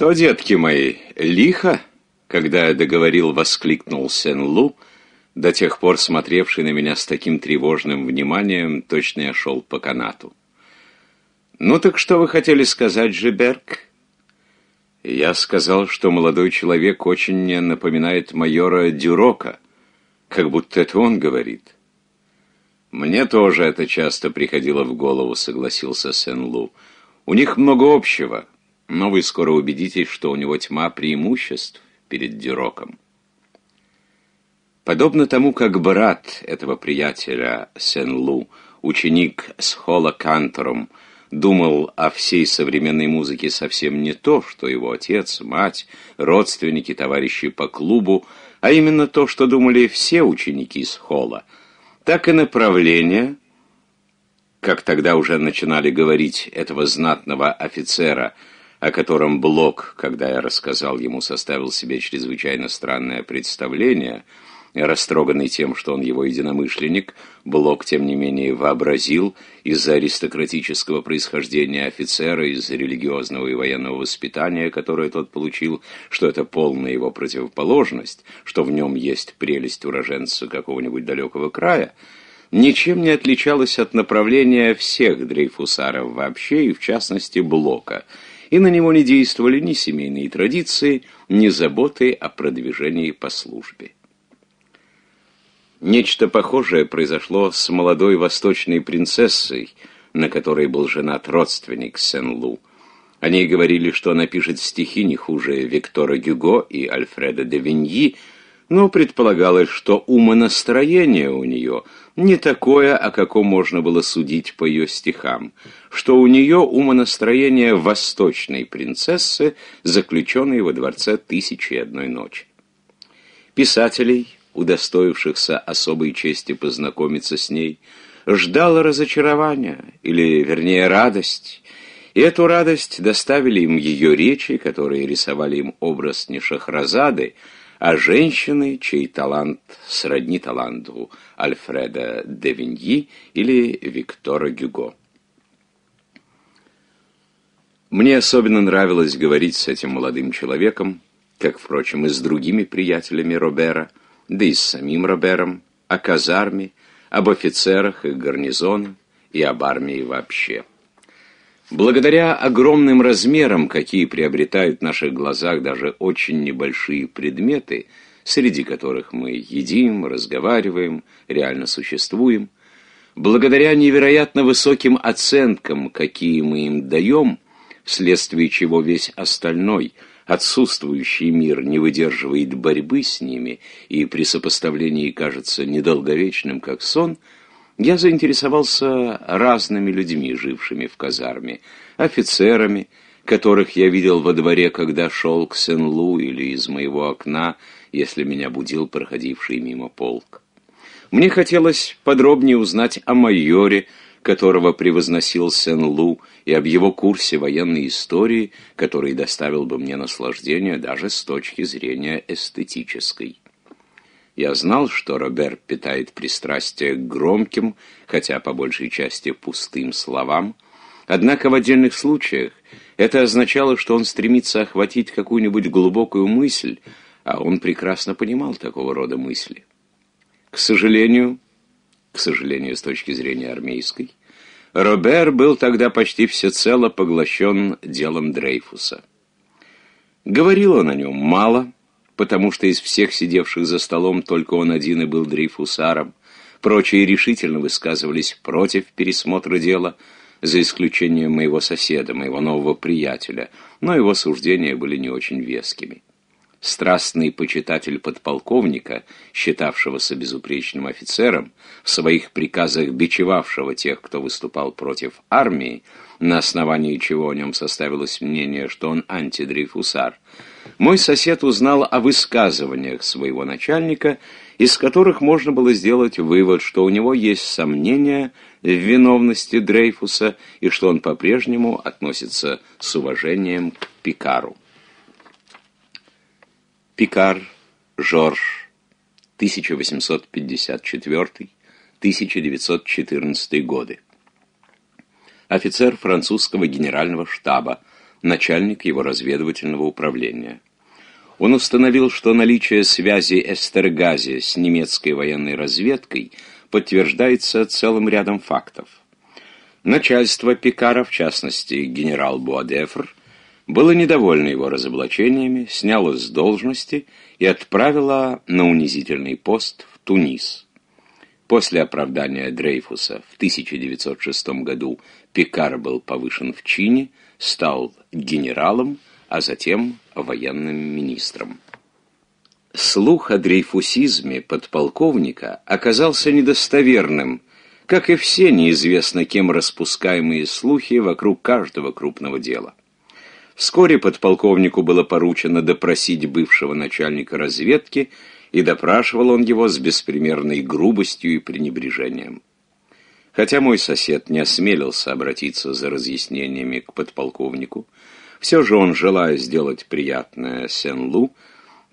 «Что, детки мои, лихо?» Когда я договорил, воскликнул Сен-Лу, до тех пор смотревший на меня с таким тревожным вниманием, точно я шел по канату. «Ну так что вы хотели сказать, Жиберг?» «Я сказал, что молодой человек очень мне напоминает майора Дюрока, как будто это он говорит». «Мне тоже это часто приходило в голову», — согласился Сен-Лу. «У них много общего, но вы скоро убедитесь, что у него тьма преимуществ перед Дюроком. Подобно тому, как брат этого приятеля Сен-Лу, ученик с Холла Кантором, думал о всей современной музыке совсем не то, что его отец, мать, родственники, товарищи по клубу, а именно то, что думали все ученики из холла, так и направление, как тогда уже начинали говорить этого знатного офицера – о котором Блок, когда я рассказал ему, составил себе чрезвычайно странное представление, растроганный тем, что он его единомышленник, Блок, тем не менее, вообразил из-за аристократического происхождения офицера, из-за религиозного и военного воспитания, которое тот получил, что это полная его противоположность, что в нем есть прелесть уроженца какого-нибудь далекого края, ничем не отличалась от направления всех дрейфусаров вообще и, в частности, Блока — и на него не действовали ни семейные традиции, ни заботы о продвижении по службе. Нечто похожее произошло с молодой восточной принцессой, на которой был женат родственник Сен-Лу. Они говорили, что она пишет стихи не хуже Виктора Гюго и Альфреда де Виньи, но предполагалось, что умонастроение у нее не такое, о каком можно было судить по ее стихам, что у нее умонастроение восточной принцессы, заключенной во дворце «Тысячи и одной ночи». Писателей, удостоившихся особой чести познакомиться с ней, ждало разочарование, или, вернее, радость, и эту радость доставили им ее речи, которые рисовали им образ не Шахразады, а женщины, чей талант сродни таланту Альфреда де Виньи или Виктора Гюго. Мне особенно нравилось говорить с этим молодым человеком, как, впрочем, и с другими приятелями Робера, да и с самим Робером, о казарме, об офицерах и гарнизоне и об армии вообще. Благодаря огромным размерам, какие приобретают в наших глазах даже очень небольшие предметы, среди которых мы едим, разговариваем, реально существуем, благодаря невероятно высоким оценкам, какие мы им даем, вследствие чего весь остальной, отсутствующий мир не выдерживает борьбы с ними и при сопоставлении кажется недолговечным, как сон – я заинтересовался разными людьми, жившими в казарме, офицерами, которых я видел во дворе, когда шел к Сен-Лу или из моего окна, если меня будил проходивший мимо полк. Мне хотелось подробнее узнать о майоре, которого превозносил Сен-Лу, и об его курсе военной истории, который доставил бы мне наслаждение даже с точки зрения эстетической. Я знал, что Робер питает пристрастие к громким, хотя по большей части пустым словам, однако в отдельных случаях это означало, что он стремится охватить какую-нибудь глубокую мысль, а он прекрасно понимал такого рода мысли. К сожалению, к сожалению, с точки зрения армейской, Робер был тогда почти всецело поглощен делом Дрейфуса. Говорил он о нем мало, потому что из всех сидевших за столом только он один и был дрейфусаром. Прочие решительно высказывались против пересмотра дела, за исключением моего соседа, моего нового приятеля, но его суждения были не очень вескими. Страстный почитатель подполковника, считавшегося безупречным офицером, в своих приказах бичевавшего тех, кто выступал против армии, на основании чего о нем составилось мнение, что он антидрейфусар, мой сосед узнал о высказываниях своего начальника, из которых можно было сделать вывод, что у него есть сомнения в виновности Дрейфуса и что он по-прежнему относится с уважением к Пикару. Пикар Жорж, 1854-1914 годы. Офицер французского генерального штаба, начальник его разведывательного управления. Он установил, что наличие связи Эстергази с немецкой военной разведкой подтверждается целым рядом фактов. Начальство Пикара, в частности генерал Буадефр, было недовольно его разоблачениями, сняло с должности и отправило на унизительный пост в Тунис. После оправдания Дрейфуса в 1906 году Пикар был повышен в чине, стал генералом, а затем военным министром. Слух о дрейфусизме подполковника оказался недостоверным, как и все неизвестно кем распускаемые слухи вокруг каждого крупного дела. Вскоре подполковнику было поручено допросить бывшего начальника разведки, и допрашивал он его с беспримерной грубостью и пренебрежением. Хотя мой сосед не осмелился обратиться за разъяснениями к подполковнику, все же он, желая сделать приятное Сен-Лу,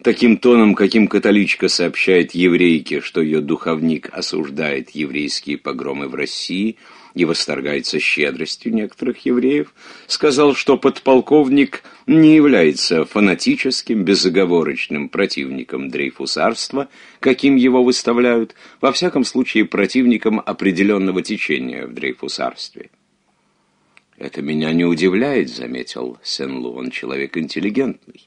таким тоном, каким католичка сообщает еврейке, что ее духовник осуждает еврейские погромы в России и восторгается щедростью некоторых евреев, сказал, что подполковник не является фанатическим, безоговорочным противником дрейфусарства, каким его выставляют, во всяком случае противником определенного течения в дрейфусарстве. «Это меня не удивляет», — заметил Сен-Лу, он человек интеллигентный.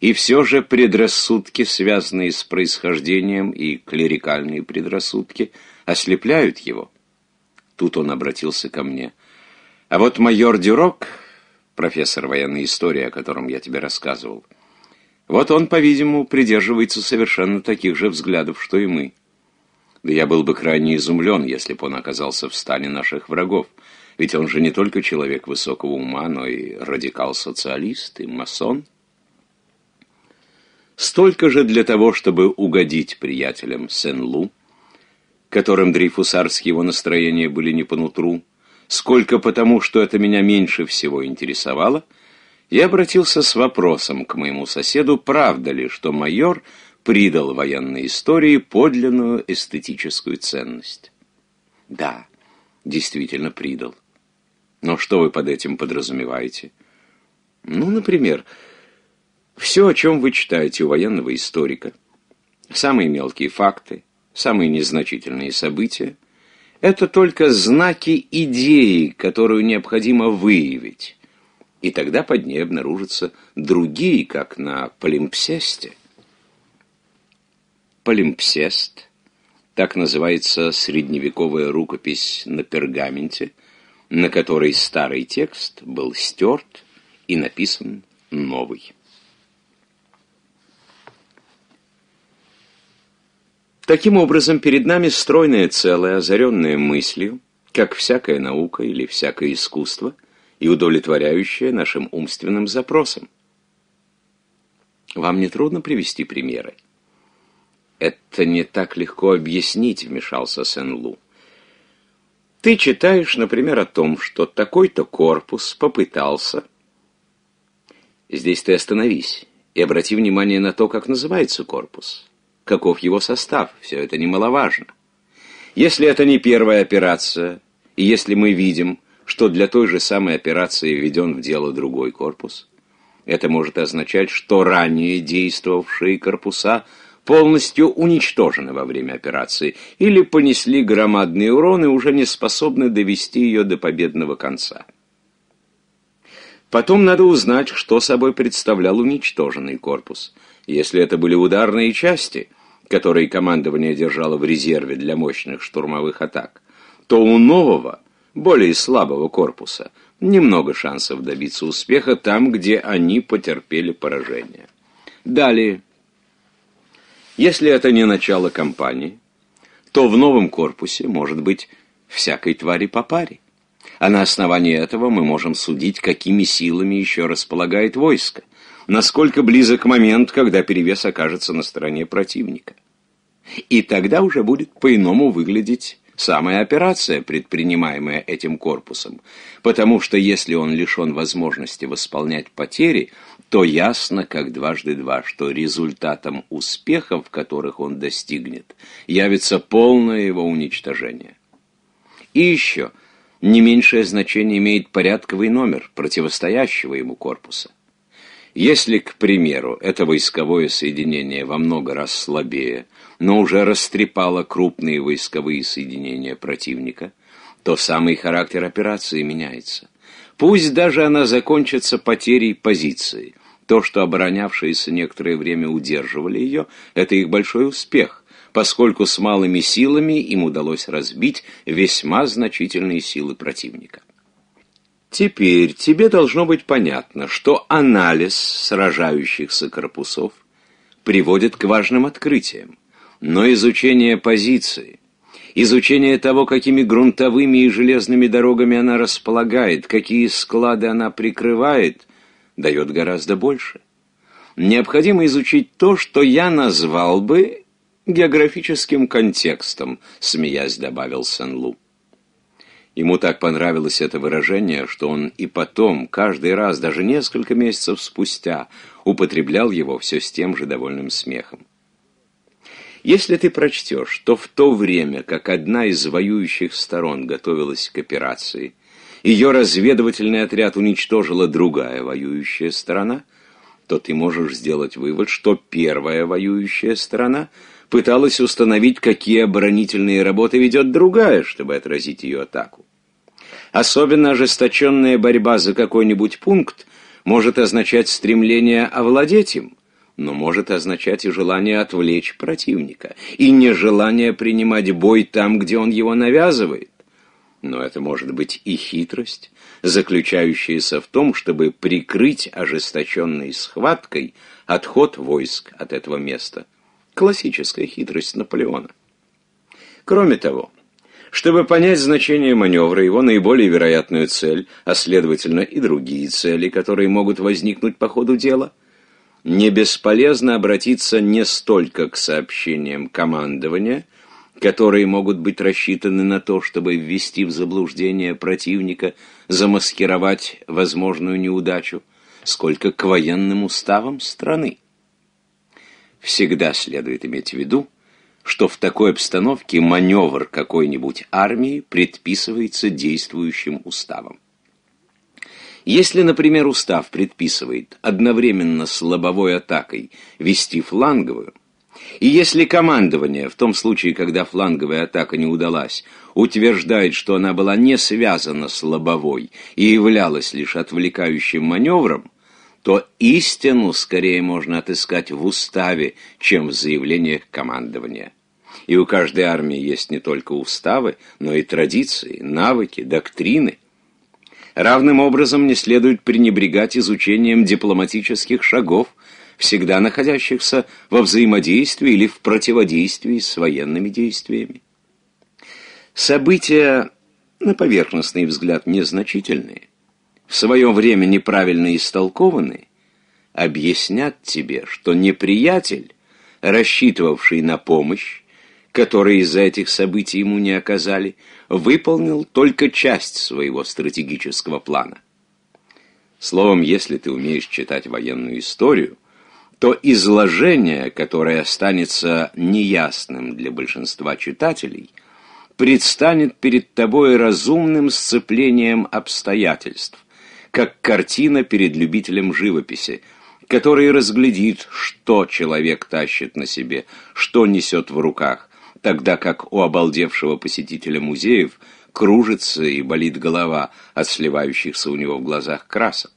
И все же предрассудки, связанные с происхождением и клерикальные предрассудки, ослепляют его. Тут он обратился ко мне. «А вот майор Дюрок, профессор военной истории, о котором я тебе рассказывал, вот он, по-видимому, придерживается совершенно таких же взглядов, что и мы. Да я был бы крайне изумлен, если бы он оказался в стане наших врагов». Ведь он же не только человек высокого ума, но и радикал-социалист и масон. Столько же для того, чтобы угодить приятелям Сен-Лу, которым дрейфусарские его настроения были не по нутру, сколько потому, что это меня меньше всего интересовало, я обратился с вопросом к моему соседу, правда ли, что майор придал военной истории подлинную эстетическую ценность. Да, действительно придал. Но что вы под этим подразумеваете? Ну, например, все, о чем вы читаете у военного историка. Самые мелкие факты, самые незначительные события. Это только знаки идеи, которую необходимо выявить. И тогда под ней обнаружатся другие, как на полимпсесте. Полимпсест – так называется средневековая рукопись на пергаменте – на которой старый текст был стерт и написан новый. Таким образом, перед нами стройное целое, озаренное мыслью, как всякая наука или всякое искусство, и удовлетворяющее нашим умственным запросам. Вам не трудно привести примеры? Это не так легко объяснить, вмешался Сен-Лу. Ты читаешь, например, о том, что такой-то корпус попытался. Здесь ты остановись и обрати внимание на то, как называется корпус, каков его состав, все это немаловажно. Если это не первая операция, и если мы видим, что для той же самой операции введен в дело другой корпус, это может означать, что ранее действовавшие корпуса – полностью уничтожены во время операции или понесли громадные уроны, уже не способны довести ее до победного конца. Потом надо узнать, что собой представлял уничтоженный корпус. Если это были ударные части, которые командование держало в резерве для мощных штурмовых атак, то у нового, более слабого корпуса немного шансов добиться успеха там, где они потерпели поражение. Далее если это не начало кампании, то в новом корпусе может быть всякой твари по паре. А на основании этого мы можем судить, какими силами еще располагает войско, насколько близок момент, когда перевес окажется на стороне противника. И тогда уже будет по-иному выглядеть самая операция, предпринимаемая этим корпусом, потому что если он лишен возможности восполнять потери, то ясно, как дважды два, что результатом успехов, которых он достигнет, явится полное его уничтожение. И еще, не меньшее значение имеет порядковый номер противостоящего ему корпуса. Если, к примеру, это войсковое соединение во много раз слабее – но уже растрепало крупные войсковые соединения противника, то самый характер операции меняется. Пусть даже она закончится потерей позиции. То, что оборонявшиеся некоторое время удерживали ее, это их большой успех, поскольку с малыми силами им удалось разбить весьма значительные силы противника. Теперь тебе должно быть понятно, что анализ сражающихся корпусов приводит к важным открытиям но изучение позиции, изучение того, какими грунтовыми и железными дорогами она располагает, какие склады она прикрывает, дает гораздо больше. Необходимо изучить то, что я назвал бы географическим контекстом, смеясь добавил Сен-Лу. Ему так понравилось это выражение, что он и потом, каждый раз, даже несколько месяцев спустя, употреблял его все с тем же довольным смехом. Если ты прочтешь, что в то время, как одна из воюющих сторон готовилась к операции, ее разведывательный отряд уничтожила другая воюющая сторона, то ты можешь сделать вывод, что первая воюющая сторона пыталась установить, какие оборонительные работы ведет другая, чтобы отразить ее атаку. Особенно ожесточенная борьба за какой-нибудь пункт может означать стремление овладеть им – но может означать и желание отвлечь противника, и нежелание принимать бой там, где он его навязывает. Но это может быть и хитрость, заключающаяся в том, чтобы прикрыть ожесточенной схваткой отход войск от этого места. Классическая хитрость Наполеона. Кроме того, чтобы понять значение маневра, его наиболее вероятную цель, а следовательно и другие цели, которые могут возникнуть по ходу дела – не бесполезно обратиться не столько к сообщениям командования, которые могут быть рассчитаны на то, чтобы ввести в заблуждение противника, замаскировать возможную неудачу, сколько к военным уставам страны. Всегда следует иметь в виду, что в такой обстановке маневр какой-нибудь армии предписывается действующим уставом. Если, например, устав предписывает одновременно с лобовой атакой вести фланговую, и если командование, в том случае, когда фланговая атака не удалась, утверждает, что она была не связана с лобовой и являлась лишь отвлекающим маневром, то истину скорее можно отыскать в уставе, чем в заявлениях командования. И у каждой армии есть не только уставы, но и традиции, навыки, доктрины – Равным образом не следует пренебрегать изучением дипломатических шагов, всегда находящихся во взаимодействии или в противодействии с военными действиями. События, на поверхностный взгляд, незначительные, в свое время неправильно истолкованы, объяснят тебе, что неприятель, рассчитывавший на помощь, которой из-за этих событий ему не оказали, — выполнил только часть своего стратегического плана. Словом, если ты умеешь читать военную историю, то изложение, которое останется неясным для большинства читателей, предстанет перед тобой разумным сцеплением обстоятельств, как картина перед любителем живописи, который разглядит, что человек тащит на себе, что несет в руках, тогда как у обалдевшего посетителя музеев кружится и болит голова от сливающихся у него в глазах красок.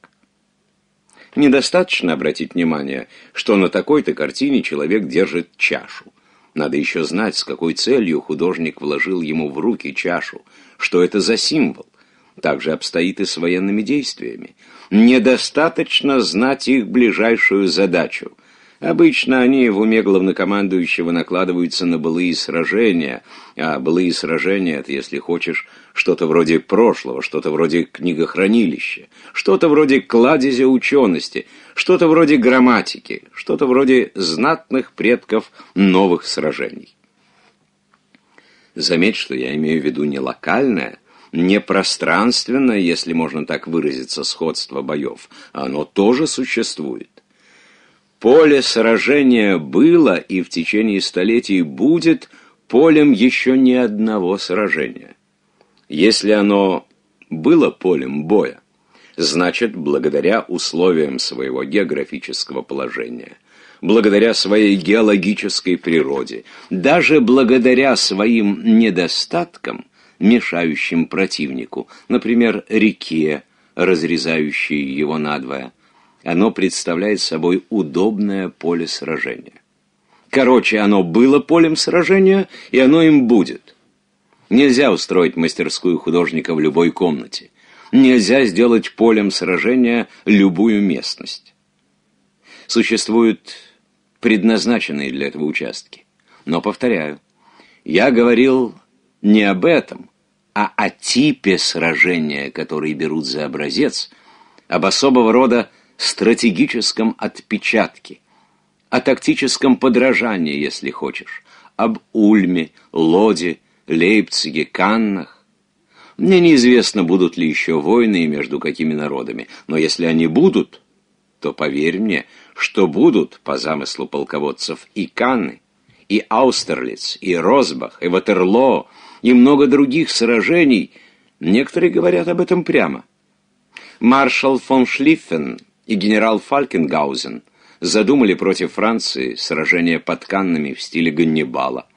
Недостаточно обратить внимание, что на такой-то картине человек держит чашу. Надо еще знать, с какой целью художник вложил ему в руки чашу, что это за символ. Так же обстоит и с военными действиями. Недостаточно знать их ближайшую задачу – Обычно они в уме главнокомандующего накладываются на былые сражения, а былые сражения — это, если хочешь, что-то вроде прошлого, что-то вроде книгохранилища, что-то вроде кладезя учености, что-то вроде грамматики, что-то вроде знатных предков новых сражений. Заметь, что я имею в виду не локальное, не пространственное, если можно так выразиться, сходство боев. Оно тоже существует. Поле сражения было и в течение столетий будет полем еще ни одного сражения. Если оно было полем боя, значит, благодаря условиям своего географического положения, благодаря своей геологической природе, даже благодаря своим недостаткам, мешающим противнику, например, реке, разрезающей его надвое, оно представляет собой удобное поле сражения. Короче, оно было полем сражения, и оно им будет. Нельзя устроить мастерскую художника в любой комнате. Нельзя сделать полем сражения любую местность. Существуют предназначенные для этого участки. Но, повторяю, я говорил не об этом, а о типе сражения, который берут за образец, об особого рода стратегическом отпечатке, о тактическом подражании, если хочешь, об Ульме, Лоде, Лейпциге, Каннах. Мне неизвестно, будут ли еще войны и между какими народами, но если они будут, то поверь мне, что будут, по замыслу полководцев, и Канны, и Аустерлиц, и Розбах, и Ватерлоо, и много других сражений. Некоторые говорят об этом прямо. Маршал фон Шлиффен и генерал Фалькенгаузен задумали против Франции сражение под Каннами в стиле Ганнибала.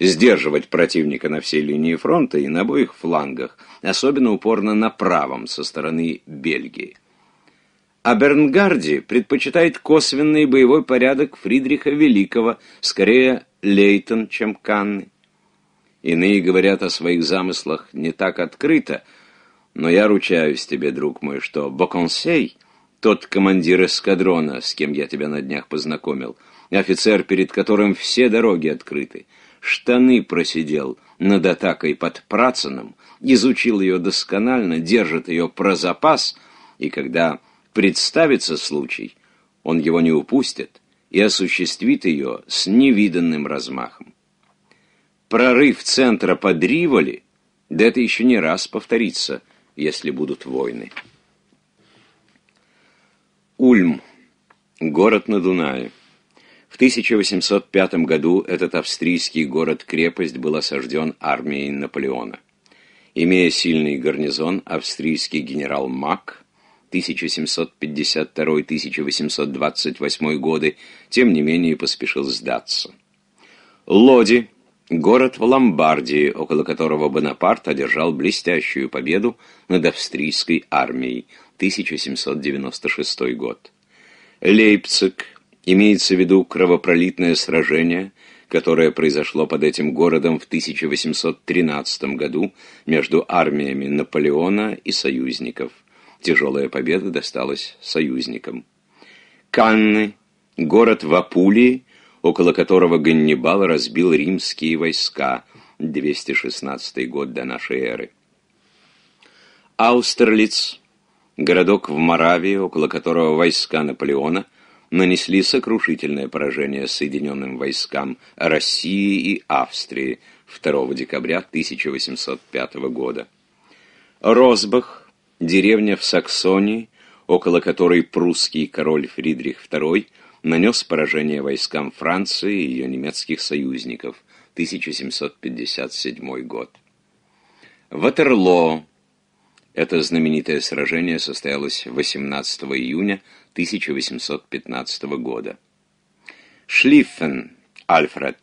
Сдерживать противника на всей линии фронта и на обоих флангах, особенно упорно на правом со стороны Бельгии. А Бернгарди предпочитает косвенный боевой порядок Фридриха Великого, скорее Лейтон, чем Канны. Иные говорят о своих замыслах не так открыто, но я ручаюсь тебе, друг мой, что Боконсей — тот командир эскадрона, с кем я тебя на днях познакомил, офицер, перед которым все дороги открыты. Штаны просидел над атакой под Працаном, изучил ее досконально, держит ее про запас, и когда представится случай, он его не упустит и осуществит ее с невиданным размахом. Прорыв центра под Риволи, да это еще не раз повторится, если будут войны. Ульм. Город на Дунае. В 1805 году этот австрийский город-крепость был осажден армией Наполеона. Имея сильный гарнизон, австрийский генерал Мак 1752-1828 годы, тем не менее поспешил сдаться. Лоди – город в Ломбардии, около которого Бонапарт одержал блестящую победу над австрийской армией – 1796 год. Лейпциг, имеется в виду кровопролитное сражение, которое произошло под этим городом в 1813 году между армиями Наполеона и союзников. Тяжелая победа досталась союзникам. Канны, город в Апулии, около которого Ганнибал разбил римские войска, 216 год до нашей эры. Аустерлиц, городок в Моравии, около которого войска Наполеона нанесли сокрушительное поражение Соединенным войскам России и Австрии 2 декабря 1805 года. Росбах, деревня в Саксонии, около которой прусский король Фридрих II нанес поражение войскам Франции и ее немецких союзников, 1757 год. Ватерлоо, это знаменитое сражение состоялось 18 июня 1815 года. Шлиффен Альфред,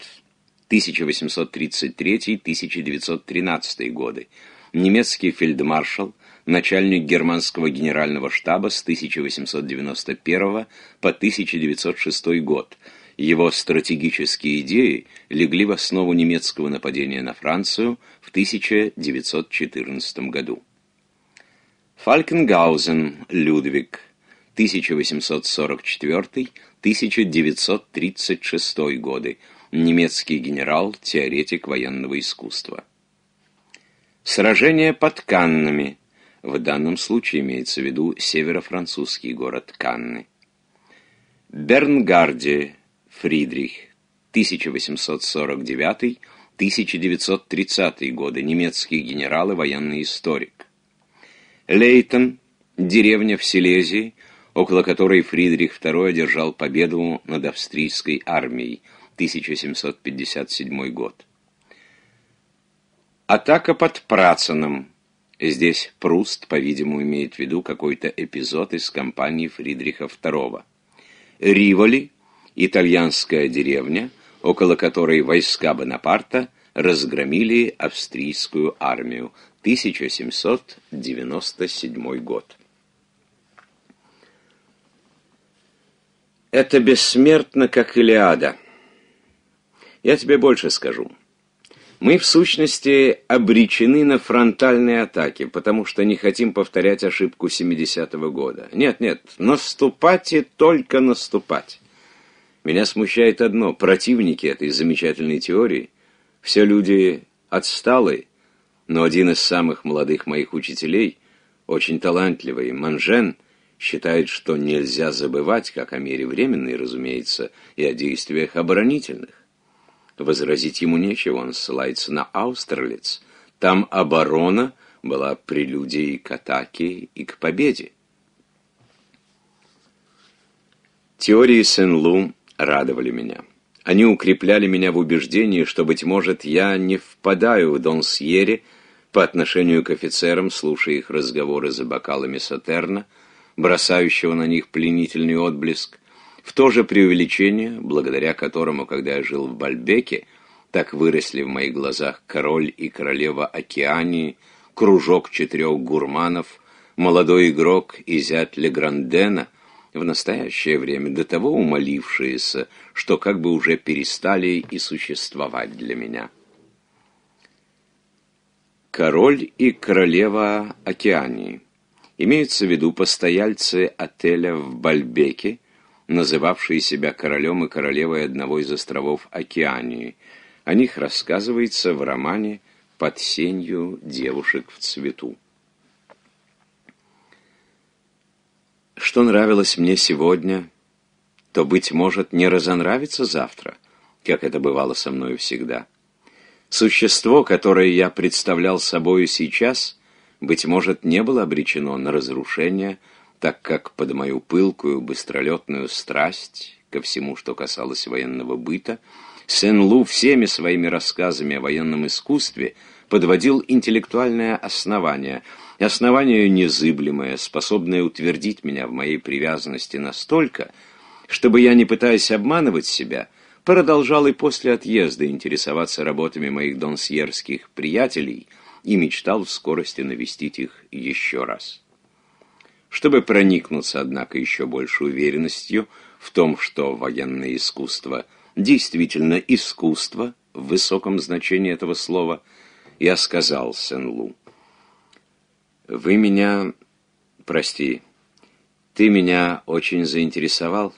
1833-1913 годы, немецкий фельдмаршал, начальник германского генерального штаба с 1891 по 1906 год. Его стратегические идеи легли в основу немецкого нападения на Францию в 1914 году. Фалькенгаузен Людвиг, 1844-1936 годы, немецкий генерал, теоретик военного искусства. Сражение под Каннами, в данном случае имеется в виду северо-французский город Канны. Бернгарди Фридрих, 1849-1930 годы, немецкий генерал и военный историк. Лейтон, деревня в Силезии, около которой Фридрих II одержал победу над австрийской армией, 1757 год. Атака под Працаном. Здесь Пруст, по-видимому, имеет в виду какой-то эпизод из кампании Фридриха II. Риволи, итальянская деревня, около которой войска Бонапарта разгромили австрийскую армию, 1797 год. Это бессмертно, как Илиада. Я тебе больше скажу. Мы, в сущности, обречены на фронтальные атаки, потому что не хотим повторять ошибку 70-го года. Нет-нет, наступать и только наступать. Меня смущает одно. Противники этой замечательной теории, все люди отсталые, но один из самых молодых моих учителей, очень талантливый Манжен, считает, что нельзя забывать как о мере временной, разумеется, и о действиях оборонительных. Возразить ему нечего, он ссылается на Аустерлиц. Там оборона была прелюдией к атаке и к победе. Теории Сен-Лу радовали меня. Они укрепляли меня в убеждении, что, быть может, я не впадаю в Донсьере по отношению к офицерам, слушая их разговоры за бокалами Сатерна, бросающего на них пленительный отблеск, в то же преувеличение, благодаря которому, когда я жил в Бальбеке, так выросли в моих глазах король и королева Океании, кружок четырех гурманов, молодой игрок и зять Леграндена, в настоящее время до того умолившиеся, что как бы уже перестали и существовать для меня. Король и королева Океании. Имеются в виду постояльцы отеля в Бальбеке, называвшие себя королем и королевой одного из островов Океании. О них рассказывается в романе «Под сенью девушек в цвету». Что нравилось мне сегодня, то, быть может, не разонравится завтра, как это бывало со мной всегда. Существо, которое я представлял собою сейчас, быть может, не было обречено на разрушение, так как под мою пылкую, быстролетную страсть ко всему, что касалось военного быта, Сен-Лу всеми своими рассказами о военном искусстве подводил интеллектуальное основание, основание незыблемое, способное утвердить меня в моей привязанности настолько, чтобы я, не пытаясь обманывать себя, продолжал и после отъезда интересоваться работами моих донсьерских приятелей и мечтал в скорости навестить их еще раз. Чтобы проникнуться, однако, еще больше уверенностью в том, что военное искусство действительно искусство в высоком значении этого слова, я сказал Сен-Лу, «Вы меня... прости, ты меня очень заинтересовал,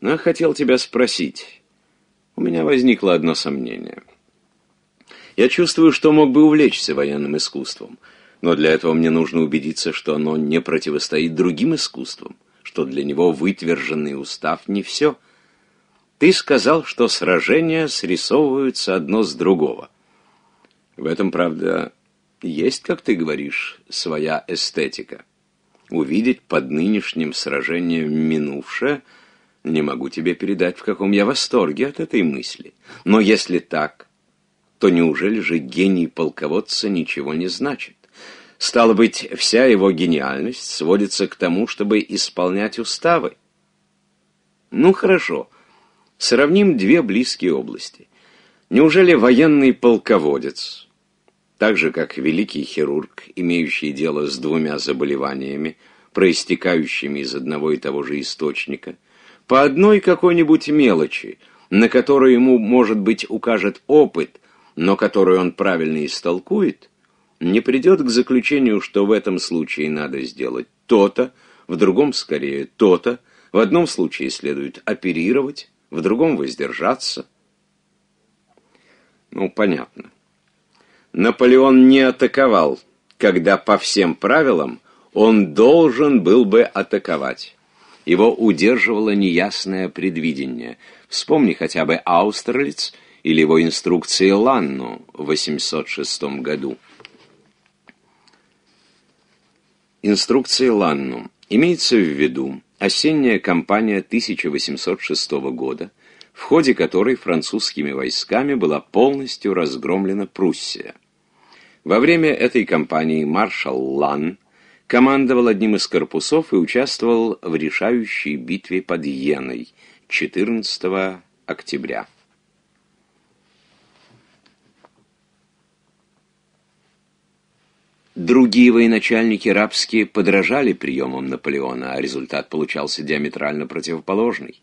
но я хотел тебя спросить». У меня возникло одно сомнение. Я чувствую, что мог бы увлечься военным искусством, но для этого мне нужно убедиться, что оно не противостоит другим искусствам, что для него вытверженный устав не все. Ты сказал, что сражения срисовываются одно с другого. В этом, правда, есть, как ты говоришь, своя эстетика. Увидеть под нынешним сражением минувшее – не могу тебе передать, в каком я восторге от этой мысли. Но если так, то неужели же гений полководца ничего не значит? Стало быть, вся его гениальность сводится к тому, чтобы исполнять уставы. Ну хорошо, сравним две близкие области. Неужели военный полководец, так же как великий хирург, имеющий дело с двумя заболеваниями, проистекающими из одного и того же источника, по одной какой-нибудь мелочи, на которую ему, может быть, укажет опыт, но которую он правильно истолкует, не придет к заключению, что в этом случае надо сделать то-то, в другом скорее то-то, в одном случае следует оперировать, в другом воздержаться. Ну, понятно. Наполеон не атаковал, когда по всем правилам он должен был бы атаковать. Его удерживало неясное предвидение. Вспомни хотя бы Аустерлиц или его инструкции Ланну в 806 году. Инструкции Ланну. Имеется в виду осенняя кампания 1806 года, в ходе которой французскими войсками была полностью разгромлена Пруссия. Во время этой кампании маршал Ланн командовал одним из корпусов и участвовал в решающей битве под Йеной 14 октября. Другие военачальники рабские подражали приемам Наполеона, а результат получался диаметрально противоположный.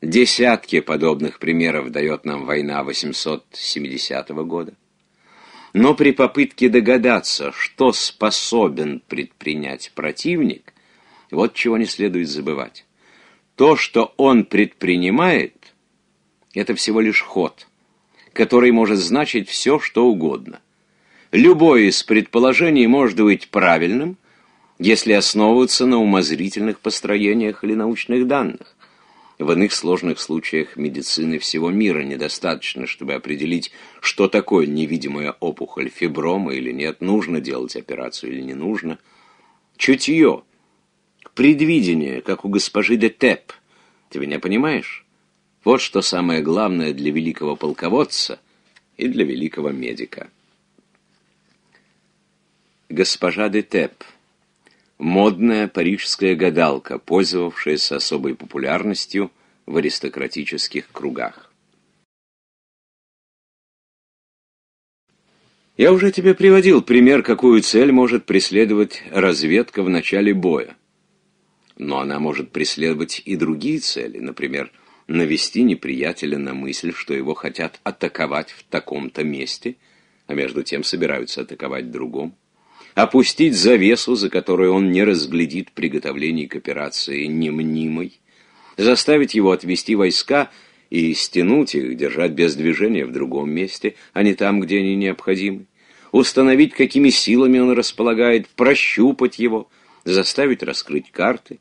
Десятки подобных примеров дает нам война 870 года. Но при попытке догадаться, что способен предпринять противник, вот чего не следует забывать. То, что он предпринимает, это всего лишь ход, который может значить все, что угодно. Любое из предположений может быть правильным, если основываться на умозрительных построениях или научных данных. В иных сложных случаях медицины всего мира недостаточно, чтобы определить, что такое невидимая опухоль, фиброма или нет, нужно делать операцию или не нужно. Чутье, предвидение, как у госпожи де Теп. Ты меня понимаешь? Вот что самое главное для великого полководца и для великого медика. Госпожа де Тепп модная парижская гадалка, пользовавшаяся особой популярностью в аристократических кругах. Я уже тебе приводил пример, какую цель может преследовать разведка в начале боя. Но она может преследовать и другие цели, например, навести неприятеля на мысль, что его хотят атаковать в таком-то месте, а между тем собираются атаковать другом опустить завесу, за которую он не разглядит приготовлений к операции немнимой, заставить его отвести войска и стянуть их, держать без движения в другом месте, а не там, где они необходимы, установить, какими силами он располагает, прощупать его, заставить раскрыть карты.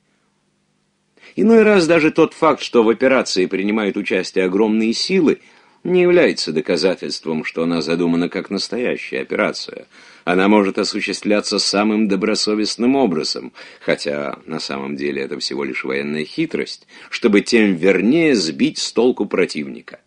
Иной раз даже тот факт, что в операции принимают участие огромные силы, не является доказательством, что она задумана как настоящая операция – она может осуществляться самым добросовестным образом, хотя на самом деле это всего лишь военная хитрость, чтобы тем вернее сбить с толку противника.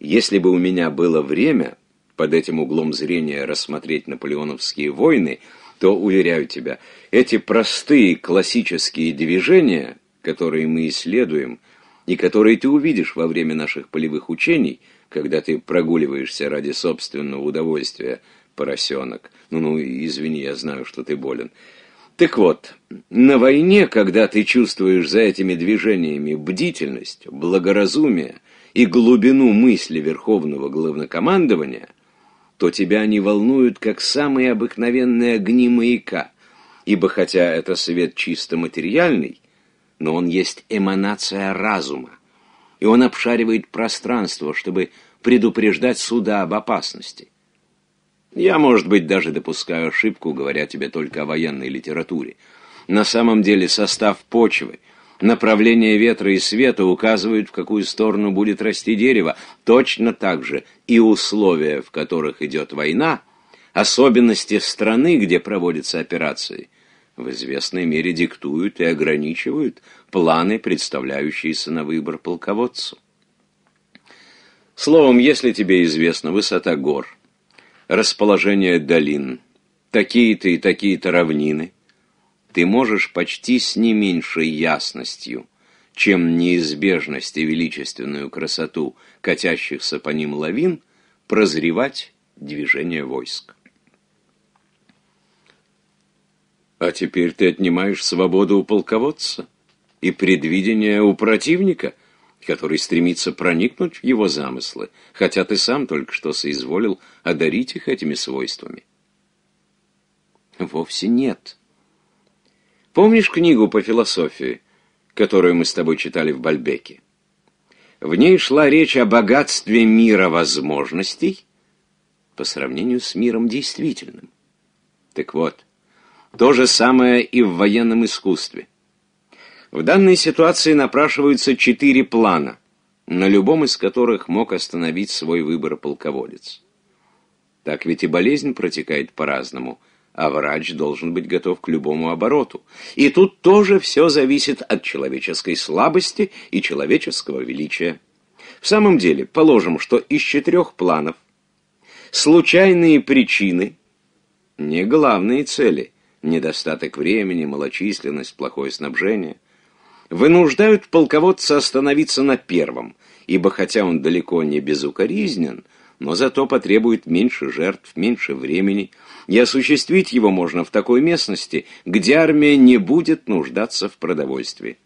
Если бы у меня было время под этим углом зрения рассмотреть наполеоновские войны, то, уверяю тебя, эти простые классические движения, которые мы исследуем, и которые ты увидишь во время наших полевых учений, когда ты прогуливаешься ради собственного удовольствия – поросенок. Ну-ну, извини, я знаю, что ты болен. Так вот, на войне, когда ты чувствуешь за этими движениями бдительность, благоразумие и глубину мысли Верховного Главнокомандования, то тебя они волнуют, как самые обыкновенные огни маяка, ибо хотя это свет чисто материальный, но он есть эманация разума, и он обшаривает пространство, чтобы предупреждать суда об опасности. Я, может быть, даже допускаю ошибку, говоря тебе только о военной литературе. На самом деле состав почвы, направление ветра и света указывают, в какую сторону будет расти дерево. Точно так же и условия, в которых идет война, особенности страны, где проводятся операции, в известной мере диктуют и ограничивают планы, представляющиеся на выбор полководцу. Словом, если тебе известна высота гор – расположение долин, такие-то и такие-то равнины, ты можешь почти с не меньшей ясностью, чем неизбежность и величественную красоту катящихся по ним лавин, прозревать движение войск. А теперь ты отнимаешь свободу у полководца и предвидение у противника? который стремится проникнуть в его замыслы, хотя ты сам только что соизволил одарить их этими свойствами. Вовсе нет. Помнишь книгу по философии, которую мы с тобой читали в Бальбеке? В ней шла речь о богатстве мира возможностей по сравнению с миром действительным. Так вот, то же самое и в военном искусстве – в данной ситуации напрашиваются четыре плана, на любом из которых мог остановить свой выбор полководец. Так ведь и болезнь протекает по-разному, а врач должен быть готов к любому обороту. И тут тоже все зависит от человеческой слабости и человеческого величия. В самом деле, положим, что из четырех планов случайные причины, не главные цели, недостаток времени, малочисленность, плохое снабжение – вынуждают полководца остановиться на первом, ибо хотя он далеко не безукоризнен, но зато потребует меньше жертв, меньше времени, и осуществить его можно в такой местности, где армия не будет нуждаться в продовольствии.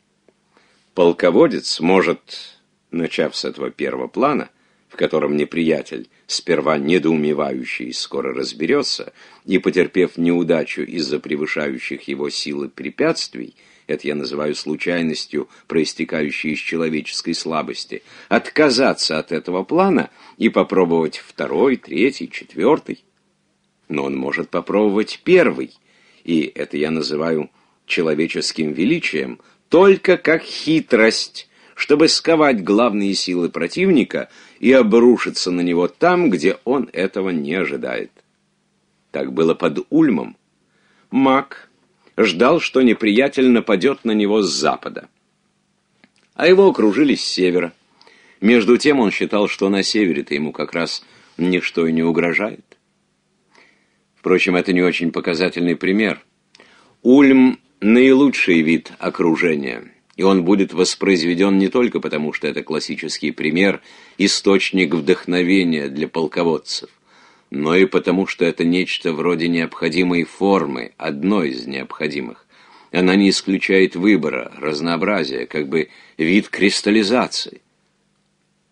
Полководец может, начав с этого первого плана, в котором неприятель, сперва недоумевающий, скоро разберется, и, потерпев неудачу из-за превышающих его силы препятствий, это я называю случайностью, проистекающей из человеческой слабости, отказаться от этого плана и попробовать второй, третий, четвертый. Но он может попробовать первый, и это я называю человеческим величием, только как хитрость, чтобы сковать главные силы противника и обрушиться на него там, где он этого не ожидает. Так было под Ульмом. Мак ждал, что неприятель нападет на него с запада. А его окружили с севера. Между тем он считал, что на севере-то ему как раз ничто и не угрожает. Впрочем, это не очень показательный пример. Ульм – наилучший вид окружения, и он будет воспроизведен не только потому, что это классический пример, источник вдохновения для полководцев но и потому, что это нечто вроде необходимой формы, одной из необходимых. Она не исключает выбора, разнообразия, как бы вид кристаллизации.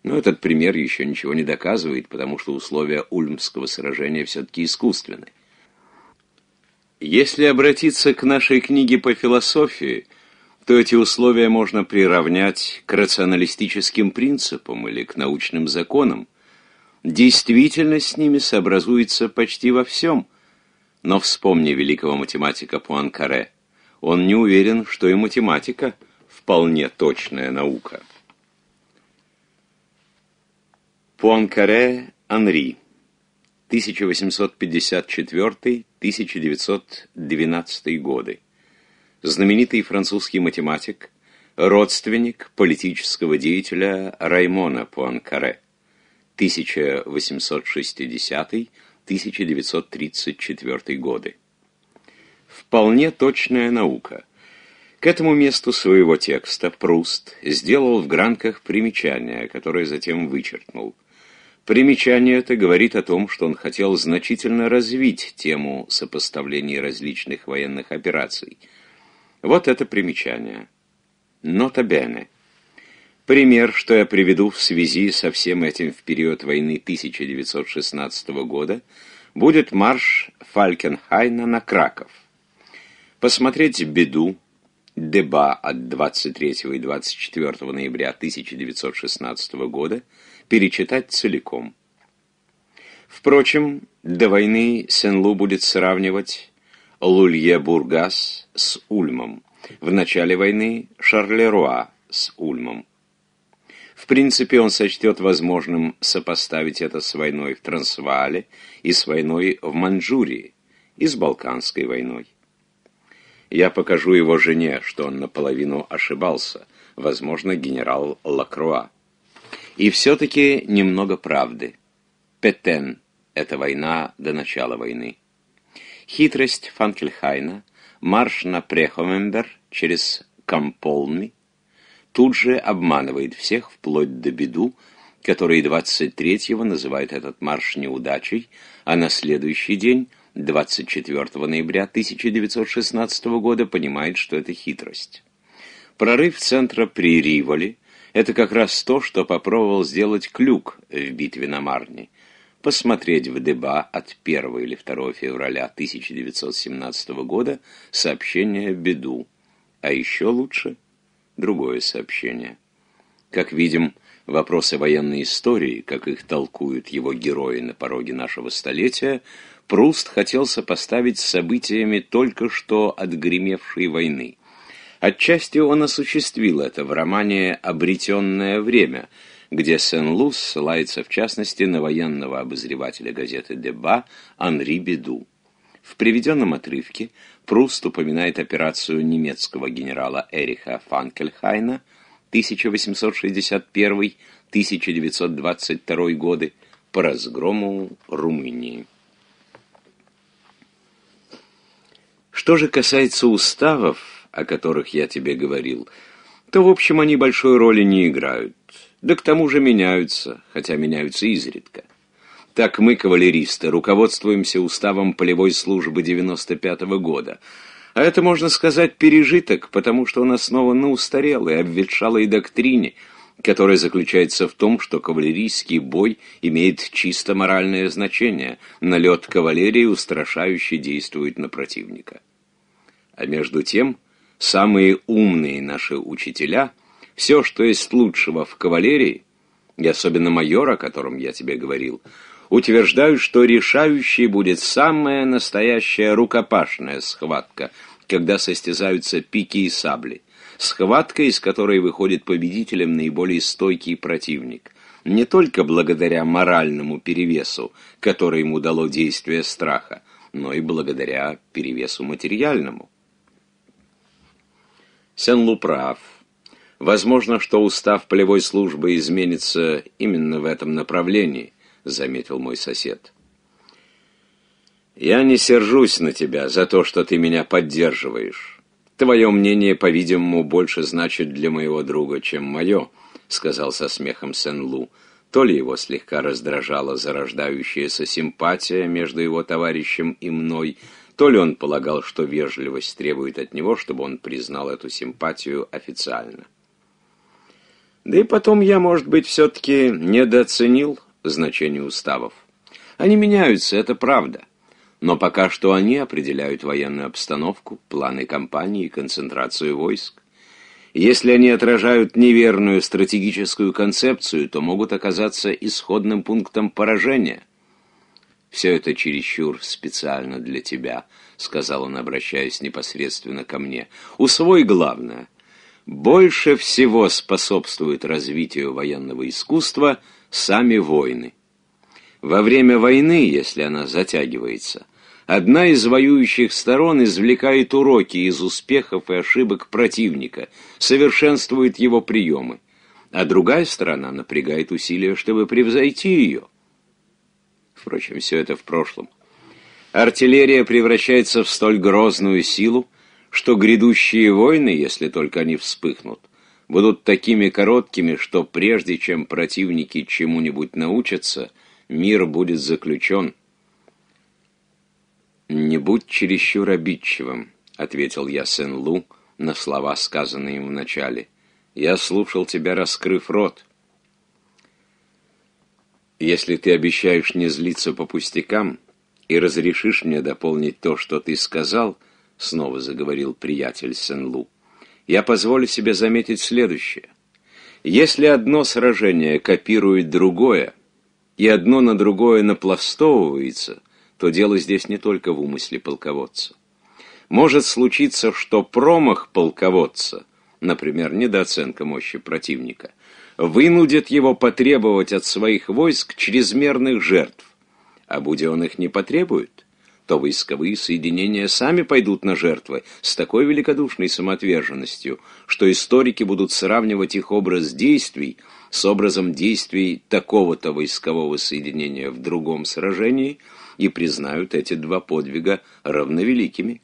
Но этот пример еще ничего не доказывает, потому что условия Ульмского сражения все-таки искусственны. Если обратиться к нашей книге по философии, то эти условия можно приравнять к рационалистическим принципам или к научным законам, Действительность с ними сообразуется почти во всем. Но вспомни великого математика Пуанкаре. Он не уверен, что и математика вполне точная наука. Пуанкаре Анри 1854-1912 годы. Знаменитый французский математик, родственник политического деятеля Раймона Пуанкаре. 1860-1934 годы. Вполне точная наука. К этому месту своего текста Пруст сделал в гранках примечание, которое затем вычеркнул. Примечание это говорит о том, что он хотел значительно развить тему сопоставления различных военных операций. Вот это примечание. Нотабене. Пример, что я приведу в связи со всем этим в период войны 1916 года, будет марш Фалькенхайна на Краков. Посмотреть беду, деба от 23 и 24 ноября 1916 года, перечитать целиком. Впрочем, до войны Сен-Лу будет сравнивать Лулье-Бургас с Ульмом. В начале войны Шарлеруа с Ульмом. В принципе, он сочтет возможным сопоставить это с войной в Трансваале и с войной в Манчжурии и с Балканской войной. Я покажу его жене, что он наполовину ошибался, возможно, генерал Лакруа. И все-таки немного правды. Петен – это война до начала войны. Хитрость Фанкельхайна, марш на Преховенбер через Камполми – тут же обманывает всех вплоть до беду, который 23-го называет этот марш неудачей, а на следующий день, 24 ноября 1916 года, понимает, что это хитрость. Прорыв центра при Риволе – это как раз то, что попробовал сделать Клюк в битве на Марне. Посмотреть в Деба от 1 или 2 февраля 1917 года сообщение «Беду», а еще лучше – другое сообщение. Как видим, вопросы военной истории, как их толкуют его герои на пороге нашего столетия, Пруст хотел сопоставить с событиями только что отгремевшей войны. Отчасти он осуществил это в романе «Обретенное время», где Сен-Лус ссылается в частности на военного обозревателя газеты «Деба» Анри Беду. В приведенном отрывке Пруст упоминает операцию немецкого генерала Эриха Фанкельхайна 1861-1922 годы по разгрому Румынии. Что же касается уставов, о которых я тебе говорил, то, в общем, они большой роли не играют. Да к тому же меняются, хотя меняются изредка. Так мы, кавалеристы, руководствуемся уставом полевой службы 95 -го года. А это, можно сказать, пережиток, потому что он основан на устарелой, обветшалой доктрине, которая заключается в том, что кавалерийский бой имеет чисто моральное значение. Налет кавалерии устрашающе действует на противника. А между тем, самые умные наши учителя, все, что есть лучшего в кавалерии, и особенно майор, о котором я тебе говорил, — утверждают, что решающей будет самая настоящая рукопашная схватка, когда состязаются пики и сабли. Схватка, из которой выходит победителем наиболее стойкий противник. Не только благодаря моральному перевесу, который ему дало действие страха, но и благодаря перевесу материальному. Сен-Лу прав. Возможно, что устав полевой службы изменится именно в этом направлении –— заметил мой сосед. «Я не сержусь на тебя за то, что ты меня поддерживаешь. Твое мнение, по-видимому, больше значит для моего друга, чем мое», — сказал со смехом Сен-Лу. То ли его слегка раздражала зарождающаяся симпатия между его товарищем и мной, то ли он полагал, что вежливость требует от него, чтобы он признал эту симпатию официально. Да и потом я, может быть, все-таки недооценил значение уставов. Они меняются, это правда. Но пока что они определяют военную обстановку, планы кампании и концентрацию войск. Если они отражают неверную стратегическую концепцию, то могут оказаться исходным пунктом поражения. «Все это чересчур специально для тебя», — сказал он, обращаясь непосредственно ко мне. «Усвой главное. Больше всего способствует развитию военного искусства — сами войны. Во время войны, если она затягивается, одна из воюющих сторон извлекает уроки из успехов и ошибок противника, совершенствует его приемы, а другая сторона напрягает усилия, чтобы превзойти ее. Впрочем, все это в прошлом. Артиллерия превращается в столь грозную силу, что грядущие войны, если только они вспыхнут, будут такими короткими, что прежде чем противники чему-нибудь научатся, мир будет заключен. «Не будь чересчур обидчивым», — ответил я Сен-Лу на слова, сказанные им вначале. «Я слушал тебя, раскрыв рот». «Если ты обещаешь не злиться по пустякам и разрешишь мне дополнить то, что ты сказал», — снова заговорил приятель Сен-Лу, я позволю себе заметить следующее. Если одно сражение копирует другое, и одно на другое напластовывается, то дело здесь не только в умысле полководца. Может случиться, что промах полководца, например, недооценка мощи противника, вынудит его потребовать от своих войск чрезмерных жертв, а будь он их не потребует, то войсковые соединения сами пойдут на жертвы с такой великодушной самоотверженностью, что историки будут сравнивать их образ действий с образом действий такого-то войскового соединения в другом сражении и признают эти два подвига равновеликими.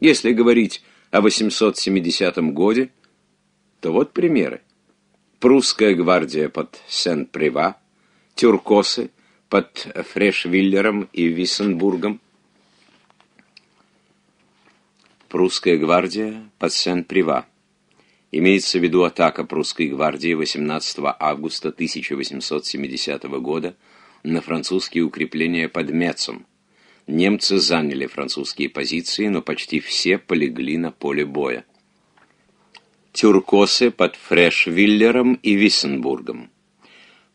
Если говорить о 870 годе, то вот примеры. Прусская гвардия под Сен-Прива, тюркосы под Фрешвиллером и Виссенбургом, Прусская гвардия под Сен-Прива. Имеется в виду атака прусской гвардии 18 августа 1870 года на французские укрепления под Мецом. Немцы заняли французские позиции, но почти все полегли на поле боя. Тюркосы под Фрешвиллером и Виссенбургом.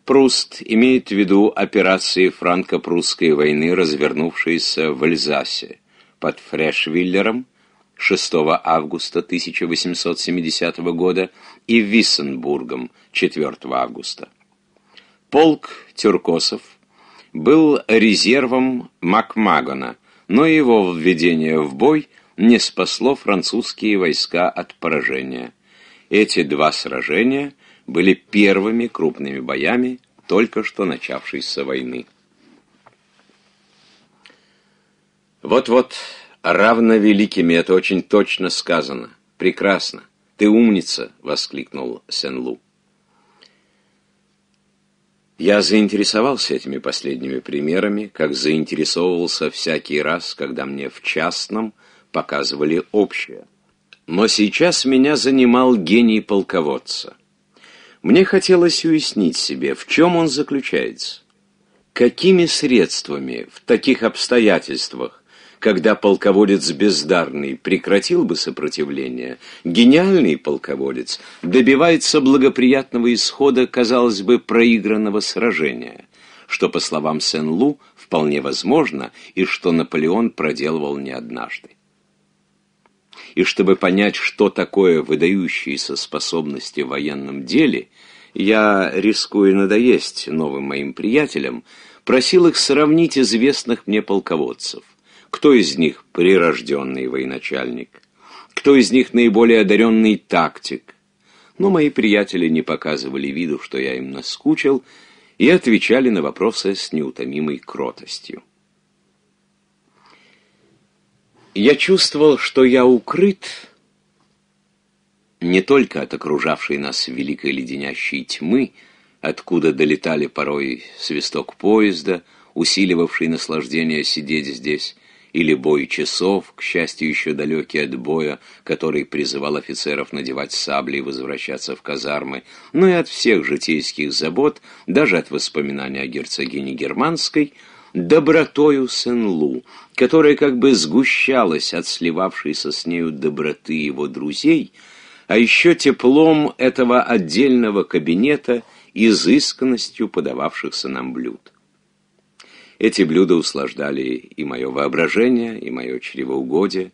Пруст имеет в виду операции франко-прусской войны, развернувшиеся в Эльзасе под Фрешвиллером 6 августа 1870 года и Виссенбургом 4 августа. Полк Тюркосов был резервом Макмагона, но его введение в бой не спасло французские войска от поражения. Эти два сражения были первыми крупными боями только что начавшейся войны. Вот-вот Равно великими это очень точно сказано. Прекрасно. Ты умница, воскликнул Сен-Лу. Я заинтересовался этими последними примерами, как заинтересовывался всякий раз, когда мне в частном показывали общее. Но сейчас меня занимал гений полководца. Мне хотелось уяснить себе, в чем он заключается. Какими средствами в таких обстоятельствах когда полководец бездарный прекратил бы сопротивление, гениальный полководец добивается благоприятного исхода, казалось бы, проигранного сражения, что, по словам Сен-Лу, вполне возможно и что Наполеон проделывал не однажды. И чтобы понять, что такое выдающиеся способности в военном деле, я, рискую надоесть новым моим приятелям, просил их сравнить известных мне полководцев. Кто из них прирожденный военачальник? Кто из них наиболее одаренный тактик? Но мои приятели не показывали виду, что я им наскучил, и отвечали на вопросы с неутомимой кротостью. Я чувствовал, что я укрыт не только от окружавшей нас великой леденящей тьмы, откуда долетали порой свисток поезда, усиливавший наслаждение сидеть здесь, или бой часов, к счастью, еще далекий от боя, который призывал офицеров надевать сабли и возвращаться в казармы, но и от всех житейских забот, даже от воспоминания о герцогине Германской, добротою Сен-Лу, которая как бы сгущалась от сливавшейся с нею доброты его друзей, а еще теплом этого отдельного кабинета изысканностью подававшихся нам блюд. Эти блюда услаждали и мое воображение, и мое чревоугодие.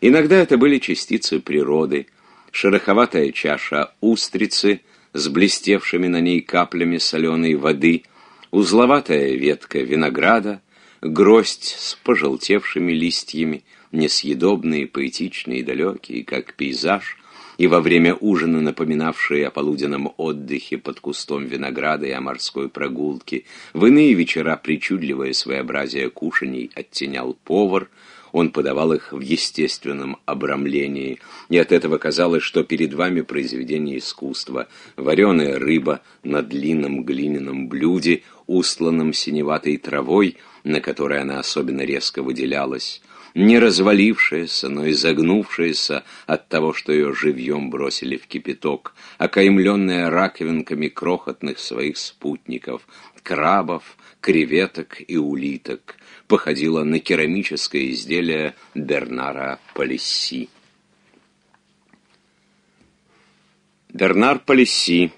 Иногда это были частицы природы, шероховатая чаша устрицы с блестевшими на ней каплями соленой воды, узловатая ветка винограда, гроздь с пожелтевшими листьями, несъедобные, поэтичные далекие, как пейзаж, и во время ужина, напоминавшие о полуденном отдыхе под кустом винограда и о морской прогулке, в иные вечера причудливое своеобразие кушаний оттенял повар, он подавал их в естественном обрамлении, и от этого казалось, что перед вами произведение искусства, вареная рыба на длинном глиняном блюде, устланном синеватой травой, на которой она особенно резко выделялась, не развалившаяся, но изогнувшаяся от того, что ее живьем бросили в кипяток, окаймленная раковинками крохотных своих спутников, крабов, креветок и улиток, походила на керамическое изделие Бернара Полиси. Бернар Полиси,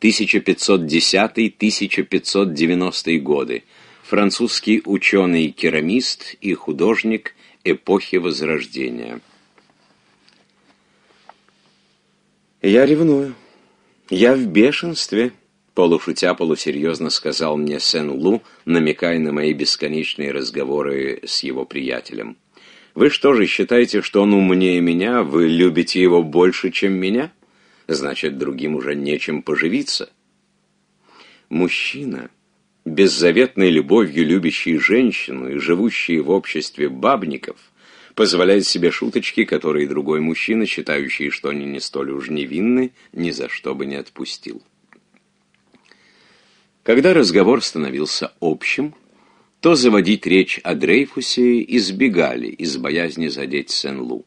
1510-1590 годы французский ученый-керамист и художник эпохи Возрождения. «Я ревную. Я в бешенстве», — полушутя полусерьезно сказал мне Сен-Лу, намекая на мои бесконечные разговоры с его приятелем. «Вы что же считаете, что он умнее меня? Вы любите его больше, чем меня? Значит, другим уже нечем поживиться». Мужчина беззаветной любовью любящей женщину и живущей в обществе бабников, позволяет себе шуточки, которые другой мужчина, считающий, что они не столь уж невинны, ни за что бы не отпустил. Когда разговор становился общим, то заводить речь о Дрейфусе избегали из боязни задеть Сен-Лу.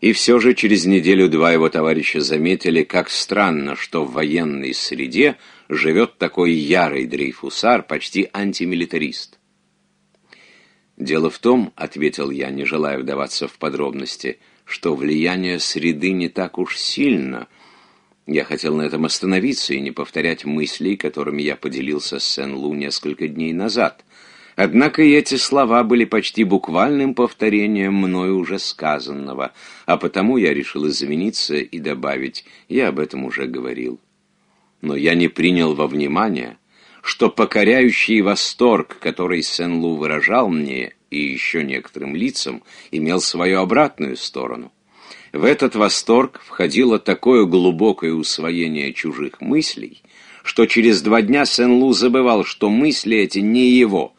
И все же через неделю-два его товарища заметили, как странно, что в военной среде – живет такой ярый дрейфусар, почти антимилитарист. «Дело в том, — ответил я, не желая вдаваться в подробности, — что влияние среды не так уж сильно. Я хотел на этом остановиться и не повторять мыслей, которыми я поделился с Сен-Лу несколько дней назад. Однако и эти слова были почти буквальным повторением мною уже сказанного, а потому я решил извиниться и добавить, я об этом уже говорил но я не принял во внимание, что покоряющий восторг, который Сен-Лу выражал мне и еще некоторым лицам, имел свою обратную сторону. В этот восторг входило такое глубокое усвоение чужих мыслей, что через два дня Сен-Лу забывал, что мысли эти не его.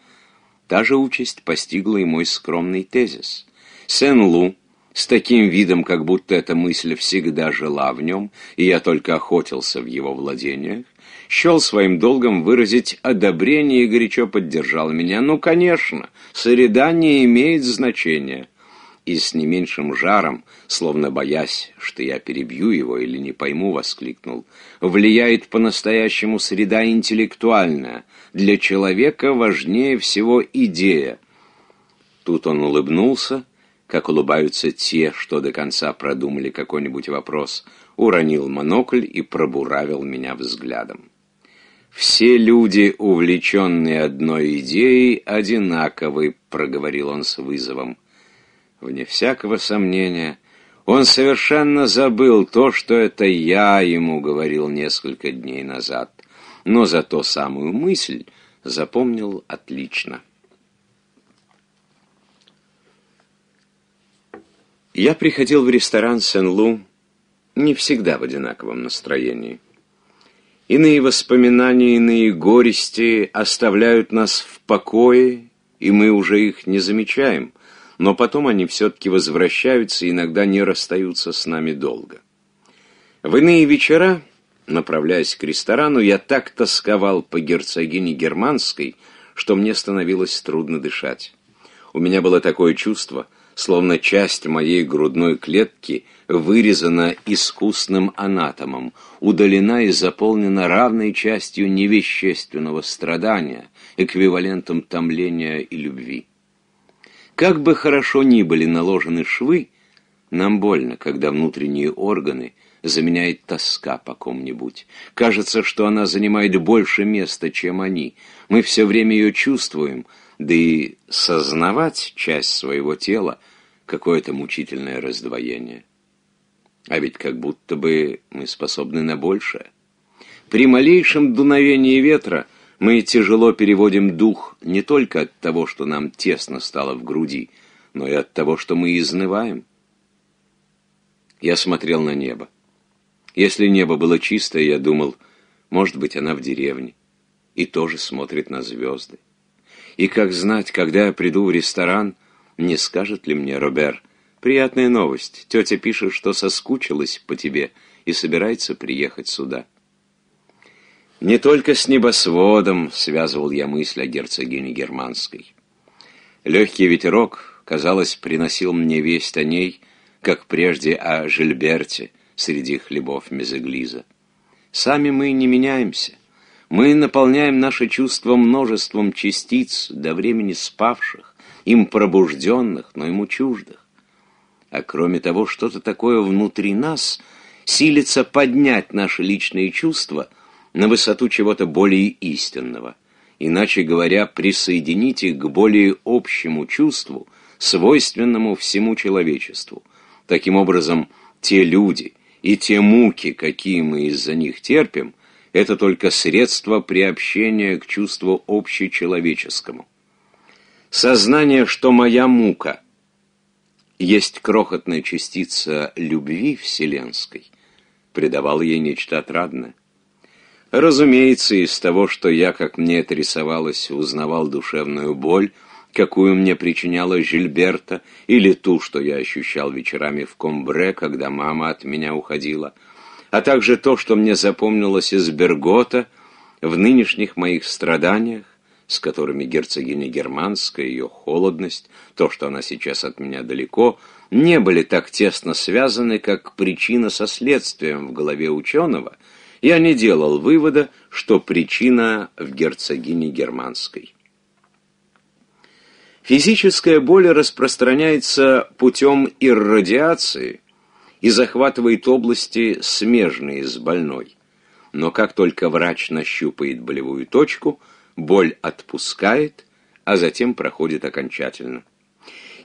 Та же участь постигла и мой скромный тезис. Сен-Лу, с таким видом, как будто эта мысль всегда жила в нем, и я только охотился в его владениях, счел своим долгом выразить одобрение и горячо поддержал меня. Ну, конечно, среда не имеет значения. И с не меньшим жаром, словно боясь, что я перебью его или не пойму, воскликнул. Влияет по-настоящему среда интеллектуальная. Для человека важнее всего идея. Тут он улыбнулся, как улыбаются те, что до конца продумали какой-нибудь вопрос, уронил монокль и пробуравил меня взглядом. «Все люди, увлеченные одной идеей, одинаковы», — проговорил он с вызовом. Вне всякого сомнения, он совершенно забыл то, что это я ему говорил несколько дней назад, но зато самую мысль запомнил отлично. Я приходил в ресторан Сен-Лу не всегда в одинаковом настроении. Иные воспоминания, иные горести оставляют нас в покое, и мы уже их не замечаем, но потом они все-таки возвращаются и иногда не расстаются с нами долго. В иные вечера, направляясь к ресторану, я так тосковал по герцогине Германской, что мне становилось трудно дышать. У меня было такое чувство – словно часть моей грудной клетки вырезана искусным анатомом, удалена и заполнена равной частью невещественного страдания, эквивалентом томления и любви. Как бы хорошо ни были наложены швы, нам больно, когда внутренние органы заменяет тоска по ком-нибудь. Кажется, что она занимает больше места, чем они. Мы все время ее чувствуем, да и сознавать часть своего тела какое-то мучительное раздвоение. А ведь как будто бы мы способны на большее. При малейшем дуновении ветра мы тяжело переводим дух не только от того, что нам тесно стало в груди, но и от того, что мы изнываем. Я смотрел на небо. Если небо было чистое, я думал, может быть, она в деревне и тоже смотрит на звезды. И как знать, когда я приду в ресторан — не скажет ли мне Робер. Приятная новость. Тетя пишет, что соскучилась по тебе и собирается приехать сюда. Не только с небосводом связывал я мысль о герцогине Германской. Легкий ветерок, казалось, приносил мне весть о ней, как прежде о Жильберте среди хлебов Мезеглиза. Сами мы не меняемся. Мы наполняем наши чувства множеством частиц, до времени спавших, им пробужденных, но ему чуждых. А кроме того, что-то такое внутри нас силится поднять наши личные чувства на высоту чего-то более истинного, иначе говоря, присоединить их к более общему чувству, свойственному всему человечеству. Таким образом, те люди и те муки, какие мы из-за них терпим, это только средство приобщения к чувству общечеловеческому. Сознание, что моя мука есть крохотная частица любви вселенской, придавало ей нечто отрадное. Разумеется, из того, что я, как мне это рисовалось, узнавал душевную боль, какую мне причиняла Жильберта, или ту, что я ощущал вечерами в Комбре, когда мама от меня уходила, а также то, что мне запомнилось из Бергота в нынешних моих страданиях, с которыми герцогиня Германская, ее холодность, то, что она сейчас от меня далеко, не были так тесно связаны, как причина со следствием в голове ученого, я не делал вывода, что причина в герцогине Германской. Физическая боль распространяется путем иррадиации и захватывает области, смежные с больной. Но как только врач нащупает болевую точку – боль отпускает, а затем проходит окончательно.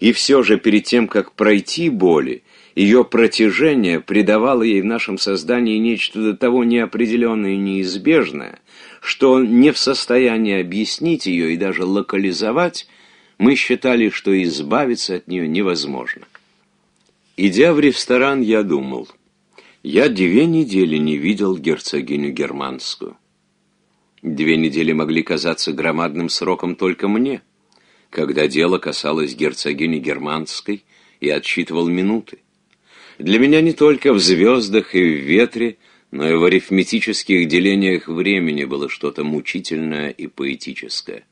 И все же перед тем, как пройти боли, ее протяжение придавало ей в нашем создании нечто до того неопределенное и неизбежное, что не в состоянии объяснить ее и даже локализовать, мы считали, что избавиться от нее невозможно. Идя в ресторан, я думал, я две недели не видел герцогиню германскую. Две недели могли казаться громадным сроком только мне, когда дело касалось герцогини Германской и отсчитывал минуты. Для меня не только в звездах и в ветре, но и в арифметических делениях времени было что-то мучительное и поэтическое.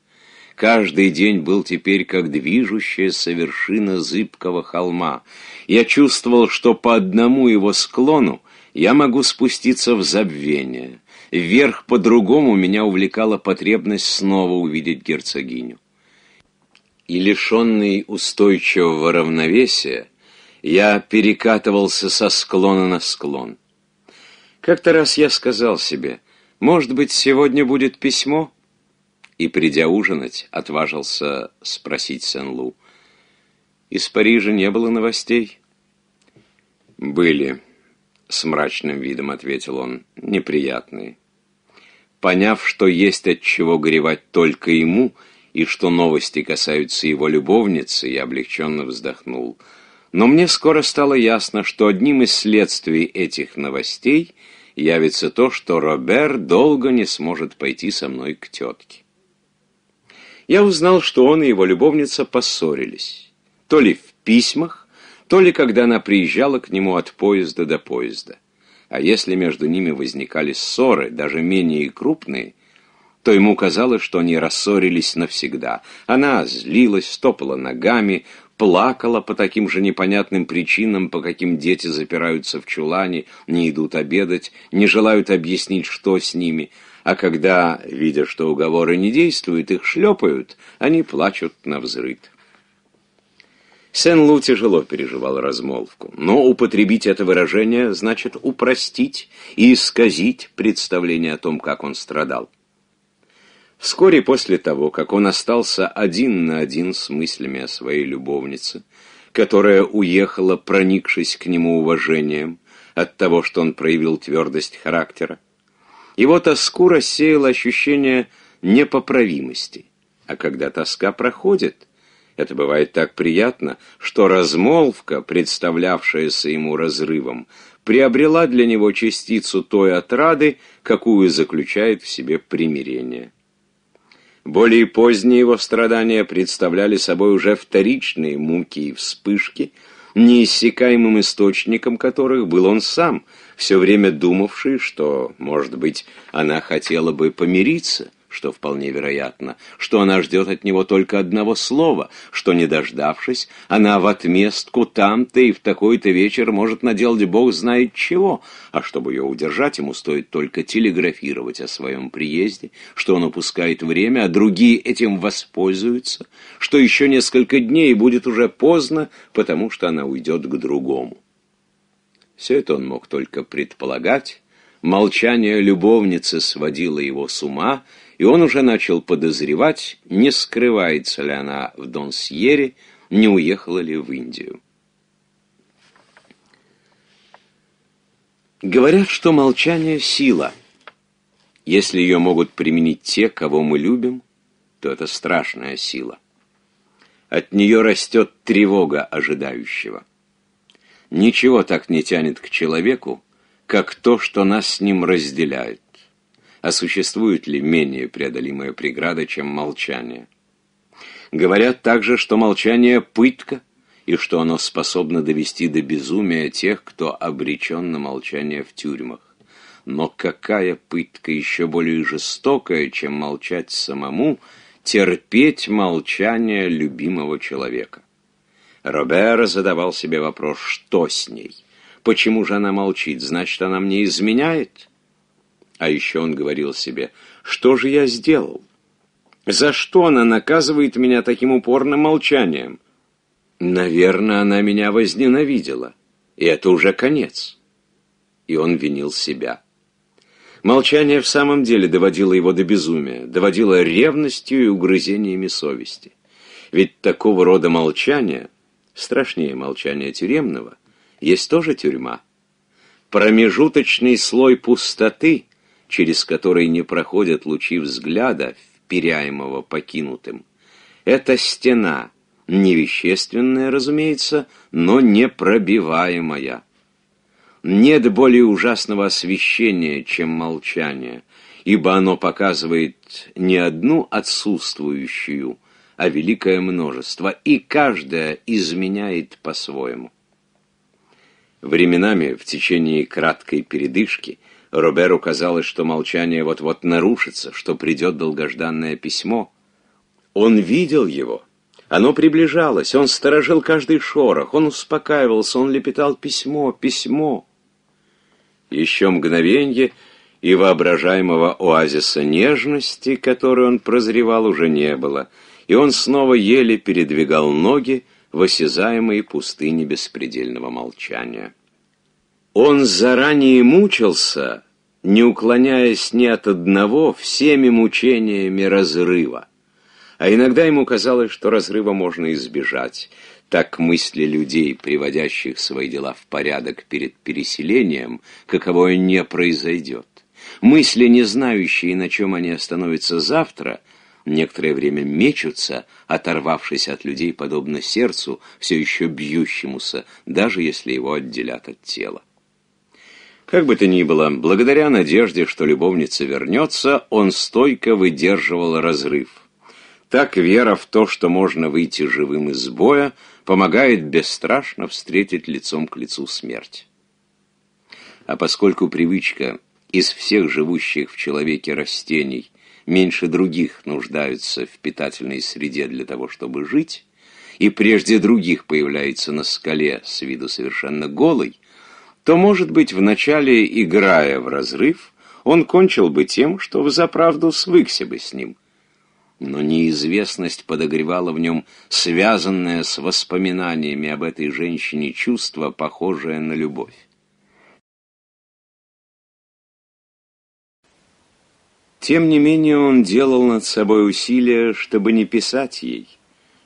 Каждый день был теперь как движущаяся вершина зыбкого холма. Я чувствовал, что по одному его склону я могу спуститься в забвение — Вверх по-другому меня увлекала потребность снова увидеть герцогиню. И лишенный устойчивого равновесия, я перекатывался со склона на склон. Как-то раз я сказал себе, может быть, сегодня будет письмо? И, придя ужинать, отважился спросить Сен-Лу. Из Парижа не было новостей? Были, с мрачным видом ответил он, неприятные поняв, что есть от чего горевать только ему, и что новости касаются его любовницы, я облегченно вздохнул. Но мне скоро стало ясно, что одним из следствий этих новостей явится то, что Робер долго не сможет пойти со мной к тетке. Я узнал, что он и его любовница поссорились, то ли в письмах, то ли когда она приезжала к нему от поезда до поезда. А если между ними возникали ссоры, даже менее крупные, то ему казалось, что они рассорились навсегда. Она злилась, стопала ногами, плакала по таким же непонятным причинам, по каким дети запираются в чулане, не идут обедать, не желают объяснить, что с ними. А когда, видя, что уговоры не действуют, их шлепают, они плачут на взрыд. Сен-Лу тяжело переживал размолвку, но употребить это выражение значит упростить и исказить представление о том, как он страдал. Вскоре после того, как он остался один на один с мыслями о своей любовнице, которая уехала, проникшись к нему уважением от того, что он проявил твердость характера, его тоску рассеяло ощущение непоправимости. А когда тоска проходит – это бывает так приятно, что размолвка, представлявшаяся ему разрывом, приобрела для него частицу той отрады, какую заключает в себе примирение. Более поздние его страдания представляли собой уже вторичные муки и вспышки, неиссякаемым источником которых был он сам, все время думавший, что, может быть, она хотела бы помириться – что вполне вероятно, что она ждет от него только одного слова, что, не дождавшись, она в отместку там-то и в такой-то вечер может наделать бог знает чего, а чтобы ее удержать, ему стоит только телеграфировать о своем приезде, что он упускает время, а другие этим воспользуются, что еще несколько дней будет уже поздно, потому что она уйдет к другому. Все это он мог только предполагать, молчание любовницы сводило его с ума, и он уже начал подозревать, не скрывается ли она в Донсьере, не уехала ли в Индию. Говорят, что молчание — сила. Если ее могут применить те, кого мы любим, то это страшная сила. От нее растет тревога ожидающего. Ничего так не тянет к человеку, как то, что нас с ним разделяет а существует ли менее преодолимая преграда, чем молчание. Говорят также, что молчание – пытка, и что оно способно довести до безумия тех, кто обречен на молчание в тюрьмах. Но какая пытка еще более жестокая, чем молчать самому, терпеть молчание любимого человека? Робер задавал себе вопрос, что с ней? Почему же она молчит? Значит, она мне изменяет? А еще он говорил себе, что же я сделал? За что она наказывает меня таким упорным молчанием? Наверное, она меня возненавидела. И это уже конец. И он винил себя. Молчание в самом деле доводило его до безумия, доводило ревностью и угрызениями совести. Ведь такого рода молчание, страшнее молчания тюремного, есть тоже тюрьма. Промежуточный слой пустоты — через который не проходят лучи взгляда, вперяемого покинутым. Это стена, невещественная, разумеется, но непробиваемая. Нет более ужасного освещения, чем молчание, ибо оно показывает не одну отсутствующую, а великое множество, и каждая изменяет по-своему. Временами в течение краткой передышки – Роберу казалось, что молчание вот-вот нарушится, что придет долгожданное письмо. Он видел его. Оно приближалось, он сторожил каждый шорох, он успокаивался, он лепетал письмо, письмо. Еще мгновенье, и воображаемого оазиса нежности, который он прозревал, уже не было, и он снова еле передвигал ноги в осязаемой пустыне беспредельного молчания. Он заранее мучился, не уклоняясь ни от одного всеми мучениями разрыва. А иногда ему казалось, что разрыва можно избежать. Так мысли людей, приводящих свои дела в порядок перед переселением, каковое не произойдет. Мысли, не знающие, на чем они остановятся завтра, некоторое время мечутся, оторвавшись от людей, подобно сердцу, все еще бьющемуся, даже если его отделят от тела. Как бы то ни было, благодаря надежде, что любовница вернется, он стойко выдерживал разрыв. Так вера в то, что можно выйти живым из боя, помогает бесстрашно встретить лицом к лицу смерть. А поскольку привычка из всех живущих в человеке растений меньше других нуждаются в питательной среде для того, чтобы жить, и прежде других появляется на скале с виду совершенно голой, то, может быть, вначале, играя в разрыв, он кончил бы тем, что взаправду свыкся бы с ним. Но неизвестность подогревала в нем связанное с воспоминаниями об этой женщине чувство, похожее на любовь. Тем не менее он делал над собой усилия, чтобы не писать ей,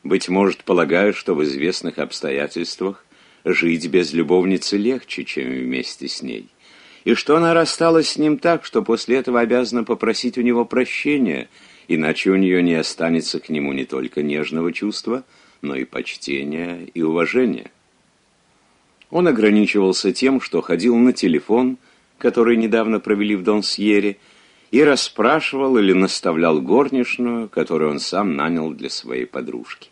быть может, полагая, что в известных обстоятельствах Жить без любовницы легче, чем вместе с ней. И что она рассталась с ним так, что после этого обязана попросить у него прощения, иначе у нее не останется к нему не только нежного чувства, но и почтения и уважения. Он ограничивался тем, что ходил на телефон, который недавно провели в Донсьере, и расспрашивал или наставлял горничную, которую он сам нанял для своей подружки.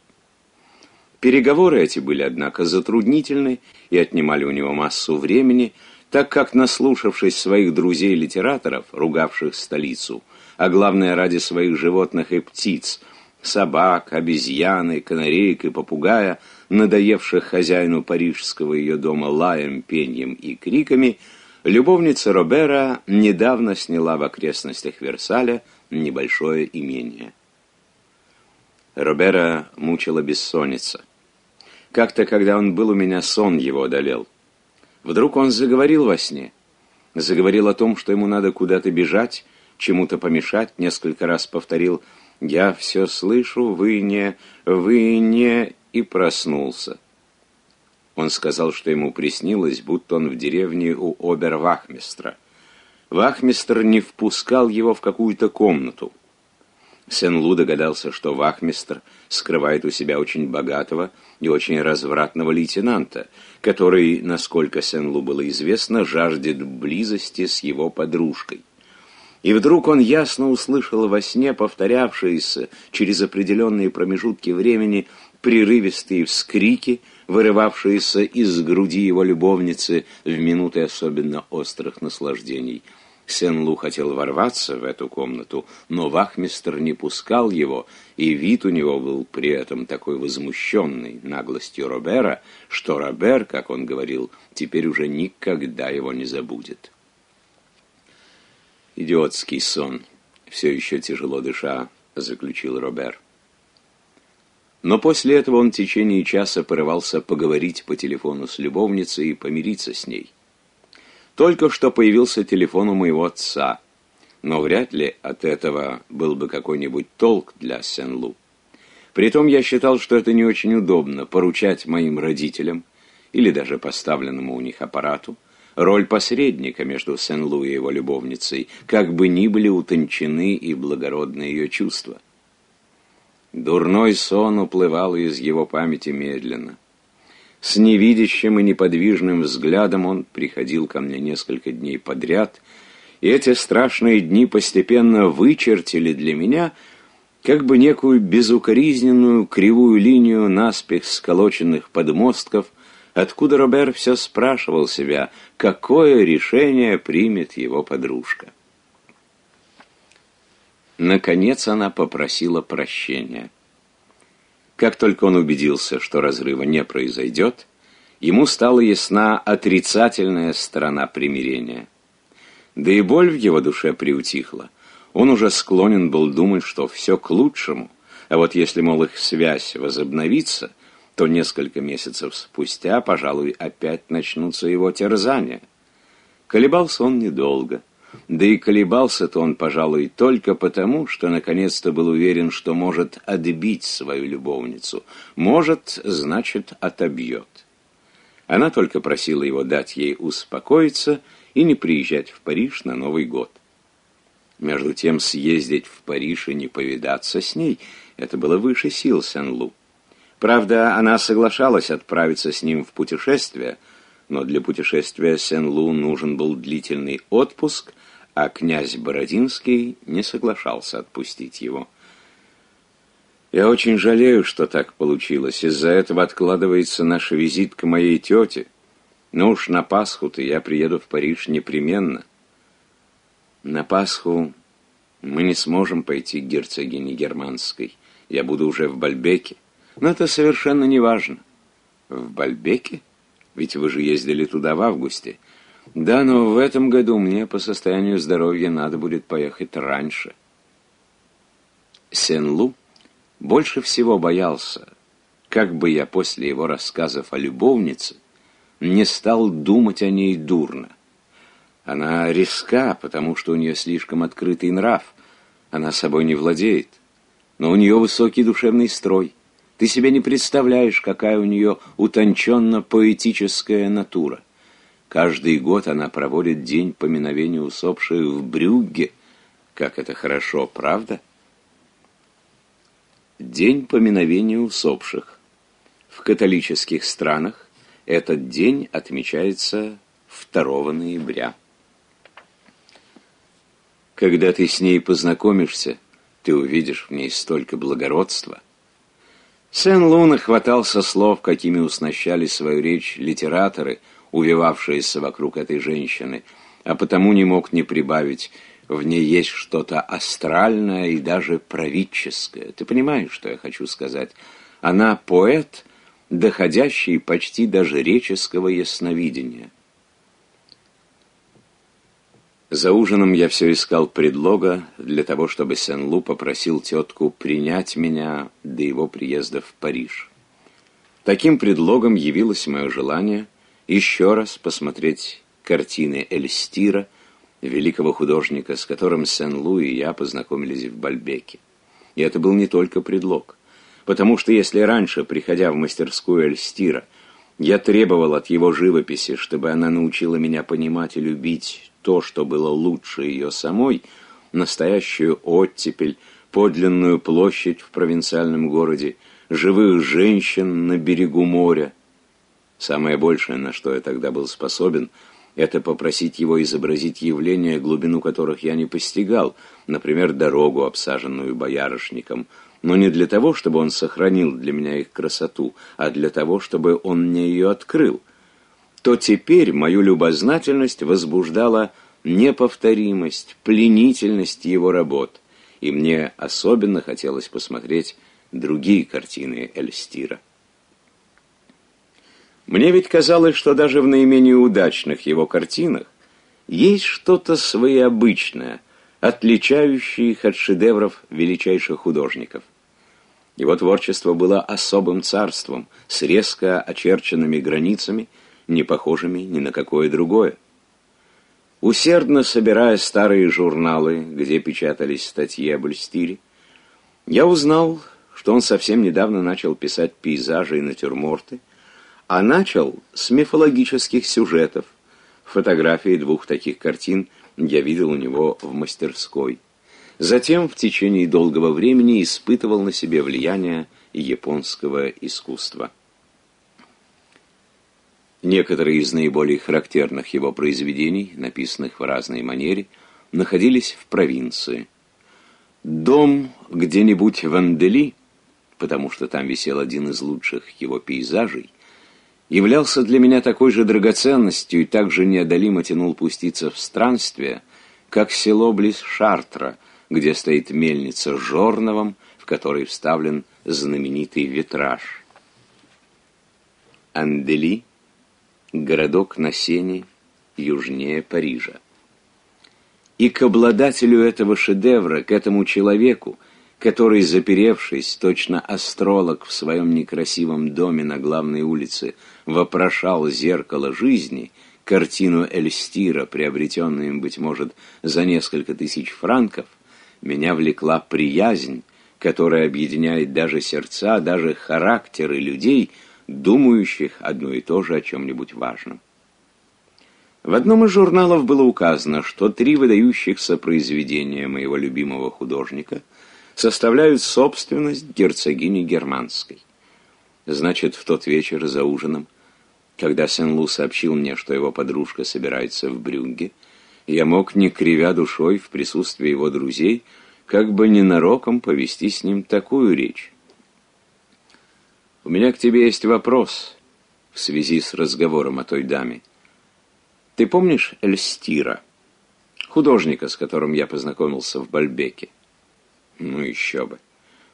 Переговоры эти были, однако, затруднительны и отнимали у него массу времени, так как, наслушавшись своих друзей-литераторов, ругавших столицу, а главное ради своих животных и птиц, собак, обезьяны, канареек и попугая, надоевших хозяину парижского ее дома лаем, пеньем и криками, любовница Робера недавно сняла в окрестностях Версаля небольшое имение. Робера мучила бессонница – как-то, когда он был у меня, сон его одолел. Вдруг он заговорил во сне. Заговорил о том, что ему надо куда-то бежать, чему-то помешать, несколько раз повторил «Я все слышу, вы не, вы не...» и проснулся. Он сказал, что ему приснилось, будто он в деревне у обервахмистра. Вахмистр не впускал его в какую-то комнату. Сен-Лу догадался, что вахмистр скрывает у себя очень богатого, и очень развратного лейтенанта, который, насколько Сен-Лу было известно, жаждет близости с его подружкой. И вдруг он ясно услышал во сне повторявшиеся через определенные промежутки времени прерывистые вскрики, вырывавшиеся из груди его любовницы в минуты особенно острых наслаждений – Ксенлу хотел ворваться в эту комнату, но вахмистр не пускал его, и вид у него был при этом такой возмущенный наглостью Робера, что Робер, как он говорил, теперь уже никогда его не забудет. «Идиотский сон», — все еще тяжело дыша, — заключил Робер. Но после этого он в течение часа порывался поговорить по телефону с любовницей и помириться с ней. Только что появился телефон у моего отца, но вряд ли от этого был бы какой-нибудь толк для Сен-Лу. Притом я считал, что это не очень удобно поручать моим родителям или даже поставленному у них аппарату роль посредника между Сен-Лу и его любовницей, как бы ни были утончены и благородны ее чувства. Дурной сон уплывал из его памяти медленно. С невидящим и неподвижным взглядом он приходил ко мне несколько дней подряд, и эти страшные дни постепенно вычертили для меня как бы некую безукоризненную кривую линию наспех сколоченных подмостков, откуда Робер все спрашивал себя, какое решение примет его подружка. Наконец она попросила прощения. Как только он убедился, что разрыва не произойдет, ему стала ясна отрицательная сторона примирения. Да и боль в его душе приутихла. Он уже склонен был думать, что все к лучшему, а вот если, мол, их связь возобновится, то несколько месяцев спустя, пожалуй, опять начнутся его терзания. Колебался он недолго – да и колебался-то он, пожалуй, только потому, что наконец-то был уверен, что может отбить свою любовницу. Может, значит, отобьет. Она только просила его дать ей успокоиться и не приезжать в Париж на Новый год. Между тем, съездить в Париж и не повидаться с ней — это было выше сил Сен-Лу. Правда, она соглашалась отправиться с ним в путешествие, но для путешествия Сен-Лу нужен был длительный отпуск — а князь Бородинский не соглашался отпустить его. «Я очень жалею, что так получилось. Из-за этого откладывается наша визит к моей тете. Ну уж на Пасху-то я приеду в Париж непременно». «На Пасху мы не сможем пойти к герцогине Германской. Я буду уже в Бальбеке. Но это совершенно не важно». «В Бальбеке? Ведь вы же ездили туда в августе». Да, но в этом году мне по состоянию здоровья надо будет поехать раньше. Сен-Лу больше всего боялся, как бы я после его рассказов о любовнице не стал думать о ней дурно. Она резка, потому что у нее слишком открытый нрав, она собой не владеет, но у нее высокий душевный строй. Ты себе не представляешь, какая у нее утонченно-поэтическая натура. Каждый год она проводит день поминовения усопших в Брюгге. Как это хорошо, правда? День поминовения усопших. В католических странах этот день отмечается 2 ноября. Когда ты с ней познакомишься, ты увидишь в ней столько благородства. Сен-Луна хватался слов, какими уснащали свою речь литераторы – увивавшееся вокруг этой женщины, а потому не мог не прибавить в ней есть что-то астральное и даже правительское. Ты понимаешь, что я хочу сказать? Она поэт, доходящий почти до жреческого ясновидения. За ужином я все искал предлога для того, чтобы Сен-Лу попросил тетку принять меня до его приезда в Париж. Таким предлогом явилось мое желание – еще раз посмотреть картины Эльстира, великого художника, с которым Сен-Лу и я познакомились в Бальбеке. И это был не только предлог. Потому что если раньше, приходя в мастерскую Эльстира, я требовал от его живописи, чтобы она научила меня понимать и любить то, что было лучше ее самой, настоящую оттепель, подлинную площадь в провинциальном городе, живых женщин на берегу моря — Самое большее, на что я тогда был способен, это попросить его изобразить явления, глубину которых я не постигал, например, дорогу, обсаженную боярышником, но не для того, чтобы он сохранил для меня их красоту, а для того, чтобы он мне ее открыл. То теперь мою любознательность возбуждала неповторимость, пленительность его работ, и мне особенно хотелось посмотреть другие картины Эльстира. Мне ведь казалось, что даже в наименее удачных его картинах есть что-то своеобычное, отличающее их от шедевров величайших художников. Его творчество было особым царством, с резко очерченными границами, не похожими ни на какое другое. Усердно собирая старые журналы, где печатались статьи об Эльстире, я узнал, что он совсем недавно начал писать пейзажи и натюрморты – а начал с мифологических сюжетов. Фотографии двух таких картин я видел у него в мастерской. Затем в течение долгого времени испытывал на себе влияние японского искусства. Некоторые из наиболее характерных его произведений, написанных в разной манере, находились в провинции. Дом где-нибудь в Андели, потому что там висел один из лучших его пейзажей – являлся для меня такой же драгоценностью и так же неодолимо тянул пуститься в странствие, как село близ Шартра, где стоит мельница с Жорновым, в которой вставлен знаменитый витраж. Андели, городок на Сене, южнее Парижа. И к обладателю этого шедевра, к этому человеку, который, заперевшись, точно астролог в своем некрасивом доме на главной улице, вопрошал зеркало жизни, картину Эльстира, приобретенную им, быть может, за несколько тысяч франков, меня влекла приязнь, которая объединяет даже сердца, даже характеры людей, думающих одно и то же о чем-нибудь важном. В одном из журналов было указано, что три выдающихся произведения моего любимого художника составляют собственность герцогини Германской. Значит, в тот вечер за ужином когда Сен-Лу сообщил мне, что его подружка собирается в Брюнге, я мог, не кривя душой в присутствии его друзей, как бы ненароком повести с ним такую речь. «У меня к тебе есть вопрос в связи с разговором о той даме. Ты помнишь Эльстира, художника, с которым я познакомился в Бальбеке? Ну еще бы.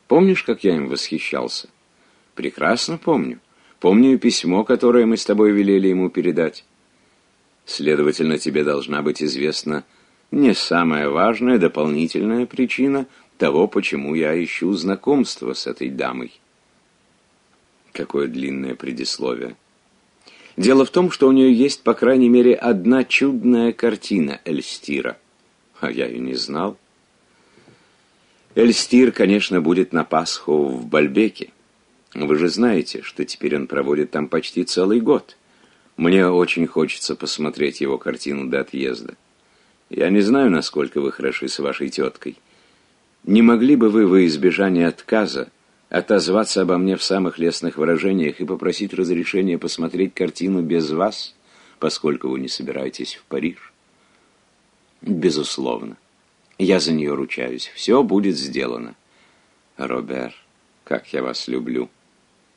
Помнишь, как я им восхищался? Прекрасно помню. Помню письмо, которое мы с тобой велели ему передать. Следовательно, тебе должна быть известна не самая важная дополнительная причина того, почему я ищу знакомство с этой дамой. Какое длинное предисловие. Дело в том, что у нее есть, по крайней мере, одна чудная картина Эльстира. А я ее не знал. Эльстир, конечно, будет на Пасху в Бальбеке. Вы же знаете, что теперь он проводит там почти целый год. Мне очень хочется посмотреть его картину до отъезда. Я не знаю, насколько вы хороши с вашей теткой. Не могли бы вы во избежание отказа отозваться обо мне в самых лестных выражениях и попросить разрешения посмотреть картину без вас, поскольку вы не собираетесь в Париж? Безусловно. Я за нее ручаюсь. Все будет сделано. Робер, как я вас люблю.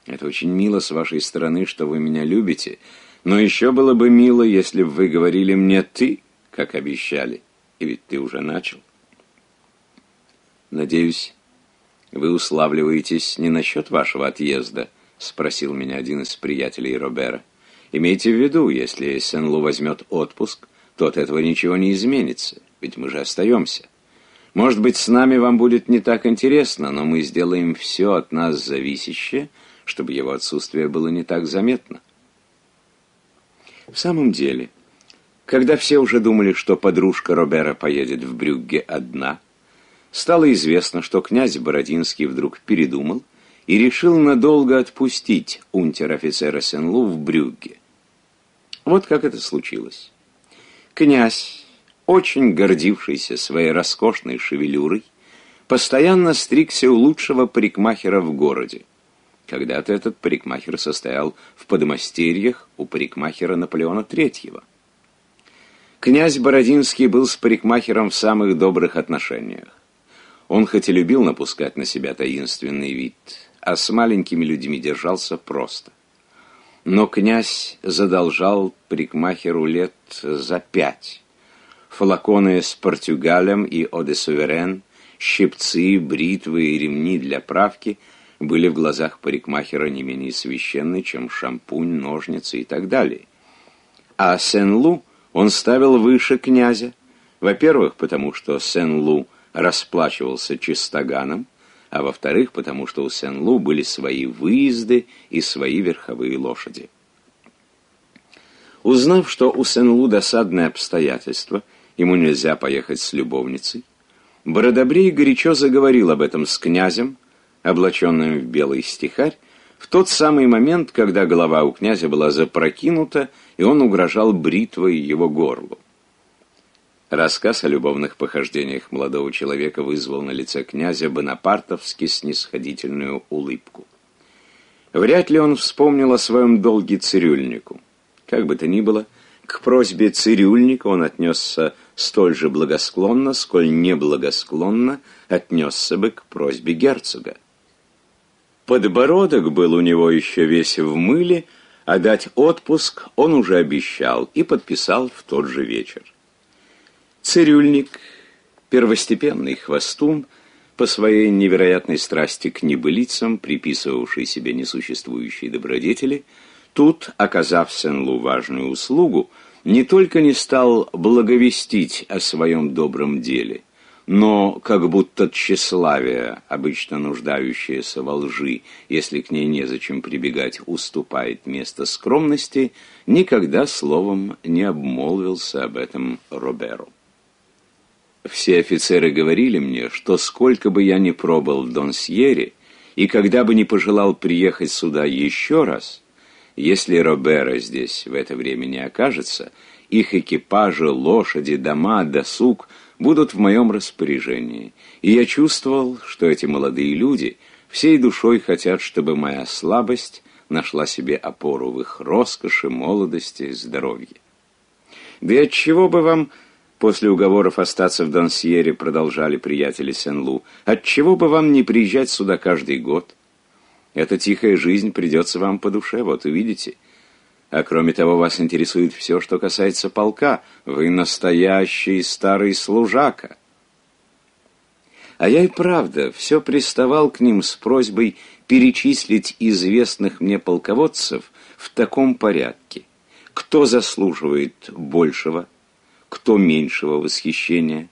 Это очень мило с вашей стороны, что вы меня любите, но еще было бы мило, если бы вы говорили мне «ты», как обещали, и ведь ты уже начал. Надеюсь, вы уславливаетесь не насчет вашего отъезда, спросил меня один из приятелей Робера. Имейте в виду, если Сен-Лу возьмет отпуск, то от этого ничего не изменится, ведь мы же остаемся. Может быть, с нами вам будет не так интересно, но мы сделаем все от нас зависящее, чтобы его отсутствие было не так заметно. В самом деле, когда все уже думали, что подружка Робера поедет в Брюгге одна, стало известно, что князь Бородинский вдруг передумал и решил надолго отпустить унтер-офицера Сен-Лу в Брюгге. Вот как это случилось. Князь, очень гордившийся своей роскошной шевелюрой, постоянно стригся у лучшего парикмахера в городе. Когда-то этот парикмахер состоял в подмастерьях у парикмахера Наполеона Третьего. Князь Бородинский был с парикмахером в самых добрых отношениях. Он хоть и любил напускать на себя таинственный вид, а с маленькими людьми держался просто. Но князь задолжал парикмахеру лет за пять. Флаконы с португалем и одесуверен, щипцы, бритвы и ремни для правки – были в глазах парикмахера не менее священны, чем шампунь, ножницы и так далее. А Сен-Лу он ставил выше князя, во-первых, потому что Сен-Лу расплачивался чистоганом, а во-вторых, потому что у Сен-Лу были свои выезды и свои верховые лошади. Узнав, что у Сен-Лу досадное обстоятельство, ему нельзя поехать с любовницей, Бородобрей горячо заговорил об этом с князем, облаченным в белый стихарь, в тот самый момент, когда голова у князя была запрокинута, и он угрожал бритвой его горлу. Рассказ о любовных похождениях молодого человека вызвал на лице князя Бонапартовски снисходительную улыбку. Вряд ли он вспомнил о своем долге цирюльнику. Как бы то ни было, к просьбе цирюльника он отнесся столь же благосклонно, сколь неблагосклонно отнесся бы к просьбе герцога. Подбородок был у него еще весь в мыле, а дать отпуск он уже обещал и подписал в тот же вечер. Цирюльник, первостепенный хвостун, по своей невероятной страсти к небылицам, приписывавший себе несуществующие добродетели, тут, оказав Сен-Лу важную услугу, не только не стал благовестить о своем добром деле – но как будто тщеславие, обычно нуждающееся во лжи, если к ней незачем прибегать, уступает место скромности, никогда словом не обмолвился об этом Роберу. Все офицеры говорили мне, что сколько бы я ни пробыл в Донсьере, и когда бы не пожелал приехать сюда еще раз, если Робера здесь в это время не окажется, их экипажи, лошади, дома, досуг – будут в моем распоряжении, и я чувствовал, что эти молодые люди всей душой хотят, чтобы моя слабость нашла себе опору в их роскоши, молодости, здоровье. Да и отчего бы вам после уговоров остаться в Дансьере, продолжали приятели Сен-Лу, отчего бы вам не приезжать сюда каждый год? Эта тихая жизнь придется вам по душе, вот увидите – а кроме того, вас интересует все, что касается полка. Вы настоящий старый служака. А я и правда все приставал к ним с просьбой перечислить известных мне полководцев в таком порядке. Кто заслуживает большего, кто меньшего восхищения,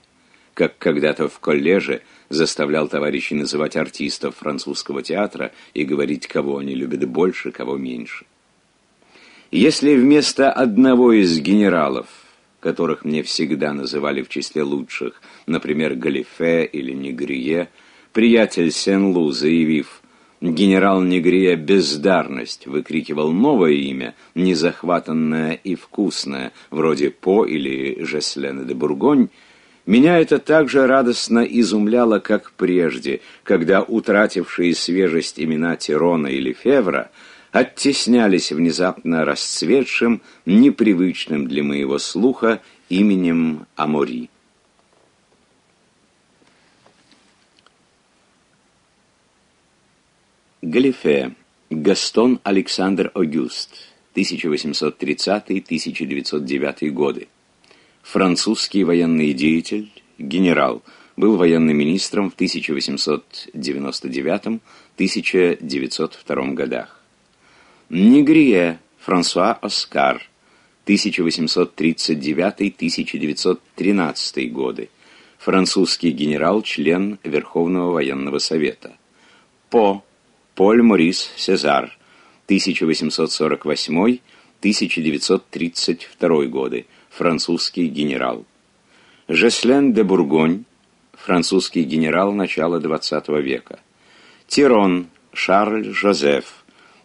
как когда-то в коллеже заставлял товарищей называть артистов французского театра и говорить, кого они любят больше, кого меньше. Если вместо одного из генералов, которых мне всегда называли в числе лучших, например, Галифе или Негрие, приятель Сен-Лу, заявив «Генерал Негрия – бездарность», выкрикивал новое имя, незахватанное и вкусное, вроде По или Жеслена де Бургонь, меня это также радостно изумляло, как прежде, когда утратившие свежесть имена Тирона или Февра – оттеснялись внезапно расцветшим, непривычным для моего слуха именем Амори. Галифе. Гастон Александр Огюст. 1830-1909 годы. Французский военный деятель, генерал, был военным министром в 1899-1902 годах. Негрие Франсуа Оскар, 1839-1913 годы, французский генерал, член Верховного военного совета. По Поль Морис Сезар, 1848-1932 годы, французский генерал. Жеслен де Бургонь, французский генерал начала XX века. Тирон Шарль Жозеф,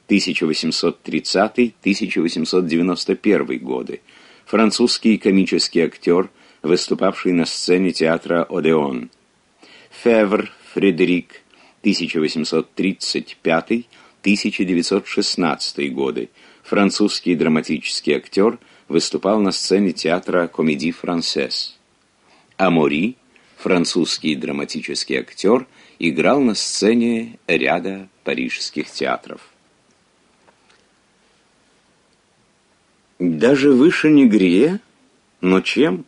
1830-1891 годы, французский комический актер, выступавший на сцене театра «Одеон». Февр Фредерик, 1835-1916 годы, французский драматический актер, выступал на сцене театра «Комеди францесс». Амори, французский драматический актер, играл на сцене ряда парижских театров. Даже выше Негрия? Но чем?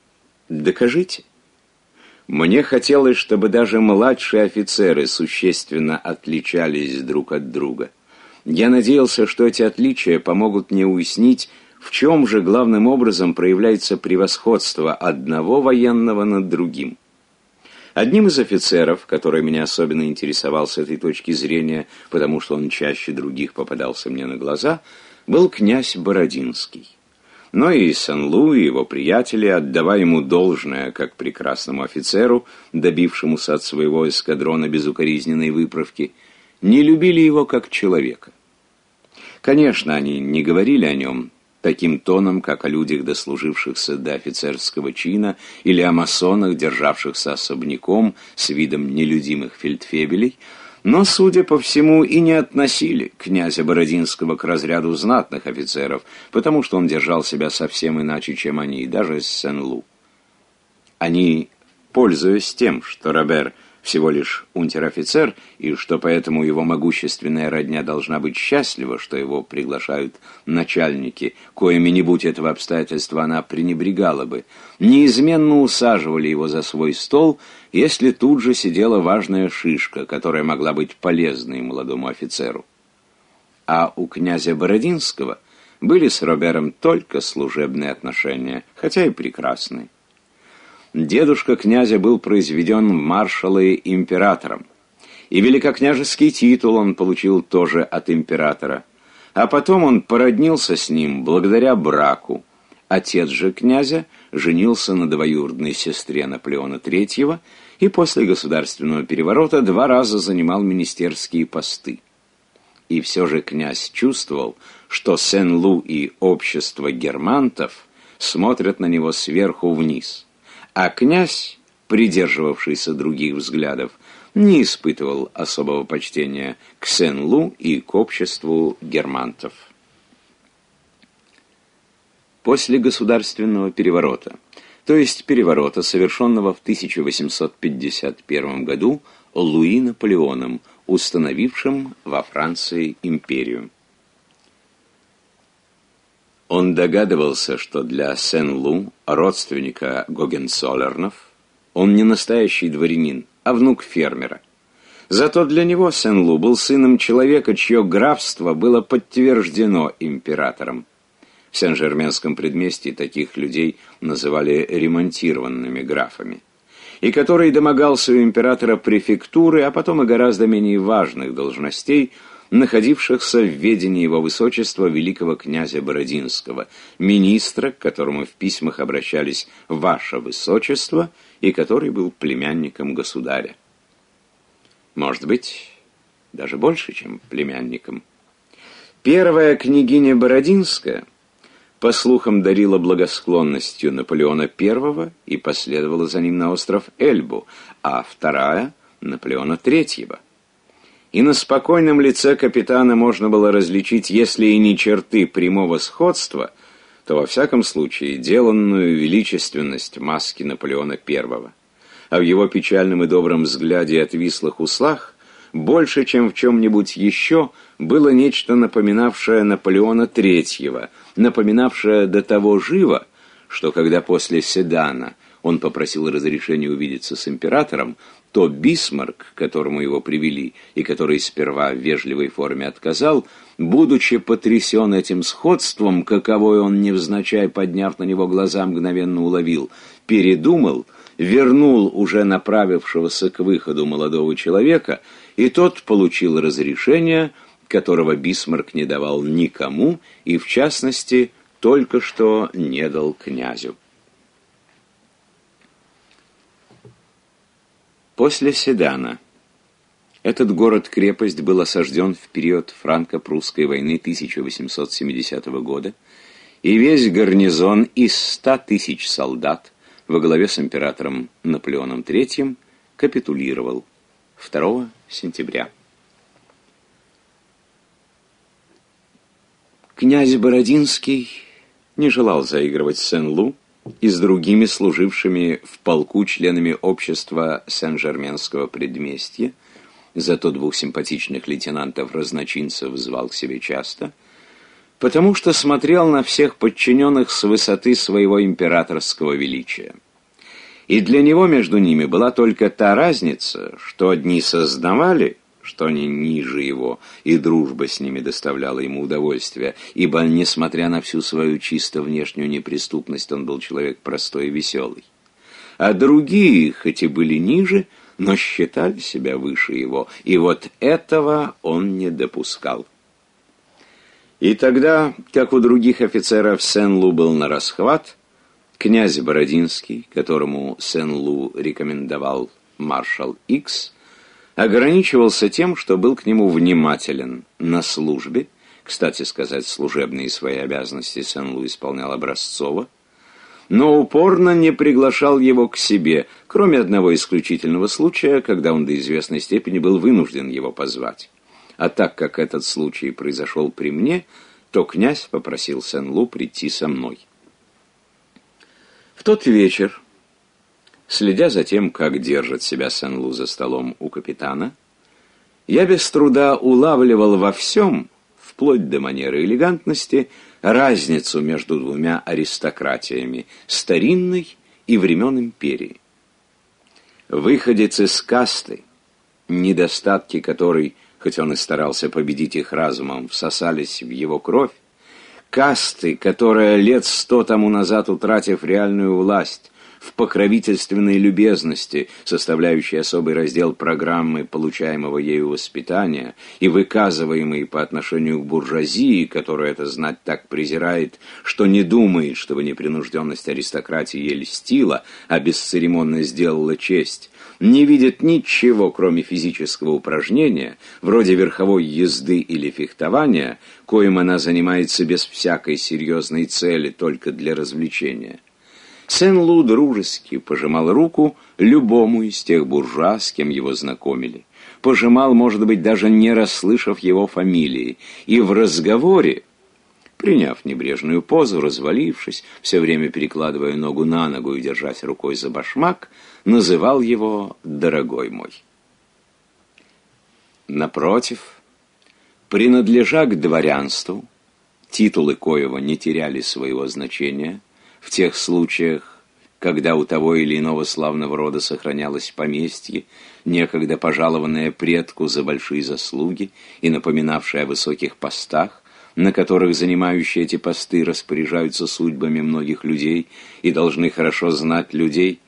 Докажите. Мне хотелось, чтобы даже младшие офицеры существенно отличались друг от друга. Я надеялся, что эти отличия помогут мне уяснить, в чем же главным образом проявляется превосходство одного военного над другим. Одним из офицеров, который меня особенно интересовал с этой точки зрения, потому что он чаще других попадался мне на глаза, был князь Бородинский. Но и Сен-Лу и его приятели, отдавая ему должное, как прекрасному офицеру, добившемуся от своего эскадрона безукоризненной выправки, не любили его как человека. Конечно, они не говорили о нем таким тоном, как о людях, дослужившихся до офицерского чина, или о масонах, державшихся особняком с видом нелюдимых фельдфебелей, но, судя по всему, и не относили князя Бородинского к разряду знатных офицеров, потому что он держал себя совсем иначе, чем они, даже с Сен-Лу. Они, пользуясь тем, что Робер всего лишь унтер-офицер, и что поэтому его могущественная родня должна быть счастлива, что его приглашают начальники, коими-нибудь этого обстоятельства она пренебрегала бы, неизменно усаживали его за свой стол – если тут же сидела важная шишка, которая могла быть полезной молодому офицеру. А у князя Бородинского были с Робером только служебные отношения, хотя и прекрасные. Дедушка князя был произведен маршалом маршалы императором, и великокняжеский титул он получил тоже от императора, а потом он породнился с ним благодаря браку. Отец же князя – женился на двоюродной сестре Наполеона III и после государственного переворота два раза занимал министерские посты. И все же князь чувствовал, что Сен-Лу и общество германтов смотрят на него сверху вниз, а князь, придерживавшийся других взглядов, не испытывал особого почтения к Сен-Лу и к обществу германтов после государственного переворота, то есть переворота, совершенного в 1851 году Луи Наполеоном, установившим во Франции империю. Он догадывался, что для Сен-Лу, родственника Гогенсолернов, он не настоящий дворянин, а внук фермера. Зато для него Сен-Лу был сыном человека, чье графство было подтверждено императором. В Сен-Жерменском предместье таких людей называли ремонтированными графами, и который домогался у императора префектуры, а потом и гораздо менее важных должностей, находившихся в ведении его высочества великого князя Бородинского, министра, к которому в письмах обращались «Ваше Высочество» и который был племянником государя. Может быть, даже больше, чем племянником. Первая княгиня Бородинская – по слухам, дарила благосклонностью Наполеона I и последовала за ним на остров Эльбу, а вторая — Наполеона III. И на спокойном лице капитана можно было различить, если и не черты прямого сходства, то, во всяком случае, деланную величественность маски Наполеона I. А в его печальном и добром взгляде отвислых услах больше, чем в чем-нибудь еще, было нечто напоминавшее Наполеона Третьего — напоминавшая до того живо, что когда после седана он попросил разрешения увидеться с императором, то Бисмарк, которому его привели и который сперва в вежливой форме отказал, будучи потрясен этим сходством, каковой он, невзначай подняв на него глаза, мгновенно уловил, передумал, вернул уже направившегося к выходу молодого человека, и тот получил разрешение – которого Бисмарк не давал никому и, в частности, только что не дал князю. После Седана этот город-крепость был осажден в период франко-прусской войны 1870 года, и весь гарнизон из 100 тысяч солдат во главе с императором Наполеоном III капитулировал 2 сентября. Князь Бородинский не желал заигрывать с Сен-Лу и с другими служившими в полку членами общества Сен-Жерменского предместья, зато двух симпатичных лейтенантов-разночинцев звал к себе часто, потому что смотрел на всех подчиненных с высоты своего императорского величия. И для него между ними была только та разница, что одни сознавали – что они ниже его, и дружба с ними доставляла ему удовольствие, ибо, несмотря на всю свою чисто внешнюю неприступность, он был человек простой и веселый. А другие, хоть и были ниже, но считали себя выше его, и вот этого он не допускал. И тогда, как у других офицеров, Сен-Лу был на расхват, князь Бородинский, которому Сен-Лу рекомендовал маршал Икс, ограничивался тем, что был к нему внимателен на службе, кстати сказать, служебные свои обязанности Сен-Лу исполнял образцово, но упорно не приглашал его к себе, кроме одного исключительного случая, когда он до известной степени был вынужден его позвать. А так как этот случай произошел при мне, то князь попросил Сен-Лу прийти со мной. В тот вечер Следя за тем, как держит себя Сен-Лу за столом у капитана, я без труда улавливал во всем, вплоть до манеры элегантности, разницу между двумя аристократиями – старинной и времен империи. Выходец из касты, недостатки которой, хоть он и старался победить их разумом, всосались в его кровь, касты, которая лет сто тому назад, утратив реальную власть, в покровительственной любезности, составляющей особый раздел программы получаемого ею воспитания и выказываемой по отношению к буржуазии, которая это знать так презирает, что не думает, чтобы непринужденность аристократии ей льстила, а бесцеремонно сделала честь, не видит ничего, кроме физического упражнения, вроде верховой езды или фехтования, коим она занимается без всякой серьезной цели, только для развлечения. Сен-Лу дружески пожимал руку любому из тех буржуа, с кем его знакомили. Пожимал, может быть, даже не расслышав его фамилии. И в разговоре, приняв небрежную позу, развалившись, все время перекладывая ногу на ногу и держась рукой за башмак, называл его «дорогой мой». Напротив, принадлежа к дворянству, титулы коего не теряли своего значения – в тех случаях, когда у того или иного славного рода сохранялось поместье, некогда пожалованное предку за большие заслуги и напоминавшее о высоких постах, на которых занимающие эти посты распоряжаются судьбами многих людей и должны хорошо знать людей,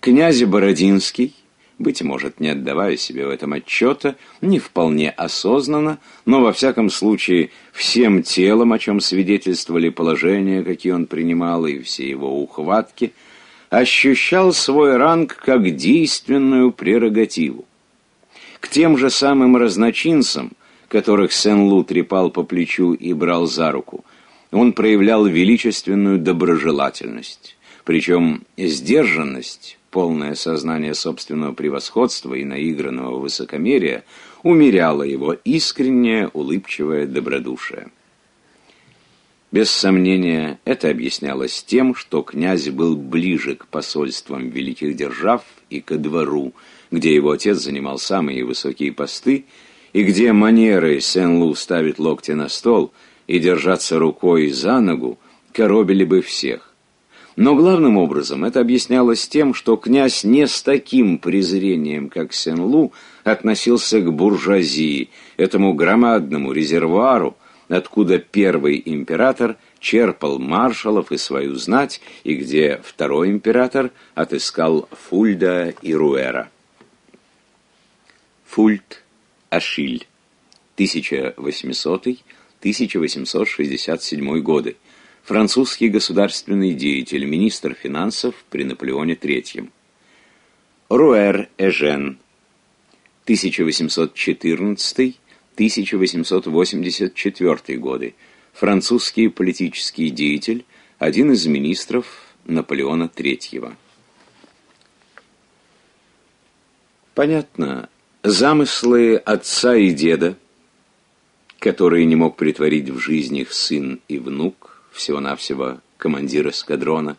князь Бородинский – быть может, не отдавая себе в этом отчета, не вполне осознанно, но во всяком случае всем телом, о чем свидетельствовали положения, какие он принимал, и все его ухватки, ощущал свой ранг как действенную прерогативу. К тем же самым разночинцам, которых Сен-Лу трепал по плечу и брал за руку, он проявлял величественную доброжелательность, причем сдержанность, полное сознание собственного превосходства и наигранного высокомерия умеряло его искреннее улыбчивое добродушие. Без сомнения, это объяснялось тем, что князь был ближе к посольствам великих держав и ко двору, где его отец занимал самые высокие посты, и где манеры Сен-Лу ставить локти на стол и держаться рукой за ногу коробили бы всех. Но главным образом это объяснялось тем, что князь не с таким презрением, как Сен-Лу, относился к буржуазии, этому громадному резервуару, откуда первый император черпал маршалов и свою знать, и где второй император отыскал Фульда и Руэра. Фульд Ашиль, 1800-1867 годы французский государственный деятель, министр финансов при Наполеоне III. Руэр Эжен, 1814-1884 годы, французский политический деятель, один из министров Наполеона III. Понятно, замыслы отца и деда, которые не мог притворить в жизнь их сын и внук, всего-навсего командир эскадрона,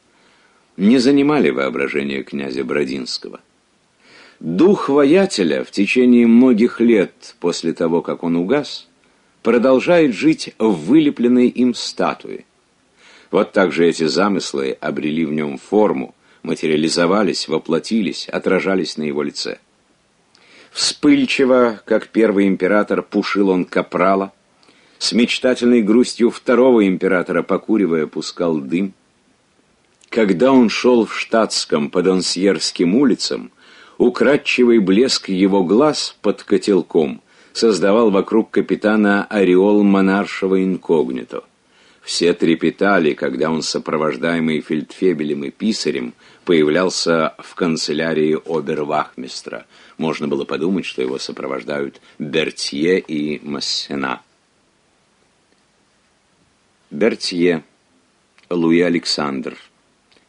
не занимали воображение князя Бродинского. Дух воятеля в течение многих лет после того, как он угас, продолжает жить в вылепленной им статуе. Вот так же эти замыслы обрели в нем форму, материализовались, воплотились, отражались на его лице. Вспыльчиво, как первый император, пушил он капрала, с мечтательной грустью второго императора, покуривая, пускал дым. Когда он шел в штатском по Донсьерским улицам, украдчивый блеск его глаз под котелком создавал вокруг капитана ореол монаршего инкогнито. Все трепетали, когда он, сопровождаемый фельдфебелем и писарем, появлялся в канцелярии обервахмистра. Можно было подумать, что его сопровождают Бертье и Массена. Бертье, Луи Александр,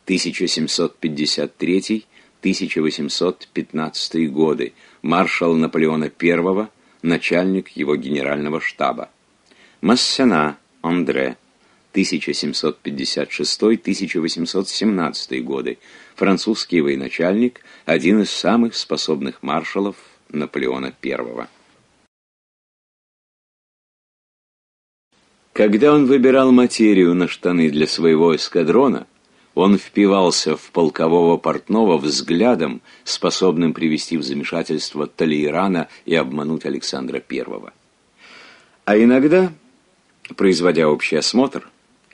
1753-1815 годы, маршал Наполеона I, начальник его генерального штаба. Массена, Андре, 1756-1817 годы, французский военачальник, один из самых способных маршалов Наполеона I. Когда он выбирал материю на штаны для своего эскадрона, он впивался в полкового портного взглядом, способным привести в замешательство Толейрана и обмануть Александра I. А иногда, производя общий осмотр,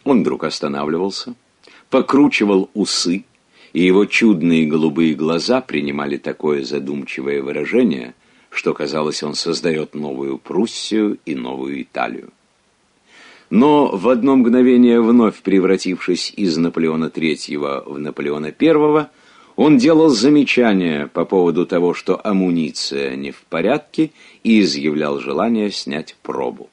он вдруг останавливался, покручивал усы, и его чудные голубые глаза принимали такое задумчивое выражение, что, казалось, он создает новую Пруссию и новую Италию но в одно мгновение вновь превратившись из Наполеона III в Наполеона I, он делал замечания по поводу того, что амуниция не в порядке, и изъявлял желание снять пробу.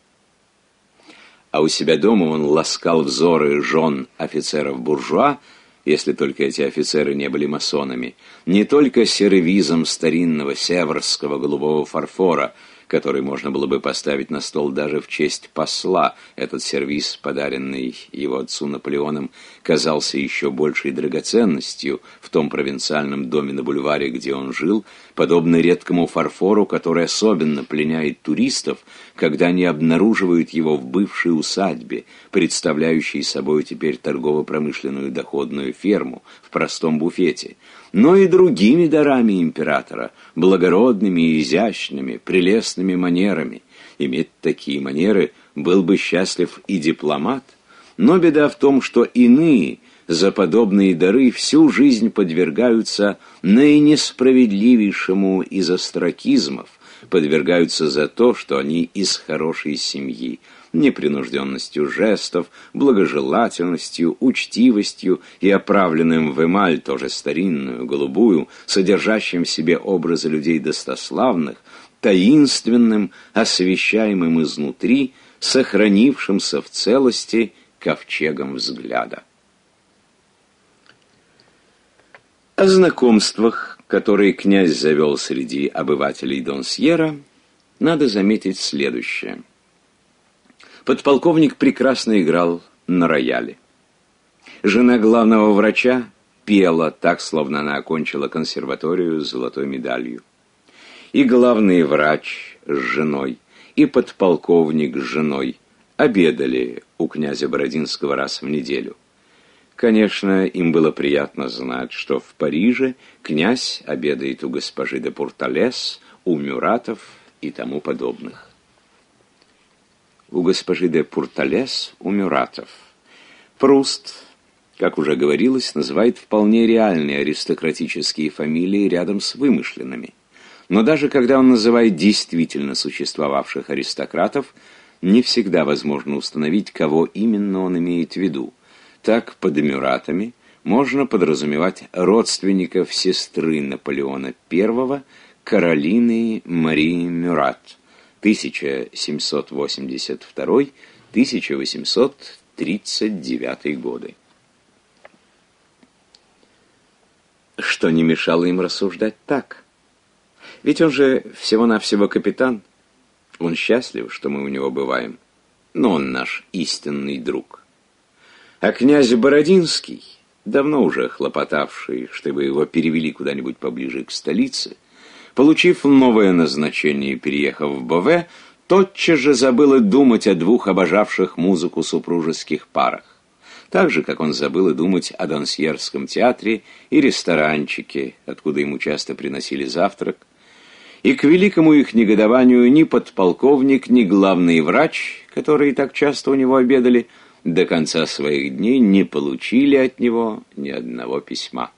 А у себя дома он ласкал взоры жен офицеров-буржуа, если только эти офицеры не были масонами, не только сервизом старинного северского голубого фарфора – который можно было бы поставить на стол даже в честь посла, этот сервиз, подаренный его отцу Наполеоном, казался еще большей драгоценностью в том провинциальном доме на бульваре, где он жил, подобно редкому фарфору, который особенно пленяет туристов, когда они обнаруживают его в бывшей усадьбе, представляющей собой теперь торгово-промышленную доходную ферму в простом буфете, но и другими дарами императора – благородными и изящными, прелестными манерами. Иметь такие манеры был бы счастлив и дипломат, но беда в том, что иные за подобные дары всю жизнь подвергаются наинесправедливейшему из остракизмов, подвергаются за то, что они из хорошей семьи, непринужденностью жестов, благожелательностью, учтивостью и оправленным в эмаль, тоже старинную, голубую, содержащим в себе образы людей достославных, таинственным, освещаемым изнутри, сохранившимся в целости ковчегом взгляда. О знакомствах, которые князь завел среди обывателей Донсьера, надо заметить следующее – Подполковник прекрасно играл на рояле. Жена главного врача пела так, словно она окончила консерваторию с золотой медалью. И главный врач с женой, и подполковник с женой обедали у князя Бородинского раз в неделю. Конечно, им было приятно знать, что в Париже князь обедает у госпожи де Пурталес, у Мюратов и тому подобных у госпожи де Пурталес у Мюратов. Пруст, как уже говорилось, называет вполне реальные аристократические фамилии рядом с вымышленными. Но даже когда он называет действительно существовавших аристократов, не всегда возможно установить, кого именно он имеет в виду. Так, под Эмиратами можно подразумевать родственников сестры Наполеона I, Каролины Марии Мюрат – 1782-1839 годы. Что не мешало им рассуждать так? Ведь он же всего-навсего капитан. Он счастлив, что мы у него бываем, но он наш истинный друг. А князь Бородинский, давно уже хлопотавший, чтобы его перевели куда-нибудь поближе к столице, Получив новое назначение и переехав в БВ, тотчас же забыл и думать о двух обожавших музыку супружеских парах. Так же, как он забыл и думать о донсьерском театре и ресторанчике, откуда ему часто приносили завтрак. И к великому их негодованию ни подполковник, ни главный врач, которые так часто у него обедали, до конца своих дней не получили от него ни одного письма.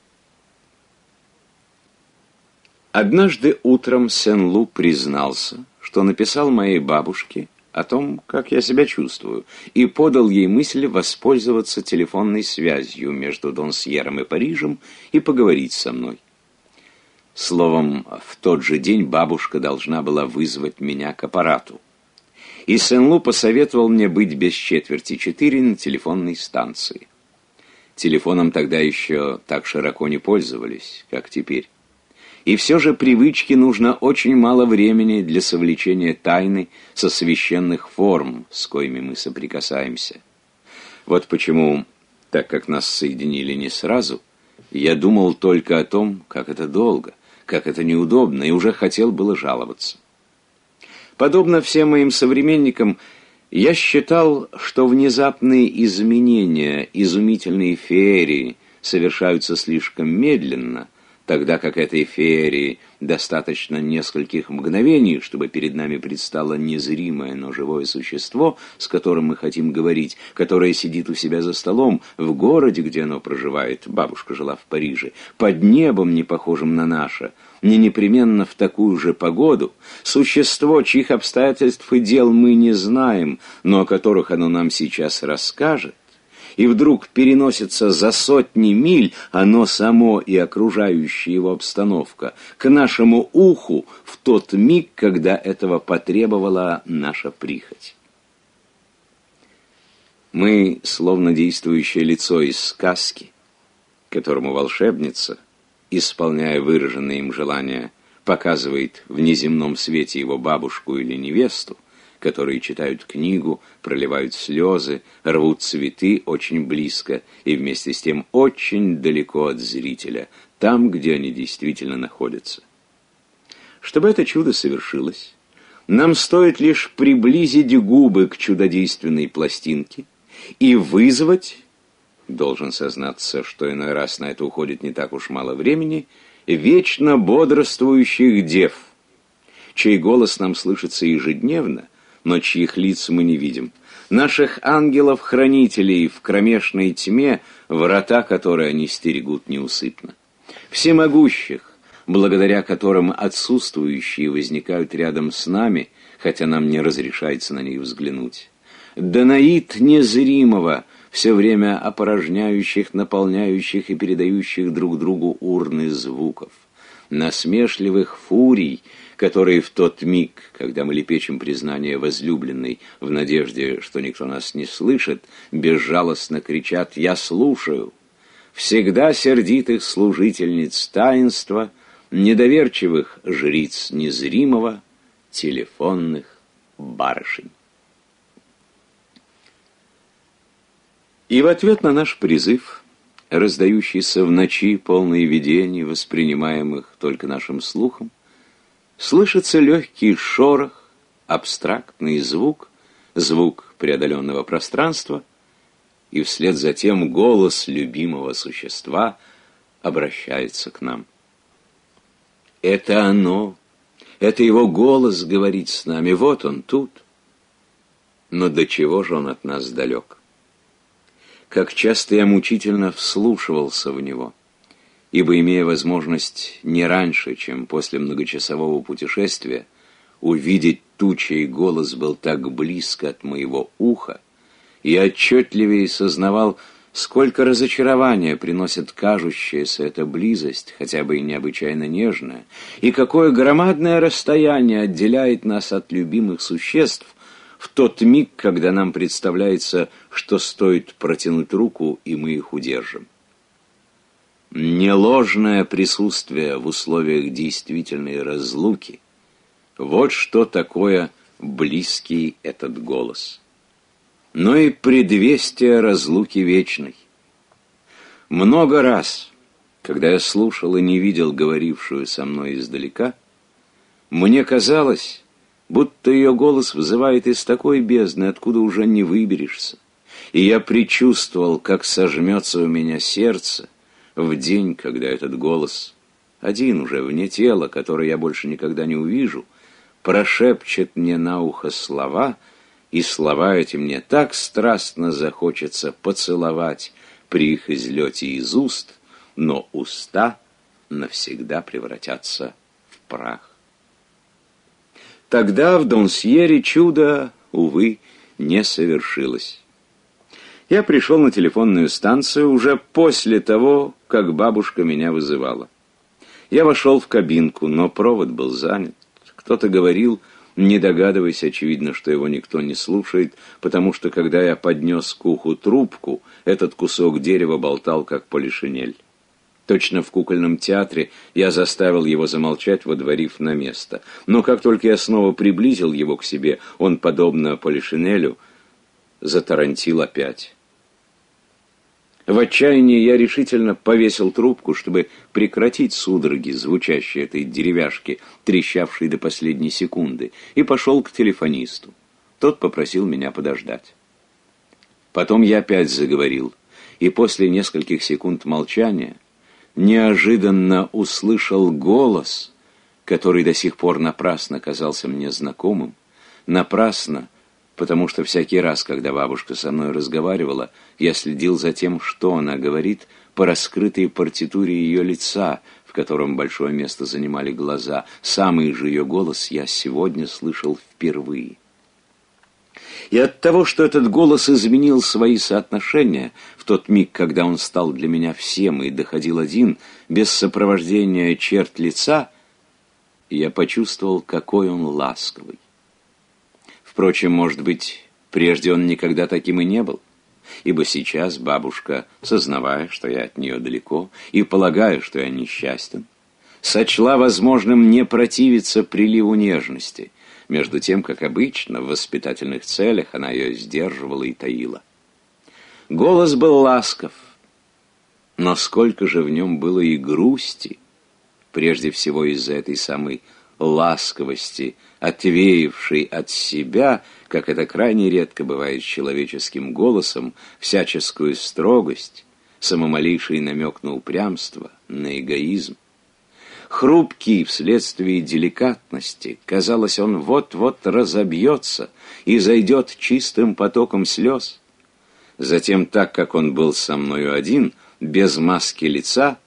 Однажды утром Сен-Лу признался, что написал моей бабушке о том, как я себя чувствую, и подал ей мысль воспользоваться телефонной связью между Донсьером и Парижем и поговорить со мной. Словом, в тот же день бабушка должна была вызвать меня к аппарату. И Сен-Лу посоветовал мне быть без четверти четыре на телефонной станции. Телефоном тогда еще так широко не пользовались, как теперь. И все же привычке нужно очень мало времени для совлечения тайны со священных форм, с коими мы соприкасаемся. Вот почему, так как нас соединили не сразу, я думал только о том, как это долго, как это неудобно, и уже хотел было жаловаться. Подобно всем моим современникам, я считал, что внезапные изменения, изумительные феерии совершаются слишком медленно – тогда как этой феерии достаточно нескольких мгновений, чтобы перед нами предстало незримое, но живое существо, с которым мы хотим говорить, которое сидит у себя за столом в городе, где оно проживает, бабушка жила в Париже, под небом, не похожим на наше, не непременно в такую же погоду, существо, чьих обстоятельств и дел мы не знаем, но о которых оно нам сейчас расскажет, и вдруг переносится за сотни миль оно само и окружающая его обстановка к нашему уху в тот миг, когда этого потребовала наша прихоть. Мы, словно действующее лицо из сказки, которому волшебница, исполняя выраженное им желание, показывает в неземном свете его бабушку или невесту, которые читают книгу, проливают слезы, рвут цветы очень близко и вместе с тем очень далеко от зрителя, там, где они действительно находятся. Чтобы это чудо совершилось, нам стоит лишь приблизить губы к чудодейственной пластинке и вызвать, должен сознаться, что иной раз на это уходит не так уж мало времени, вечно бодрствующих дев, чей голос нам слышится ежедневно, но чьих лиц мы не видим. Наших ангелов-хранителей в кромешной тьме, врата которые они стерегут неусыпно. Всемогущих, благодаря которым отсутствующие возникают рядом с нами, хотя нам не разрешается на них взглянуть. Данаит незримого, все время опорожняющих, наполняющих и передающих друг другу урны звуков. Насмешливых фурий — которые в тот миг, когда мы лепечем признание возлюбленной в надежде, что никто нас не слышит, безжалостно кричат «Я слушаю!» Всегда сердитых служительниц таинства, недоверчивых жриц незримого, телефонных барышень. И в ответ на наш призыв, раздающийся в ночи полные видений, воспринимаемых только нашим слухом, Слышится легкий шорох, абстрактный звук, звук преодоленного пространства, и вслед за тем голос любимого существа обращается к нам. Это оно, это его голос говорит с нами, вот он тут. Но до чего же он от нас далек? Как часто я мучительно вслушивался в него — ибо, имея возможность не раньше, чем после многочасового путешествия, увидеть тучи, чей голос был так близко от моего уха, я отчетливее сознавал, сколько разочарования приносит кажущаяся эта близость, хотя бы и необычайно нежная, и какое громадное расстояние отделяет нас от любимых существ в тот миг, когда нам представляется, что стоит протянуть руку, и мы их удержим неложное присутствие в условиях действительной разлуки. Вот что такое близкий этот голос. Но и предвестие разлуки вечной. Много раз, когда я слушал и не видел говорившую со мной издалека, мне казалось, будто ее голос вызывает из такой бездны, откуда уже не выберешься. И я предчувствовал, как сожмется у меня сердце, в день, когда этот голос, один уже вне тела, который я больше никогда не увижу, прошепчет мне на ухо слова, и слова эти мне так страстно захочется поцеловать при их излете из уст, но уста навсегда превратятся в прах. Тогда в Донсьере чудо, увы, не совершилось я пришел на телефонную станцию уже после того, как бабушка меня вызывала. Я вошел в кабинку, но провод был занят. Кто-то говорил, не догадываясь, очевидно, что его никто не слушает, потому что, когда я поднес к уху трубку, этот кусок дерева болтал, как полишинель. Точно в кукольном театре я заставил его замолчать, водворив на место. Но как только я снова приблизил его к себе, он, подобно Полишинелю, затарантил опять. В отчаянии я решительно повесил трубку, чтобы прекратить судороги, звучащие этой деревяшки, трещавшей до последней секунды, и пошел к телефонисту. Тот попросил меня подождать. Потом я опять заговорил, и после нескольких секунд молчания неожиданно услышал голос, который до сих пор напрасно казался мне знакомым, напрасно потому что всякий раз, когда бабушка со мной разговаривала, я следил за тем, что она говорит, по раскрытой партитуре ее лица, в котором большое место занимали глаза. Самый же ее голос я сегодня слышал впервые. И от того, что этот голос изменил свои соотношения, в тот миг, когда он стал для меня всем и доходил один, без сопровождения черт лица, я почувствовал, какой он ласковый. Впрочем, может быть, прежде он никогда таким и не был, ибо сейчас бабушка, сознавая, что я от нее далеко, и полагая, что я несчастен, сочла возможным не противиться приливу нежности, между тем, как обычно, в воспитательных целях она ее сдерживала и таила. Голос был ласков, но сколько же в нем было и грусти, прежде всего из-за этой самой ласковости, отвеявший от себя, как это крайне редко бывает человеческим голосом, всяческую строгость, самомалейший намек на упрямство, на эгоизм. Хрупкий вследствие деликатности, казалось, он вот-вот разобьется и зайдет чистым потоком слез. Затем, так как он был со мною один, без маски лица,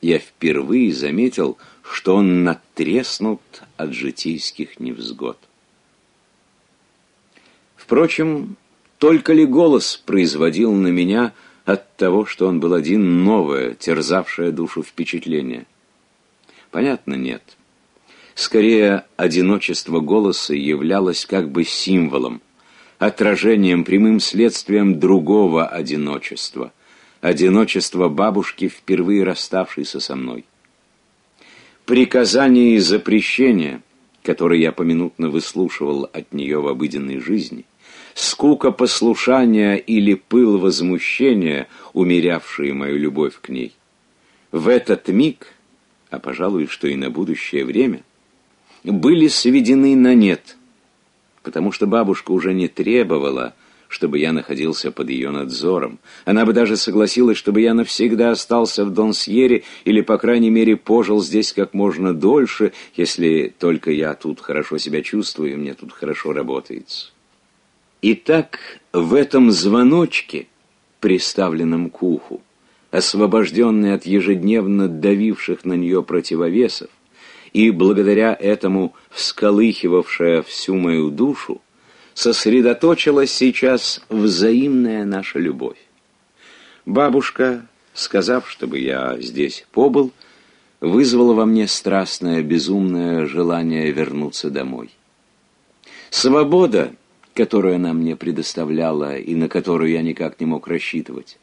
я впервые заметил, что он натреснут от житейских невзгод. Впрочем, только ли голос производил на меня от того, что он был один, новое, терзавшее душу впечатление? Понятно, нет. Скорее, одиночество голоса являлось как бы символом, отражением, прямым следствием другого одиночества. одиночества бабушки, впервые расставшейся со мной приказания и запрещения, которые я поминутно выслушивал от нее в обыденной жизни, скука послушания или пыл возмущения, умерявшие мою любовь к ней. В этот миг, а пожалуй, что и на будущее время, были сведены на нет, потому что бабушка уже не требовала, чтобы я находился под ее надзором. Она бы даже согласилась, чтобы я навсегда остался в Донсьере или, по крайней мере, пожил здесь как можно дольше, если только я тут хорошо себя чувствую и мне тут хорошо работается. Итак, в этом звоночке, приставленном к уху, освобожденной от ежедневно давивших на нее противовесов, и благодаря этому всколыхивавшая всю мою душу, сосредоточилась сейчас взаимная наша любовь. Бабушка, сказав, чтобы я здесь побыл, вызвала во мне страстное, безумное желание вернуться домой. Свобода, которую она мне предоставляла и на которую я никак не мог рассчитывать,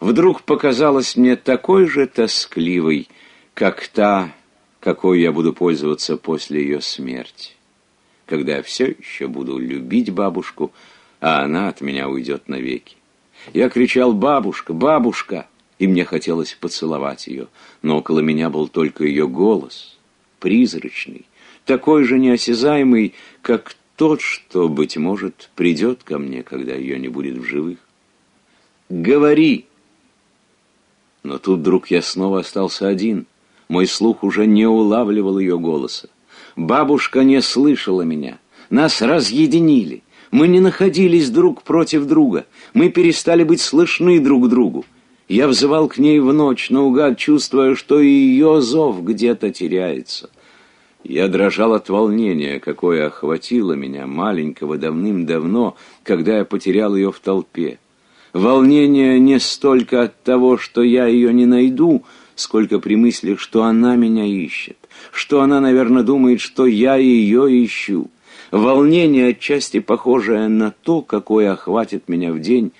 вдруг показалась мне такой же тоскливой, как та, какой я буду пользоваться после ее смерти когда я все еще буду любить бабушку, а она от меня уйдет навеки. Я кричал «Бабушка! Бабушка!» и мне хотелось поцеловать ее, но около меня был только ее голос, призрачный, такой же неосязаемый, как тот, что, быть может, придет ко мне, когда ее не будет в живых. «Говори!» Но тут вдруг я снова остался один. Мой слух уже не улавливал ее голоса. Бабушка не слышала меня. Нас разъединили. Мы не находились друг против друга. Мы перестали быть слышны друг другу. Я взывал к ней в ночь, наугад, чувствуя, что и ее зов где-то теряется. Я дрожал от волнения, какое охватило меня, маленького, давным-давно, когда я потерял ее в толпе. Волнение не столько от того, что я ее не найду, сколько при мысли, что она меня ищет что она, наверное, думает, что я ее ищу. Волнение, отчасти похожее на то, какое охватит меня в день,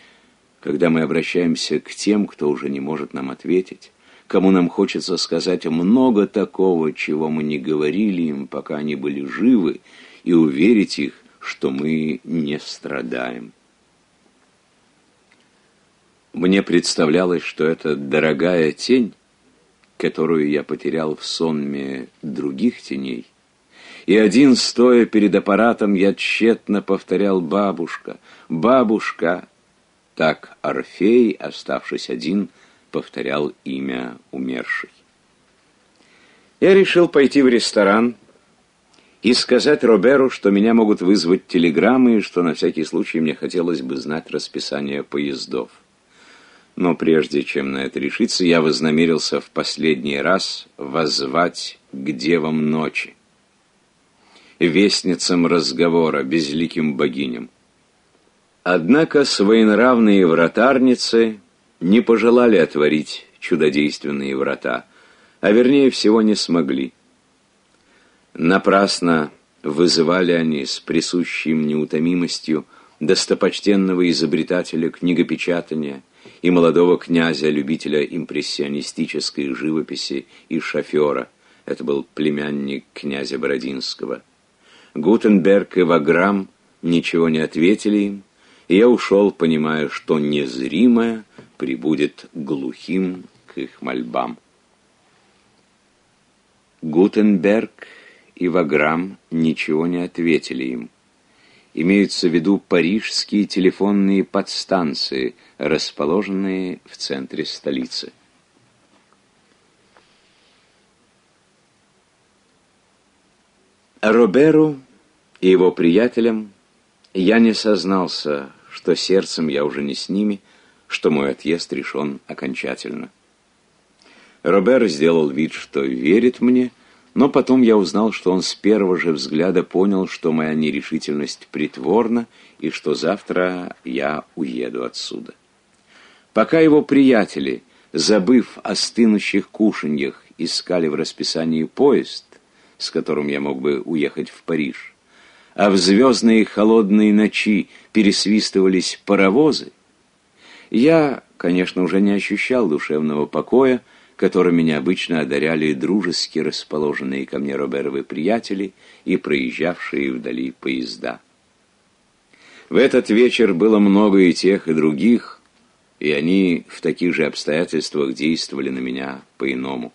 когда мы обращаемся к тем, кто уже не может нам ответить, кому нам хочется сказать много такого, чего мы не говорили им, пока они были живы, и уверить их, что мы не страдаем. Мне представлялось, что эта дорогая тень которую я потерял в сонме других теней, и один, стоя перед аппаратом, я тщетно повторял «бабушка, бабушка». Так Орфей, оставшись один, повторял имя умершей. Я решил пойти в ресторан и сказать Роберу, что меня могут вызвать телеграммы, и что на всякий случай мне хотелось бы знать расписание поездов. Но прежде чем на это решиться, я вознамерился в последний раз воззвать к девам ночи, вестницам разговора, безликим богиням. Однако своенравные вратарницы не пожелали отворить чудодейственные врата, а вернее всего не смогли. Напрасно вызывали они с присущим неутомимостью достопочтенного изобретателя книгопечатания – и молодого князя-любителя импрессионистической живописи и шофера. Это был племянник князя Бородинского. Гутенберг и Ваграм ничего не ответили им, и я ушел, понимая, что незримое прибудет глухим к их мольбам. Гутенберг и Ваграм ничего не ответили им имеются в виду парижские телефонные подстанции, расположенные в центре столицы. Роберу и его приятелям я не сознался, что сердцем я уже не с ними, что мой отъезд решен окончательно. Робер сделал вид, что верит мне, но потом я узнал, что он с первого же взгляда понял, что моя нерешительность притворна и что завтра я уеду отсюда. Пока его приятели, забыв о стынущих кушаньях, искали в расписании поезд, с которым я мог бы уехать в Париж, а в звездные холодные ночи пересвистывались паровозы, я, конечно, уже не ощущал душевного покоя, которыми необычно одаряли дружески расположенные ко мне Роберовы приятели и проезжавшие вдали поезда. В этот вечер было много и тех, и других, и они в таких же обстоятельствах действовали на меня по-иному.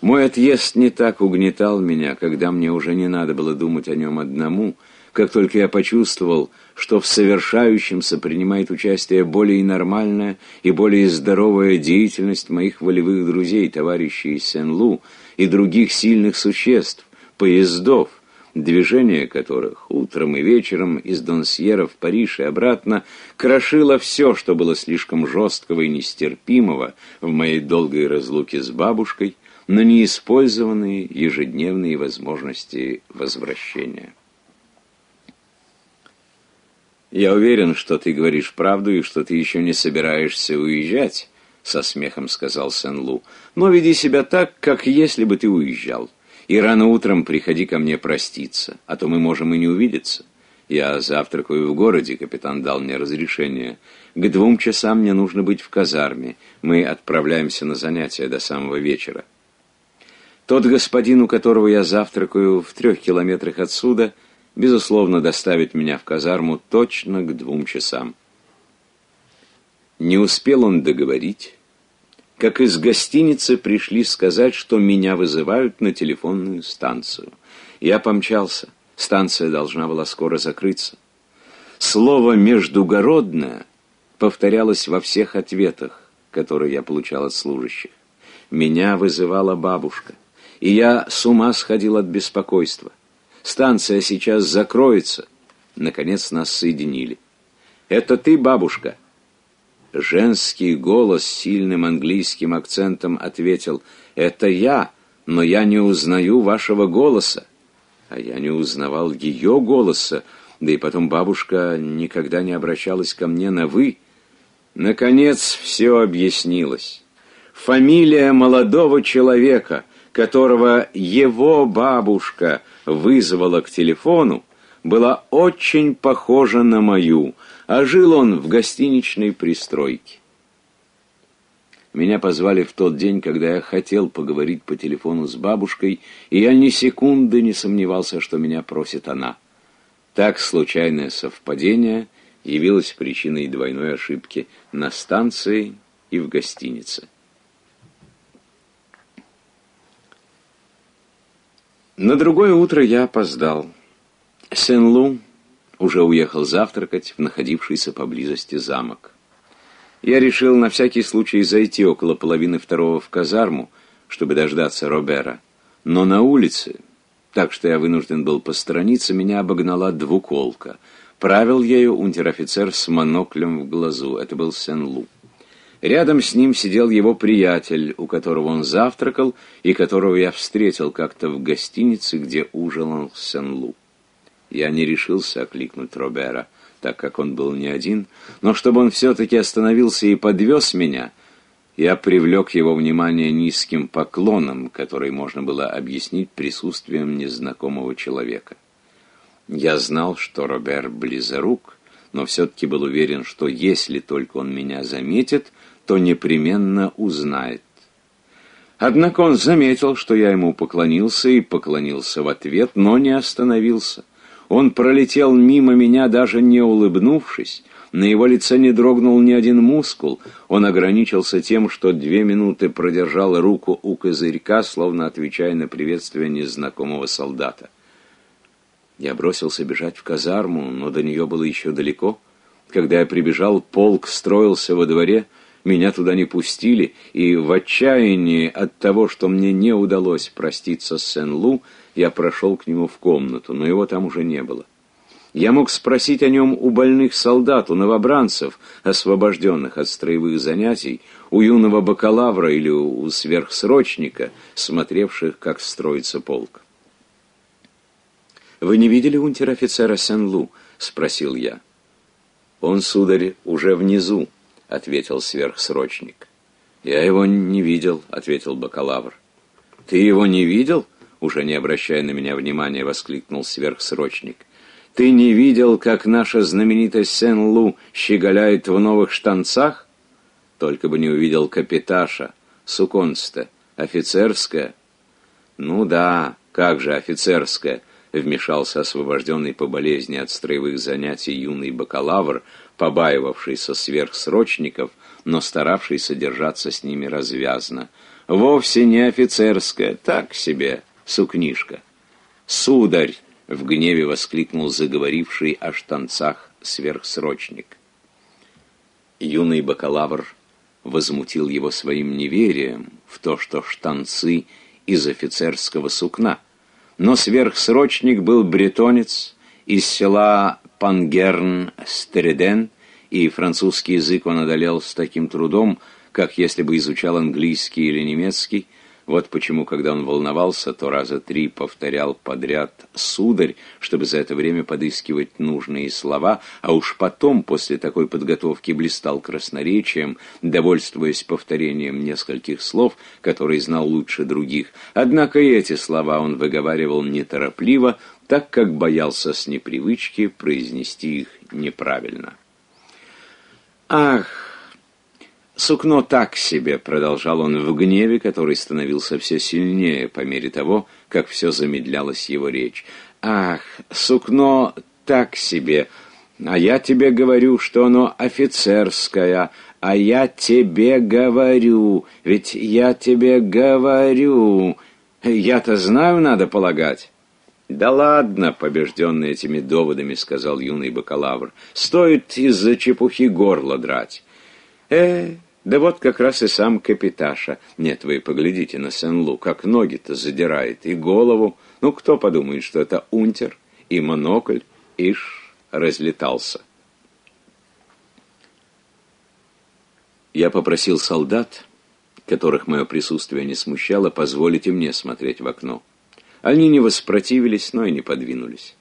Мой отъезд не так угнетал меня, когда мне уже не надо было думать о нем одному — как только я почувствовал, что в совершающемся принимает участие более нормальная и более здоровая деятельность моих волевых друзей, товарищей из Сен-Лу и других сильных существ, поездов, движение которых утром и вечером из Донсьера в Париж и обратно крошило все, что было слишком жесткого и нестерпимого в моей долгой разлуке с бабушкой, на неиспользованные ежедневные возможности возвращения. «Я уверен, что ты говоришь правду и что ты еще не собираешься уезжать», — со смехом сказал Сен-Лу. «Но веди себя так, как если бы ты уезжал. И рано утром приходи ко мне проститься, а то мы можем и не увидеться. Я завтракаю в городе, капитан дал мне разрешение. К двум часам мне нужно быть в казарме. Мы отправляемся на занятия до самого вечера». Тот господин, у которого я завтракаю в трех километрах отсюда, — безусловно, доставит меня в казарму точно к двум часам. Не успел он договорить, как из гостиницы пришли сказать, что меня вызывают на телефонную станцию. Я помчался. Станция должна была скоро закрыться. Слово «междугородное» повторялось во всех ответах, которые я получал от служащих. Меня вызывала бабушка, и я с ума сходил от беспокойства. Станция сейчас закроется. Наконец нас соединили. Это ты, бабушка? Женский голос с сильным английским акцентом ответил: "Это я, но я не узнаю вашего голоса". А я не узнавал ее голоса, да и потом бабушка никогда не обращалась ко мне на вы. Наконец все объяснилось. Фамилия молодого человека которого его бабушка вызвала к телефону, была очень похожа на мою, а жил он в гостиничной пристройке. Меня позвали в тот день, когда я хотел поговорить по телефону с бабушкой, и я ни секунды не сомневался, что меня просит она. Так случайное совпадение явилось причиной двойной ошибки на станции и в гостинице. На другое утро я опоздал. Сен-Лу уже уехал завтракать в находившийся поблизости замок. Я решил на всякий случай зайти около половины второго в казарму, чтобы дождаться Робера. Но на улице, так что я вынужден был посторониться, меня обогнала двуколка. Правил ею унтер-офицер с моноклем в глазу. Это был Сен-Лу. Рядом с ним сидел его приятель, у которого он завтракал и которого я встретил как-то в гостинице, где ужинал в Сен-Лу. Я не решился окликнуть Робера, так как он был не один, но чтобы он все-таки остановился и подвез меня, я привлек его внимание низким поклоном, который можно было объяснить присутствием незнакомого человека. Я знал, что Робер близорук, но все-таки был уверен, что если только он меня заметит, то непременно узнает. Однако он заметил, что я ему поклонился и поклонился в ответ, но не остановился. Он пролетел мимо меня, даже не улыбнувшись. На его лице не дрогнул ни один мускул. Он ограничился тем, что две минуты продержал руку у козырька, словно отвечая на приветствие незнакомого солдата. Я бросился бежать в казарму, но до нее было еще далеко. Когда я прибежал, полк строился во дворе — меня туда не пустили, и в отчаянии от того, что мне не удалось проститься с Сен-Лу, я прошел к нему в комнату, но его там уже не было. Я мог спросить о нем у больных солдат, у новобранцев, освобожденных от строевых занятий, у юного бакалавра или у сверхсрочника, смотревших, как строится полк. «Вы не видели унтер-офицера Сен-Лу?» — спросил я. «Он, сударь, уже внизу», — ответил сверхсрочник. «Я его не видел», — ответил бакалавр. «Ты его не видел?» — уже не обращая на меня внимания, воскликнул сверхсрочник. «Ты не видел, как наша знаменитая Сен-Лу щеголяет в новых штанцах? Только бы не увидел капиташа, суконста, офицерская». «Ну да, как же офицерская?» — вмешался освобожденный по болезни от строевых занятий юный бакалавр, побаивавшийся сверхсрочников, но старавшийся держаться с ними развязно. Вовсе не офицерская, так себе, сукнишка. «Сударь!» — в гневе воскликнул заговоривший о штанцах сверхсрочник. Юный бакалавр возмутил его своим неверием в то, что штанцы из офицерского сукна. Но сверхсрочник был бретонец из села Пангерн, Стереден, и французский язык он одолел с таким трудом, как если бы изучал английский или немецкий. Вот почему, когда он волновался, то раза три повторял подряд «сударь», чтобы за это время подыскивать нужные слова, а уж потом, после такой подготовки, блистал красноречием, довольствуясь повторением нескольких слов, которые знал лучше других. Однако и эти слова он выговаривал неторопливо, так как боялся с непривычки произнести их неправильно. «Ах, Сукно так себе, продолжал он в гневе, который становился все сильнее по мере того, как все замедлялась его речь. Ах, сукно так себе. А я тебе говорю, что оно офицерское, а я тебе говорю, ведь я тебе говорю. Я-то знаю, надо полагать. «Да ладно!» — побежденный этими доводами, — сказал юный бакалавр. «Стоит из-за чепухи горло драть». «Э, да вот как раз и сам Капиташа. Нет, вы поглядите на Сен-Лу, как ноги-то задирает, и голову. Ну, кто подумает, что это унтер, и монокль, ишь, разлетался». Я попросил солдат, которых мое присутствие не смущало, позволить и мне смотреть в окно. Они не воспротивились, но и не подвинулись.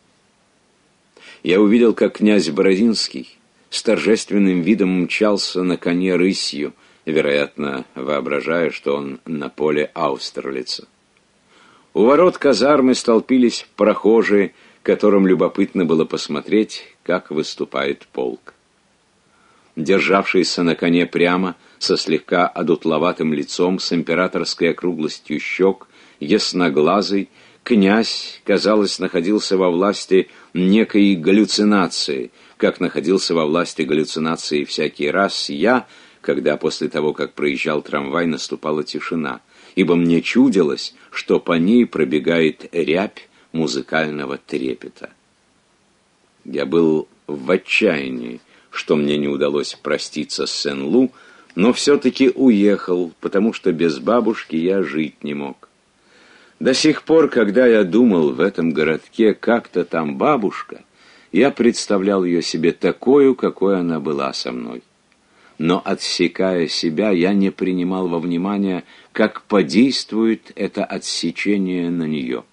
Я увидел, как князь Бородинский с торжественным видом мчался на коне рысью, вероятно, воображая, что он на поле Аустерлица. У ворот казармы столпились прохожие, которым любопытно было посмотреть, как выступает полк. Державшийся на коне прямо, со слегка одутловатым лицом, с императорской округлостью щек, ясноглазый, князь, казалось, находился во власти некой галлюцинации, как находился во власти галлюцинации всякий раз я, когда после того, как проезжал трамвай, наступала тишина, ибо мне чудилось, что по ней пробегает рябь музыкального трепета. Я был в отчаянии, что мне не удалось проститься с Сен-Лу, но все-таки уехал, потому что без бабушки я жить не мог. До сих пор, когда я думал в этом городке, как-то там бабушка, я представлял ее себе такую, какой она была со мной. Но, отсекая себя, я не принимал во внимание, как подействует это отсечение на нее.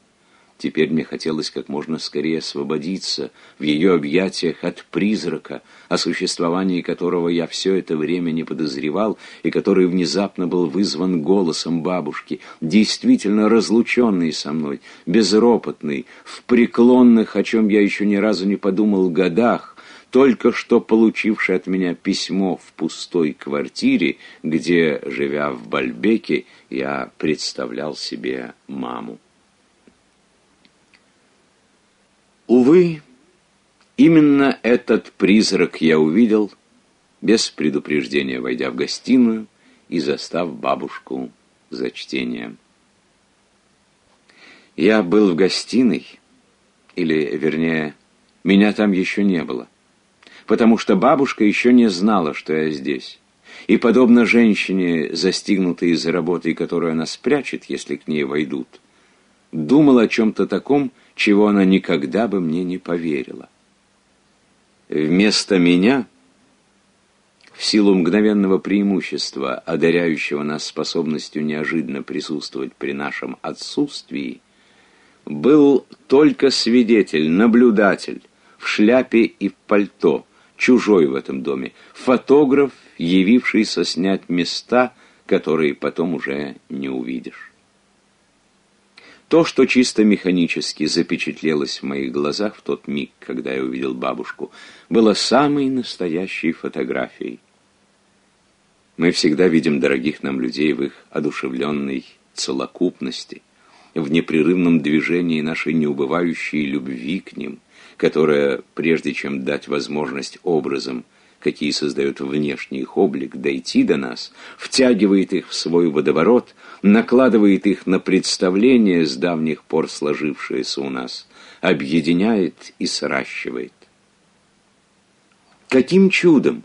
Теперь мне хотелось как можно скорее освободиться в ее объятиях от призрака, о существовании которого я все это время не подозревал и который внезапно был вызван голосом бабушки, действительно разлученный со мной, безропотный, в преклонных, о чем я еще ни разу не подумал, годах, только что получивший от меня письмо в пустой квартире, где, живя в Бальбеке, я представлял себе маму. Увы, именно этот призрак я увидел, без предупреждения войдя в гостиную и застав бабушку за чтением. Я был в гостиной, или, вернее, меня там еще не было, потому что бабушка еще не знала, что я здесь. И, подобно женщине, застигнутой за работой, которую она спрячет, если к ней войдут, думал о чем-то таком, чего она никогда бы мне не поверила. Вместо меня, в силу мгновенного преимущества, одаряющего нас способностью неожиданно присутствовать при нашем отсутствии, был только свидетель, наблюдатель, в шляпе и в пальто, чужой в этом доме, фотограф, явившийся снять места, которые потом уже не увидишь. То, что чисто механически запечатлелось в моих глазах в тот миг, когда я увидел бабушку, было самой настоящей фотографией. Мы всегда видим дорогих нам людей в их одушевленной целокупности, в непрерывном движении нашей неубывающей любви к ним, которая, прежде чем дать возможность образам какие создает внешний их облик, дойти до нас, втягивает их в свой водоворот, накладывает их на представление с давних пор сложившееся у нас, объединяет и сращивает. Каким чудом,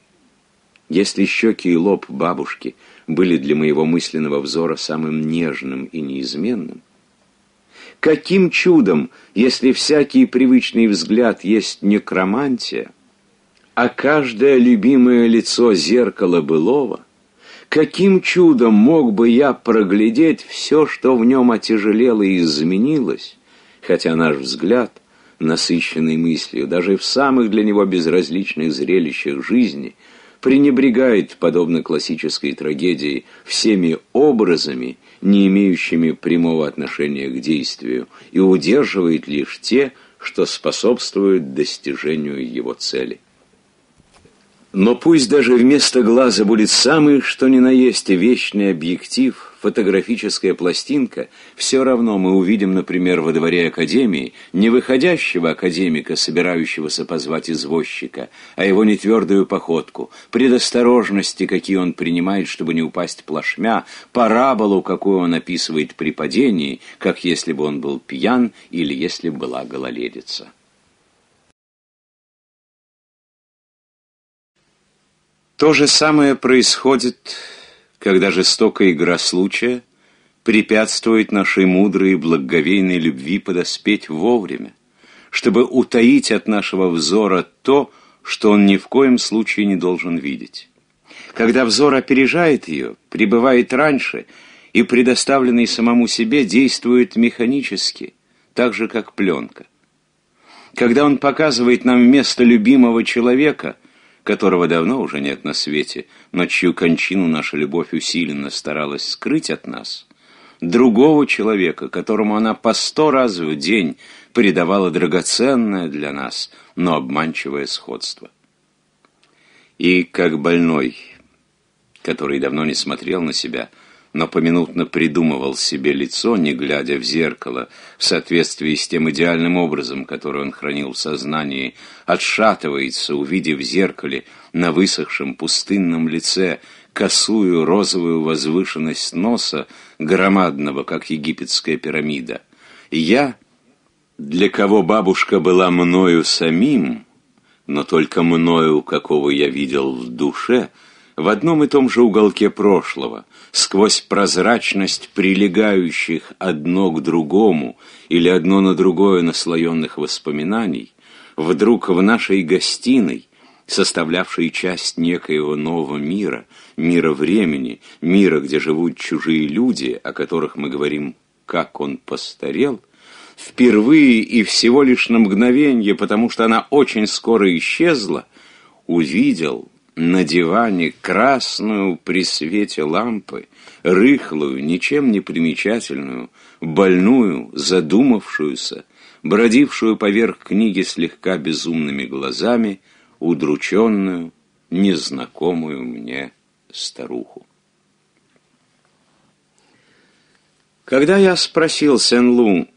если щеки и лоб бабушки были для моего мысленного взора самым нежным и неизменным, каким чудом, если всякий привычный взгляд есть некромантия, а каждое любимое лицо зеркало былого, каким чудом мог бы я проглядеть все, что в нем отяжелело и изменилось, хотя наш взгляд, насыщенный мыслью, даже в самых для него безразличных зрелищах жизни, пренебрегает, подобно классической трагедии, всеми образами, не имеющими прямого отношения к действию, и удерживает лишь те, что способствуют достижению его цели. Но пусть даже вместо глаза будет самый что ни на есть вечный объектив, фотографическая пластинка, все равно мы увидим, например, во дворе Академии не выходящего академика, собирающегося позвать извозчика, а его нетвердую походку, предосторожности, какие он принимает, чтобы не упасть плашмя, параболу, какую он описывает при падении, как если бы он был пьян или если бы была гололедица. То же самое происходит, когда жестокая игра случая препятствует нашей мудрой и благовейной любви подоспеть вовремя, чтобы утаить от нашего взора то, что он ни в коем случае не должен видеть. Когда взор опережает ее, пребывает раньше и, предоставленный самому себе, действует механически, так же, как пленка. Когда он показывает нам место любимого человека, которого давно уже нет на свете, но чью кончину наша любовь усиленно старалась скрыть от нас, другого человека, которому она по сто раз в день придавала драгоценное для нас, но обманчивое сходство. И как больной, который давно не смотрел на себя, но поминутно придумывал себе лицо, не глядя в зеркало, в соответствии с тем идеальным образом, который он хранил в сознании, отшатывается, увидев в зеркале на высохшем пустынном лице косую розовую возвышенность носа, громадного, как египетская пирамида. Я, для кого бабушка была мною самим, но только мною, какого я видел в душе, в одном и том же уголке прошлого, сквозь прозрачность прилегающих одно к другому или одно на другое наслоенных воспоминаний, вдруг в нашей гостиной, составлявшей часть некоего нового мира, мира времени, мира, где живут чужие люди, о которых мы говорим «как он постарел», впервые и всего лишь на мгновение, потому что она очень скоро исчезла, увидел на диване, красную при свете лампы, рыхлую, ничем не примечательную, больную, задумавшуюся, бродившую поверх книги слегка безумными глазами, удрученную, незнакомую мне старуху. Когда я спросил Сен-Лу,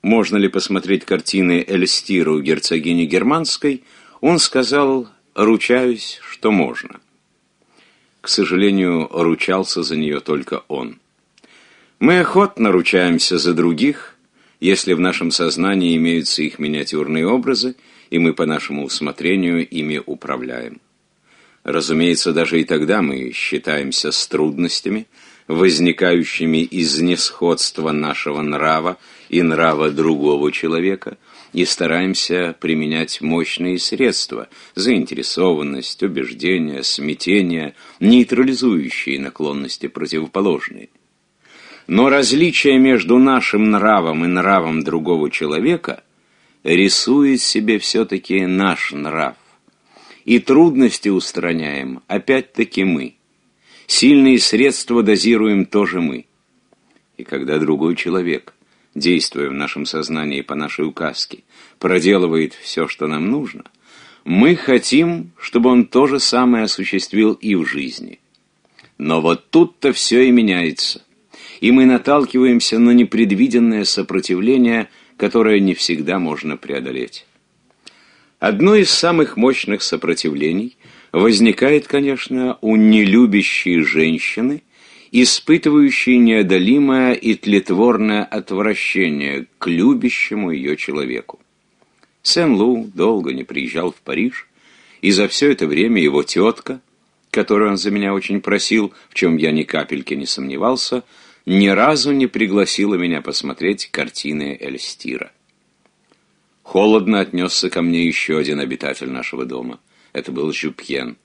можно ли посмотреть картины Эльстиру у герцогини Германской, он сказал ручаюсь, что можно. К сожалению, ручался за нее только он. Мы охотно ручаемся за других, если в нашем сознании имеются их миниатюрные образы, и мы по нашему усмотрению ими управляем. Разумеется, даже и тогда мы считаемся с трудностями, возникающими из несходства нашего нрава и нрава другого человека – и стараемся применять мощные средства – заинтересованность, убеждения, смятение, нейтрализующие наклонности противоположные. Но различие между нашим нравом и нравом другого человека рисует себе все-таки наш нрав. И трудности устраняем опять-таки мы. Сильные средства дозируем тоже мы. И когда другой человек действуя в нашем сознании по нашей указке, проделывает все, что нам нужно, мы хотим, чтобы он то же самое осуществил и в жизни. Но вот тут-то все и меняется, и мы наталкиваемся на непредвиденное сопротивление, которое не всегда можно преодолеть. Одно из самых мощных сопротивлений возникает, конечно, у нелюбящей женщины – испытывающей неодолимое и тлетворное отвращение к любящему ее человеку. Сен-Лу долго не приезжал в Париж, и за все это время его тетка, которую он за меня очень просил, в чем я ни капельки не сомневался, ни разу не пригласила меня посмотреть картины Эльстира. Холодно отнесся ко мне еще один обитатель нашего дома. Это был Жюпьен.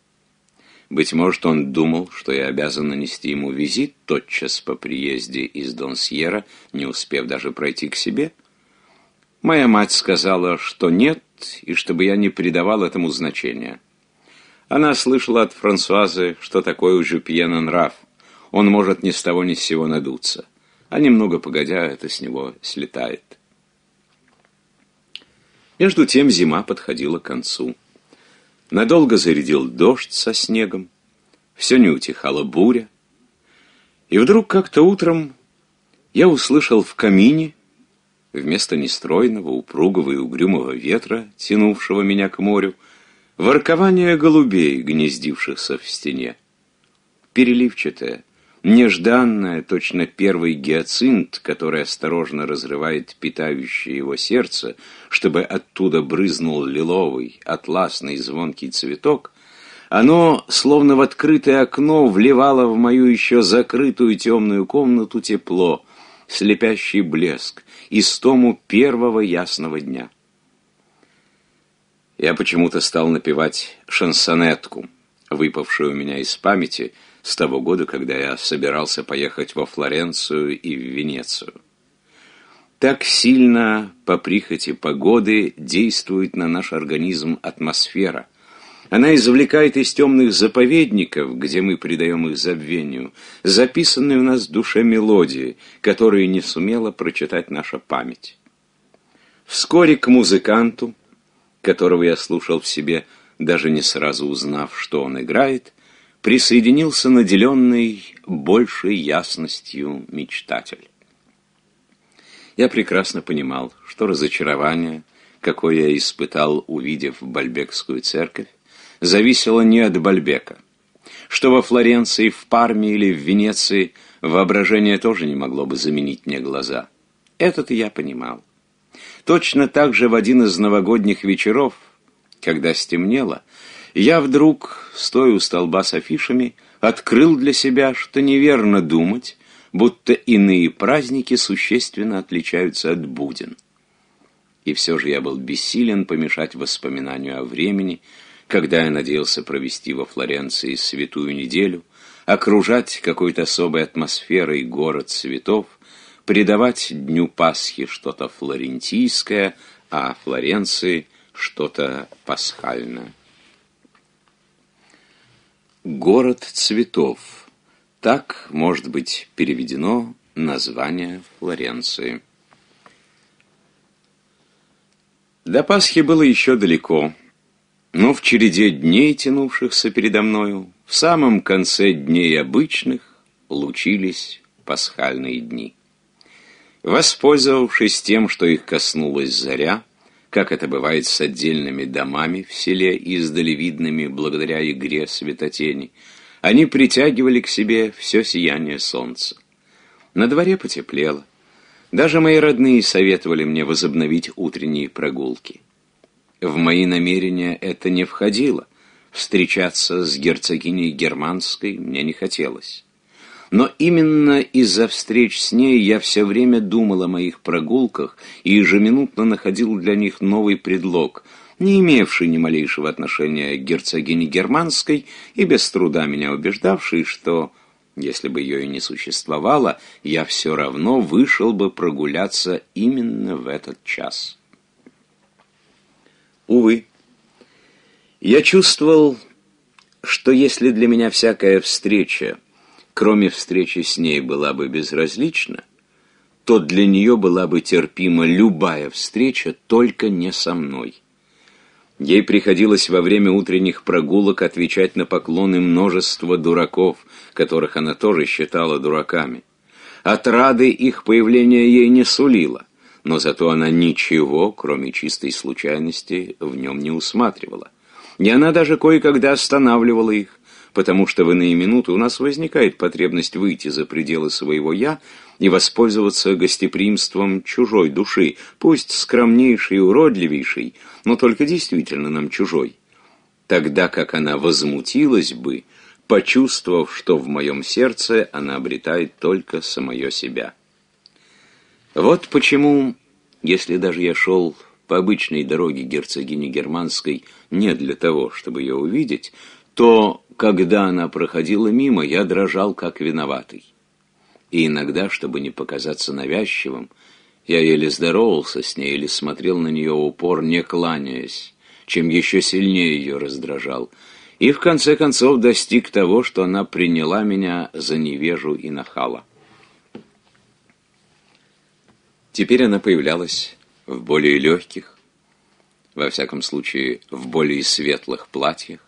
Быть может, он думал, что я обязан нанести ему визит тотчас по приезде из Донсьера, не успев даже пройти к себе. Моя мать сказала, что нет, и чтобы я не придавал этому значения. Она слышала от Франсуазы, что такое у Жупьена нрав. Он может ни с того ни с сего надуться. А немного погодя, это с него слетает. Между тем зима подходила к концу. Надолго зарядил дождь со снегом, все не утихала буря. И вдруг как-то утром я услышал в камине, вместо нестройного, упругого и угрюмого ветра, тянувшего меня к морю, воркование голубей, гнездившихся в стене. Переливчатое, нежданное, точно первый гиацинт, который осторожно разрывает питающее его сердце, чтобы оттуда брызнул лиловый, атласный звонкий цветок, оно, словно в открытое окно, вливало в мою еще закрытую темную комнату тепло, слепящий блеск, истому первого ясного дня. Я почему-то стал напевать шансонетку, выпавшую у меня из памяти с того года, когда я собирался поехать во Флоренцию и в Венецию. Так сильно по прихоти погоды действует на наш организм атмосфера. Она извлекает из темных заповедников, где мы придаем их забвению, записанные у нас в душе мелодии, которые не сумела прочитать наша память. Вскоре к музыканту, которого я слушал в себе, даже не сразу узнав, что он играет, присоединился наделенный большей ясностью мечтатель. Я прекрасно понимал, что разочарование, какое я испытал, увидев Бальбекскую церковь, зависело не от Бальбека. Что во Флоренции, в Парме или в Венеции воображение тоже не могло бы заменить мне глаза. это я понимал. Точно так же в один из новогодних вечеров, когда стемнело, я вдруг, стоя у столба с афишами, открыл для себя, что неверно думать, будто иные праздники существенно отличаются от будин. И все же я был бессилен помешать воспоминанию о времени, когда я надеялся провести во Флоренции святую неделю, окружать какой-то особой атмосферой город цветов, придавать Дню Пасхи что-то флорентийское, а Флоренции что-то пасхальное. Город цветов так может быть переведено название Флоренции. До Пасхи было еще далеко, но в череде дней, тянувшихся передо мною, в самом конце дней обычных лучились пасхальные дни. Воспользовавшись тем, что их коснулась заря, как это бывает с отдельными домами в селе, издали видными благодаря игре светотеней. Они притягивали к себе все сияние солнца. На дворе потеплело. Даже мои родные советовали мне возобновить утренние прогулки. В мои намерения это не входило. Встречаться с герцогиней Германской мне не хотелось. Но именно из-за встреч с ней я все время думал о моих прогулках и ежеминутно находил для них новый предлог — не имевший ни малейшего отношения к герцогине Германской и без труда меня убеждавший, что, если бы ее и не существовало, я все равно вышел бы прогуляться именно в этот час. Увы, я чувствовал, что если для меня всякая встреча, кроме встречи с ней, была бы безразлична, то для нее была бы терпима любая встреча, только не со мной. Ей приходилось во время утренних прогулок отвечать на поклоны множества дураков, которых она тоже считала дураками. Отрады их появления ей не сулило, но зато она ничего, кроме чистой случайности, в нем не усматривала. И она даже кое-когда останавливала их, потому что в иные минуты у нас возникает потребность выйти за пределы своего «я» и воспользоваться гостеприимством чужой души, пусть скромнейшей и уродливейшей, но только действительно нам чужой. Тогда как она возмутилась бы, почувствовав, что в моем сердце она обретает только самое себя. Вот почему, если даже я шел по обычной дороге герцогини Германской не для того, чтобы ее увидеть, то, когда она проходила мимо, я дрожал как виноватый и иногда, чтобы не показаться навязчивым, я еле здоровался с ней или смотрел на нее упор, не кланяясь, чем еще сильнее ее раздражал, и в конце концов достиг того, что она приняла меня за невежу и нахала. Теперь она появлялась в более легких, во всяком случае, в более светлых платьях,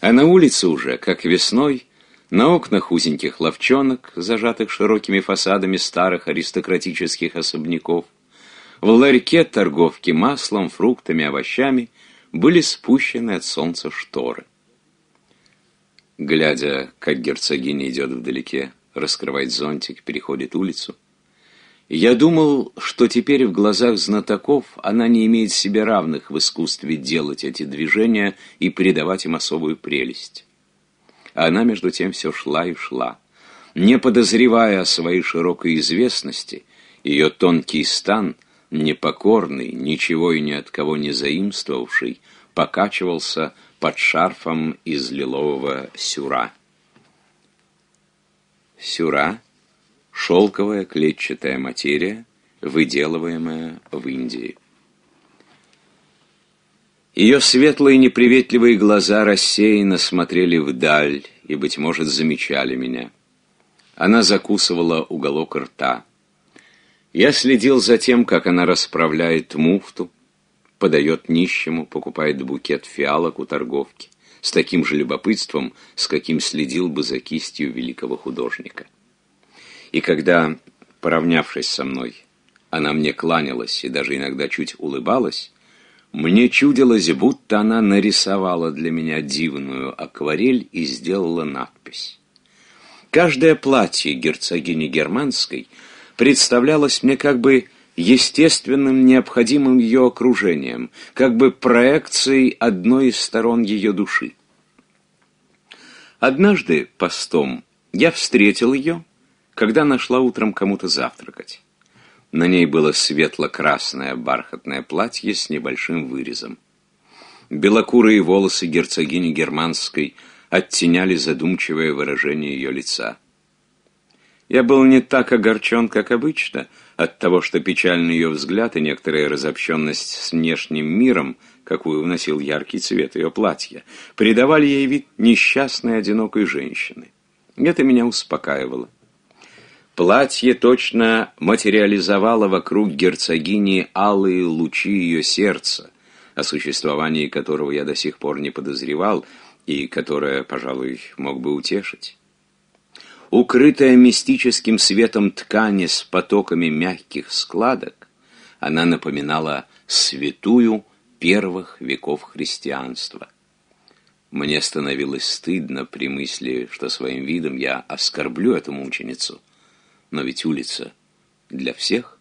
а на улице уже, как весной, на окнах узеньких ловчонок, зажатых широкими фасадами старых аристократических особняков, в ларьке торговки маслом, фруктами, овощами были спущены от солнца шторы. Глядя, как герцогиня идет вдалеке, раскрывает зонтик, переходит улицу, я думал, что теперь в глазах знатоков она не имеет себе равных в искусстве делать эти движения и придавать им особую прелесть она между тем все шла и шла. Не подозревая о своей широкой известности, ее тонкий стан, непокорный, ничего и ни от кого не заимствовавший, покачивался под шарфом из лилового сюра. Сюра — шелковая клетчатая материя, выделываемая в Индии. Ее светлые неприветливые глаза рассеянно смотрели вдаль и, быть может, замечали меня. Она закусывала уголок рта. Я следил за тем, как она расправляет муфту, подает нищему, покупает букет фиалок у торговки, с таким же любопытством, с каким следил бы за кистью великого художника. И когда, поравнявшись со мной, она мне кланялась и даже иногда чуть улыбалась, мне чудилось, будто она нарисовала для меня дивную акварель и сделала надпись. Каждое платье герцогини Германской представлялось мне как бы естественным, необходимым ее окружением, как бы проекцией одной из сторон ее души. Однажды постом я встретил ее, когда нашла утром кому-то завтракать. На ней было светло-красное бархатное платье с небольшим вырезом. Белокурые волосы герцогини Германской оттеняли задумчивое выражение ее лица. Я был не так огорчен, как обычно, от того, что печальный ее взгляд и некоторая разобщенность с внешним миром, какую вносил яркий цвет ее платья, придавали ей вид несчастной одинокой женщины. Это меня успокаивало. Платье точно материализовало вокруг герцогини алые лучи ее сердца, о существовании которого я до сих пор не подозревал и которое, пожалуй, мог бы утешить. Укрытая мистическим светом ткани с потоками мягких складок, она напоминала святую первых веков христианства. Мне становилось стыдно при мысли, что своим видом я оскорблю эту мученицу – но ведь улица для всех.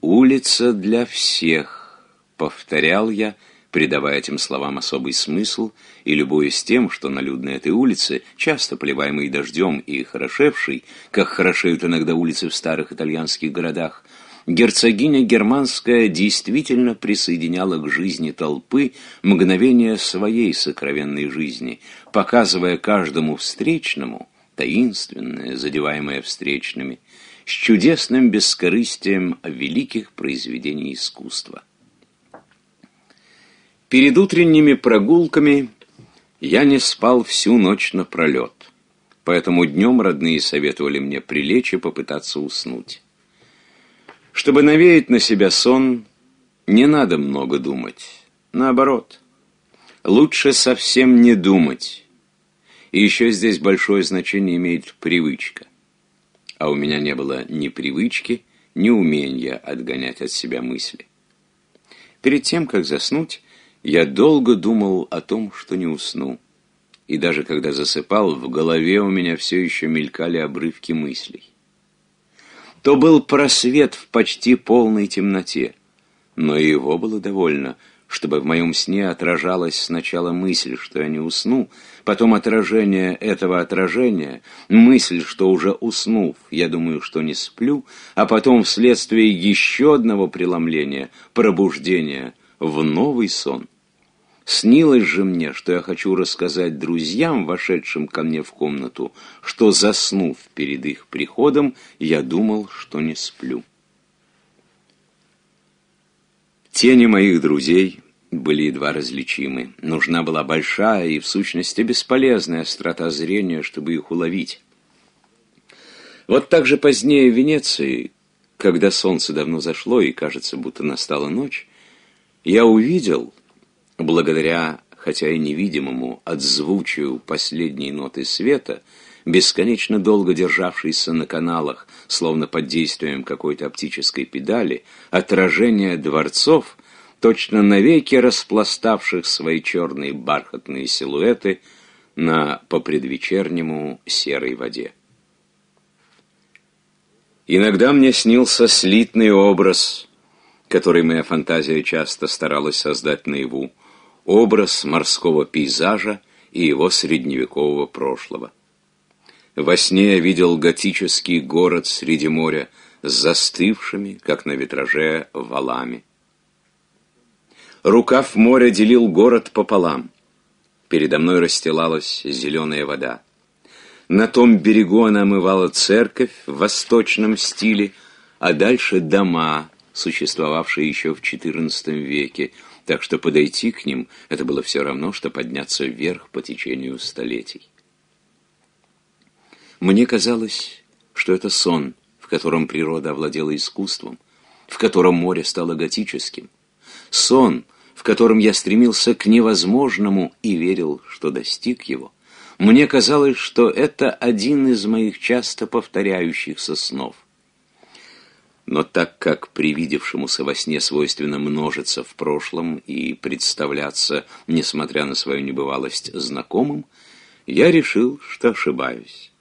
«Улица для всех», — повторял я, придавая этим словам особый смысл и любуясь тем, что на людной этой улице, часто поливаемой дождем и хорошевшей, как хорошеют иногда улицы в старых итальянских городах, герцогиня Германская действительно присоединяла к жизни толпы мгновение своей сокровенной жизни, показывая каждому встречному, таинственное, задеваемое встречными, с чудесным бескорыстием великих произведений искусства. Перед утренними прогулками я не спал всю ночь напролет, поэтому днем родные советовали мне прилечь и попытаться уснуть. Чтобы навеять на себя сон, не надо много думать. Наоборот, лучше совсем не думать, и еще здесь большое значение имеет привычка. А у меня не было ни привычки, ни умения отгонять от себя мысли. Перед тем, как заснуть, я долго думал о том, что не усну. И даже когда засыпал, в голове у меня все еще мелькали обрывки мыслей. То был просвет в почти полной темноте, но его было довольно, чтобы в моем сне отражалась сначала мысль, что я не усну, потом отражение этого отражения, мысль, что уже уснув, я думаю, что не сплю, а потом вследствие еще одного преломления, пробуждения в новый сон. Снилось же мне, что я хочу рассказать друзьям, вошедшим ко мне в комнату, что, заснув перед их приходом, я думал, что не сплю. Тени моих друзей – были едва различимы. Нужна была большая и, в сущности, бесполезная острота зрения, чтобы их уловить. Вот так же позднее в Венеции, когда солнце давно зашло и, кажется, будто настала ночь, я увидел, благодаря, хотя и невидимому, отзвучию последней ноты света, бесконечно долго державшийся на каналах, словно под действием какой-то оптической педали, отражение дворцов, точно навеки распластавших свои черные бархатные силуэты на попредвечернему серой воде. Иногда мне снился слитный образ, который моя фантазия часто старалась создать наяву, образ морского пейзажа и его средневекового прошлого. Во сне я видел готический город среди моря с застывшими, как на витраже, валами. Рукав моря делил город пополам. Передо мной расстилалась зеленая вода. На том берегу она омывала церковь в восточном стиле, а дальше дома, существовавшие еще в XIV веке, так что подойти к ним — это было все равно, что подняться вверх по течению столетий. Мне казалось, что это сон, в котором природа овладела искусством, в котором море стало готическим. Сон — в котором я стремился к невозможному и верил, что достиг его, мне казалось, что это один из моих часто повторяющихся снов. Но так как привидевшемуся во сне свойственно множиться в прошлом и представляться, несмотря на свою небывалость, знакомым, я решил, что ошибаюсь.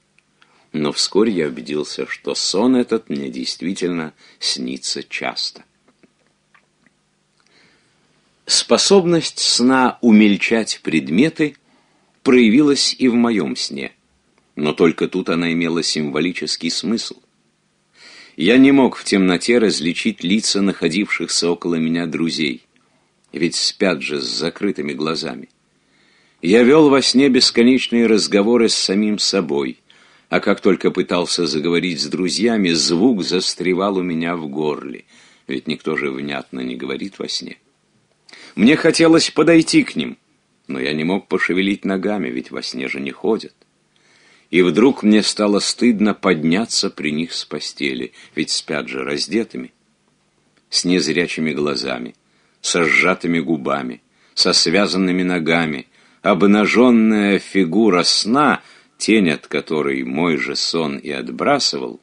Но вскоре я убедился, что сон этот мне действительно снится часто. Способность сна умельчать предметы проявилась и в моем сне, но только тут она имела символический смысл. Я не мог в темноте различить лица находившихся около меня друзей, ведь спят же с закрытыми глазами. Я вел во сне бесконечные разговоры с самим собой, а как только пытался заговорить с друзьями, звук застревал у меня в горле, ведь никто же внятно не говорит во сне. Мне хотелось подойти к ним, но я не мог пошевелить ногами, ведь во сне же не ходят. И вдруг мне стало стыдно подняться при них с постели, ведь спят же раздетыми, с незрячими глазами, со сжатыми губами, со связанными ногами, обнаженная фигура сна, тень от которой мой же сон и отбрасывал,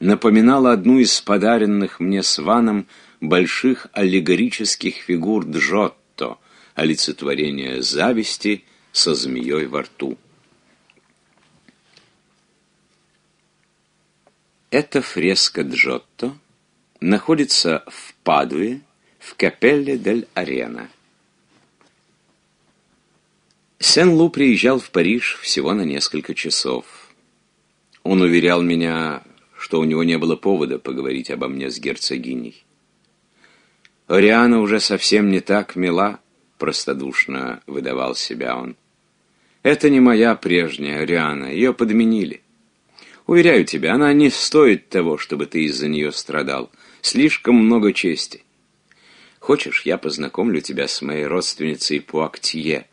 напоминала одну из подаренных мне с ваном больших аллегорических фигур Джотто, олицетворение зависти со змеей во рту. Эта фреска Джотто находится в Падуе, в капелле дель Арена. Сен-Лу приезжал в Париж всего на несколько часов. Он уверял меня, что у него не было повода поговорить обо мне с герцогиней. Ориана уже совсем не так мила, простодушно выдавал себя он. Это не моя прежняя Ориана, ее подменили. Уверяю тебя, она не стоит того, чтобы ты из-за нее страдал. Слишком много чести. Хочешь, я познакомлю тебя с моей родственницей Пуактье?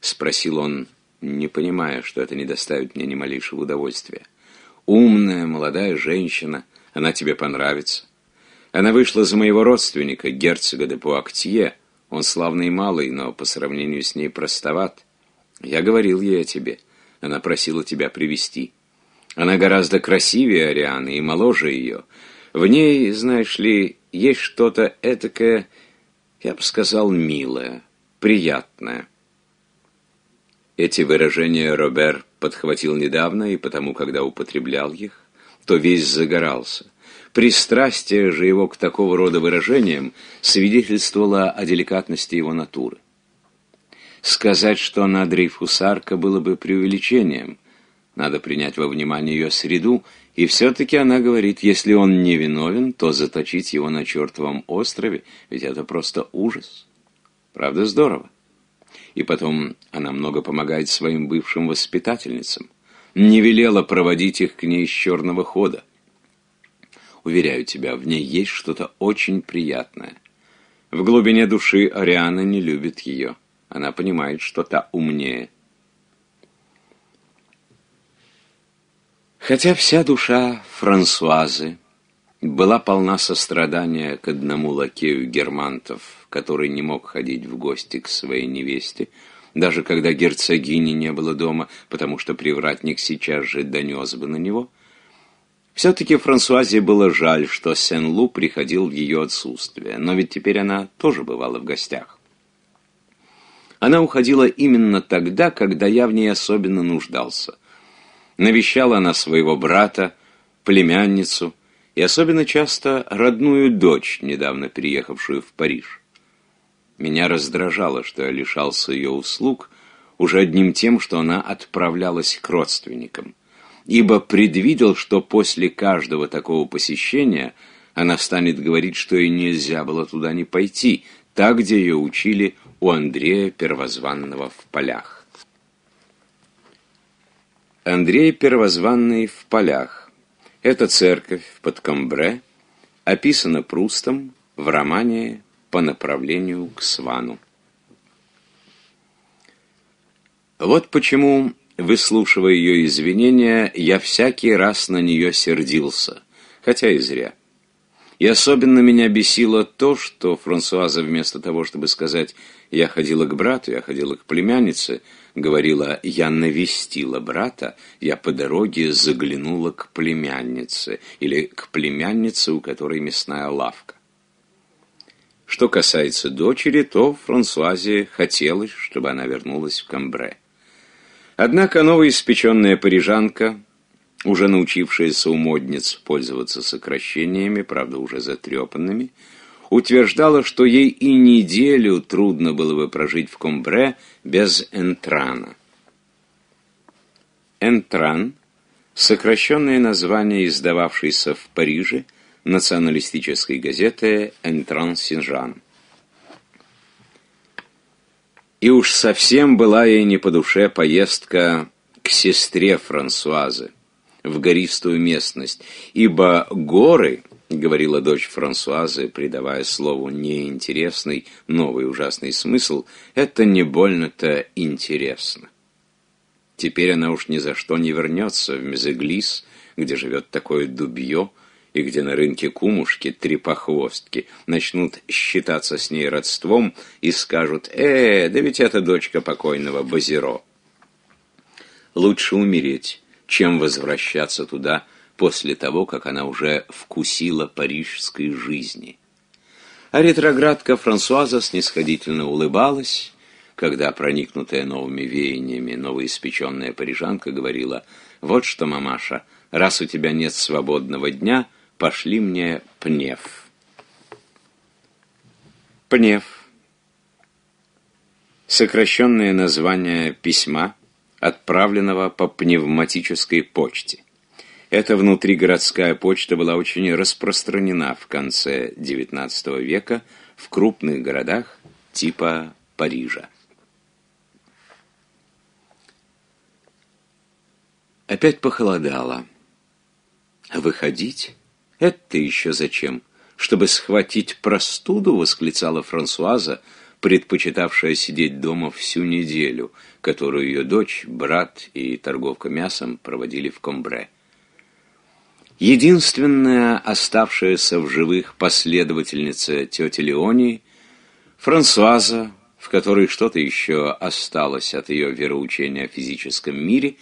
Спросил он, не понимая, что это не доставит мне ни малейшего удовольствия. Умная молодая женщина, она тебе понравится. Она вышла за моего родственника, герцога де Пуактье. Он славный и малый, но по сравнению с ней простоват. Я говорил ей о тебе. Она просила тебя привести. Она гораздо красивее Арианы и моложе ее. В ней, знаешь ли, есть что-то этакое, я бы сказал, милое, приятное. Эти выражения Робер подхватил недавно, и потому, когда употреблял их, то весь загорался – Пристрастие же его к такого рода выражениям свидетельствовало о деликатности его натуры. Сказать, что она дрейфусарка, было бы преувеличением. Надо принять во внимание ее среду, и все-таки она говорит, если он не виновен, то заточить его на чертовом острове, ведь это просто ужас. Правда, здорово. И потом она много помогает своим бывшим воспитательницам. Не велела проводить их к ней с черного хода. Уверяю тебя, в ней есть что-то очень приятное. В глубине души Ариана не любит ее. Она понимает, что та умнее. Хотя вся душа Франсуазы была полна сострадания к одному лакею германтов, который не мог ходить в гости к своей невесте, даже когда герцогини не было дома, потому что привратник сейчас же донес бы на него, все-таки Франсуазе было жаль, что Сен-Лу приходил в ее отсутствие, но ведь теперь она тоже бывала в гостях. Она уходила именно тогда, когда я в ней особенно нуждался. Навещала она своего брата, племянницу и особенно часто родную дочь, недавно переехавшую в Париж. Меня раздражало, что я лишался ее услуг уже одним тем, что она отправлялась к родственникам ибо предвидел, что после каждого такого посещения она станет говорить, что и нельзя было туда не пойти, так где ее учили у Андрея Первозванного в полях. Андрей Первозванный в полях. Эта церковь под Камбре описана Прустом в романе «По направлению к Свану». Вот почему Выслушивая ее извинения, я всякий раз на нее сердился, хотя и зря. И особенно меня бесило то, что Франсуаза вместо того, чтобы сказать «я ходила к брату, я ходила к племяннице», говорила «я навестила брата, я по дороге заглянула к племяннице» или «к племяннице, у которой мясная лавка». Что касается дочери, то Франсуазе хотелось, чтобы она вернулась в Камбре. Однако новоиспеченная парижанка, уже научившаяся у модниц пользоваться сокращениями, правда уже затрепанными, утверждала, что ей и неделю трудно было бы прожить в Комбре без Энтрана. Энтран – сокращенное название, издававшейся в Париже националистической газеты «Энтран Синжан». И уж совсем была ей не по душе поездка к сестре Франсуазы в гористую местность, ибо горы, говорила дочь Франсуазы, придавая слову неинтересный новый ужасный смысл, это не больно-то интересно. Теперь она уж ни за что не вернется в Мезеглис, где живет такое дубье, и где на рынке кумушки, трепохвостки, начнут считаться с ней родством и скажут «Э, да ведь это дочка покойного Базиро». Лучше умереть, чем возвращаться туда после того, как она уже вкусила парижской жизни. А ретроградка Франсуаза снисходительно улыбалась, когда, проникнутая новыми веяниями, новоиспеченная парижанка говорила «Вот что, мамаша, раз у тебя нет свободного дня, — пошли мне пнев. Пнев. Сокращенное название письма, отправленного по пневматической почте. Эта внутригородская почта была очень распространена в конце XIX века в крупных городах типа Парижа. Опять похолодало. Выходить «Это еще зачем? Чтобы схватить простуду?» — восклицала Франсуаза, предпочитавшая сидеть дома всю неделю, которую ее дочь, брат и торговка мясом проводили в Комбре. Единственная оставшаяся в живых последовательница тети Леони, Франсуаза, в которой что-то еще осталось от ее вероучения о физическом мире,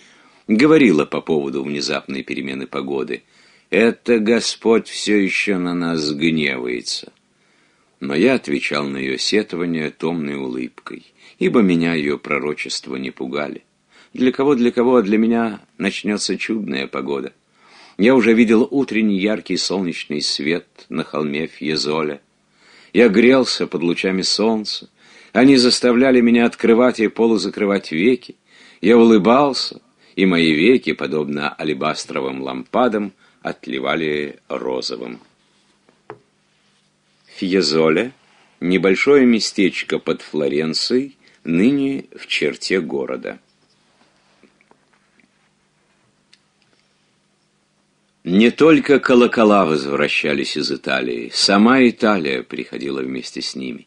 говорила по поводу внезапной перемены погоды – это Господь все еще на нас гневается. Но я отвечал на ее сетование томной улыбкой, ибо меня ее пророчества не пугали. Для кого, для кого, а для меня начнется чудная погода. Я уже видел утренний яркий солнечный свет на холме Фьезоля. Я грелся под лучами солнца. Они заставляли меня открывать и полузакрывать веки. Я улыбался, и мои веки, подобно алебастровым лампадам, — отливали розовым. Фьезоле – небольшое местечко под Флоренцией, ныне в черте города. Не только колокола возвращались из Италии, сама Италия приходила вместе с ними.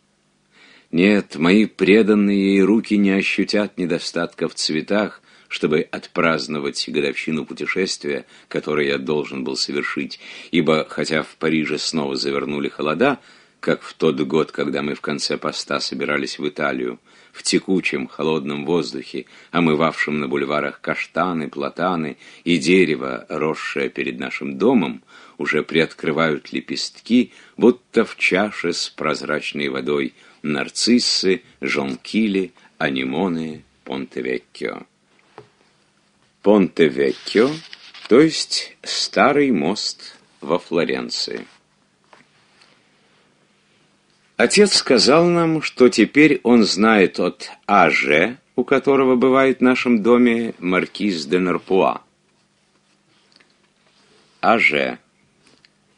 Нет, мои преданные ей руки не ощутят недостатка в цветах, чтобы отпраздновать годовщину путешествия, которое я должен был совершить, ибо, хотя в Париже снова завернули холода, как в тот год, когда мы в конце поста собирались в Италию, в текучем холодном воздухе, омывавшем на бульварах каштаны, платаны и дерево, росшее перед нашим домом, уже приоткрывают лепестки, будто в чаше с прозрачной водой, нарциссы, жонкили, анимоны, понтевеккио. Понте-Веккио, то есть Старый мост во Флоренции. Отец сказал нам, что теперь он знает от А.Ж., у которого бывает в нашем доме маркиз де Нарпуа. А.Ж.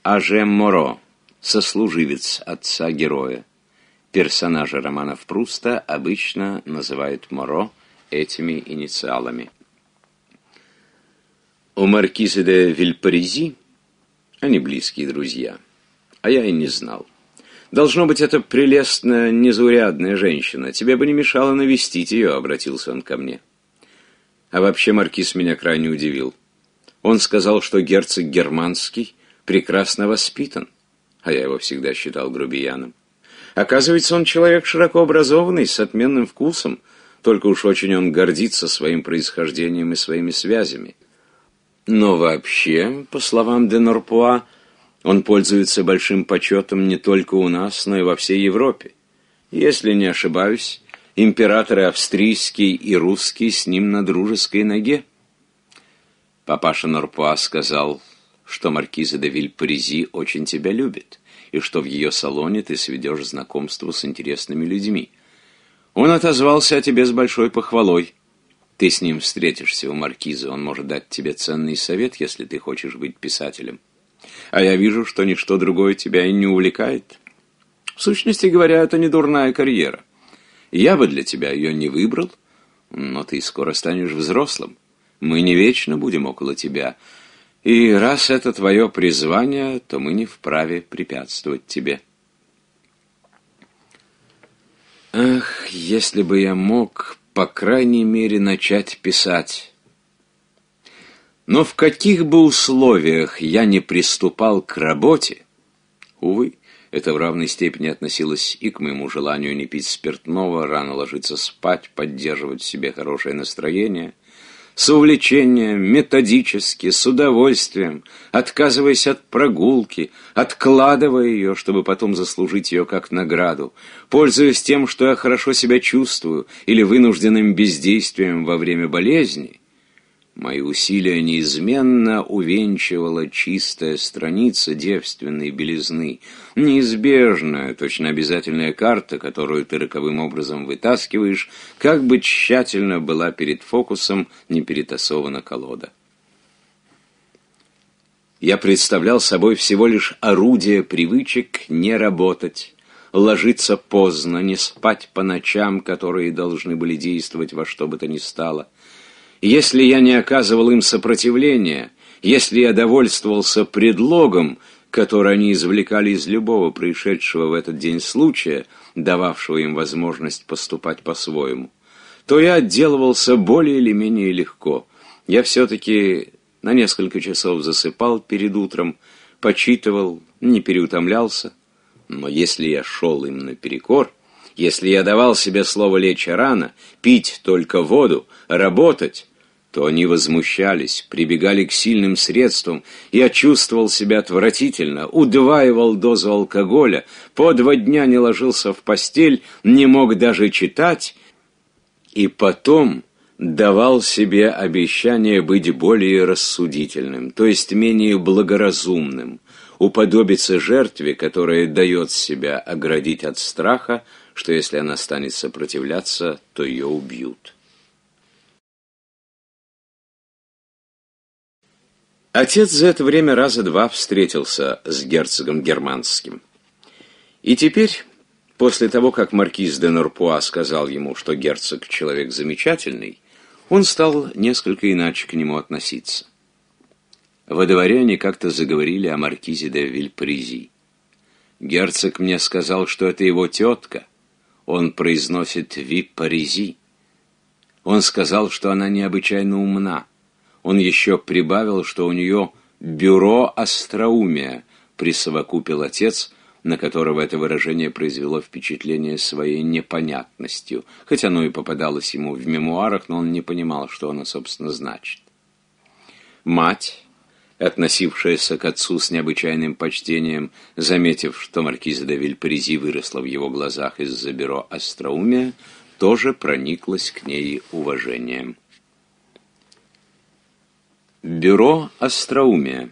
А.Ж. Моро, сослуживец отца-героя. Персонажа романов Пруста обычно называют Моро этими инициалами. У маркиза де Вильпаризи они близкие друзья, а я и не знал. Должно быть, это прелестная, незаурядная женщина. Тебе бы не мешало навестить ее, — обратился он ко мне. А вообще маркиз меня крайне удивил. Он сказал, что герцог германский прекрасно воспитан, а я его всегда считал грубияном. Оказывается, он человек широко образованный, с отменным вкусом, только уж очень он гордится своим происхождением и своими связями. Но вообще, по словам Денорпуа, он пользуется большим почетом не только у нас, но и во всей Европе. Если не ошибаюсь, императоры австрийский и русский с ним на дружеской ноге. Папаша Норпуа сказал, что маркиза де Вильпаризи очень тебя любит, и что в ее салоне ты сведешь знакомство с интересными людьми. Он отозвался о тебе с большой похвалой. Ты с ним встретишься у маркиза, он может дать тебе ценный совет, если ты хочешь быть писателем. А я вижу, что ничто другое тебя и не увлекает. В сущности говоря, это не дурная карьера. Я бы для тебя ее не выбрал, но ты скоро станешь взрослым. Мы не вечно будем около тебя. И раз это твое призвание, то мы не вправе препятствовать тебе. Ах, если бы я мог по крайней мере, начать писать. Но в каких бы условиях я не приступал к работе, увы, это в равной степени относилось и к моему желанию не пить спиртного, рано ложиться спать, поддерживать в себе хорошее настроение – с увлечением, методически, с удовольствием, отказываясь от прогулки, откладывая ее, чтобы потом заслужить ее как награду, пользуясь тем, что я хорошо себя чувствую, или вынужденным бездействием во время болезни, Мои усилия неизменно увенчивала чистая страница девственной белизны, неизбежная, точно обязательная карта, которую ты роковым образом вытаскиваешь, как бы тщательно была перед фокусом не перетасована колода. Я представлял собой всего лишь орудие привычек не работать, ложиться поздно, не спать по ночам, которые должны были действовать во что бы то ни стало — если я не оказывал им сопротивления, если я довольствовался предлогом, который они извлекали из любого пришедшего в этот день случая, дававшего им возможность поступать по-своему, то я отделывался более или менее легко. Я все-таки на несколько часов засыпал перед утром, почитывал, не переутомлялся. Но если я шел им наперекор, если я давал себе слово лечь рано, пить только воду, работать, то они возмущались, прибегали к сильным средствам. Я чувствовал себя отвратительно, удваивал дозу алкоголя, по два дня не ложился в постель, не мог даже читать, и потом давал себе обещание быть более рассудительным, то есть менее благоразумным, уподобиться жертве, которая дает себя оградить от страха, что если она станет сопротивляться, то ее убьют. Отец за это время раза два встретился с герцогом германским. И теперь, после того, как маркиз де Норпуа сказал ему, что герцог человек замечательный, он стал несколько иначе к нему относиться. Во дворе они как-то заговорили о маркизе де Вильпрези. Герцог мне сказал, что это его тетка. Он произносит «Ви Он сказал, что она необычайно умна. Он еще прибавил, что у нее «бюро остроумия», присовокупил отец, на которого это выражение произвело впечатление своей непонятностью, хоть оно и попадалось ему в мемуарах, но он не понимал, что оно, собственно, значит. Мать, относившаяся к отцу с необычайным почтением, заметив, что маркиза де Вильпаризи выросла в его глазах из-за бюро остроумия, тоже прониклась к ней уважением. Бюро остроумия.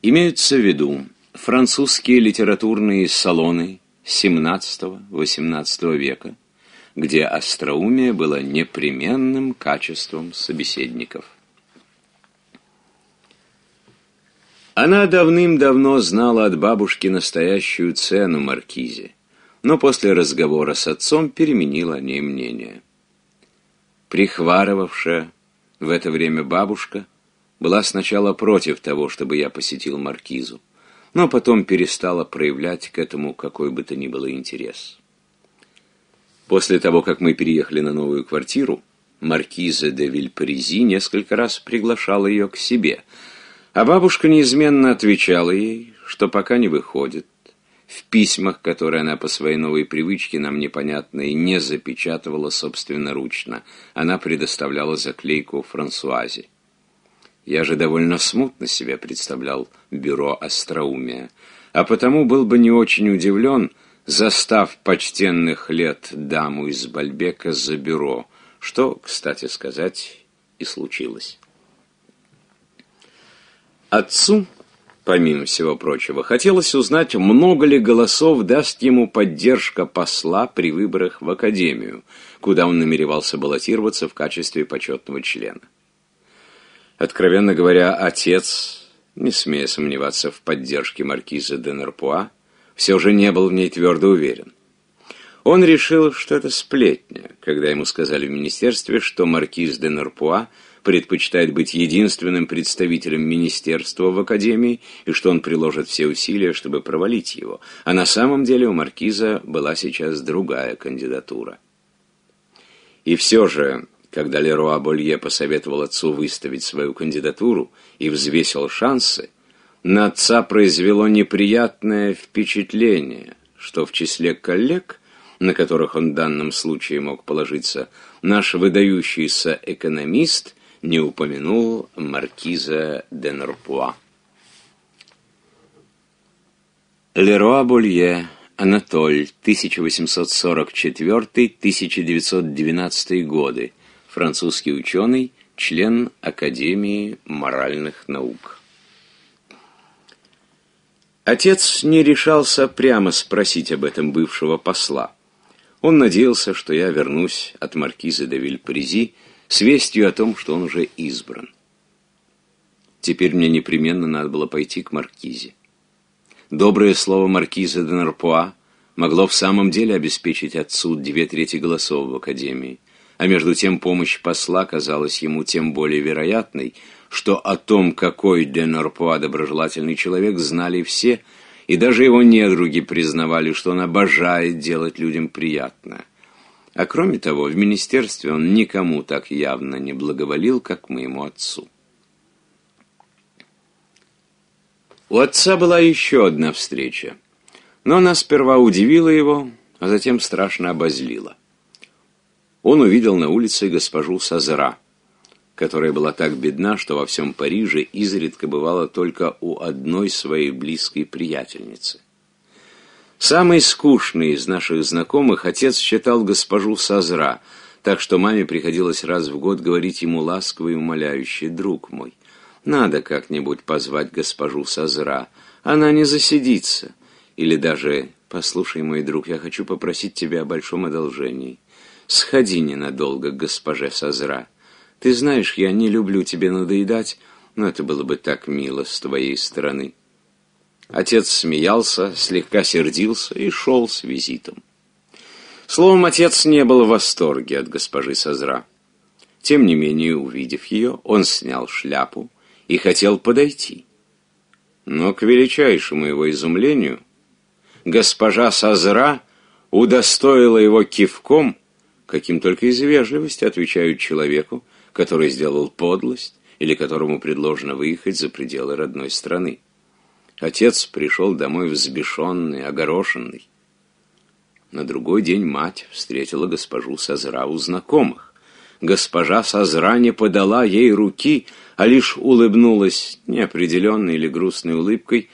Имеются в виду французские литературные салоны XVII-XVIII века, где остроумие было непременным качеством собеседников. Она давным-давно знала от бабушки настоящую цену маркизе, но после разговора с отцом переменила о ней мнение. Прихваровавшая в это время бабушка – была сначала против того, чтобы я посетил маркизу, но потом перестала проявлять к этому какой бы то ни было интерес. После того, как мы переехали на новую квартиру, маркиза де Вильпризи несколько раз приглашала ее к себе, а бабушка неизменно отвечала ей, что пока не выходит, в письмах, которые она по своей новой привычке нам непонятной не запечатывала собственноручно, она предоставляла заклейку Франсуазе. Я же довольно смутно себе представлял бюро остроумия, а потому был бы не очень удивлен, застав почтенных лет даму из Бальбека за бюро, что, кстати сказать, и случилось. Отцу, помимо всего прочего, хотелось узнать, много ли голосов даст ему поддержка посла при выборах в Академию, куда он намеревался баллотироваться в качестве почетного члена. Откровенно говоря, отец, не смея сомневаться в поддержке маркиза де Нерпуа, все же не был в ней твердо уверен. Он решил, что это сплетня, когда ему сказали в министерстве, что маркиз де Нерпуа предпочитает быть единственным представителем министерства в академии и что он приложит все усилия, чтобы провалить его. А на самом деле у маркиза была сейчас другая кандидатура. И все же когда Леруа Болье посоветовал отцу выставить свою кандидатуру и взвесил шансы, на отца произвело неприятное впечатление, что в числе коллег, на которых он в данном случае мог положиться, наш выдающийся экономист не упомянул маркиза де Норпуа. Леруа Болье, Анатоль, 1844-1912 годы, французский ученый, член Академии моральных наук. Отец не решался прямо спросить об этом бывшего посла. Он надеялся, что я вернусь от маркиза де Вильпризи с вестью о том, что он уже избран. Теперь мне непременно надо было пойти к маркизе. Доброе слово маркиза де Нарпуа могло в самом деле обеспечить отцу две трети голосов в Академии а между тем помощь посла казалась ему тем более вероятной, что о том, какой де Норпуа доброжелательный человек, знали все, и даже его недруги признавали, что он обожает делать людям приятно. А кроме того, в министерстве он никому так явно не благоволил, как моему отцу. У отца была еще одна встреча, но она сперва удивила его, а затем страшно обозлила он увидел на улице госпожу Сазера, которая была так бедна, что во всем Париже изредка бывала только у одной своей близкой приятельницы. Самый скучный из наших знакомых отец считал госпожу Сазра, так что маме приходилось раз в год говорить ему ласковый и умоляюще «Друг мой, надо как-нибудь позвать госпожу Сазра, она не засидится». Или даже «Послушай, мой друг, я хочу попросить тебя о большом одолжении». Сходи ненадолго к госпоже Созра. Ты знаешь, я не люблю тебе надоедать, но это было бы так мило с твоей стороны». Отец смеялся, слегка сердился и шел с визитом. Словом, отец не был в восторге от госпожи Созра. Тем не менее, увидев ее, он снял шляпу и хотел подойти. Но к величайшему его изумлению госпожа Созра удостоила его кивком каким только из вежливости отвечают человеку, который сделал подлость или которому предложено выехать за пределы родной страны. Отец пришел домой взбешенный, огорошенный. На другой день мать встретила госпожу Созра у знакомых. Госпожа Созра не подала ей руки, а лишь улыбнулась неопределенной или грустной улыбкой,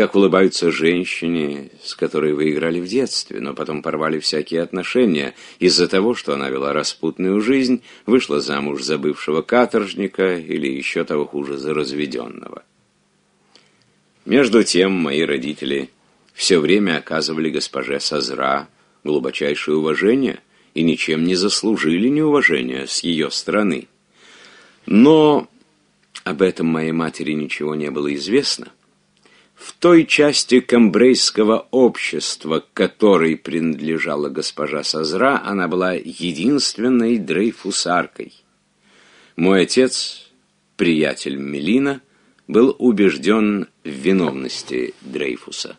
как улыбаются женщине, с которой вы играли в детстве, но потом порвали всякие отношения из-за того, что она вела распутную жизнь, вышла замуж за бывшего каторжника или еще того хуже, за разведенного. Между тем мои родители все время оказывали госпоже Созра глубочайшее уважение и ничем не заслужили неуважения с ее стороны. Но об этом моей матери ничего не было известно, в той части камбрейского общества, к которой принадлежала госпожа Созра, она была единственной дрейфусаркой. Мой отец, приятель Мелина, был убежден в виновности Дрейфуса.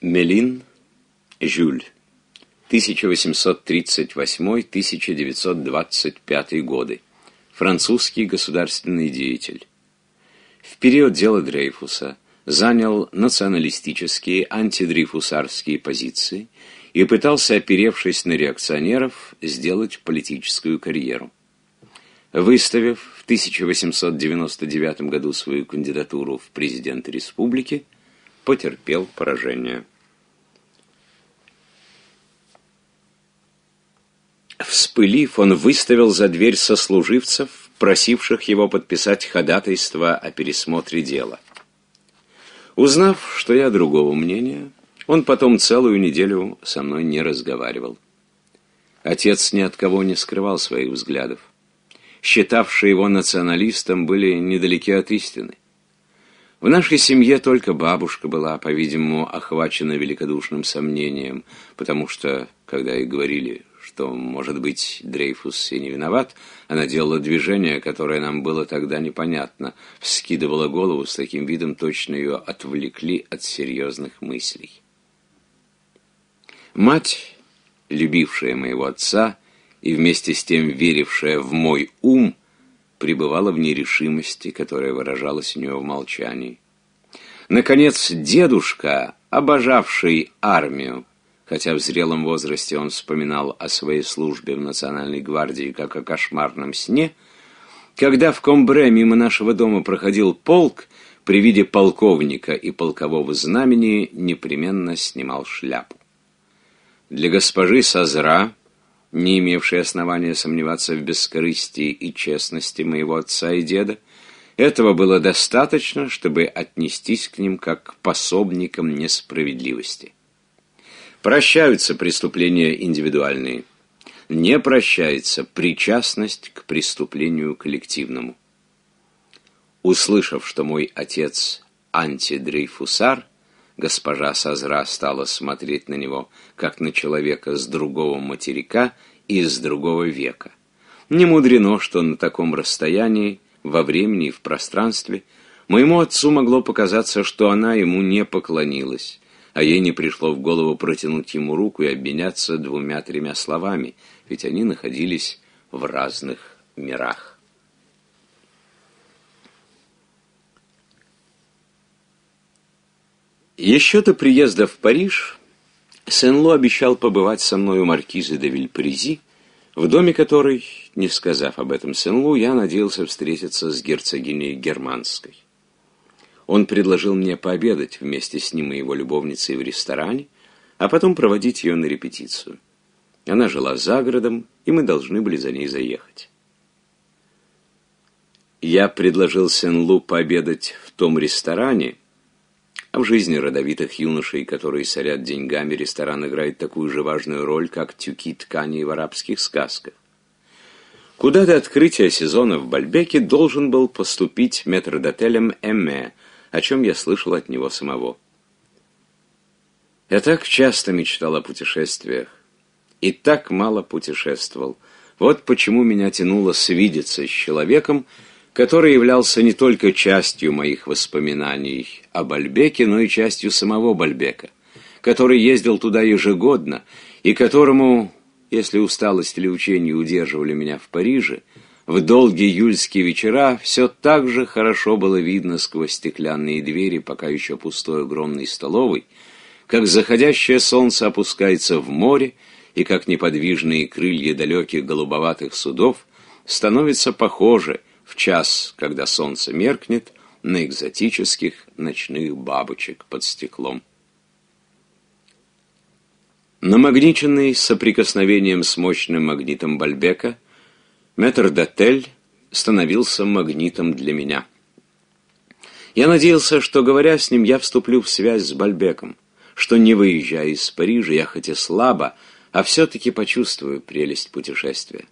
Мелин Жюль 1838-1925 годы. Французский государственный деятель в период дела Дрейфуса занял националистические антидрейфусарские позиции и пытался, оперевшись на реакционеров, сделать политическую карьеру. Выставив в 1899 году свою кандидатуру в президенты республики, потерпел поражение. Вспылив, он выставил за дверь сослуживцев, просивших его подписать ходатайство о пересмотре дела. Узнав, что я другого мнения, он потом целую неделю со мной не разговаривал. Отец ни от кого не скрывал своих взглядов. Считавшие его националистом были недалеки от истины. В нашей семье только бабушка была, по-видимому, охвачена великодушным сомнением, потому что, когда ей говорили, что, может быть, Дрейфус и не виноват. Она делала движение, которое нам было тогда непонятно. Вскидывала голову с таким видом, точно ее отвлекли от серьезных мыслей. Мать, любившая моего отца и вместе с тем верившая в мой ум, пребывала в нерешимости, которая выражалась у нее в молчании. Наконец, дедушка, обожавший армию, хотя в зрелом возрасте он вспоминал о своей службе в Национальной гвардии как о кошмарном сне, когда в Комбре мимо нашего дома проходил полк, при виде полковника и полкового знамени непременно снимал шляпу. Для госпожи Созра, не имевшей основания сомневаться в бескорыстии и честности моего отца и деда, этого было достаточно, чтобы отнестись к ним как к пособникам несправедливости. Прощаются преступления индивидуальные. Не прощается причастность к преступлению коллективному. Услышав, что мой отец антидрейфусар, госпожа Сазра стала смотреть на него, как на человека с другого материка и с другого века. Не мудрено, что на таком расстоянии, во времени и в пространстве, моему отцу могло показаться, что она ему не поклонилась а ей не пришло в голову протянуть ему руку и обменяться двумя-тремя словами, ведь они находились в разных мирах. Еще до приезда в Париж Сен-Ло обещал побывать со мной у маркизы де Вильпрези, в доме которой, не сказав об этом Сен-Лу, я надеялся встретиться с герцогиней Германской. Он предложил мне пообедать вместе с ним и его любовницей в ресторане, а потом проводить ее на репетицию. Она жила за городом, и мы должны были за ней заехать. Я предложил Сен-Лу пообедать в том ресторане, а в жизни родовитых юношей, которые сорят деньгами, ресторан играет такую же важную роль, как тюки тканей в арабских сказках. Куда до открытия сезона в Бальбеке должен был поступить метрдотелем Эмме, о чем я слышал от него самого. Я так часто мечтал о путешествиях и так мало путешествовал. Вот почему меня тянуло свидеться с человеком, который являлся не только частью моих воспоминаний о Бальбеке, но и частью самого Бальбека, который ездил туда ежегодно и которому, если усталость или учение удерживали меня в Париже, в долгие июльские вечера все так же хорошо было видно сквозь стеклянные двери, пока еще пустой огромный столовой, как заходящее солнце опускается в море, и как неподвижные крылья далеких голубоватых судов становятся похожи в час, когда солнце меркнет, на экзотических ночных бабочек под стеклом. Намагниченный соприкосновением с мощным магнитом Бальбека – Метрдотель становился магнитом для меня. Я надеялся, что, говоря с ним, я вступлю в связь с Бальбеком, что, не выезжая из Парижа, я хоть и слабо, а все-таки почувствую прелесть путешествия.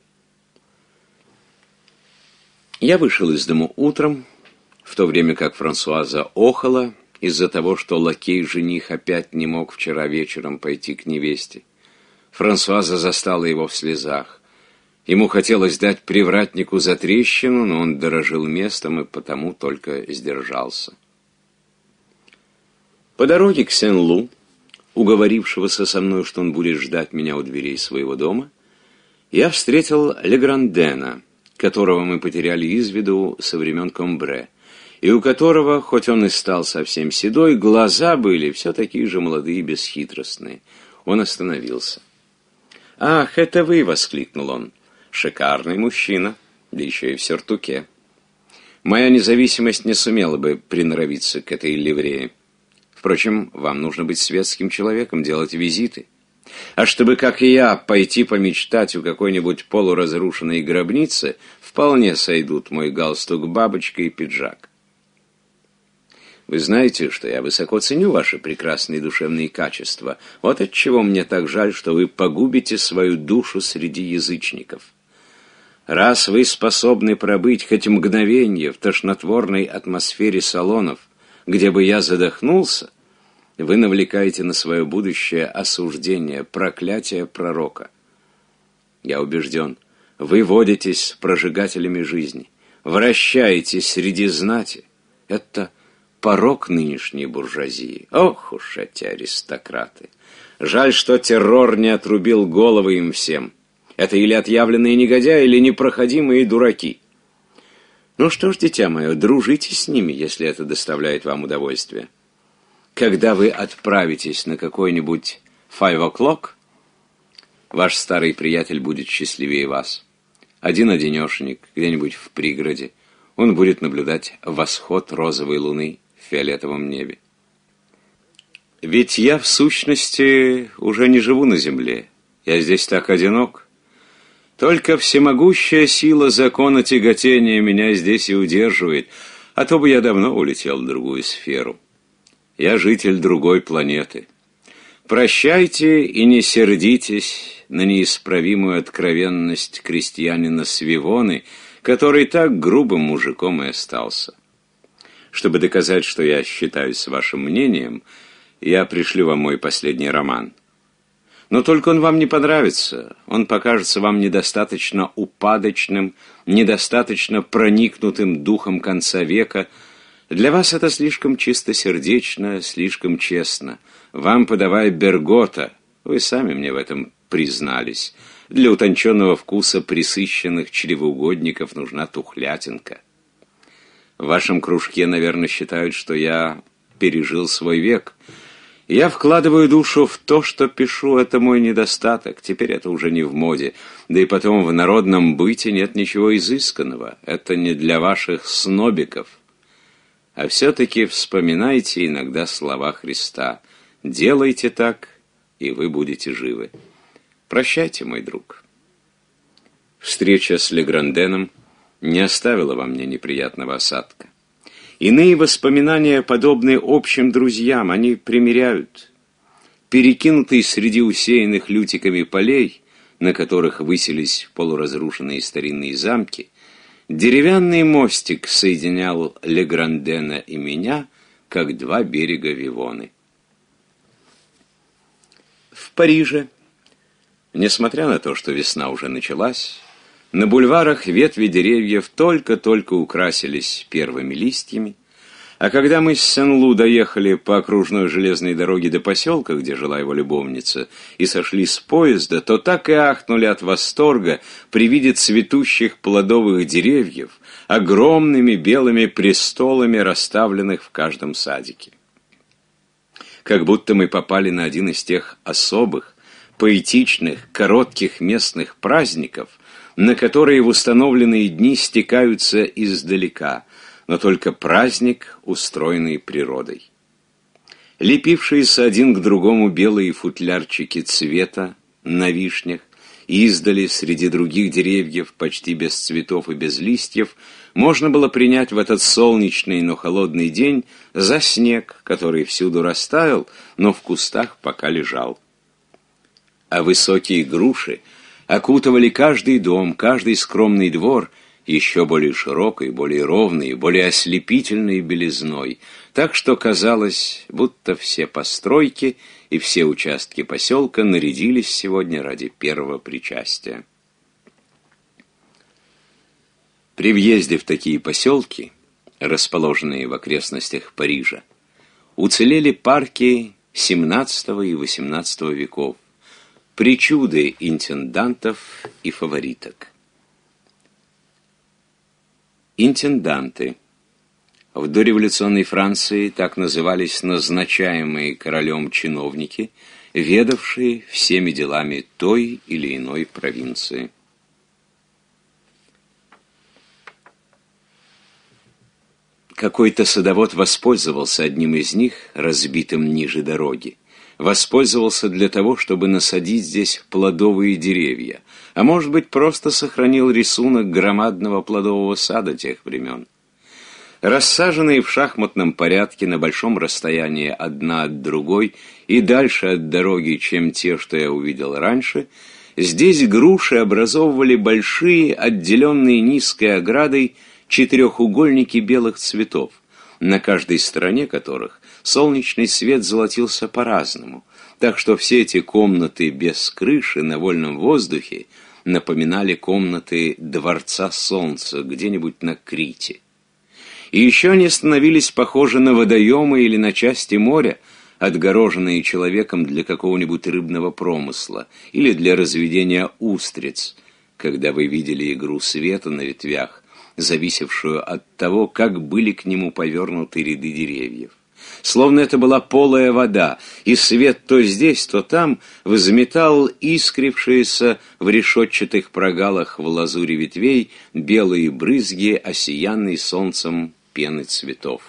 Я вышел из дому утром, в то время как Франсуаза охала из-за того, что лакей-жених опять не мог вчера вечером пойти к невесте. Франсуаза застала его в слезах. Ему хотелось дать привратнику затрещину, но он дорожил местом и потому только сдержался. По дороге к Сен-Лу, уговорившегося со мной, что он будет ждать меня у дверей своего дома, я встретил Леграндена, которого мы потеряли из виду со времен Комбре, и у которого, хоть он и стал совсем седой, глаза были все такие же молодые и бесхитростные. Он остановился. «Ах, это вы!» — воскликнул он. Шикарный мужчина, да еще и в сюртуке. Моя независимость не сумела бы приноровиться к этой ливрее. Впрочем, вам нужно быть светским человеком, делать визиты. А чтобы, как и я, пойти помечтать у какой-нибудь полуразрушенной гробницы, вполне сойдут мой галстук бабочка и пиджак. Вы знаете, что я высоко ценю ваши прекрасные душевные качества. Вот отчего мне так жаль, что вы погубите свою душу среди язычников. Раз вы способны пробыть хоть мгновение в тошнотворной атмосфере салонов, где бы я задохнулся, вы навлекаете на свое будущее осуждение, проклятие пророка. Я убежден, вы водитесь прожигателями жизни, вращаетесь среди знати. Это порог нынешней буржуазии. Ох уж эти аристократы! Жаль, что террор не отрубил головы им всем. Это или отъявленные негодяи, или непроходимые дураки. Ну что ж, дитя мое, дружите с ними, если это доставляет вам удовольствие. Когда вы отправитесь на какой-нибудь five o'clock, ваш старый приятель будет счастливее вас. Один-одинешенек, где-нибудь в пригороде, он будет наблюдать восход розовой луны в фиолетовом небе. Ведь я, в сущности, уже не живу на земле. Я здесь так одинок. Только всемогущая сила закона тяготения меня здесь и удерживает, а то бы я давно улетел в другую сферу. Я житель другой планеты. Прощайте и не сердитесь на неисправимую откровенность крестьянина Свивоны, который так грубым мужиком и остался. Чтобы доказать, что я считаюсь вашим мнением, я пришлю вам мой последний роман. Но только он вам не понравится, он покажется вам недостаточно упадочным, недостаточно проникнутым духом конца века. Для вас это слишком чистосердечно, слишком честно. Вам подавая Бергота, вы сами мне в этом признались, для утонченного вкуса присыщенных чревоугодников нужна тухлятинка. В вашем кружке, наверное, считают, что я пережил свой век – я вкладываю душу в то, что пишу, это мой недостаток. Теперь это уже не в моде. Да и потом в народном быте нет ничего изысканного. Это не для ваших снобиков. А все-таки вспоминайте иногда слова Христа. Делайте так, и вы будете живы. Прощайте, мой друг. Встреча с Легранденом не оставила во мне неприятного осадка. Иные воспоминания подобные общим друзьям, они примиряют. Перекинутый среди усеянных лютиками полей, на которых высились полуразрушенные старинные замки, деревянный мостик соединял Леграндена и меня, как два берега Вивоны. В Париже, несмотря на то, что весна уже началась, на бульварах ветви деревьев только-только украсились первыми листьями, а когда мы с Сен-Лу доехали по окружной железной дороге до поселка, где жила его любовница, и сошли с поезда, то так и ахнули от восторга при виде цветущих плодовых деревьев, огромными белыми престолами, расставленных в каждом садике. Как будто мы попали на один из тех особых, поэтичных, коротких местных праздников – на которые в установленные дни стекаются издалека, но только праздник, устроенный природой. Лепившиеся один к другому белые футлярчики цвета на вишнях, издали среди других деревьев, почти без цветов и без листьев, можно было принять в этот солнечный, но холодный день за снег, который всюду растаял, но в кустах пока лежал. А высокие груши — окутывали каждый дом, каждый скромный двор еще более широкой, более ровной, более ослепительной белизной, так что казалось, будто все постройки и все участки поселка нарядились сегодня ради первого причастия. При въезде в такие поселки, расположенные в окрестностях Парижа, уцелели парки XVII и XVIII веков, Причуды интендантов и фавориток. Интенданты. В дореволюционной Франции так назывались назначаемые королем чиновники, ведавшие всеми делами той или иной провинции. Какой-то садовод воспользовался одним из них, разбитым ниже дороги воспользовался для того, чтобы насадить здесь плодовые деревья, а может быть, просто сохранил рисунок громадного плодового сада тех времен. Рассаженные в шахматном порядке на большом расстоянии одна от другой и дальше от дороги, чем те, что я увидел раньше, здесь груши образовывали большие, отделенные низкой оградой, четырехугольники белых цветов, на каждой стороне которых солнечный свет золотился по-разному, так что все эти комнаты без крыши на вольном воздухе напоминали комнаты Дворца Солнца где-нибудь на Крите. И еще они становились похожи на водоемы или на части моря, отгороженные человеком для какого-нибудь рыбного промысла или для разведения устриц, когда вы видели игру света на ветвях, зависевшую от того, как были к нему повернуты ряды деревьев словно это была полая вода, и свет то здесь, то там взметал искрившиеся в решетчатых прогалах в лазуре ветвей белые брызги, осиянной солнцем пены цветов.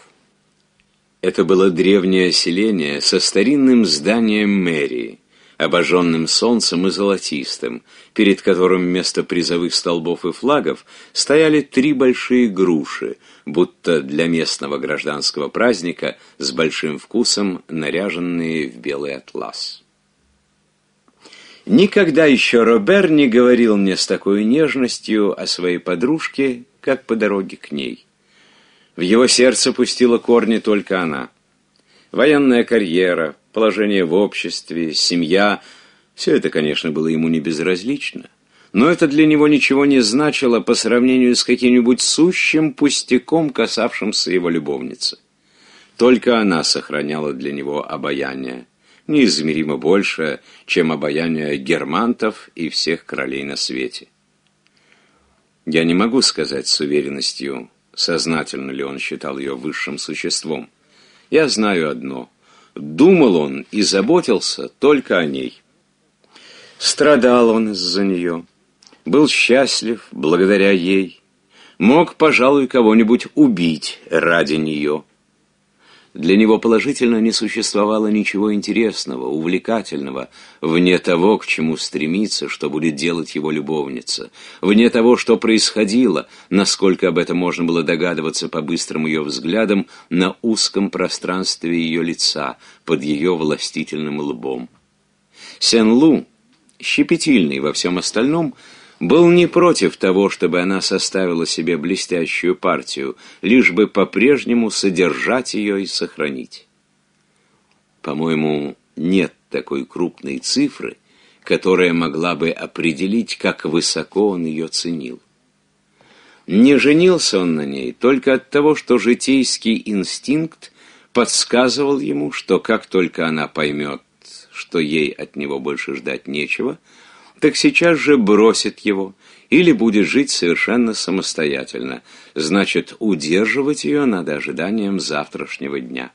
Это было древнее селение со старинным зданием мэрии, обожженным солнцем и золотистым, перед которым вместо призовых столбов и флагов стояли три большие груши — будто для местного гражданского праздника с большим вкусом наряженные в белый атлас. Никогда еще Робер не говорил мне с такой нежностью о своей подружке, как по дороге к ней. В его сердце пустила корни только она. Военная карьера, положение в обществе, семья – все это, конечно, было ему не безразлично но это для него ничего не значило по сравнению с каким-нибудь сущим пустяком, касавшимся его любовницы. Только она сохраняла для него обаяние, неизмеримо больше, чем обаяние германтов и всех королей на свете. Я не могу сказать с уверенностью, сознательно ли он считал ее высшим существом. Я знаю одно. Думал он и заботился только о ней. Страдал он из-за нее был счастлив благодаря ей, мог, пожалуй, кого-нибудь убить ради нее. Для него положительно не существовало ничего интересного, увлекательного, вне того, к чему стремится, что будет делать его любовница, вне того, что происходило, насколько об этом можно было догадываться по быстрым ее взглядам на узком пространстве ее лица, под ее властительным лбом. Сен-Лу, щепетильный во всем остальном, — был не против того, чтобы она составила себе блестящую партию, лишь бы по-прежнему содержать ее и сохранить. По-моему, нет такой крупной цифры, которая могла бы определить, как высоко он ее ценил. Не женился он на ней только от того, что житейский инстинкт подсказывал ему, что как только она поймет, что ей от него больше ждать нечего – так сейчас же бросит его или будет жить совершенно самостоятельно. Значит, удерживать ее надо ожиданием завтрашнего дня.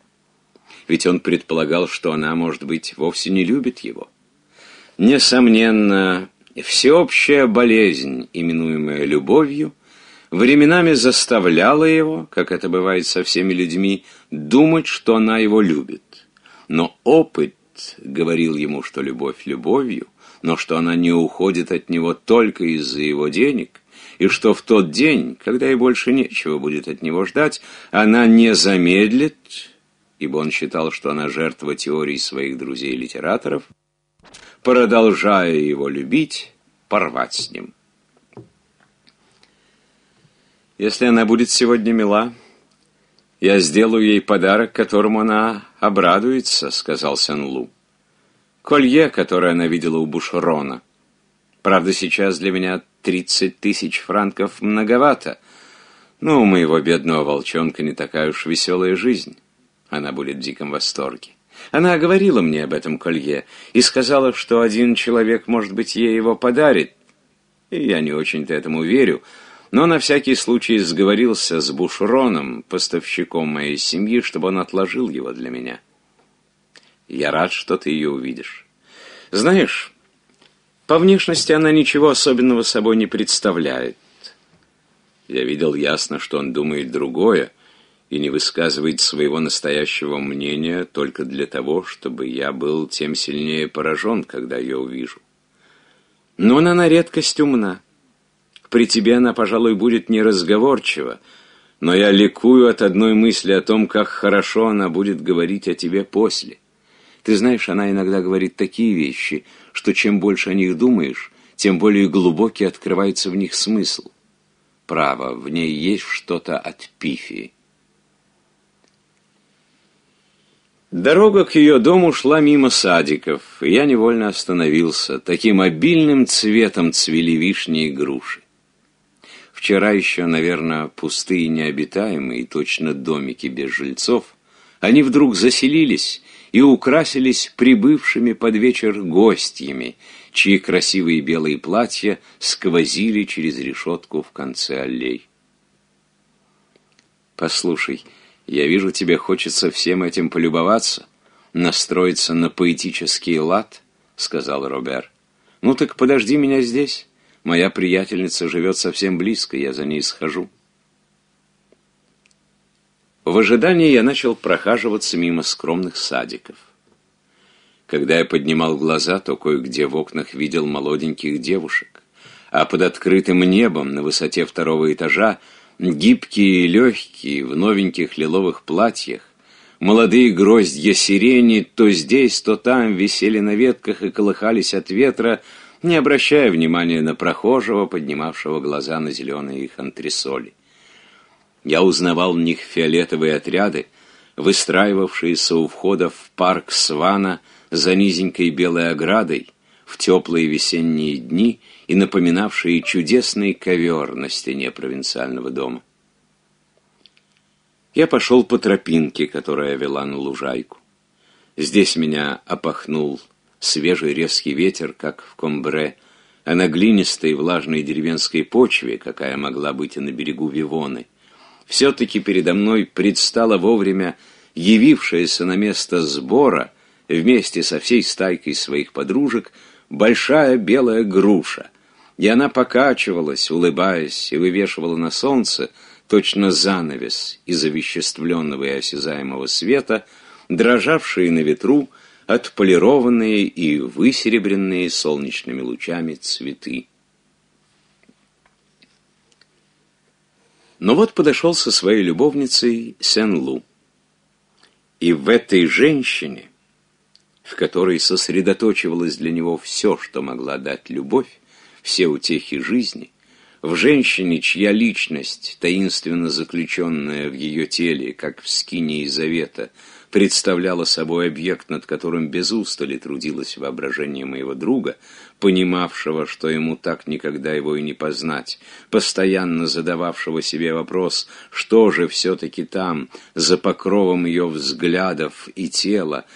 Ведь он предполагал, что она, может быть, вовсе не любит его. Несомненно, всеобщая болезнь, именуемая любовью, временами заставляла его, как это бывает со всеми людьми, думать, что она его любит. Но опыт говорил ему, что любовь любовью, но что она не уходит от него только из-за его денег, и что в тот день, когда ей больше нечего будет от него ждать, она не замедлит, ибо он считал, что она жертва теории своих друзей-литераторов, продолжая его любить, порвать с ним. Если она будет сегодня мила, я сделаю ей подарок, которому она обрадуется, сказал Сен-Лу колье, которое она видела у Бушерона. Правда, сейчас для меня тридцать тысяч франков многовато, но у моего бедного волчонка не такая уж веселая жизнь. Она будет в диком восторге. Она говорила мне об этом колье и сказала, что один человек, может быть, ей его подарит. И я не очень-то этому верю, но на всякий случай сговорился с Бушроном, поставщиком моей семьи, чтобы он отложил его для меня. Я рад, что ты ее увидишь. Знаешь, по внешности она ничего особенного собой не представляет. Я видел ясно, что он думает другое и не высказывает своего настоящего мнения только для того, чтобы я был тем сильнее поражен, когда ее увижу. Но она на редкость умна. При тебе она, пожалуй, будет неразговорчива, но я ликую от одной мысли о том, как хорошо она будет говорить о тебе после. Ты знаешь, она иногда говорит такие вещи, что чем больше о них думаешь, тем более глубокий открывается в них смысл. Право, в ней есть что-то от пифи. Дорога к ее дому шла мимо садиков, и я невольно остановился. Таким обильным цветом цвели вишни и груши. Вчера еще, наверное, пустые необитаемые, точно домики без жильцов, они вдруг заселились, и украсились прибывшими под вечер гостьями, чьи красивые белые платья сквозили через решетку в конце аллей. «Послушай, я вижу, тебе хочется всем этим полюбоваться, настроиться на поэтический лад», — сказал Робер. «Ну так подожди меня здесь. Моя приятельница живет совсем близко, я за ней схожу». В ожидании я начал прохаживаться мимо скромных садиков. Когда я поднимал глаза, то кое-где в окнах видел молоденьких девушек, а под открытым небом на высоте второго этажа гибкие и легкие в новеньких лиловых платьях Молодые гроздья сирени то здесь, то там висели на ветках и колыхались от ветра, не обращая внимания на прохожего, поднимавшего глаза на зеленые их антресоли. Я узнавал в них фиолетовые отряды, выстраивавшиеся у входа в парк Свана за низенькой белой оградой в теплые весенние дни и напоминавшие чудесный ковер на стене провинциального дома. Я пошел по тропинке, которая вела на лужайку. Здесь меня опахнул свежий резкий ветер, как в Комбре, а на глинистой влажной деревенской почве, какая могла быть и на берегу Вивоны, все-таки передо мной предстала вовремя явившаяся на место сбора вместе со всей стайкой своих подружек большая белая груша, и она покачивалась, улыбаясь, и вывешивала на солнце точно занавес из овеществленного и осязаемого света, дрожавшие на ветру отполированные и высеребренные солнечными лучами цветы. Но ну вот подошел со своей любовницей Сен-Лу. И в этой женщине, в которой сосредоточивалось для него все, что могла дать любовь, все утехи жизни, в женщине, чья личность, таинственно заключенная в ее теле, как в скинии завета, представляла собой объект, над которым без устали трудилось воображение моего друга — понимавшего, что ему так никогда его и не познать, постоянно задававшего себе вопрос, что же все-таки там, за покровом ее взглядов и тела.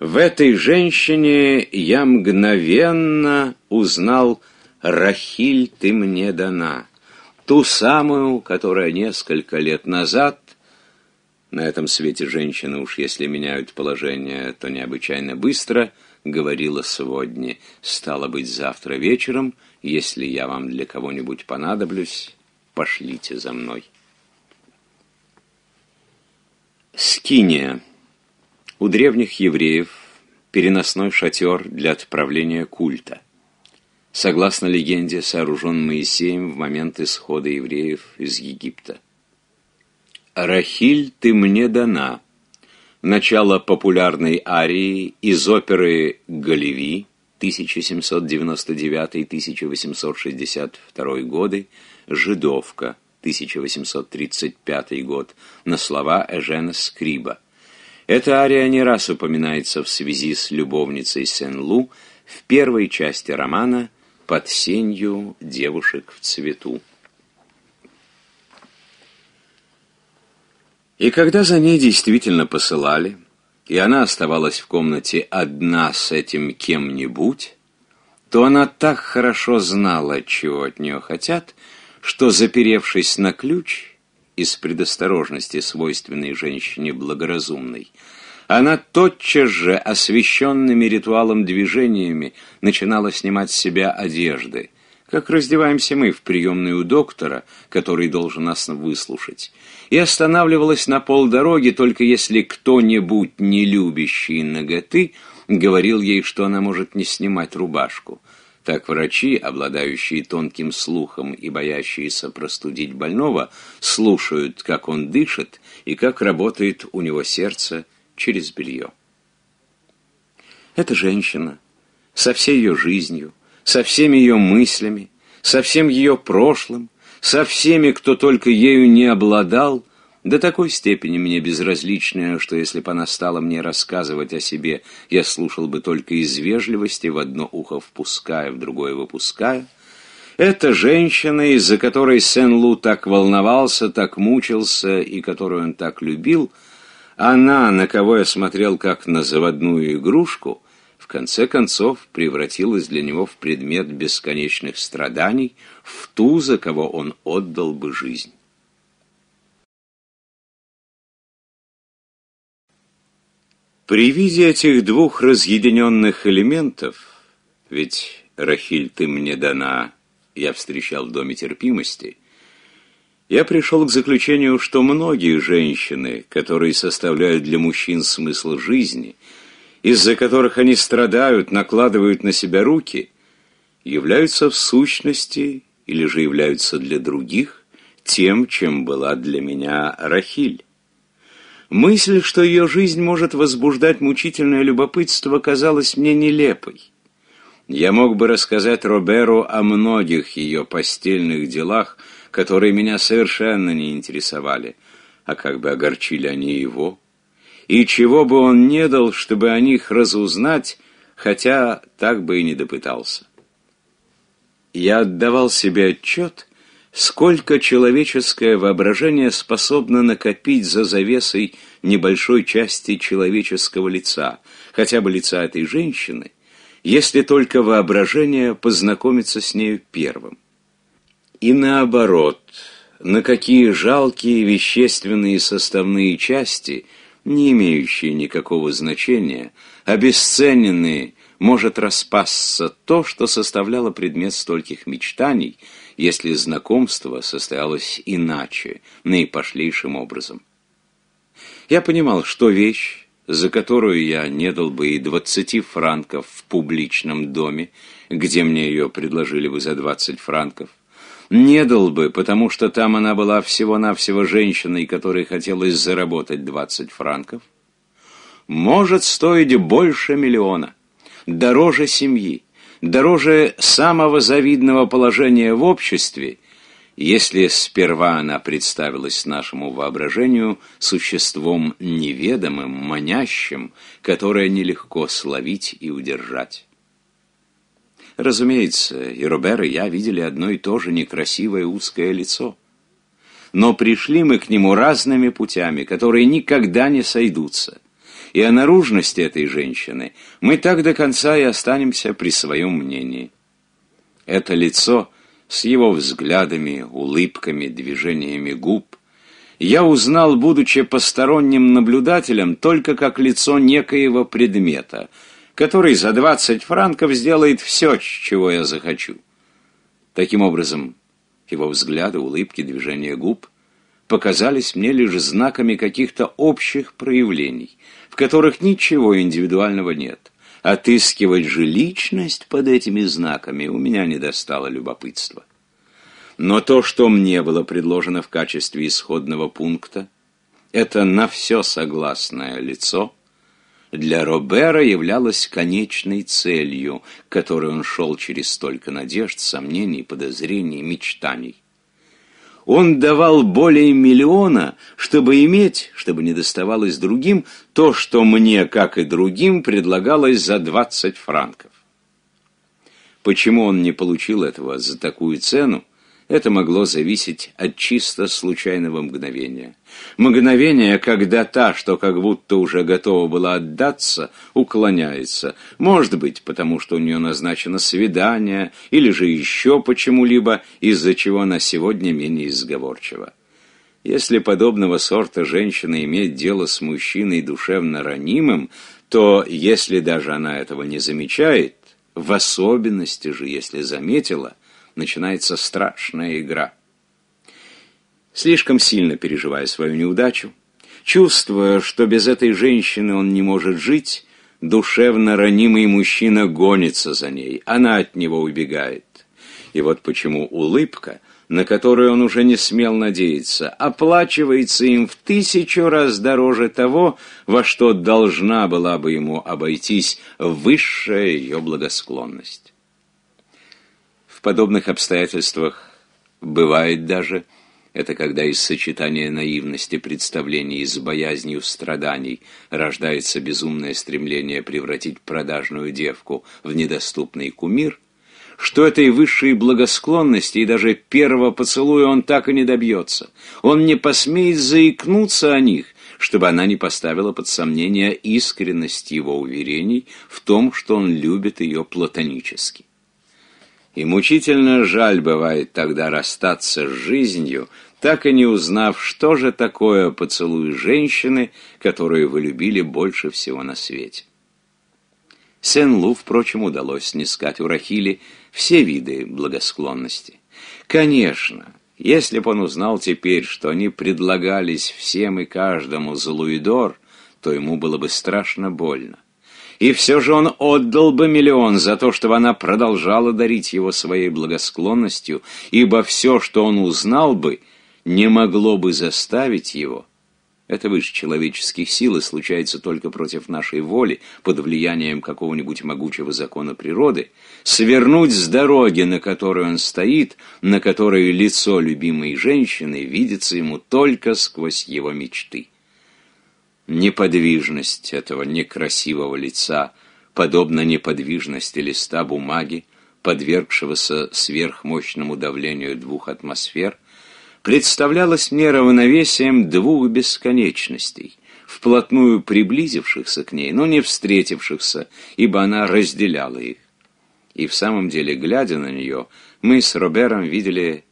В этой женщине я мгновенно узнал «Рахиль, ты мне дана», ту самую, которая несколько лет назад на этом свете женщины, уж если меняют положение, то необычайно быстро — говорила сегодня, стало быть, завтра вечером, если я вам для кого-нибудь понадоблюсь, пошлите за мной. Скиния. У древних евреев переносной шатер для отправления культа. Согласно легенде, сооружен Моисеем в момент исхода евреев из Египта. «Рахиль, ты мне дана», начало популярной арии из оперы «Голливи» 1799-1862 годы «Жидовка» 1835 год на слова Эжена Скриба. Эта ария не раз упоминается в связи с любовницей Сен-Лу в первой части романа «Под сенью девушек в цвету». И когда за ней действительно посылали, и она оставалась в комнате одна с этим кем-нибудь, то она так хорошо знала, чего от нее хотят, что, заперевшись на ключ, из предосторожности, свойственной женщине благоразумной, она тотчас же, освещенными ритуалом движениями, начинала снимать с себя одежды, как раздеваемся мы в приемной у доктора, который должен нас выслушать, и останавливалась на полдороги, только если кто-нибудь, не любящий ноготы, говорил ей, что она может не снимать рубашку. Так врачи, обладающие тонким слухом и боящиеся простудить больного, слушают, как он дышит и как работает у него сердце через белье. Эта женщина со всей ее жизнью, со всеми ее мыслями, со всем ее прошлым, со всеми, кто только ею не обладал, до такой степени мне безразличная, что если бы она стала мне рассказывать о себе, я слушал бы только из вежливости, в одно ухо впуская, в другое выпуская. Эта женщина, из-за которой Сен-Лу так волновался, так мучился и которую он так любил, она, на кого я смотрел как на заводную игрушку — конце концов превратилась для него в предмет бесконечных страданий, в ту, за кого он отдал бы жизнь. При виде этих двух разъединенных элементов, ведь, Рахиль, ты мне дана, я встречал в Доме терпимости, я пришел к заключению, что многие женщины, которые составляют для мужчин смысл жизни – из-за которых они страдают, накладывают на себя руки, являются в сущности или же являются для других тем, чем была для меня Рахиль. Мысль, что ее жизнь может возбуждать мучительное любопытство, казалась мне нелепой. Я мог бы рассказать Роберу о многих ее постельных делах, которые меня совершенно не интересовали, а как бы огорчили они его – и чего бы он не дал, чтобы о них разузнать, хотя так бы и не допытался. Я отдавал себе отчет, сколько человеческое воображение способно накопить за завесой небольшой части человеческого лица, хотя бы лица этой женщины, если только воображение познакомится с нею первым. И наоборот, на какие жалкие вещественные составные части – не имеющие никакого значения, обесцененные, может распасться то, что составляло предмет стольких мечтаний, если знакомство состоялось иначе, наипошлейшим образом. Я понимал, что вещь, за которую я не дал бы и двадцати франков в публичном доме, где мне ее предложили бы за двадцать франков, не дал бы, потому что там она была всего-навсего женщиной, которой хотелось заработать 20 франков, может стоить больше миллиона, дороже семьи, дороже самого завидного положения в обществе, если сперва она представилась нашему воображению существом неведомым, манящим, которое нелегко словить и удержать. Разумеется, и Робер, и я видели одно и то же некрасивое узкое лицо. Но пришли мы к нему разными путями, которые никогда не сойдутся. И о наружности этой женщины мы так до конца и останемся при своем мнении. Это лицо с его взглядами, улыбками, движениями губ я узнал, будучи посторонним наблюдателем, только как лицо некоего предмета — который за 20 франков сделает все, чего я захочу. Таким образом, его взгляды, улыбки, движения губ показались мне лишь знаками каких-то общих проявлений, в которых ничего индивидуального нет. Отыскивать же личность под этими знаками у меня не достало любопытства. Но то, что мне было предложено в качестве исходного пункта, это на все согласное лицо – для Робера являлась конечной целью, к которой он шел через столько надежд, сомнений, подозрений, мечтаний. Он давал более миллиона, чтобы иметь, чтобы не доставалось другим, то, что мне, как и другим, предлагалось за 20 франков. Почему он не получил этого за такую цену? Это могло зависеть от чисто случайного мгновения. Мгновение, когда та, что как будто уже готова была отдаться, уклоняется. Может быть, потому что у нее назначено свидание, или же еще почему-либо, из-за чего она сегодня менее изговорчива. Если подобного сорта женщина имеет дело с мужчиной душевно ранимым, то, если даже она этого не замечает, в особенности же, если заметила – начинается страшная игра. Слишком сильно переживая свою неудачу, чувствуя, что без этой женщины он не может жить, душевно ранимый мужчина гонится за ней, она от него убегает. И вот почему улыбка, на которую он уже не смел надеяться, оплачивается им в тысячу раз дороже того, во что должна была бы ему обойтись высшая ее благосклонность подобных обстоятельствах бывает даже, это когда из сочетания наивности представлений с боязнью страданий рождается безумное стремление превратить продажную девку в недоступный кумир, что этой высшей благосклонности и даже первого поцелуя он так и не добьется. Он не посмеет заикнуться о них, чтобы она не поставила под сомнение искренность его уверений в том, что он любит ее платонически. И мучительно жаль бывает тогда расстаться с жизнью, так и не узнав, что же такое поцелуй женщины, которую вы любили больше всего на свете. Сен-Лу, впрочем, удалось снискать у Рахили все виды благосклонности. Конечно, если бы он узнал теперь, что они предлагались всем и каждому за Луидор, то ему было бы страшно больно. И все же он отдал бы миллион за то, чтобы она продолжала дарить его своей благосклонностью, ибо все, что он узнал бы, не могло бы заставить его. Это выше человеческих сил и случается только против нашей воли, под влиянием какого-нибудь могучего закона природы, свернуть с дороги, на которой он стоит, на которой лицо любимой женщины видится ему только сквозь его мечты неподвижность этого некрасивого лица, подобно неподвижности листа бумаги, подвергшегося сверхмощному давлению двух атмосфер, представлялась мне равновесием двух бесконечностей, вплотную приблизившихся к ней, но не встретившихся, ибо она разделяла их. И в самом деле, глядя на нее, мы с Робером видели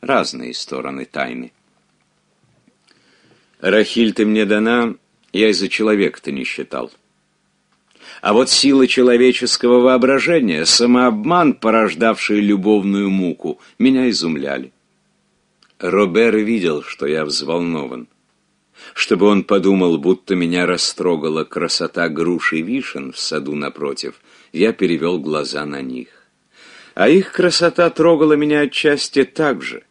разные стороны тайны. «Рахиль, ты мне дана я из за человека-то не считал. А вот сила человеческого воображения, самообман, порождавший любовную муку, меня изумляли. Робер видел, что я взволнован. Чтобы он подумал, будто меня растрогала красота груш и вишен в саду напротив, я перевел глаза на них. А их красота трогала меня отчасти так же.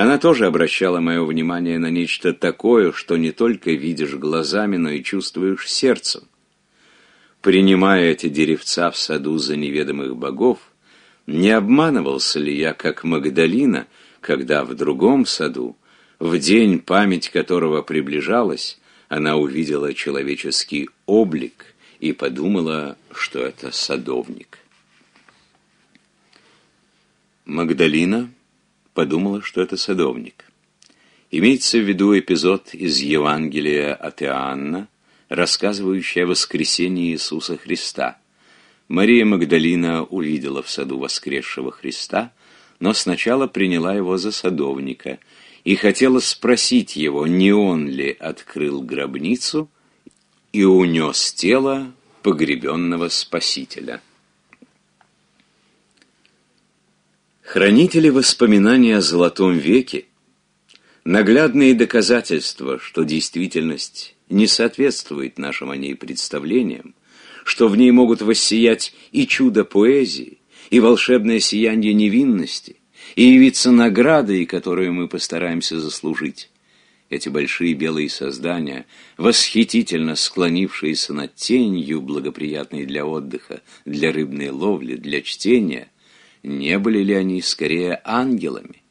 Она тоже обращала мое внимание на нечто такое, что не только видишь глазами, но и чувствуешь сердцем. Принимая эти деревца в саду за неведомых богов, не обманывался ли я, как Магдалина, когда в другом саду, в день память которого приближалась, она увидела человеческий облик и подумала, что это садовник. Магдалина подумала, что это садовник. Имеется в виду эпизод из Евангелия от Иоанна, рассказывающий о воскресении Иисуса Христа. Мария Магдалина увидела в саду воскресшего Христа, но сначала приняла его за садовника и хотела спросить его, не он ли открыл гробницу и унес тело погребенного Спасителя. Хранители воспоминаний о Золотом веке наглядные доказательства, что действительность не соответствует нашим о ней представлениям, что в ней могут воссиять и чудо поэзии, и волшебное сияние невинности, и явиться наградой, которую мы постараемся заслужить. Эти большие белые создания, восхитительно склонившиеся над тенью, благоприятной для отдыха, для рыбной ловли, для чтения – не были ли они скорее ангелами.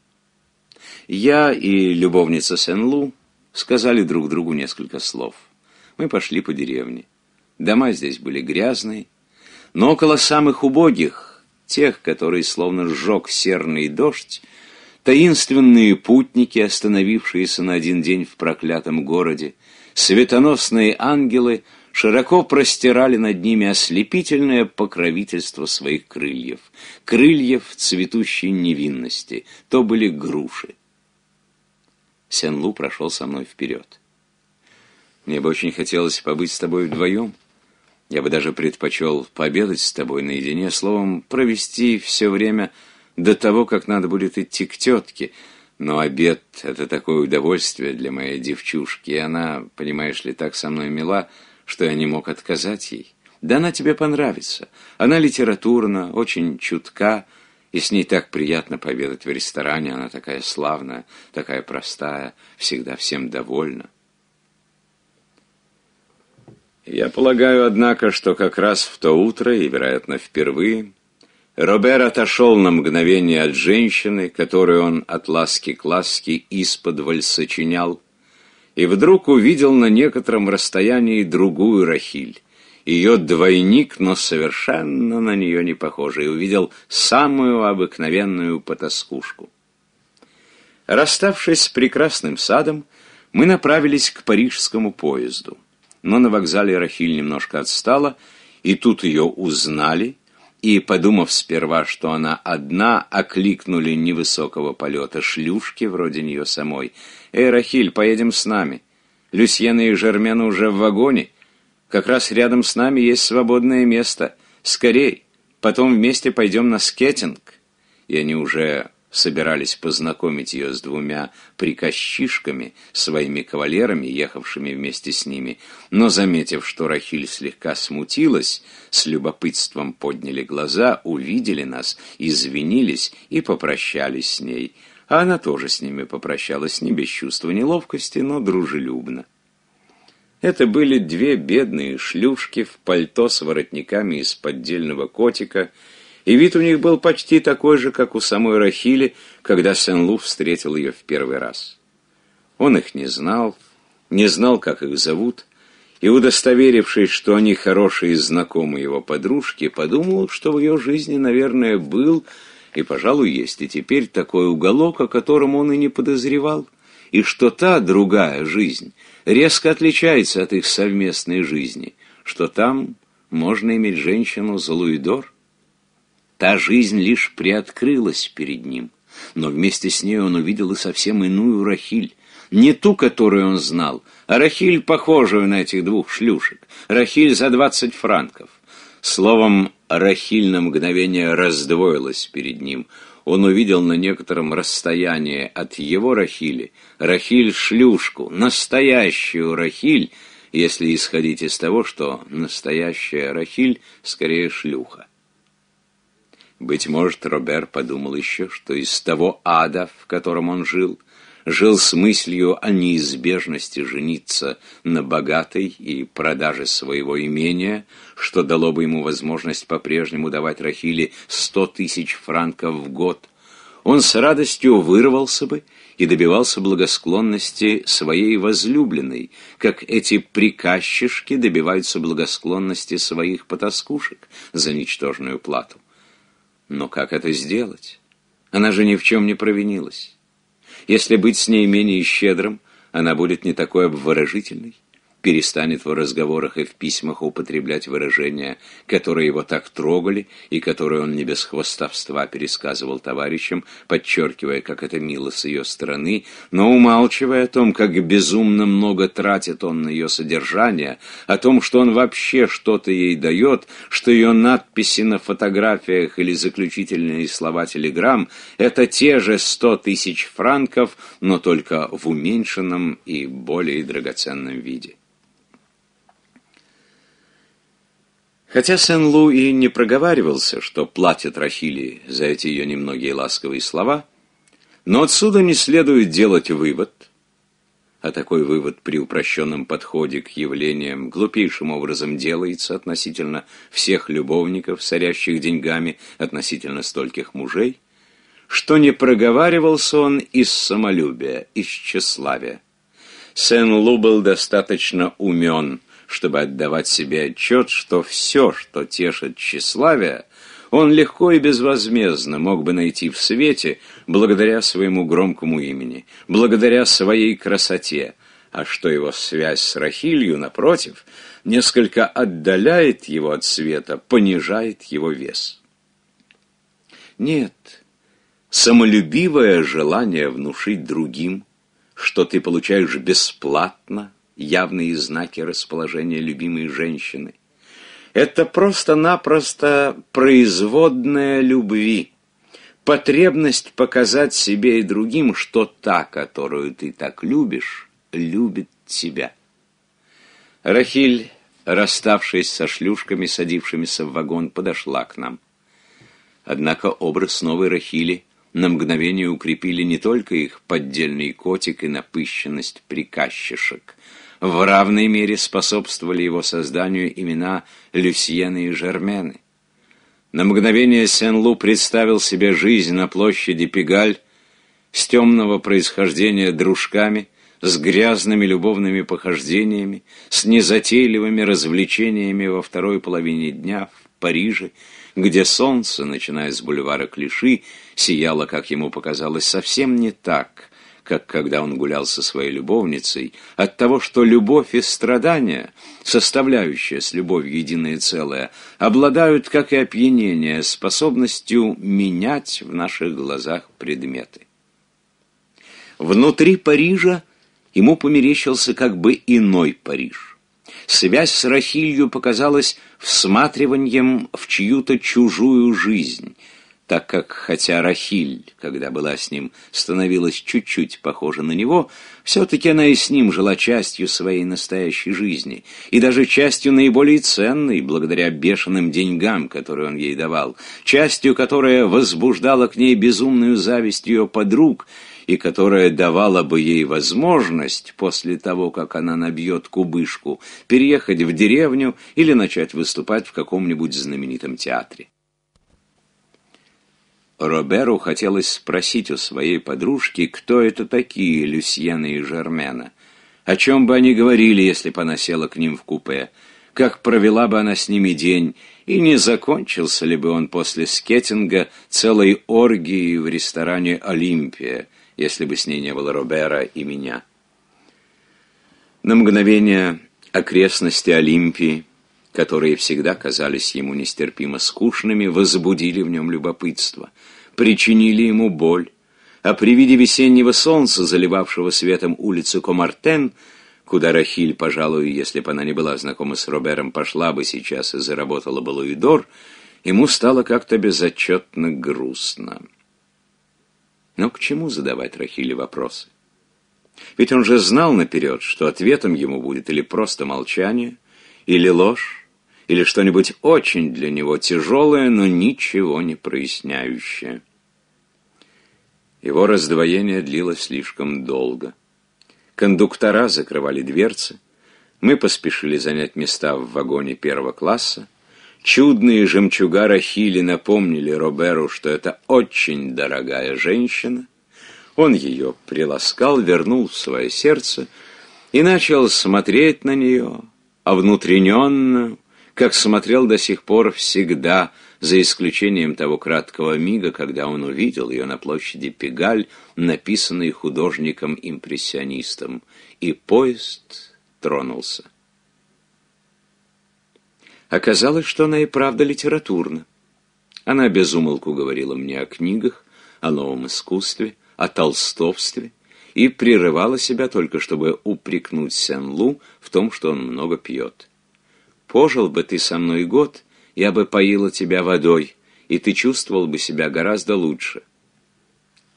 Я и любовница Сен-Лу сказали друг другу несколько слов. Мы пошли по деревне. Дома здесь были грязные, но около самых убогих, тех, которые словно сжег серный дождь, таинственные путники, остановившиеся на один день в проклятом городе, светоносные ангелы — широко простирали над ними ослепительное покровительство своих крыльев, крыльев цветущей невинности, то были груши. Сен-Лу прошел со мной вперед. Мне бы очень хотелось побыть с тобой вдвоем. Я бы даже предпочел пообедать с тобой наедине, словом, провести все время до того, как надо будет идти к тетке. Но обед — это такое удовольствие для моей девчушки, и она, понимаешь ли, так со мной мила — что я не мог отказать ей. Да она тебе понравится. Она литературна, очень чутка, и с ней так приятно поведать в ресторане. Она такая славная, такая простая, всегда всем довольна. Я полагаю, однако, что как раз в то утро, и, вероятно, впервые, Робер отошел на мгновение от женщины, которую он от ласки к ласке исподволь сочинял, и вдруг увидел на некотором расстоянии другую Рахиль, ее двойник, но совершенно на нее не похожий, и увидел самую обыкновенную потаскушку. Расставшись с прекрасным садом, мы направились к парижскому поезду. Но на вокзале Рахиль немножко отстала, и тут ее узнали, и, подумав сперва, что она одна, окликнули невысокого полета шлюшки вроде нее самой — «Эй, Рахиль, поедем с нами. Люсьена и Жермен уже в вагоне. Как раз рядом с нами есть свободное место. Скорей, потом вместе пойдем на скетинг». И они уже собирались познакомить ее с двумя приказчишками, своими кавалерами, ехавшими вместе с ними, но, заметив, что Рахиль слегка смутилась, с любопытством подняли глаза, увидели нас, извинились и попрощались с ней – а она тоже с ними попрощалась, не без чувства неловкости, но дружелюбно. Это были две бедные шлюшки в пальто с воротниками из поддельного котика, и вид у них был почти такой же, как у самой Рахили, когда Сен-Лу встретил ее в первый раз. Он их не знал, не знал, как их зовут, и, удостоверившись, что они хорошие знакомые его подружки, подумал, что в ее жизни, наверное, был и, пожалуй, есть и теперь такой уголок, о котором он и не подозревал, и что та другая жизнь резко отличается от их совместной жизни, что там можно иметь женщину за Луидор. Та жизнь лишь приоткрылась перед ним, но вместе с ней он увидел и совсем иную Рахиль, не ту, которую он знал, а Рахиль, похожую на этих двух шлюшек, Рахиль за двадцать франков. Словом, Рахиль на мгновение раздвоилась перед ним. Он увидел на некотором расстоянии от его Рахили Рахиль-шлюшку, настоящую Рахиль, если исходить из того, что настоящая Рахиль скорее шлюха. Быть может, Робер подумал еще, что из того ада, в котором он жил, жил с мыслью о неизбежности жениться на богатой и продаже своего имения, что дало бы ему возможность по-прежнему давать Рахиле сто тысяч франков в год, он с радостью вырвался бы и добивался благосклонности своей возлюбленной, как эти приказчишки добиваются благосклонности своих потаскушек за ничтожную плату. Но как это сделать? Она же ни в чем не провинилась. Если быть с ней менее щедрым, она будет не такой обворожительной перестанет в разговорах и в письмах употреблять выражения, которые его так трогали и которые он не без хвостовства пересказывал товарищам, подчеркивая, как это мило с ее стороны, но умалчивая о том, как безумно много тратит он на ее содержание, о том, что он вообще что-то ей дает, что ее надписи на фотографиях или заключительные слова телеграмм — это те же сто тысяч франков, но только в уменьшенном и более драгоценном виде. Хотя Сен-Лу и не проговаривался, что платит Рахили за эти ее немногие ласковые слова, но отсюда не следует делать вывод, а такой вывод при упрощенном подходе к явлениям глупейшим образом делается относительно всех любовников, сорящих деньгами, относительно стольких мужей, что не проговаривался он из самолюбия, из тщеславия. Сен-Лу был достаточно умен – чтобы отдавать себе отчет, что все, что тешит тщеславие, он легко и безвозмездно мог бы найти в свете благодаря своему громкому имени, благодаря своей красоте, а что его связь с Рахилью, напротив, несколько отдаляет его от света, понижает его вес. Нет, самолюбивое желание внушить другим, что ты получаешь бесплатно, явные знаки расположения любимой женщины. Это просто-напросто производная любви, потребность показать себе и другим, что та, которую ты так любишь, любит тебя. Рахиль, расставшись со шлюшками, садившимися в вагон, подошла к нам. Однако образ новой Рахили на мгновение укрепили не только их поддельный котик и напыщенность приказчишек в равной мере способствовали его созданию имена Люсьены и Жермены. На мгновение Сен-Лу представил себе жизнь на площади Пегаль с темного происхождения дружками, с грязными любовными похождениями, с незатейливыми развлечениями во второй половине дня в Париже, где солнце, начиная с бульвара Клиши, сияло, как ему показалось, совсем не так – как когда он гулял со своей любовницей, от того, что любовь и страдания, составляющие с любовью единое целое, обладают, как и опьянение, способностью менять в наших глазах предметы. Внутри Парижа ему померещился как бы иной Париж. Связь с Рахилью показалась всматриванием в чью-то чужую жизнь – так как, хотя Рахиль, когда была с ним, становилась чуть-чуть похожа на него, все-таки она и с ним жила частью своей настоящей жизни, и даже частью наиболее ценной, благодаря бешеным деньгам, которые он ей давал, частью, которая возбуждала к ней безумную зависть ее подруг, и которая давала бы ей возможность, после того, как она набьет кубышку, переехать в деревню или начать выступать в каком-нибудь знаменитом театре. Роберу хотелось спросить у своей подружки, кто это такие Люсьена и Жермена. О чем бы они говорили, если бы она села к ним в купе? Как провела бы она с ними день? И не закончился ли бы он после скетинга целой оргии в ресторане «Олимпия», если бы с ней не было Робера и меня? На мгновение окрестности Олимпии, которые всегда казались ему нестерпимо скучными, возбудили в нем любопытство, причинили ему боль. А при виде весеннего солнца, заливавшего светом улицу Комартен, куда Рахиль, пожалуй, если бы она не была знакома с Робером, пошла бы сейчас и заработала бы Луидор, ему стало как-то безотчетно грустно. Но к чему задавать Рахиле вопросы? Ведь он же знал наперед, что ответом ему будет или просто молчание, или ложь, или что-нибудь очень для него тяжелое, но ничего не проясняющее. Его раздвоение длилось слишком долго. Кондуктора закрывали дверцы, мы поспешили занять места в вагоне первого класса, Чудные жемчуга Рахили напомнили Роберу, что это очень дорогая женщина. Он ее приласкал, вернул в свое сердце и начал смотреть на нее, овнутрененно, как смотрел до сих пор всегда, за исключением того краткого мига, когда он увидел ее на площади Пегаль, написанной художником-импрессионистом, и поезд тронулся. Оказалось, что она и правда литературна. Она без умолку говорила мне о книгах, о новом искусстве, о толстовстве и прерывала себя только, чтобы упрекнуть Сен-Лу в том, что он много пьет. Пожил бы ты со мной год, я бы поила тебя водой, и ты чувствовал бы себя гораздо лучше.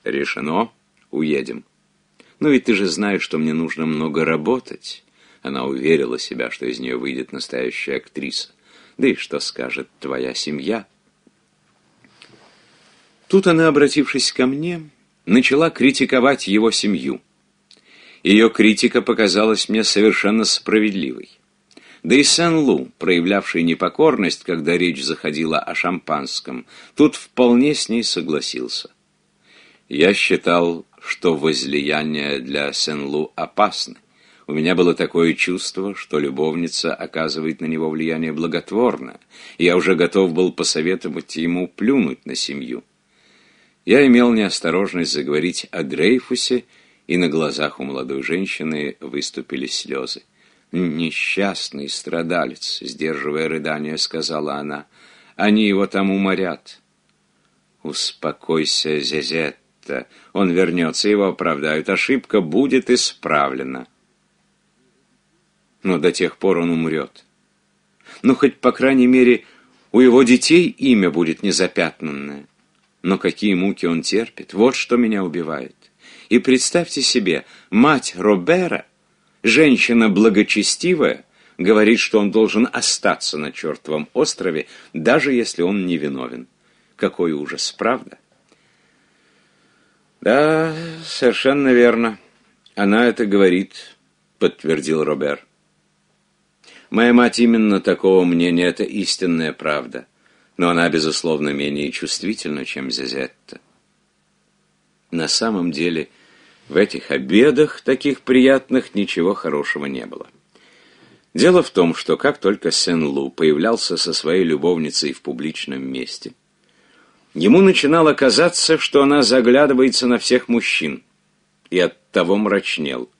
Решено, уедем. Ну ведь ты же знаешь, что мне нужно много работать. Она уверила себя, что из нее выйдет настоящая актриса. Да и что скажет твоя семья? Тут она, обратившись ко мне, начала критиковать его семью. Ее критика показалась мне совершенно справедливой. Да и Сен-Лу, проявлявший непокорность, когда речь заходила о шампанском, тут вполне с ней согласился. Я считал, что возлияние для Сен-Лу опасны. У меня было такое чувство, что любовница оказывает на него влияние благотворно, я уже готов был посоветовать ему плюнуть на семью. Я имел неосторожность заговорить о Дрейфусе, и на глазах у молодой женщины выступили слезы. «Несчастный страдалец», — сдерживая рыдание, сказала она. «Они его там уморят». «Успокойся, Зезетта. Он вернется, его оправдают. Ошибка будет исправлена». «Но до тех пор он умрет. Ну, хоть, по крайней мере, у его детей имя будет незапятнанное. Но какие муки он терпит, вот что меня убивает. И представьте себе, мать Робера Женщина благочестивая говорит, что он должен остаться на чертовом острове, даже если он невиновен. Какой ужас, правда? Да, совершенно верно. Она это говорит, подтвердил Робер. Моя мать именно такого мнения, это истинная правда. Но она, безусловно, менее чувствительна, чем Зизетта. На самом деле, в этих обедах, таких приятных, ничего хорошего не было. Дело в том, что как только Сен-Лу появлялся со своей любовницей в публичном месте, ему начинало казаться, что она заглядывается на всех мужчин, и оттого мрачнел.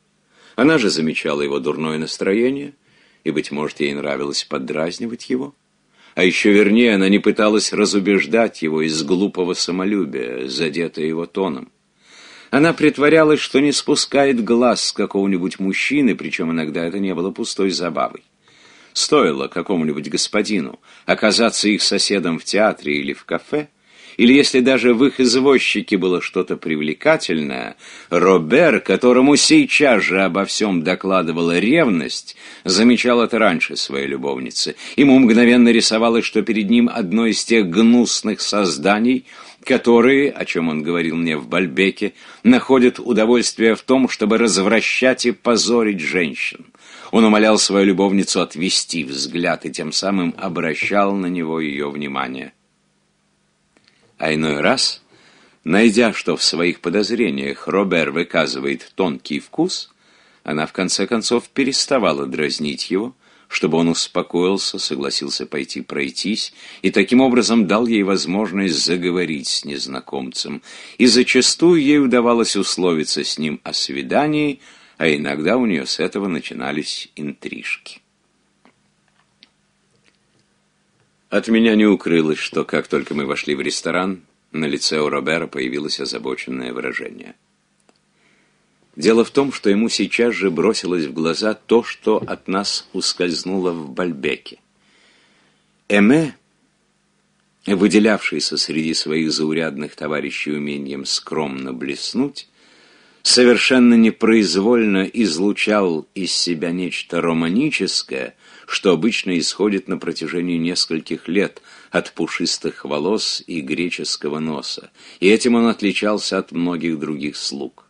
Она же замечала его дурное настроение, и, быть может, ей нравилось поддразнивать его. А еще вернее, она не пыталась разубеждать его из глупого самолюбия, задетая его тоном. Она притворялась, что не спускает глаз с какого-нибудь мужчины, причем иногда это не было пустой забавой. Стоило какому-нибудь господину оказаться их соседом в театре или в кафе, или если даже в их извозчике было что-то привлекательное, Робер, которому сейчас же обо всем докладывала ревность, замечал это раньше своей любовницы. Ему мгновенно рисовалось, что перед ним одно из тех гнусных созданий — которые, о чем он говорил мне в Бальбеке, находят удовольствие в том, чтобы развращать и позорить женщин. Он умолял свою любовницу отвести взгляд и тем самым обращал на него ее внимание. А иной раз, найдя, что в своих подозрениях Робер выказывает тонкий вкус, она в конце концов переставала дразнить его, чтобы он успокоился, согласился пойти пройтись, и таким образом дал ей возможность заговорить с незнакомцем. И зачастую ей удавалось условиться с ним о свидании, а иногда у нее с этого начинались интрижки. От меня не укрылось, что как только мы вошли в ресторан, на лице у Робера появилось озабоченное выражение – Дело в том, что ему сейчас же бросилось в глаза то, что от нас ускользнуло в Бальбеке. Эме, выделявшийся среди своих заурядных товарищей умением скромно блеснуть, совершенно непроизвольно излучал из себя нечто романическое, что обычно исходит на протяжении нескольких лет от пушистых волос и греческого носа, и этим он отличался от многих других слуг.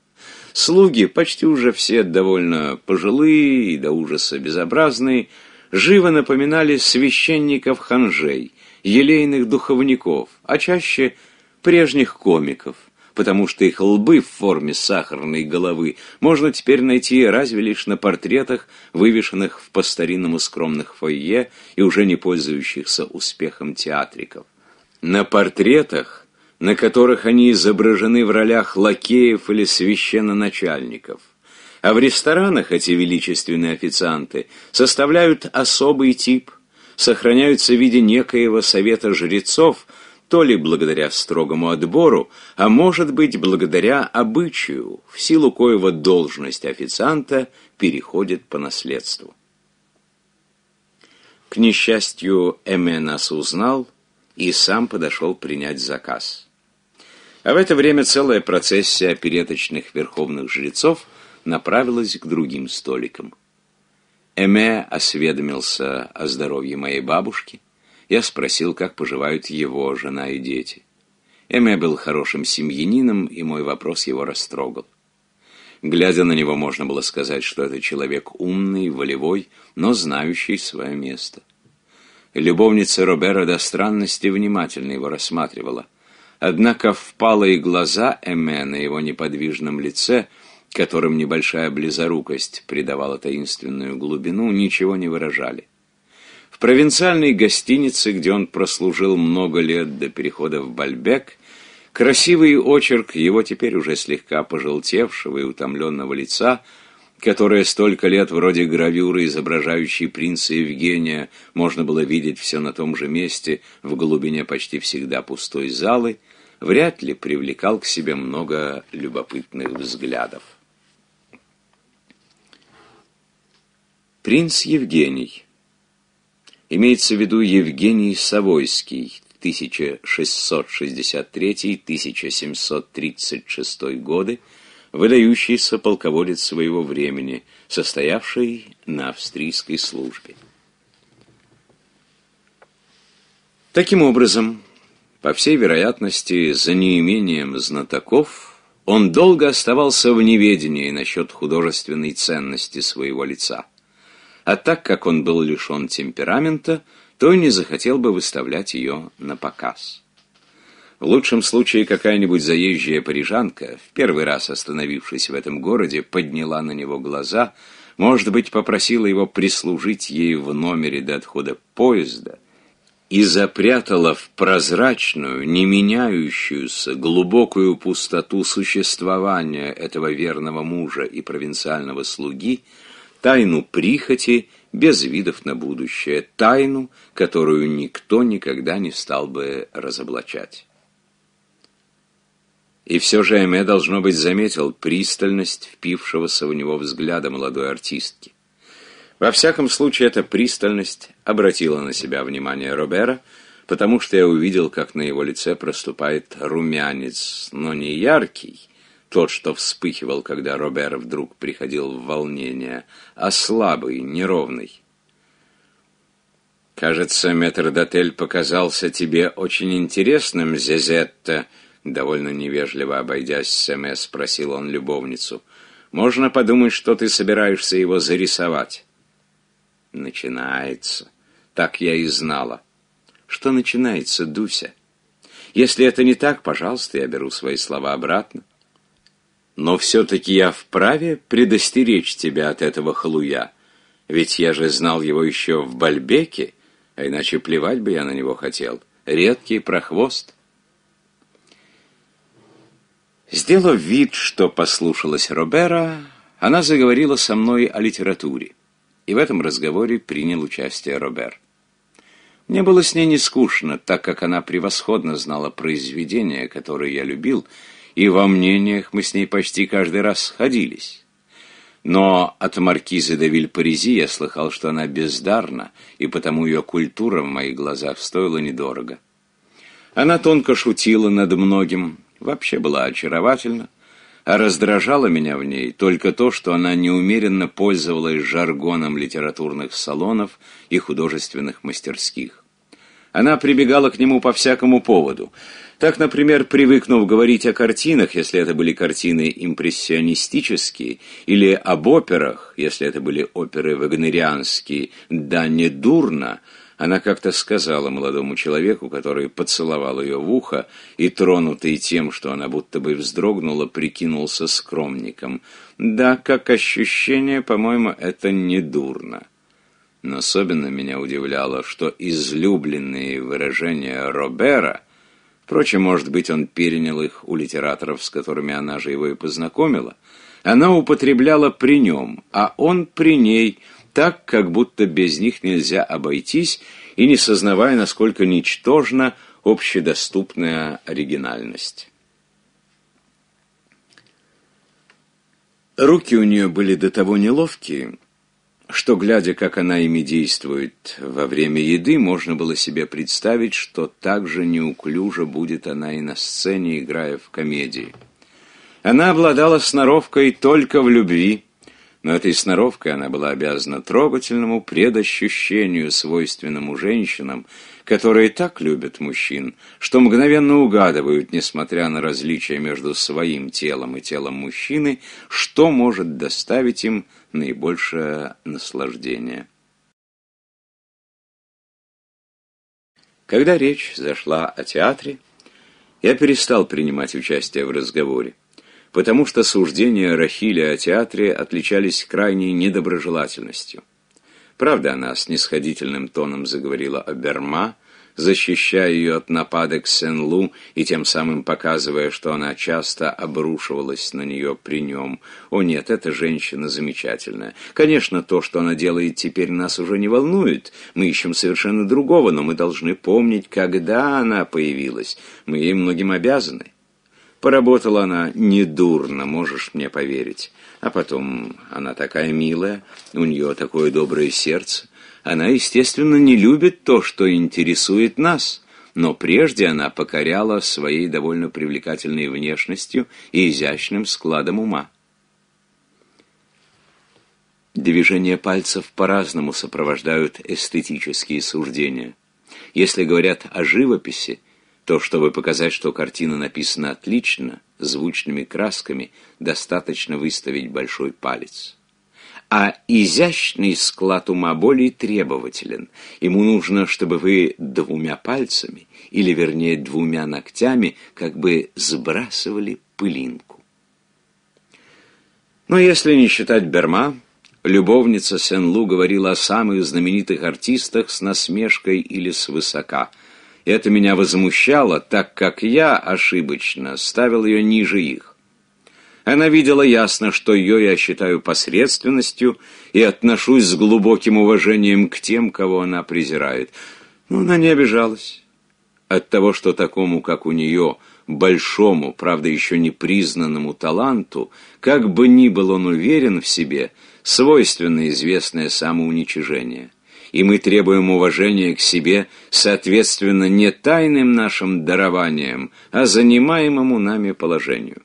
Слуги, почти уже все довольно пожилые и до ужаса безобразные, живо напоминали священников ханжей, елейных духовников, а чаще прежних комиков, потому что их лбы в форме сахарной головы можно теперь найти разве лишь на портретах, вывешенных в по-старинному скромных фойе и уже не пользующихся успехом театриков. На портретах на которых они изображены в ролях лакеев или священноначальников. А в ресторанах эти величественные официанты составляют особый тип, сохраняются в виде некоего совета жрецов, то ли благодаря строгому отбору, а может быть благодаря обычаю, в силу коего должность официанта переходит по наследству. К несчастью, Эме узнал и сам подошел принять заказ. А в это время целая процессия опереточных верховных жрецов направилась к другим столикам. Эме осведомился о здоровье моей бабушки. Я спросил, как поживают его жена и дети. Эме был хорошим семьянином, и мой вопрос его растрогал. Глядя на него, можно было сказать, что это человек умный, волевой, но знающий свое место. Любовница Робера до странности внимательно его рассматривала – Однако впалые глаза Эме на его неподвижном лице, которым небольшая близорукость придавала таинственную глубину, ничего не выражали. В провинциальной гостинице, где он прослужил много лет до перехода в Бальбек, красивый очерк его теперь уже слегка пожелтевшего и утомленного лица – которое столько лет вроде гравюры, изображающей принца Евгения, можно было видеть все на том же месте, в глубине почти всегда пустой залы, вряд ли привлекал к себе много любопытных взглядов. Принц Евгений. Имеется в виду Евгений Савойский, 1663-1736 годы, выдающийся полководец своего времени, состоявший на австрийской службе. Таким образом, по всей вероятности, за неимением знатоков, он долго оставался в неведении насчет художественной ценности своего лица. А так как он был лишен темперамента, то и не захотел бы выставлять ее на показ. В лучшем случае какая-нибудь заезжая парижанка, в первый раз остановившись в этом городе, подняла на него глаза, может быть, попросила его прислужить ей в номере до отхода поезда, и запрятала в прозрачную, не меняющуюся, глубокую пустоту существования этого верного мужа и провинциального слуги тайну прихоти без видов на будущее, тайну, которую никто никогда не стал бы разоблачать. И все же Эме, должно быть, заметил пристальность впившегося в него взгляда молодой артистки. Во всяком случае, эта пристальность обратила на себя внимание Робера, потому что я увидел, как на его лице проступает румянец, но не яркий, тот, что вспыхивал, когда Робер вдруг приходил в волнение, а слабый, неровный. «Кажется, метрдотель показался тебе очень интересным, Зезетта», довольно невежливо обойдясь с Семе, спросил он любовницу. «Можно подумать, что ты собираешься его зарисовать». Начинается. Так я и знала. Что начинается, Дуся? Если это не так, пожалуйста, я беру свои слова обратно. Но все-таки я вправе предостеречь тебя от этого халуя. Ведь я же знал его еще в Бальбеке, а иначе плевать бы я на него хотел. Редкий прохвост. Сделав вид, что послушалась Робера, она заговорила со мной о литературе и в этом разговоре принял участие Робер. Мне было с ней не скучно, так как она превосходно знала произведения, которые я любил, и во мнениях мы с ней почти каждый раз сходились. Но от маркизы де Вильпарези я слыхал, что она бездарна, и потому ее культура в моих глазах стоила недорого. Она тонко шутила над многим, вообще была очаровательна, а раздражало меня в ней только то, что она неумеренно пользовалась жаргоном литературных салонов и художественных мастерских. Она прибегала к нему по всякому поводу. Так, например, привыкнув говорить о картинах, если это были картины импрессионистические, или об операх, если это были оперы вагнерианские, да не дурно – она как-то сказала молодому человеку, который поцеловал ее в ухо, и, тронутый тем, что она будто бы вздрогнула, прикинулся скромником. «Да, как ощущение, по-моему, это недурно. Но особенно меня удивляло, что излюбленные выражения Робера, впрочем, может быть, он перенял их у литераторов, с которыми она же его и познакомила, она употребляла при нем, а он при ней – так, как будто без них нельзя обойтись, и не сознавая, насколько ничтожна общедоступная оригинальность. Руки у нее были до того неловкие, что, глядя, как она ими действует во время еды, можно было себе представить, что так же неуклюже будет она и на сцене, играя в комедии. Она обладала сноровкой только в любви – но этой сноровкой она была обязана трогательному предощущению, свойственному женщинам, которые так любят мужчин, что мгновенно угадывают, несмотря на различия между своим телом и телом мужчины, что может доставить им наибольшее наслаждение. Когда речь зашла о театре, я перестал принимать участие в разговоре потому что суждения Рахиля о театре отличались крайней недоброжелательностью. Правда, она с нисходительным тоном заговорила о Берма, защищая ее от нападок Сен-Лу и тем самым показывая, что она часто обрушивалась на нее при нем. О нет, эта женщина замечательная. Конечно, то, что она делает теперь, нас уже не волнует. Мы ищем совершенно другого, но мы должны помнить, когда она появилась. Мы ей многим обязаны. Поработала она недурно, можешь мне поверить. А потом, она такая милая, у нее такое доброе сердце. Она, естественно, не любит то, что интересует нас, но прежде она покоряла своей довольно привлекательной внешностью и изящным складом ума. Движения пальцев по-разному сопровождают эстетические суждения. Если говорят о живописи, то, чтобы показать, что картина написана отлично, звучными красками, достаточно выставить большой палец. А изящный склад ума более требователен. Ему нужно, чтобы вы двумя пальцами, или вернее двумя ногтями, как бы сбрасывали пылинку. Но если не считать Берма, любовница Сен-Лу говорила о самых знаменитых артистах с насмешкой или свысока. Это меня возмущало, так как я ошибочно ставил ее ниже их. Она видела ясно, что ее я считаю посредственностью и отношусь с глубоким уважением к тем, кого она презирает. Но она не обижалась. От того, что такому, как у нее, большому, правда еще не признанному таланту, как бы ни был он уверен в себе, свойственно известное самоуничижение – и мы требуем уважения к себе, соответственно, не тайным нашим дарованиям, а занимаемому нами положению.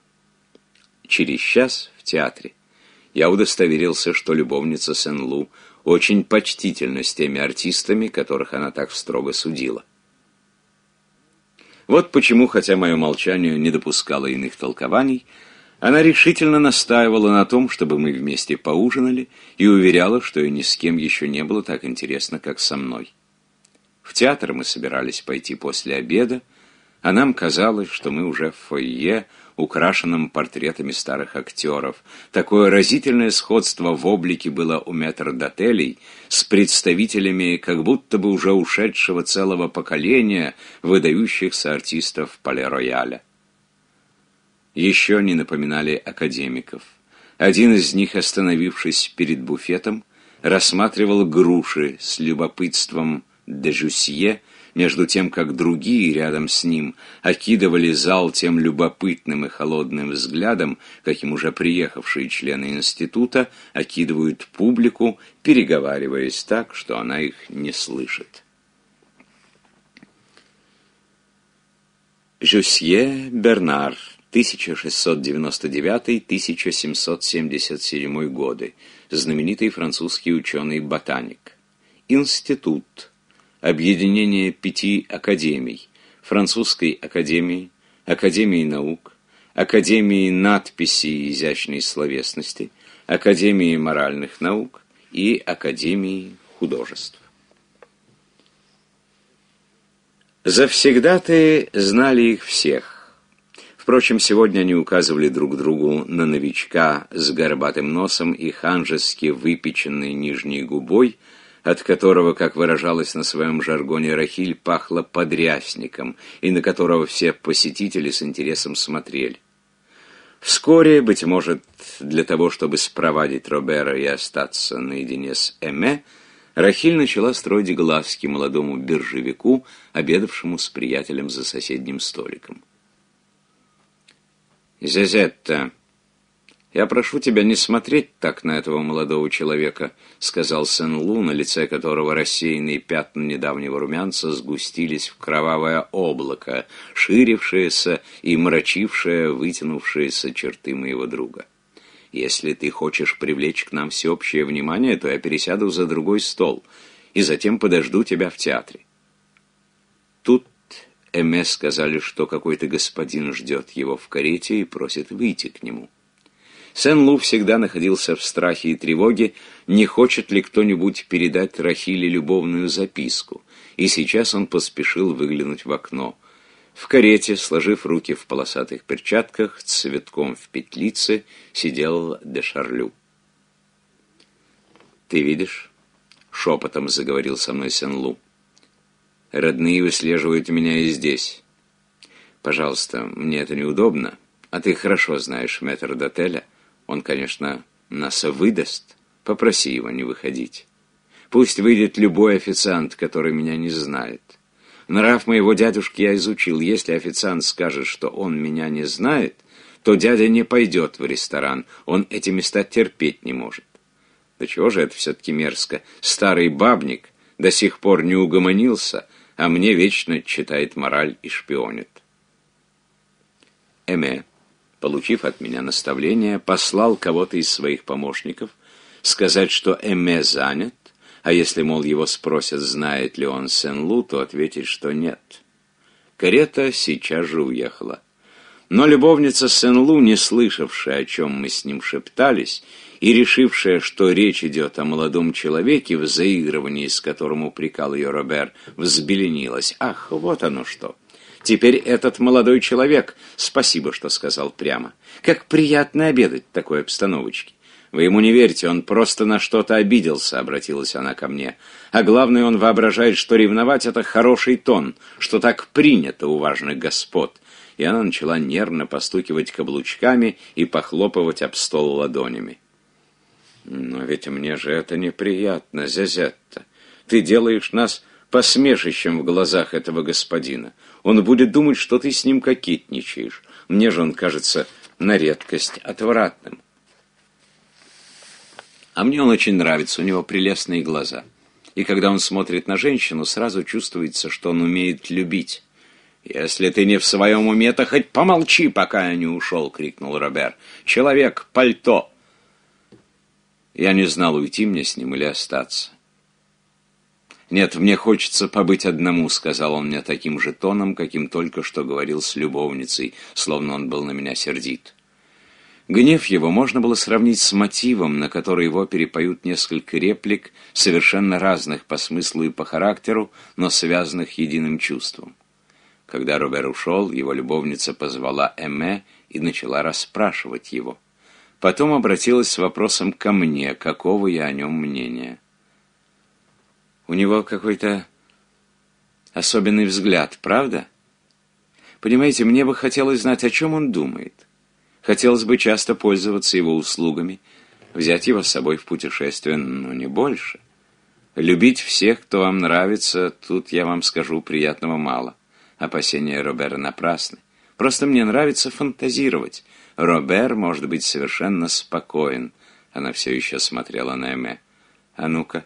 Через час в театре я удостоверился, что любовница Сен-Лу очень почтительна с теми артистами, которых она так строго судила. Вот почему, хотя мое молчание не допускало иных толкований, она решительно настаивала на том, чтобы мы вместе поужинали, и уверяла, что и ни с кем еще не было так интересно, как со мной. В театр мы собирались пойти после обеда, а нам казалось, что мы уже в фойе, украшенном портретами старых актеров. Такое разительное сходство в облике было у метрдотелей с представителями как будто бы уже ушедшего целого поколения выдающихся артистов полирояля еще не напоминали академиков. Один из них, остановившись перед буфетом, рассматривал груши с любопытством дежусье, между тем, как другие рядом с ним окидывали зал тем любопытным и холодным взглядом, каким уже приехавшие члены института окидывают публику, переговариваясь так, что она их не слышит. Жюсье Бернар 1699-1777 годы, знаменитый французский ученый-ботаник. Институт, объединение пяти академий, Французской академии, Академии наук, Академии надписи и изящной словесности, Академии моральных наук и Академии художеств. завсегда ты знали их всех, Впрочем, сегодня они указывали друг другу на новичка с горбатым носом и ханжески выпеченной нижней губой, от которого, как выражалось на своем жаргоне Рахиль, пахло подрясником, и на которого все посетители с интересом смотрели. Вскоре, быть может, для того, чтобы спровадить Робера и остаться наедине с Эме, Рахиль начала строить глазки молодому биржевику, обедавшему с приятелем за соседним столиком. Зезетта, я прошу тебя не смотреть так на этого молодого человека», — сказал Сен-Лу, на лице которого рассеянные пятна недавнего румянца сгустились в кровавое облако, ширившееся и мрачившее вытянувшиеся черты моего друга. «Если ты хочешь привлечь к нам всеобщее внимание, то я пересяду за другой стол и затем подожду тебя в театре». Тут Эме сказали, что какой-то господин ждет его в карете и просит выйти к нему. Сен-Лу всегда находился в страхе и тревоге, не хочет ли кто-нибудь передать Рахиле любовную записку, и сейчас он поспешил выглянуть в окно. В карете, сложив руки в полосатых перчатках, цветком в петлице, сидел де Шарлю. «Ты видишь?» — шепотом заговорил со мной Сен-Лу. Родные выслеживают меня и здесь. Пожалуйста, мне это неудобно. А ты хорошо знаешь метр дотеля. Он, конечно, нас выдаст. Попроси его не выходить. Пусть выйдет любой официант, который меня не знает. Нрав моего дядюшки я изучил. Если официант скажет, что он меня не знает, то дядя не пойдет в ресторан. Он эти места терпеть не может. Да чего же это все-таки мерзко? Старый бабник до сих пор не угомонился, а мне вечно читает мораль и шпионит. Эме, получив от меня наставление, послал кого-то из своих помощников сказать, что Эме занят, а если, мол, его спросят, знает ли он Сен-Лу, то ответить, что нет. Карета сейчас же уехала. Но любовница Сен-Лу, не слышавшая, о чем мы с ним шептались, и решившая, что речь идет о молодом человеке, в заигрывании с которым упрекал ее Робер, взбеленилась. «Ах, вот оно что!» Теперь этот молодой человек, спасибо, что сказал прямо. Как приятно обедать в такой обстановочке. Вы ему не верьте, он просто на что-то обиделся, обратилась она ко мне. А главное, он воображает, что ревновать это хороший тон, что так принято у важных господ и она начала нервно постукивать каблучками и похлопывать об стол ладонями. «Но ведь мне же это неприятно, Зязетта. Ты делаешь нас посмешищем в глазах этого господина. Он будет думать, что ты с ним кокетничаешь. Мне же он кажется на редкость отвратным. А мне он очень нравится, у него прелестные глаза. И когда он смотрит на женщину, сразу чувствуется, что он умеет любить. «Если ты не в своем уме, то хоть помолчи, пока я не ушел!» — крикнул Робер. «Человек, пальто!» Я не знал, уйти мне с ним или остаться. «Нет, мне хочется побыть одному», — сказал он мне таким же тоном, каким только что говорил с любовницей, словно он был на меня сердит. Гнев его можно было сравнить с мотивом, на который его перепоют несколько реплик, совершенно разных по смыслу и по характеру, но связанных единым чувством. Когда Робер ушел, его любовница позвала Эме и начала расспрашивать его. Потом обратилась с вопросом ко мне, какого я о нем мнения. «У него какой-то особенный взгляд, правда? Понимаете, мне бы хотелось знать, о чем он думает. Хотелось бы часто пользоваться его услугами, взять его с собой в путешествие, но не больше. Любить всех, кто вам нравится, тут, я вам скажу, приятного мало». Опасения Робера напрасны. Просто мне нравится фантазировать. Робер может быть совершенно спокоен. Она все еще смотрела на Эме. А ну-ка,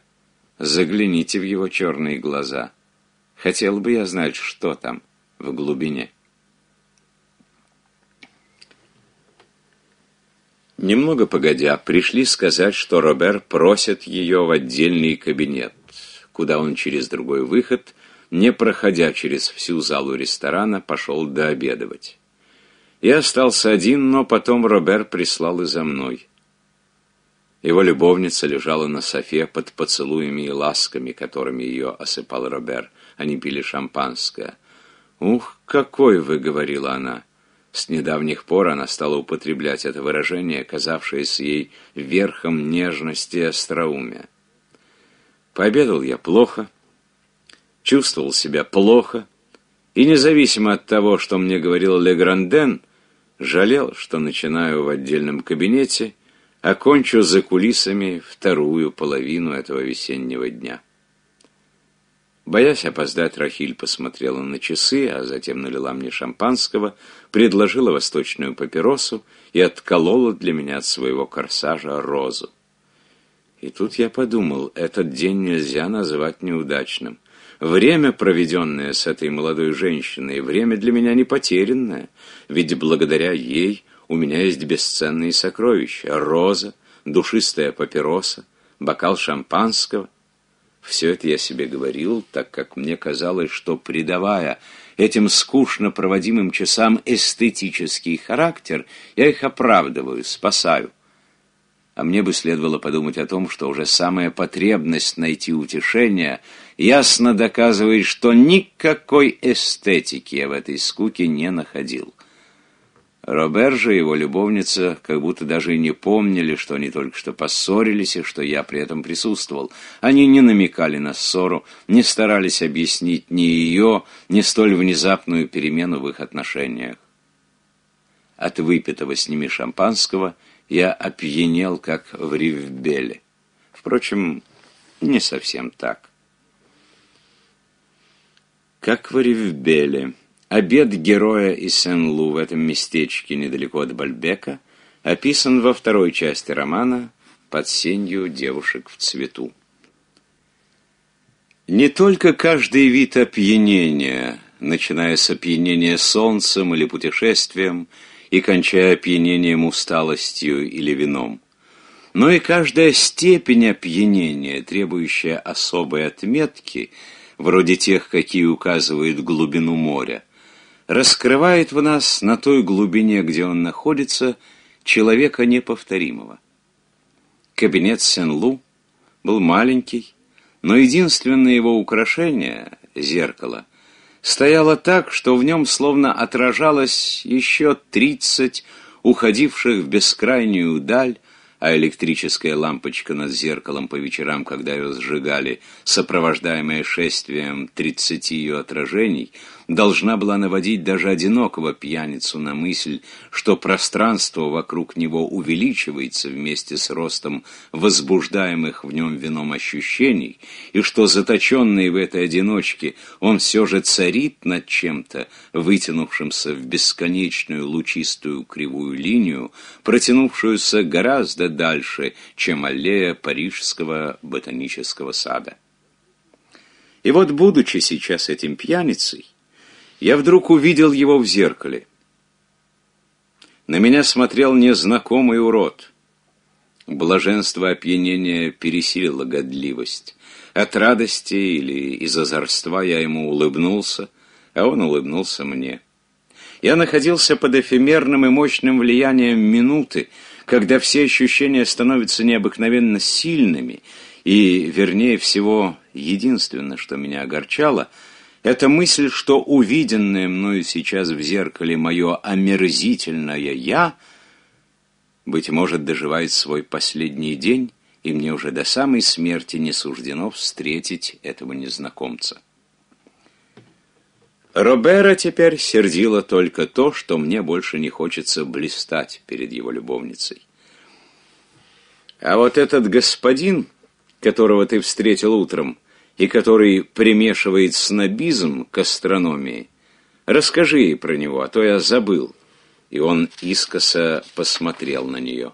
загляните в его черные глаза. Хотел бы я знать, что там в глубине. Немного погодя, пришли сказать, что Робер просит ее в отдельный кабинет, куда он через другой выход не проходя через всю залу ресторана, пошел дообедывать. Я остался один, но потом Робер прислал и за мной. Его любовница лежала на софе под поцелуями и ласками, которыми ее осыпал Робер. Они пили шампанское. «Ух, какой вы!» — говорила она. С недавних пор она стала употреблять это выражение, казавшееся ей верхом нежности и остроумия. Пообедал я плохо, чувствовал себя плохо, и независимо от того, что мне говорил Легранден, жалел, что начинаю в отдельном кабинете, окончу а за кулисами вторую половину этого весеннего дня. Боясь опоздать, Рахиль посмотрела на часы, а затем налила мне шампанского, предложила восточную папиросу и отколола для меня от своего корсажа розу. И тут я подумал, этот день нельзя назвать неудачным. Время, проведенное с этой молодой женщиной, время для меня не потерянное, ведь благодаря ей у меня есть бесценные сокровища. Роза, душистая папироса, бокал шампанского. Все это я себе говорил, так как мне казалось, что, придавая этим скучно проводимым часам эстетический характер, я их оправдываю, спасаю. А мне бы следовало подумать о том, что уже самая потребность найти утешение — ясно доказывает, что никакой эстетики я в этой скуке не находил. Робер же и его любовница как будто даже и не помнили, что они только что поссорились и что я при этом присутствовал. Они не намекали на ссору, не старались объяснить ни ее, ни столь внезапную перемену в их отношениях. От выпитого с ними шампанского я опьянел, как в Ривбеле. Впрочем, не совсем так как в Ревбеле. Обед героя из Сен-Лу в этом местечке недалеко от Бальбека описан во второй части романа «Под сенью девушек в цвету». Не только каждый вид опьянения, начиная с опьянения солнцем или путешествием и кончая опьянением усталостью или вином, но и каждая степень опьянения, требующая особой отметки – вроде тех, какие указывают глубину моря, раскрывает в нас на той глубине, где он находится, человека неповторимого. Кабинет Сен-Лу был маленький, но единственное его украшение — зеркало — стояло так, что в нем словно отражалось еще тридцать уходивших в бескрайнюю даль а электрическая лампочка над зеркалом по вечерам, когда ее сжигали, сопровождаемая шествием тридцати ее отражений — должна была наводить даже одинокого пьяницу на мысль, что пространство вокруг него увеличивается вместе с ростом возбуждаемых в нем вином ощущений, и что, заточенный в этой одиночке, он все же царит над чем-то, вытянувшимся в бесконечную лучистую кривую линию, протянувшуюся гораздо дальше, чем аллея Парижского ботанического сада. И вот, будучи сейчас этим пьяницей, я вдруг увидел его в зеркале. На меня смотрел незнакомый урод. Блаженство опьянения пересилило годливость. От радости или из озорства я ему улыбнулся, а он улыбнулся мне. Я находился под эфемерным и мощным влиянием минуты, когда все ощущения становятся необыкновенно сильными, и, вернее всего, единственное, что меня огорчало — эта мысль, что увиденное мною сейчас в зеркале мое омерзительное «я», быть может, доживает свой последний день, и мне уже до самой смерти не суждено встретить этого незнакомца. Робера теперь сердило только то, что мне больше не хочется блистать перед его любовницей. А вот этот господин, которого ты встретил утром, — и который примешивает снобизм к астрономии, расскажи ей про него, а то я забыл». И он искоса посмотрел на нее.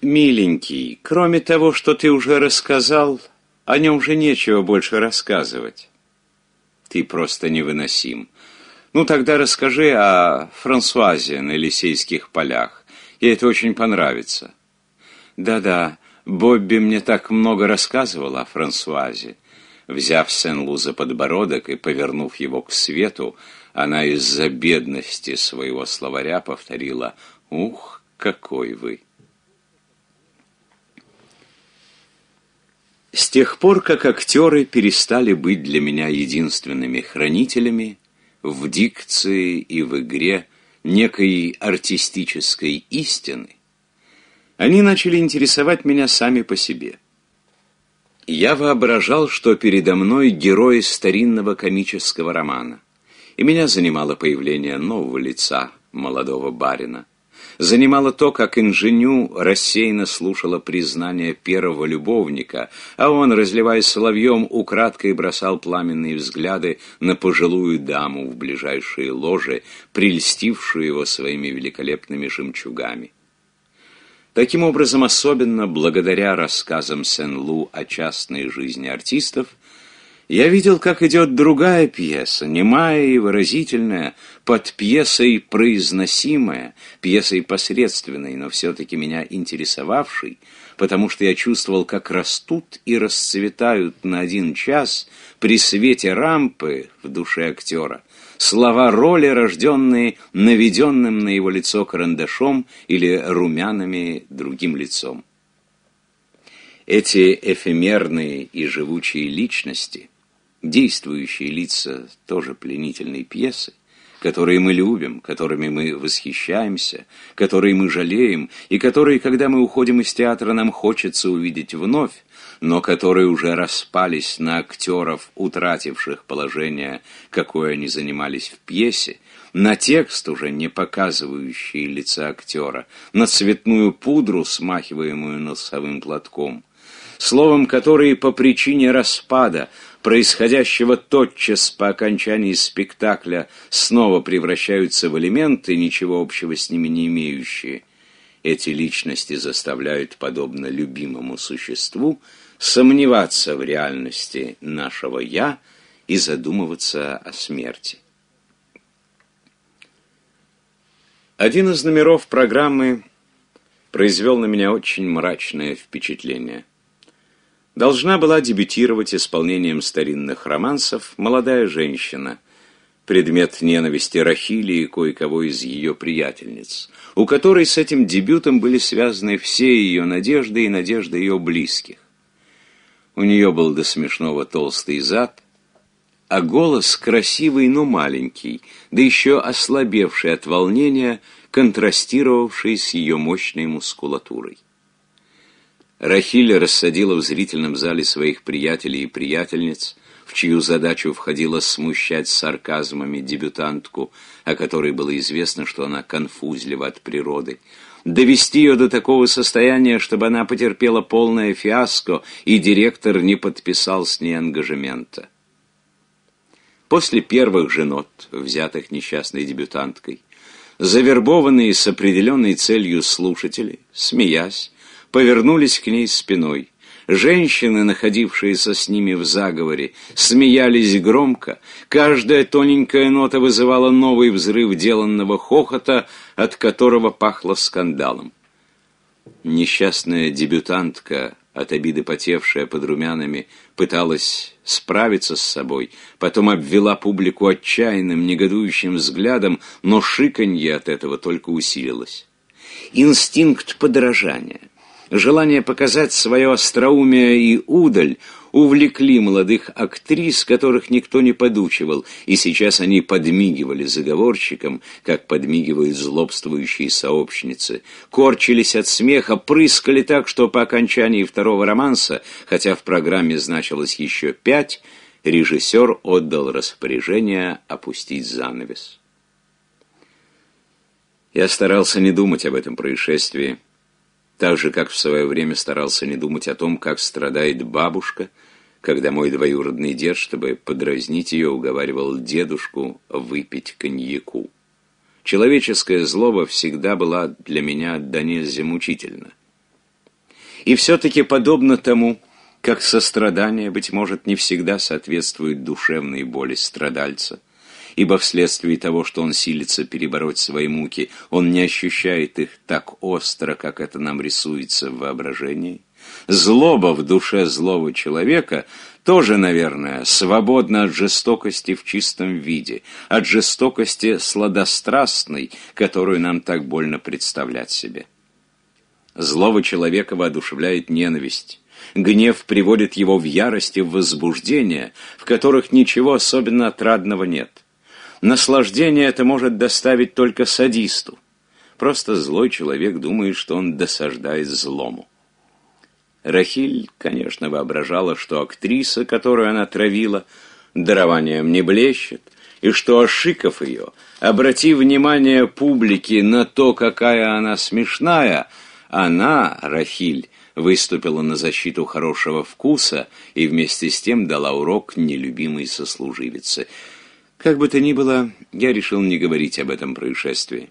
«Миленький, кроме того, что ты уже рассказал, о нем же нечего больше рассказывать. Ты просто невыносим. Ну, тогда расскажи о Франсуазе на Елисейских полях. Ей это очень понравится». «Да-да, Бобби мне так много рассказывал о Франсуазе. Взяв Сен-Лу за подбородок и повернув его к свету, она из-за бедности своего словаря повторила «Ух, какой вы!». С тех пор, как актеры перестали быть для меня единственными хранителями, в дикции и в игре некой артистической истины, они начали интересовать меня сами по себе. Я воображал, что передо мной герой старинного комического романа, и меня занимало появление нового лица, молодого барина. Занимало то, как инженю рассеянно слушала признание первого любовника, а он, разливаясь соловьем, украдкой бросал пламенные взгляды на пожилую даму в ближайшие ложе, прельстившую его своими великолепными жемчугами. Таким образом, особенно благодаря рассказам Сен-Лу о частной жизни артистов, я видел, как идет другая пьеса, немая и выразительная, под пьесой произносимая, пьесой посредственной, но все-таки меня интересовавшей, потому что я чувствовал, как растут и расцветают на один час при свете рампы в душе актера слова роли, рожденные наведенным на его лицо карандашом или румянами другим лицом. Эти эфемерные и живучие личности, действующие лица тоже пленительной пьесы, которые мы любим, которыми мы восхищаемся, которые мы жалеем, и которые, когда мы уходим из театра, нам хочется увидеть вновь, но которые уже распались на актеров, утративших положение, какое они занимались в пьесе, на текст, уже не показывающий лица актера, на цветную пудру, смахиваемую носовым платком, словом, которые по причине распада, происходящего тотчас по окончании спектакля, снова превращаются в элементы, ничего общего с ними не имеющие – эти личности заставляют, подобно любимому существу, сомневаться в реальности нашего «я» и задумываться о смерти. Один из номеров программы произвел на меня очень мрачное впечатление. Должна была дебютировать исполнением старинных романсов молодая женщина, предмет ненависти Рахили и кое-кого из ее приятельниц, у которой с этим дебютом были связаны все ее надежды и надежды ее близких. У нее был до смешного толстый зад, а голос красивый, но маленький, да еще ослабевший от волнения, контрастировавший с ее мощной мускулатурой. Рахиль рассадила в зрительном зале своих приятелей и приятельниц, в чью задачу входило смущать сарказмами дебютантку, о которой было известно, что она конфузлива от природы, довести ее до такого состояния, чтобы она потерпела полное фиаско, и директор не подписал с ней ангажемента. После первых же нот, взятых несчастной дебютанткой, завербованные с определенной целью слушатели, смеясь, повернулись к ней спиной. Женщины, находившиеся с ними в заговоре, смеялись громко, каждая тоненькая нота вызывала новый взрыв деланного хохота, от которого пахло скандалом. Несчастная дебютантка, от обиды потевшая под румянами, пыталась справиться с собой, потом обвела публику отчаянным, негодующим взглядом, но шиканье от этого только усилилось. Инстинкт подражания Желание показать свое остроумие и удаль увлекли молодых актрис, которых никто не подучивал, и сейчас они подмигивали заговорщикам, как подмигивают злобствующие сообщницы, корчились от смеха, прыскали так, что по окончании второго романса, хотя в программе значилось еще пять, режиссер отдал распоряжение опустить занавес. Я старался не думать об этом происшествии, так же, как в свое время старался не думать о том, как страдает бабушка, когда мой двоюродный дед, чтобы подразнить ее, уговаривал дедушку выпить коньяку. Человеческая злоба всегда была для меня до нельзя мучительна. И все-таки подобно тому, как сострадание, быть может, не всегда соответствует душевной боли страдальца – ибо вследствие того, что он силится перебороть свои муки, он не ощущает их так остро, как это нам рисуется в воображении. Злоба в душе злого человека тоже, наверное, свободна от жестокости в чистом виде, от жестокости сладострастной, которую нам так больно представлять себе. Злого человека воодушевляет ненависть. Гнев приводит его в ярость и в возбуждение, в которых ничего особенно отрадного нет. Наслаждение это может доставить только садисту. Просто злой человек думает, что он досаждает злому. Рахиль, конечно, воображала, что актриса, которую она травила, дарованием не блещет, и что Ашиков ее, обратив внимание публики на то, какая она смешная, она, Рахиль, выступила на защиту хорошего вкуса и вместе с тем дала урок нелюбимой сослуживице. Как бы то ни было, я решил не говорить об этом происшествии.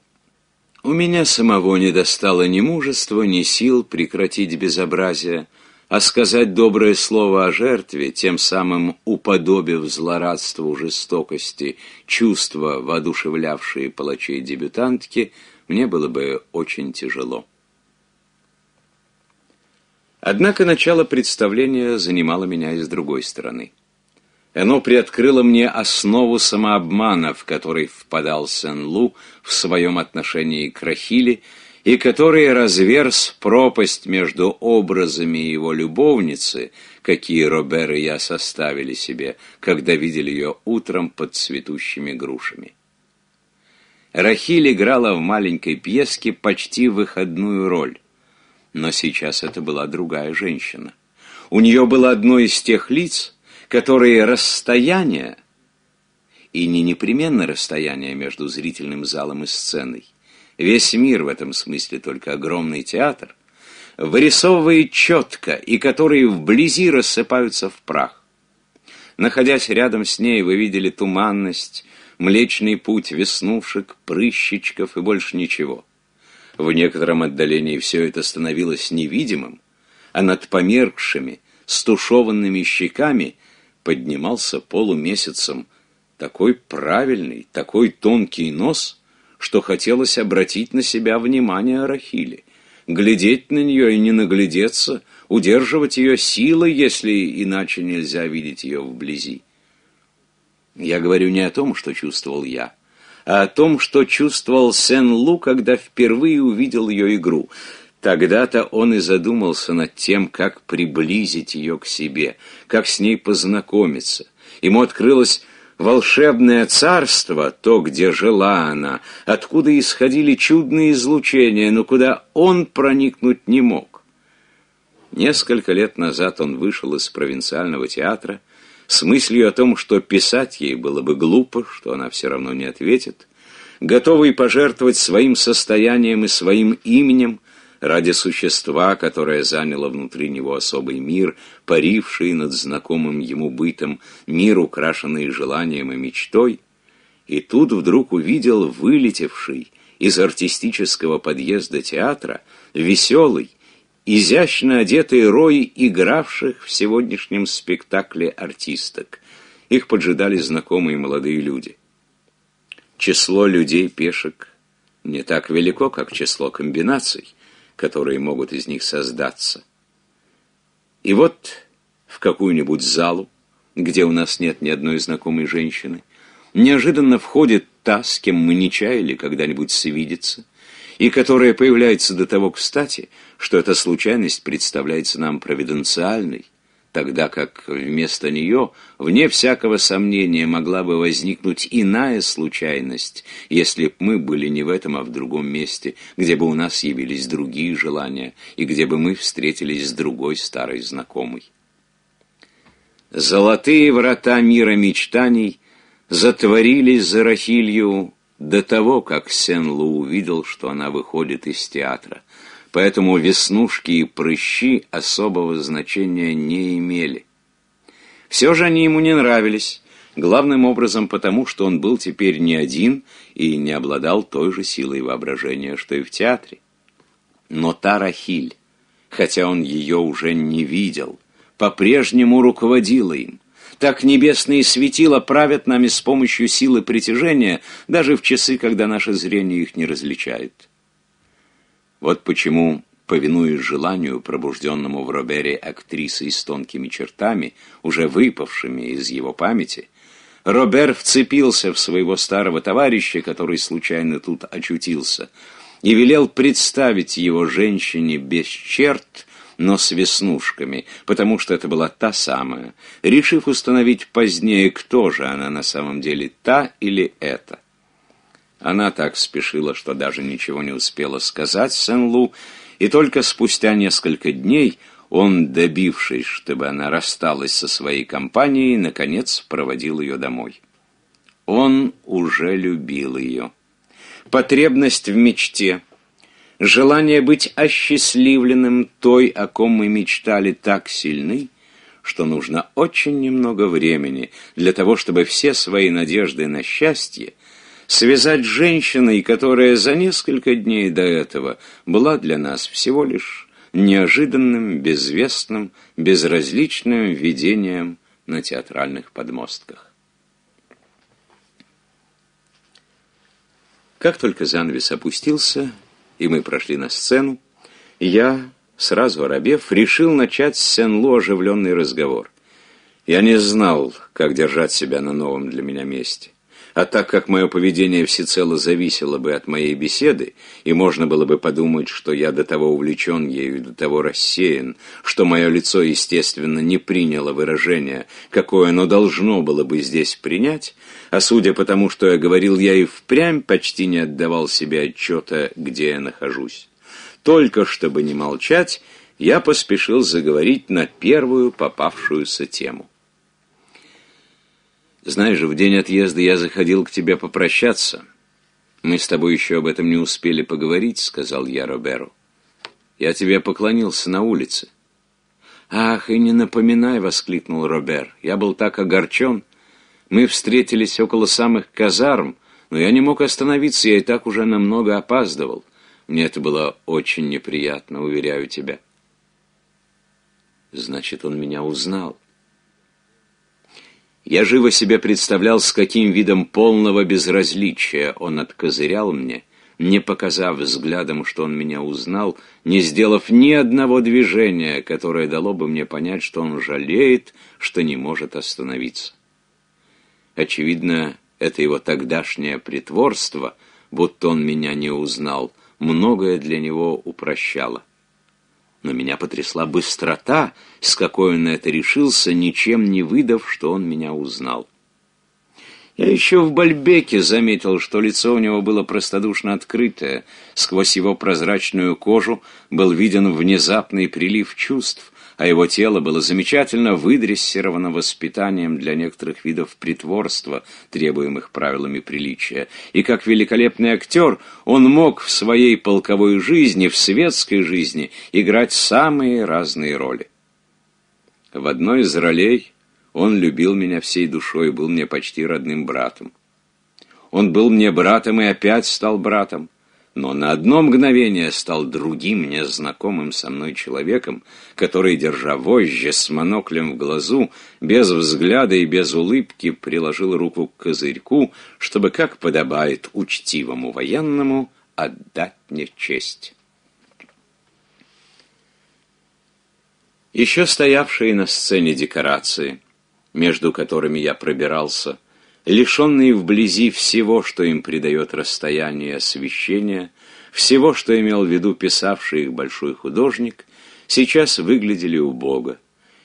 У меня самого не достало ни мужества, ни сил прекратить безобразие, а сказать доброе слово о жертве, тем самым уподобив злорадству жестокости чувства, воодушевлявшие палачей-дебютантки, мне было бы очень тяжело. Однако начало представления занимало меня и с другой стороны. Оно приоткрыло мне основу самообмана, в который впадал Сен-Лу в своем отношении к Рахиле, и который разверз пропасть между образами его любовницы, какие Робер и я составили себе, когда видели ее утром под цветущими грушами. Рахиль играла в маленькой пьеске почти выходную роль, но сейчас это была другая женщина. У нее было одно из тех лиц, которые расстояние, и не непременно расстояние между зрительным залом и сценой, весь мир в этом смысле только огромный театр, вырисовывает четко и которые вблизи рассыпаются в прах. Находясь рядом с ней, вы видели туманность, млечный путь веснушек, прыщичков и больше ничего. В некотором отдалении все это становилось невидимым, а над померкшими, стушеванными щеками поднимался полумесяцем, такой правильный, такой тонкий нос, что хотелось обратить на себя внимание Рахили, глядеть на нее и не наглядеться, удерживать ее силой, если иначе нельзя видеть ее вблизи. Я говорю не о том, что чувствовал я, а о том, что чувствовал Сен-Лу, когда впервые увидел ее игру — Тогда-то он и задумался над тем, как приблизить ее к себе, как с ней познакомиться. Ему открылось волшебное царство, то, где жила она, откуда исходили чудные излучения, но куда он проникнуть не мог. Несколько лет назад он вышел из провинциального театра с мыслью о том, что писать ей было бы глупо, что она все равно не ответит, готовый пожертвовать своим состоянием и своим именем – ради существа, которое заняло внутри него особый мир, паривший над знакомым ему бытом, мир, украшенный желанием и мечтой, и тут вдруг увидел вылетевший из артистического подъезда театра веселый, изящно одетый рой игравших в сегодняшнем спектакле артисток. Их поджидали знакомые молодые люди. Число людей-пешек не так велико, как число комбинаций, которые могут из них создаться. И вот в какую-нибудь залу, где у нас нет ни одной знакомой женщины, неожиданно входит та, с кем мы не чаяли когда-нибудь свидеться, и которая появляется до того кстати, что эта случайность представляется нам провиденциальной, тогда как вместо нее, вне всякого сомнения, могла бы возникнуть иная случайность, если б мы были не в этом, а в другом месте, где бы у нас явились другие желания и где бы мы встретились с другой старой знакомой. Золотые врата мира мечтаний затворились за Рахилью до того, как Сен-Лу увидел, что она выходит из театра — поэтому веснушки и прыщи особого значения не имели. Все же они ему не нравились, главным образом потому, что он был теперь не один и не обладал той же силой воображения, что и в театре. Но Тарахиль, хотя он ее уже не видел, по-прежнему руководила им. Так небесные светила правят нами с помощью силы притяжения, даже в часы, когда наше зрение их не различает. Вот почему, повинуясь желанию, пробужденному в Робере актрисой с тонкими чертами, уже выпавшими из его памяти, Робер вцепился в своего старого товарища, который случайно тут очутился, и велел представить его женщине без черт, но с веснушками, потому что это была та самая, решив установить позднее, кто же она на самом деле, та или эта. Она так спешила, что даже ничего не успела сказать Сен-Лу, и только спустя несколько дней он, добившись, чтобы она рассталась со своей компанией, наконец проводил ее домой. Он уже любил ее. Потребность в мечте, желание быть осчастливленным той, о ком мы мечтали, так сильны, что нужно очень немного времени для того, чтобы все свои надежды на счастье связать женщиной, которая за несколько дней до этого была для нас всего лишь неожиданным, безвестным, безразличным видением на театральных подмостках. Как только занавес опустился, и мы прошли на сцену, я, сразу оробев, решил начать с Сен-Лу оживленный разговор. Я не знал, как держать себя на новом для меня месте. А так как мое поведение всецело зависело бы от моей беседы, и можно было бы подумать, что я до того увлечен ею и до того рассеян, что мое лицо, естественно, не приняло выражение, какое оно должно было бы здесь принять, а судя по тому, что я говорил, я и впрямь почти не отдавал себе отчета, где я нахожусь. Только чтобы не молчать, я поспешил заговорить на первую попавшуюся тему. Знаешь, же в день отъезда я заходил к тебе попрощаться. Мы с тобой еще об этом не успели поговорить, сказал я Роберу. Я тебе поклонился на улице. Ах, и не напоминай, воскликнул Робер. Я был так огорчен. Мы встретились около самых казарм, но я не мог остановиться, я и так уже намного опаздывал. Мне это было очень неприятно, уверяю тебя. Значит, он меня узнал. Я живо себе представлял, с каким видом полного безразличия он откозырял мне, не показав взглядом, что он меня узнал, не сделав ни одного движения, которое дало бы мне понять, что он жалеет, что не может остановиться. Очевидно, это его тогдашнее притворство, будто он меня не узнал, многое для него упрощало но меня потрясла быстрота, с какой он это решился, ничем не выдав, что он меня узнал. Я еще в Бальбеке заметил, что лицо у него было простодушно открытое. Сквозь его прозрачную кожу был виден внезапный прилив чувств а его тело было замечательно выдрессировано воспитанием для некоторых видов притворства, требуемых правилами приличия. И как великолепный актер он мог в своей полковой жизни, в светской жизни играть самые разные роли. В одной из ролей он любил меня всей душой, был мне почти родным братом. Он был мне братом и опять стал братом но на одно мгновение стал другим, незнакомым со мной человеком, который, держа вожжи с моноклем в глазу, без взгляда и без улыбки приложил руку к козырьку, чтобы, как подобает учтивому военному, отдать мне честь. Еще стоявшие на сцене декорации, между которыми я пробирался, — лишенные вблизи всего, что им придает расстояние освещения, всего, что имел в виду писавший их большой художник, сейчас выглядели убого.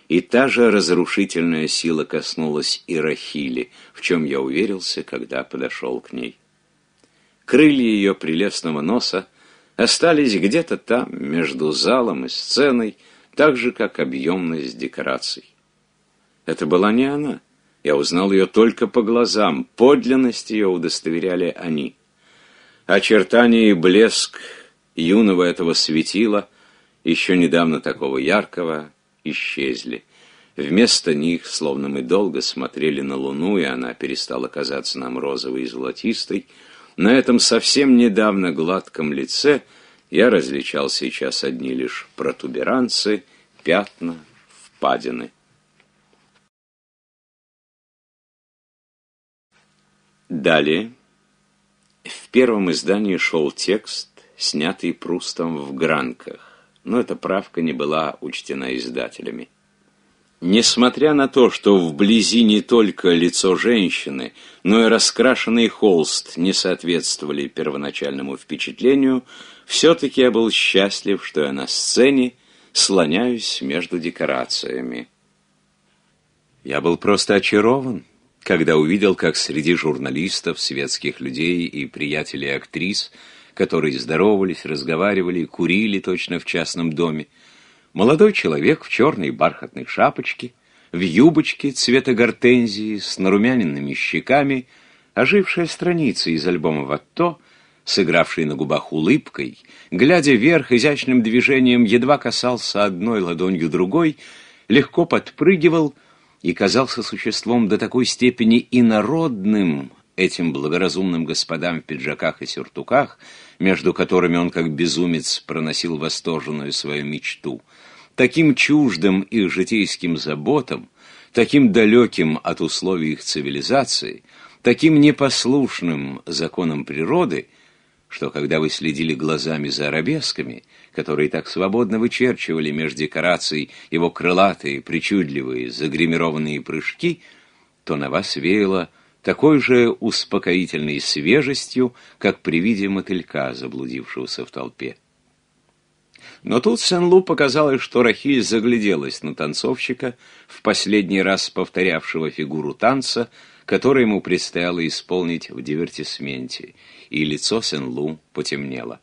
И та же разрушительная сила коснулась и Рахили, в чем я уверился, когда подошел к ней. Крылья ее прелестного носа остались где-то там, между залом и сценой, так же, как объемность декораций. Это была не она. Я узнал ее только по глазам, подлинность ее удостоверяли они. Очертания и блеск юного этого светила, еще недавно такого яркого, исчезли. Вместо них, словно мы долго смотрели на луну, и она перестала казаться нам розовой и золотистой, на этом совсем недавно гладком лице я различал сейчас одни лишь протуберанцы, пятна, впадины. Далее в первом издании шел текст, снятый Прустом в гранках, но эта правка не была учтена издателями. Несмотря на то, что вблизи не только лицо женщины, но и раскрашенный холст не соответствовали первоначальному впечатлению, все-таки я был счастлив, что я на сцене слоняюсь между декорациями. Я был просто очарован когда увидел, как среди журналистов, светских людей и приятелей актрис, которые здоровались, разговаривали, и курили точно в частном доме, молодой человек в черной бархатной шапочке, в юбочке цвета гортензии с нарумяненными щеками, ожившая страница из альбома «Ватто», сыгравший на губах улыбкой, глядя вверх изящным движением, едва касался одной ладонью другой, легко подпрыгивал — и казался существом до такой степени инородным этим благоразумным господам в пиджаках и сюртуках, между которыми он как безумец проносил восторженную свою мечту, таким чуждым их житейским заботам, таким далеким от условий их цивилизации, таким непослушным законам природы, что когда вы следили глазами за арабесками – которые так свободно вычерчивали между декораций его крылатые, причудливые, загримированные прыжки, то на вас веяло такой же успокоительной свежестью, как при виде мотылька, заблудившегося в толпе. Но тут Сен-Лу показалось, что Рахиль загляделась на танцовщика, в последний раз повторявшего фигуру танца, который ему предстояло исполнить в дивертисменте, и лицо Сен-Лу потемнело.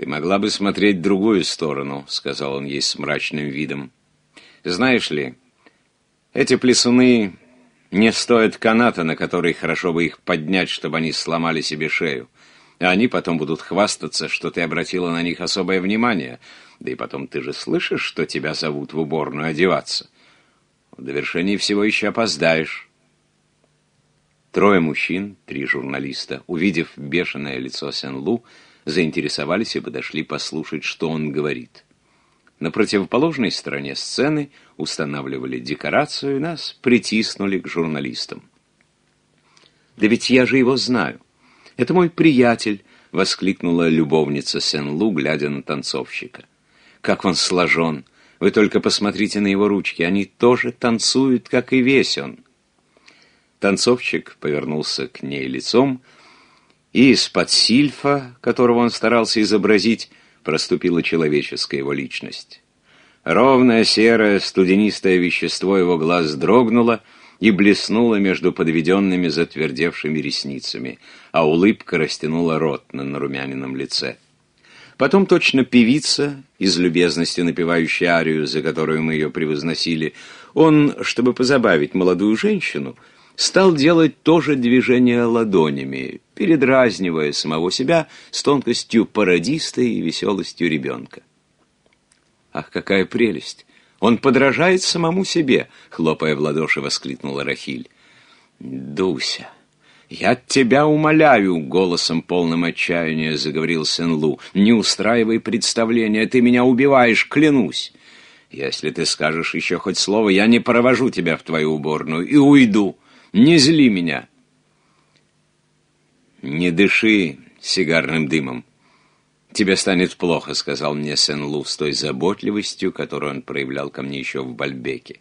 «Ты могла бы смотреть в другую сторону», — сказал он ей с мрачным видом. «Знаешь ли, эти плесуны не стоят каната, на который хорошо бы их поднять, чтобы они сломали себе шею. А они потом будут хвастаться, что ты обратила на них особое внимание. Да и потом ты же слышишь, что тебя зовут в уборную одеваться. В довершении всего еще опоздаешь. Трое мужчин, три журналиста, увидев бешеное лицо Сен-Лу, заинтересовались и подошли послушать, что он говорит. На противоположной стороне сцены устанавливали декорацию, и нас притиснули к журналистам. «Да ведь я же его знаю. Это мой приятель», — воскликнула любовница Сен-Лу, глядя на танцовщика. «Как он сложен! Вы только посмотрите на его ручки, они тоже танцуют, как и весь он». Танцовщик повернулся к ней лицом, — и из-под сильфа, которого он старался изобразить, проступила человеческая его личность. Ровное серое студенистое вещество его глаз дрогнуло и блеснуло между подведенными затвердевшими ресницами, а улыбка растянула рот на нарумяненном лице. Потом точно певица, из любезности напевающая арию, за которую мы ее превозносили, он, чтобы позабавить молодую женщину, — стал делать тоже движение ладонями, передразнивая самого себя с тонкостью пародиста и веселостью ребенка. «Ах, какая прелесть! Он подражает самому себе!» — хлопая в ладоши, воскликнула Рахиль. «Дуся!» «Я тебя умоляю», — голосом полным отчаяния заговорил Сен-Лу. «Не устраивай представления, ты меня убиваешь, клянусь. Если ты скажешь еще хоть слово, я не провожу тебя в твою уборную и уйду». Не зли меня. Не дыши сигарным дымом. Тебе станет плохо, сказал мне Сен-Лу с той заботливостью, которую он проявлял ко мне еще в Бальбеке.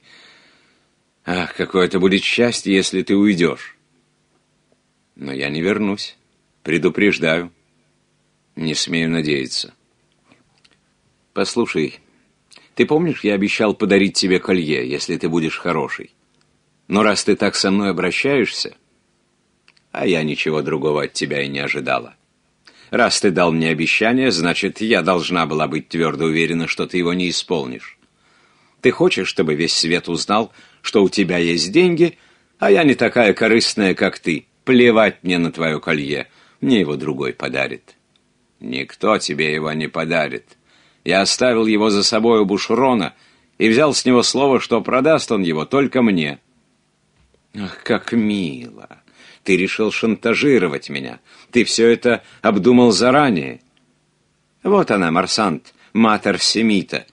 Ах, какое это будет счастье, если ты уйдешь. Но я не вернусь. Предупреждаю. Не смею надеяться. Послушай, ты помнишь, я обещал подарить тебе колье, если ты будешь хороший? Но раз ты так со мной обращаешься, а я ничего другого от тебя и не ожидала. Раз ты дал мне обещание, значит, я должна была быть твердо уверена, что ты его не исполнишь. Ты хочешь, чтобы весь свет узнал, что у тебя есть деньги, а я не такая корыстная, как ты. Плевать мне на твое колье, мне его другой подарит. Никто тебе его не подарит. Я оставил его за собой у Бушрона и взял с него слово, что продаст он его только мне. Ах, как мило! Ты решил шантажировать меня. Ты все это обдумал заранее. Вот она, Марсант, матер Семита.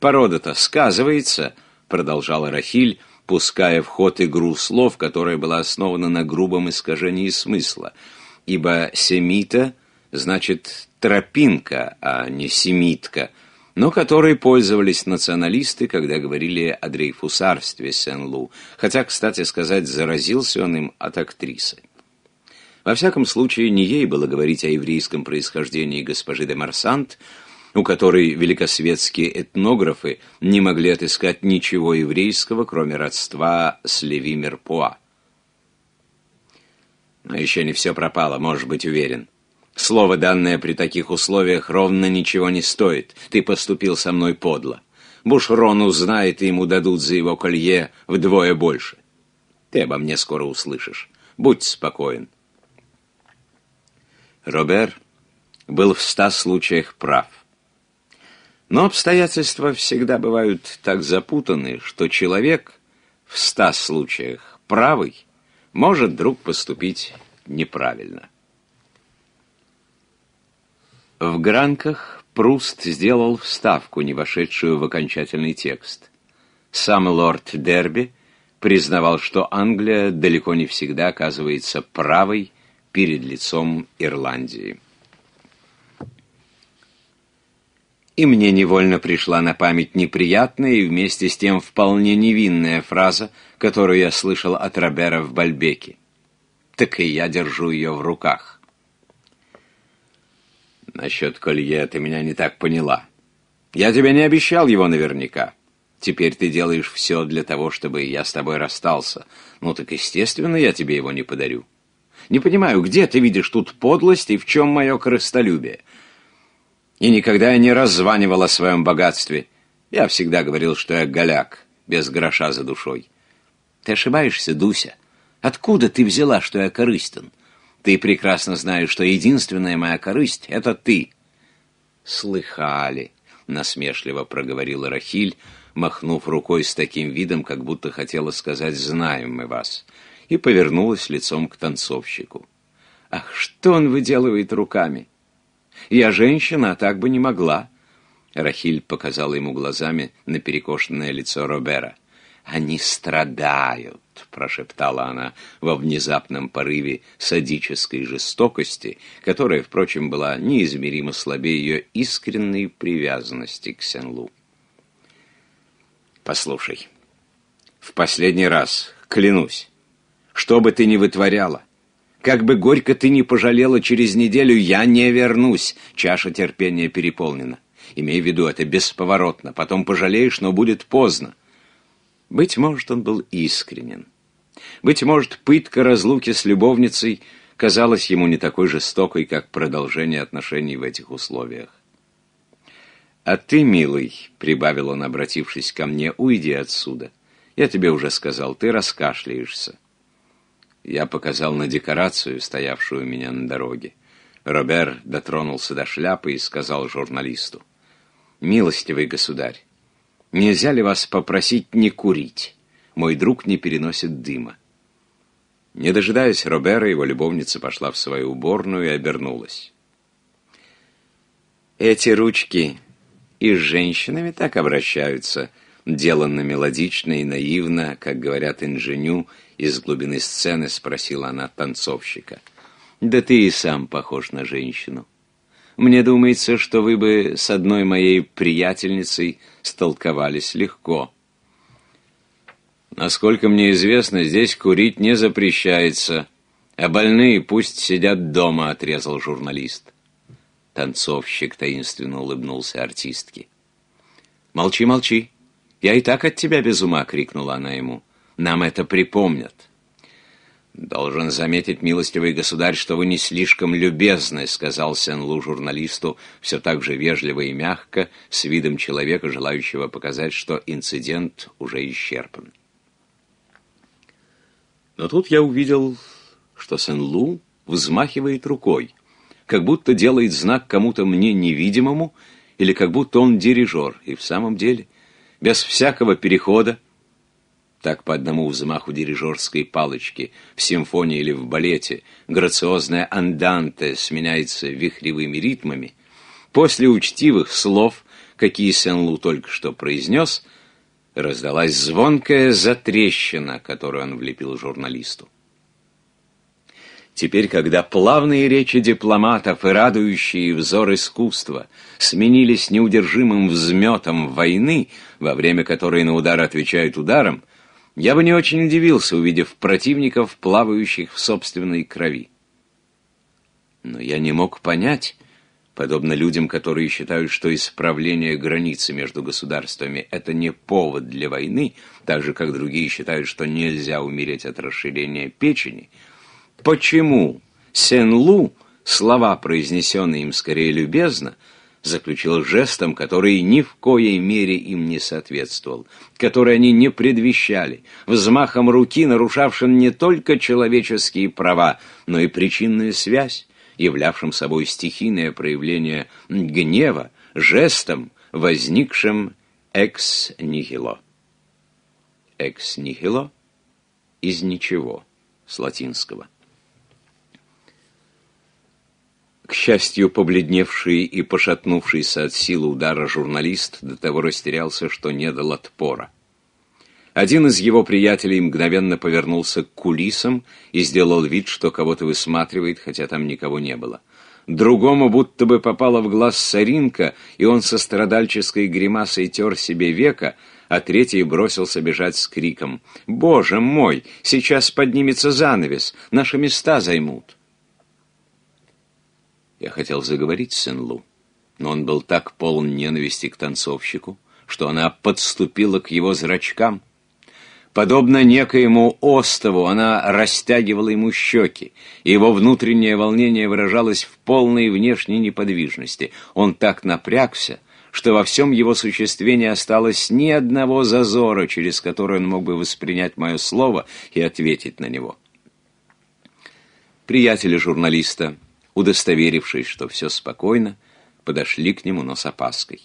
Порода-то сказывается, продолжала Рахиль, пуская в ход игру слов, которая была основана на грубом искажении смысла. Ибо Семита значит тропинка, а не семитка — но которой пользовались националисты, когда говорили о дрейфусарстве Сен-Лу, хотя, кстати сказать, заразился он им от актрисы. Во всяком случае, не ей было говорить о еврейском происхождении госпожи де Марсант, у которой великосветские этнографы не могли отыскать ничего еврейского, кроме родства с Леви Мерпуа. Но еще не все пропало, можешь быть уверен. Слово, данное при таких условиях, ровно ничего не стоит. Ты поступил со мной подло. Бушрон узнает, и ему дадут за его колье вдвое больше. Ты обо мне скоро услышишь. Будь спокоен. Робер был в ста случаях прав. Но обстоятельства всегда бывают так запутаны, что человек в ста случаях правый может вдруг поступить неправильно. В Гранках Пруст сделал вставку, не вошедшую в окончательный текст. Сам лорд Дерби признавал, что Англия далеко не всегда оказывается правой перед лицом Ирландии. И мне невольно пришла на память неприятная и вместе с тем вполне невинная фраза, которую я слышал от Робера в Бальбеке. Так и я держу ее в руках. Насчет колье ты меня не так поняла. Я тебе не обещал его наверняка. Теперь ты делаешь все для того, чтобы я с тобой расстался. Ну так, естественно, я тебе его не подарю. Не понимаю, где ты видишь тут подлость и в чем мое крыстолюбие? И никогда я не раззванивал о своем богатстве. Я всегда говорил, что я голяк, без гроша за душой. Ты ошибаешься, Дуся. Откуда ты взяла, что я корыстен? Ты прекрасно знаешь, что единственная моя корысть — это ты». «Слыхали», — насмешливо проговорила Рахиль, махнув рукой с таким видом, как будто хотела сказать «знаем мы вас», и повернулась лицом к танцовщику. «Ах, что он выделывает руками! Я женщина, а так бы не могла!» Рахиль показала ему глазами на перекошенное лицо Робера они страдают, прошептала она во внезапном порыве садической жестокости, которая, впрочем, была неизмеримо слабее ее искренней привязанности к Сенлу. Послушай, в последний раз, клянусь, что бы ты ни вытворяла, как бы горько ты ни пожалела через неделю, я не вернусь. Чаша терпения переполнена. Имей в виду, это бесповоротно. Потом пожалеешь, но будет поздно. Быть может, он был искренен. Быть может, пытка разлуки с любовницей казалась ему не такой жестокой, как продолжение отношений в этих условиях. «А ты, милый», — прибавил он, обратившись ко мне, — «уйди отсюда. Я тебе уже сказал, ты раскашляешься». Я показал на декорацию, стоявшую у меня на дороге. Робер дотронулся до шляпы и сказал журналисту. «Милостивый государь, Нельзя ли вас попросить не курить? Мой друг не переносит дыма. Не дожидаясь Робера, его любовница пошла в свою уборную и обернулась. Эти ручки и с женщинами так обращаются, деланно мелодично и наивно, как говорят инженю, из глубины сцены спросила она танцовщика. Да ты и сам похож на женщину. Мне думается, что вы бы с одной моей приятельницей столковались легко. Насколько мне известно, здесь курить не запрещается, а больные пусть сидят дома, отрезал журналист. Танцовщик таинственно улыбнулся артистке. «Молчи, молчи! Я и так от тебя без ума!» — крикнула она ему. «Нам это припомнят!» «Должен заметить, милостивый государь, что вы не слишком любезны», — сказал Сен-Лу журналисту, все так же вежливо и мягко, с видом человека, желающего показать, что инцидент уже исчерпан. Но тут я увидел, что Сен-Лу взмахивает рукой, как будто делает знак кому-то мне невидимому, или как будто он дирижер, и в самом деле, без всякого перехода, так по одному взмаху дирижерской палочки, в симфонии или в балете, грациозная анданте сменяется вихревыми ритмами, после учтивых слов, какие Сен-Лу только что произнес, раздалась звонкая затрещина, которую он влепил журналисту. Теперь, когда плавные речи дипломатов и радующие взор искусства сменились неудержимым взметом войны, во время которой на удар отвечают ударом, я бы не очень удивился, увидев противников, плавающих в собственной крови. Но я не мог понять, подобно людям, которые считают, что исправление границы между государствами – это не повод для войны, так же, как другие считают, что нельзя умереть от расширения печени, почему Сен-Лу, слова, произнесенные им скорее любезно, – заключил жестом, который ни в коей мере им не соответствовал, который они не предвещали, взмахом руки, нарушавшим не только человеческие права, но и причинную связь, являвшим собой стихийное проявление гнева, жестом, возникшим экс-нихило. Экс-нихило из ничего, с латинского. к счастью, побледневший и пошатнувшийся от силы удара журналист до того растерялся, что не дал отпора. Один из его приятелей мгновенно повернулся к кулисам и сделал вид, что кого-то высматривает, хотя там никого не было. Другому будто бы попала в глаз соринка, и он со страдальческой гримасой тер себе века, а третий бросился бежать с криком «Боже мой! Сейчас поднимется занавес! Наши места займут!» Я хотел заговорить с Энлу, но он был так полон ненависти к танцовщику, что она подступила к его зрачкам. Подобно некоему остову, она растягивала ему щеки, и его внутреннее волнение выражалось в полной внешней неподвижности. Он так напрягся, что во всем его существе не осталось ни одного зазора, через который он мог бы воспринять мое слово и ответить на него. Приятели журналиста Удостоверившись, что все спокойно, подошли к нему, но с опаской.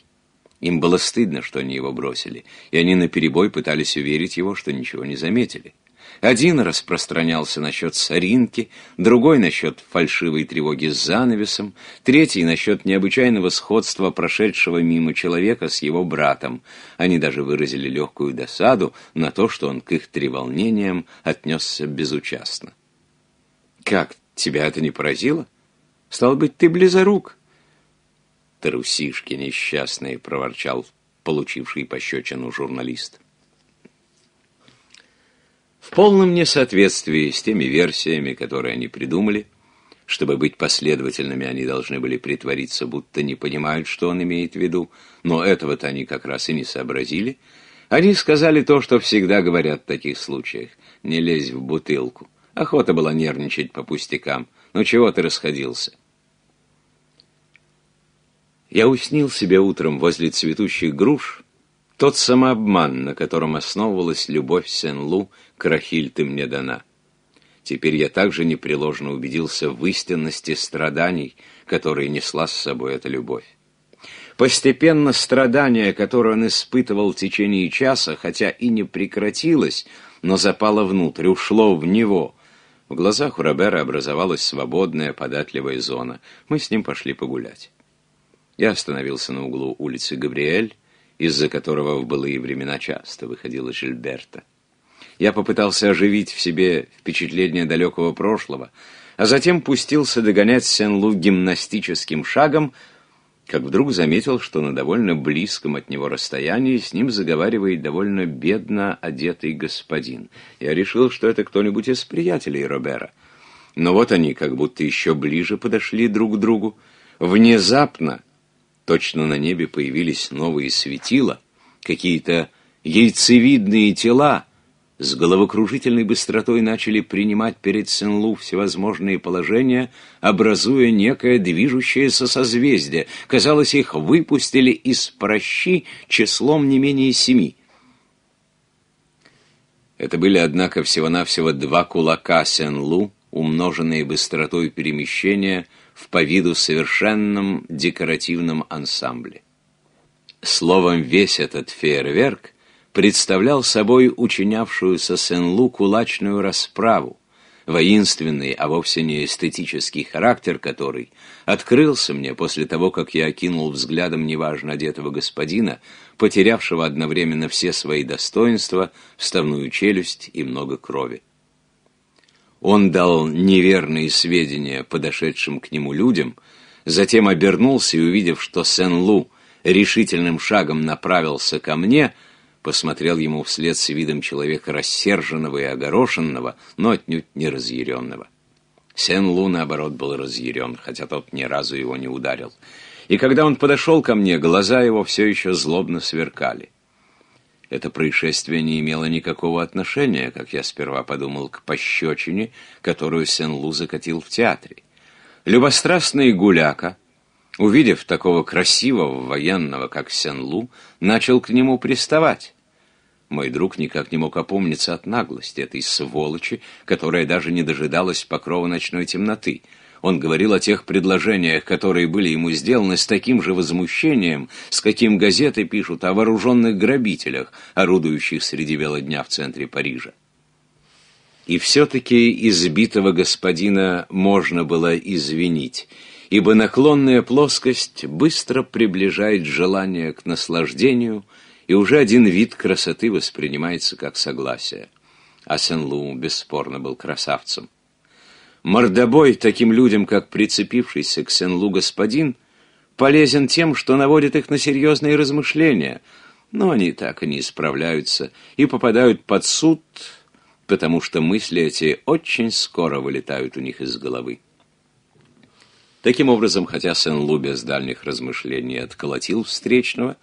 Им было стыдно, что они его бросили, и они наперебой пытались уверить его, что ничего не заметили. Один распространялся насчет соринки, другой насчет фальшивой тревоги с занавесом, третий насчет необычайного сходства прошедшего мимо человека с его братом. Они даже выразили легкую досаду на то, что он к их треволнениям отнесся безучастно. «Как, тебя это не поразило?» Стал быть, ты близорук. Трусишки несчастные, проворчал получивший пощечину журналист. В полном несоответствии с теми версиями, которые они придумали, чтобы быть последовательными, они должны были притвориться, будто не понимают, что он имеет в виду, но этого-то они как раз и не сообразили. Они сказали то, что всегда говорят в таких случаях. «Не лезь в бутылку». Охота была нервничать по пустякам. Ну чего ты расходился? Я уснил себе утром возле цветущих груш тот самообман, на котором основывалась любовь Сен-Лу к Рахиль ты мне дана. Теперь я также непреложно убедился в истинности страданий, которые несла с собой эта любовь. Постепенно страдание, которое он испытывал в течение часа, хотя и не прекратилось, но запало внутрь, ушло в него — в глазах у Робера образовалась свободная, податливая зона. Мы с ним пошли погулять. Я остановился на углу улицы Габриэль, из-за которого в былые времена часто выходила Жильберта. Я попытался оживить в себе впечатление далекого прошлого, а затем пустился догонять Сен-Лу гимнастическим шагом — как вдруг заметил, что на довольно близком от него расстоянии с ним заговаривает довольно бедно одетый господин. Я решил, что это кто-нибудь из приятелей Робера. Но вот они как будто еще ближе подошли друг к другу. Внезапно точно на небе появились новые светила, какие-то яйцевидные тела, с головокружительной быстротой начали принимать перед Сен-Лу всевозможные положения, образуя некое движущееся созвездие. Казалось, их выпустили из прощи числом не менее семи. Это были, однако, всего-навсего два кулака Сен-Лу, умноженные быстротой перемещения в по виду совершенном декоративном ансамбле. Словом, весь этот фейерверк — представлял собой учинявшуюся Сен-Лу кулачную расправу, воинственный, а вовсе не эстетический характер который открылся мне после того, как я окинул взглядом неважно одетого господина, потерявшего одновременно все свои достоинства, вставную челюсть и много крови. Он дал неверные сведения подошедшим к нему людям, затем обернулся и, увидев, что Сен-Лу решительным шагом направился ко мне, — посмотрел ему вслед с видом человека рассерженного и огорошенного, но отнюдь не разъяренного. Сен-Лу, наоборот, был разъярен, хотя тот ни разу его не ударил. И когда он подошел ко мне, глаза его все еще злобно сверкали. Это происшествие не имело никакого отношения, как я сперва подумал, к пощечине, которую Сен-Лу закатил в театре. Любострастный гуляка — увидев такого красивого военного, как Сен-Лу, начал к нему приставать. Мой друг никак не мог опомниться от наглости этой сволочи, которая даже не дожидалась покрова ночной темноты. Он говорил о тех предложениях, которые были ему сделаны с таким же возмущением, с каким газеты пишут о вооруженных грабителях, орудующих среди бела дня в центре Парижа. И все-таки избитого господина можно было извинить — ибо наклонная плоскость быстро приближает желание к наслаждению, и уже один вид красоты воспринимается как согласие. А Сен-Лу бесспорно был красавцем. Мордобой таким людям, как прицепившийся к Сен-Лу господин, полезен тем, что наводит их на серьезные размышления, но они так и не исправляются и попадают под суд, потому что мысли эти очень скоро вылетают у них из головы. Таким образом, хотя Сен-Лу без дальних размышлений отколотил встречного,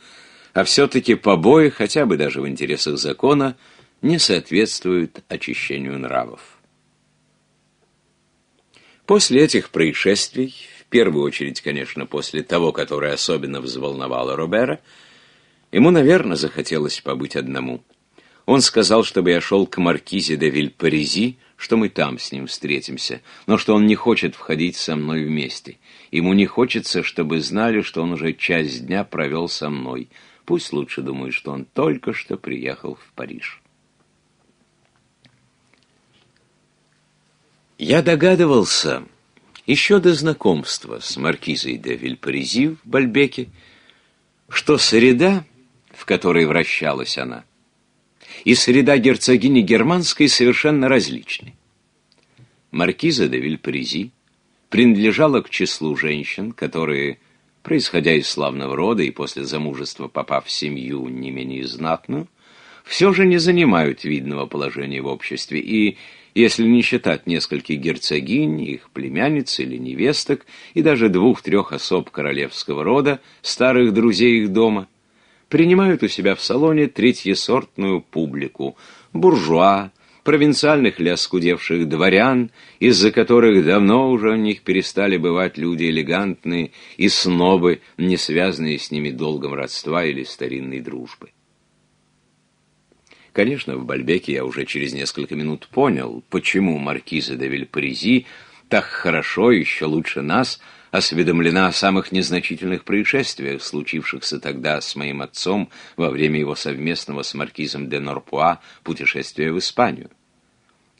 а все-таки побои, хотя бы даже в интересах закона, не соответствуют очищению нравов. После этих происшествий, в первую очередь, конечно, после того, которое особенно взволновало Робера, ему, наверное, захотелось побыть одному. Он сказал, чтобы я шел к маркизе де Вильпаризи, что мы там с ним встретимся, но что он не хочет входить со мной вместе. Ему не хочется, чтобы знали, что он уже часть дня провел со мной. Пусть лучше думают, что он только что приехал в Париж. Я догадывался, еще до знакомства с маркизой де Вильпарези в Бальбеке, что среда, в которой вращалась она, — и среда герцогини Германской совершенно различны. Маркиза де Вильпрези принадлежала к числу женщин, которые, происходя из славного рода и после замужества попав в семью не менее знатную, все же не занимают видного положения в обществе и, если не считать нескольких герцогинь, их племянниц или невесток и даже двух-трех особ королевского рода, старых друзей их дома – принимают у себя в салоне третьесортную публику, буржуа, провинциальных ли дворян, из-за которых давно уже у них перестали бывать люди элегантные и снобы, не связанные с ними долгом родства или старинной дружбы. Конечно, в Бальбеке я уже через несколько минут понял, почему маркизы де Вильпаризи так хорошо, еще лучше нас – осведомлена о самых незначительных происшествиях, случившихся тогда с моим отцом во время его совместного с маркизом де Норпуа путешествия в Испанию.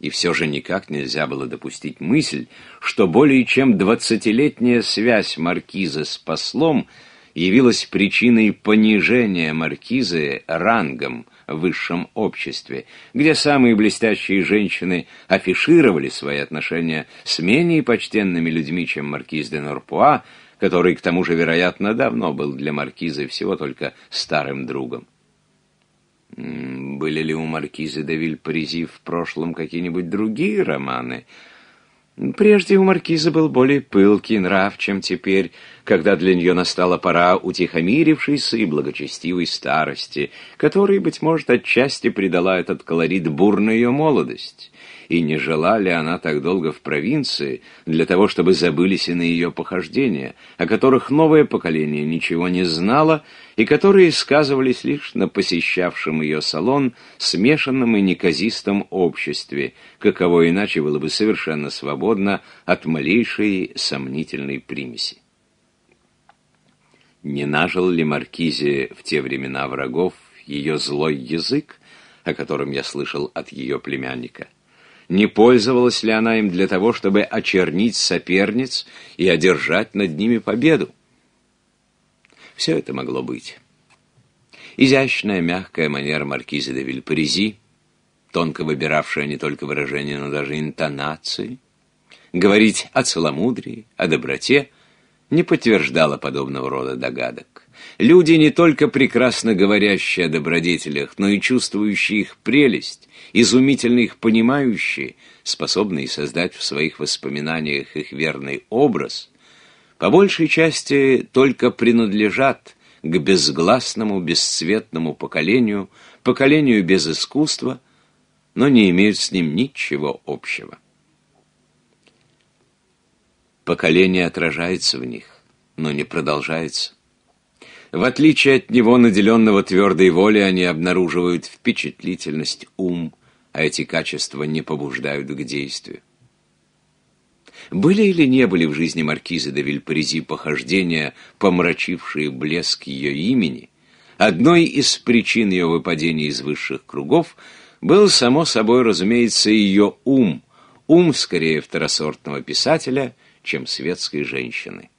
И все же никак нельзя было допустить мысль, что более чем двадцатилетняя связь маркиза с послом явилась причиной понижения маркизы рангом – высшем обществе, где самые блестящие женщины афишировали свои отношения с менее почтенными людьми, чем маркиз де Норпуа, который, к тому же, вероятно, давно был для маркизы всего только старым другом. Были ли у маркизы де Вильпаризи в прошлом какие-нибудь другие романы – Прежде у маркиза был более пылкий нрав, чем теперь, когда для нее настала пора утихомирившейся и благочестивой старости, которой, быть может, отчасти придала этот колорит бурной ее молодость. И не жила ли она так долго в провинции для того, чтобы забылись и на ее похождения, о которых новое поколение ничего не знало, и которые сказывались лишь на посещавшем ее салон смешанном и неказистом обществе, каково иначе было бы совершенно свободно от малейшей сомнительной примеси. Не нажил ли Маркизе в те времена врагов ее злой язык, о котором я слышал от ее племянника? Не пользовалась ли она им для того, чтобы очернить соперниц и одержать над ними победу? Все это могло быть. Изящная, мягкая манера маркиза де Вильпарези, тонко выбиравшая не только выражение, но даже интонации, говорить о целомудрии, о доброте, не подтверждала подобного рода догадок. Люди, не только прекрасно говорящие о добродетелях, но и чувствующие их прелесть, изумительно их понимающие, способные создать в своих воспоминаниях их верный образ – по большей части только принадлежат к безгласному, бесцветному поколению, поколению без искусства, но не имеют с ним ничего общего. Поколение отражается в них, но не продолжается. В отличие от него, наделенного твердой волей, они обнаруживают впечатлительность, ум, а эти качества не побуждают к действию. Были или не были в жизни маркизы де Вильпаризи похождения, помрачившие блеск ее имени, одной из причин ее выпадения из высших кругов был, само собой, разумеется, ее ум, ум скорее второсортного писателя, чем светской женщины.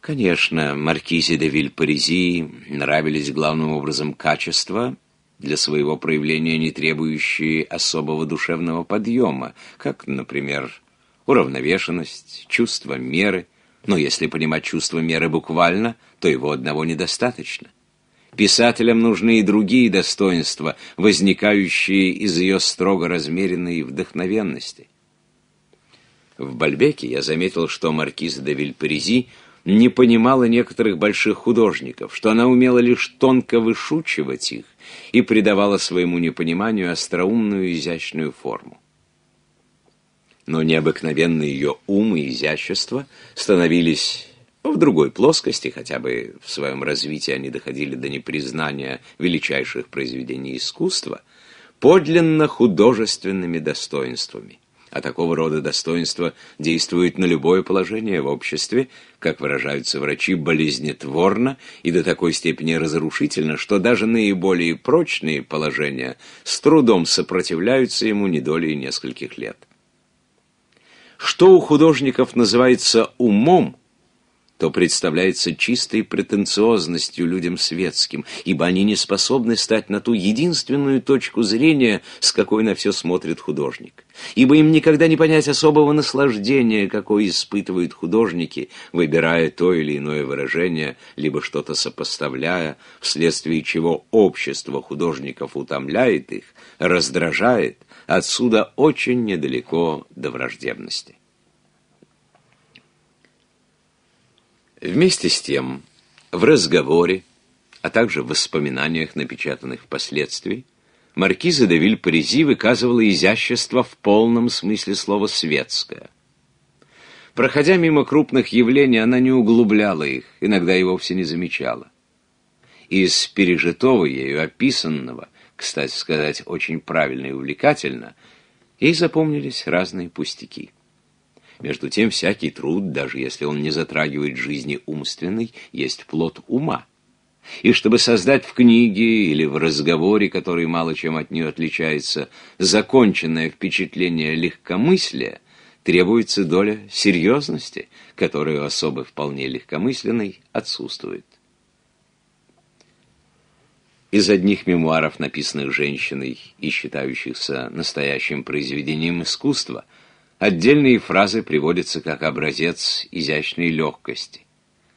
Конечно, маркизе де Вильпаризи нравились главным образом качества, для своего проявления не требующие особого душевного подъема, как, например, уравновешенность, чувство меры. Но если понимать чувство меры буквально, то его одного недостаточно. Писателям нужны и другие достоинства, возникающие из ее строго размеренной вдохновенности. В Бальбеке я заметил, что маркиза де Вильпаризи не понимала некоторых больших художников, что она умела лишь тонко вышучивать их, и придавала своему непониманию остроумную изящную форму. Но необыкновенный ее ум и изящество становились в другой плоскости, хотя бы в своем развитии они доходили до непризнания величайших произведений искусства, подлинно художественными достоинствами а такого рода достоинство действует на любое положение в обществе, как выражаются врачи, болезнетворно и до такой степени разрушительно, что даже наиболее прочные положения с трудом сопротивляются ему не недолей нескольких лет. Что у художников называется умом – то представляется чистой претенциозностью людям светским, ибо они не способны стать на ту единственную точку зрения, с какой на все смотрит художник. Ибо им никогда не понять особого наслаждения, какое испытывают художники, выбирая то или иное выражение, либо что-то сопоставляя, вследствие чего общество художников утомляет их, раздражает, отсюда очень недалеко до враждебности. Вместе с тем, в разговоре, а также в воспоминаниях, напечатанных впоследствии, маркиза де паризи выказывала изящество в полном смысле слова «светское». Проходя мимо крупных явлений, она не углубляла их, иногда и вовсе не замечала. Из пережитого ею описанного, кстати сказать, очень правильно и увлекательно, ей запомнились разные пустяки. Между тем, всякий труд, даже если он не затрагивает жизни умственной, есть плод ума. И чтобы создать в книге или в разговоре, который мало чем от нее отличается, законченное впечатление легкомыслия, требуется доля серьезности, которая у особы вполне легкомысленной отсутствует. Из одних мемуаров, написанных женщиной и считающихся настоящим произведением искусства – Отдельные фразы приводятся как образец изящной легкости.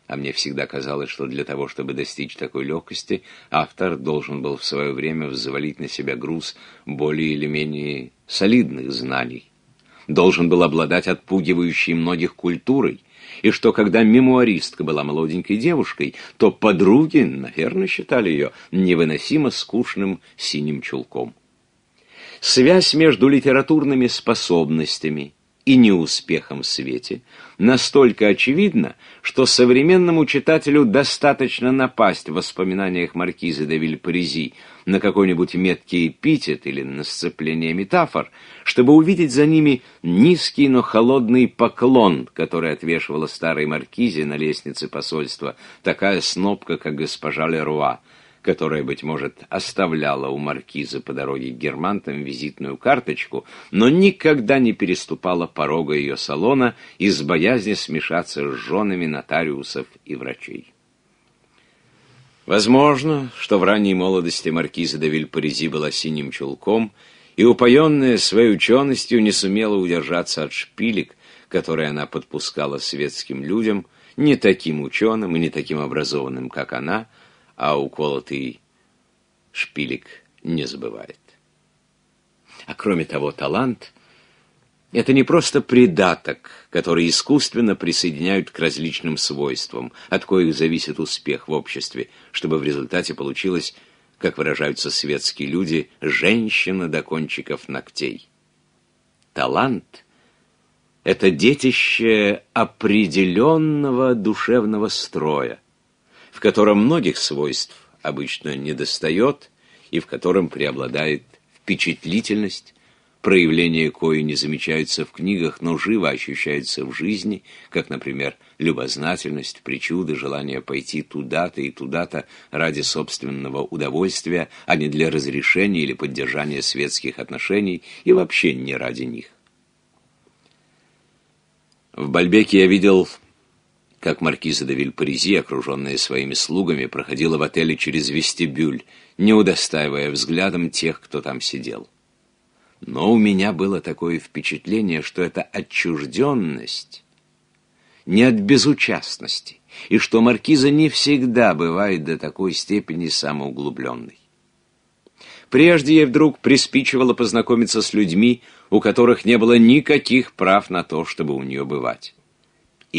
А мне всегда казалось, что для того, чтобы достичь такой легкости, автор должен был в свое время взвалить на себя груз более или менее солидных знаний. Должен был обладать отпугивающей многих культурой, и что когда мемуаристка была молоденькой девушкой, то подруги, наверное, считали ее невыносимо скучным синим чулком. Связь между литературными способностями и неуспехом в свете настолько очевидна, что современному читателю достаточно напасть в воспоминаниях маркизы де Вильпарези на какой-нибудь меткий эпитет или на сцепление метафор, чтобы увидеть за ними низкий, но холодный поклон, который отвешивала старой маркизе на лестнице посольства такая снобка, как госпожа Леруа которая, быть может, оставляла у маркиза по дороге к германтам визитную карточку, но никогда не переступала порога ее салона из боязни смешаться с женами нотариусов и врачей. Возможно, что в ранней молодости маркиза де Вильпаризи была синим чулком и, упоенная своей ученостью, не сумела удержаться от шпилек, которые она подпускала светским людям, не таким ученым и не таким образованным, как она, а уколотый шпилек не забывает. А кроме того, талант — это не просто придаток, который искусственно присоединяют к различным свойствам, от коих зависит успех в обществе, чтобы в результате получилось, как выражаются светские люди, женщина до кончиков ногтей. Талант — это детище определенного душевного строя, в котором многих свойств обычно недостает и в котором преобладает впечатлительность, проявления кои не замечаются в книгах, но живо ощущается в жизни, как, например, любознательность, причуды, желание пойти туда-то и туда-то ради собственного удовольствия, а не для разрешения или поддержания светских отношений и вообще не ради них. В Бальбеке я видел как маркиза де Вильпаризи, окруженная своими слугами, проходила в отеле через вестибюль, не удостаивая взглядом тех, кто там сидел. Но у меня было такое впечатление, что это отчужденность не от безучастности, и что маркиза не всегда бывает до такой степени самоуглубленной. Прежде ей вдруг приспичивала познакомиться с людьми, у которых не было никаких прав на то, чтобы у нее бывать.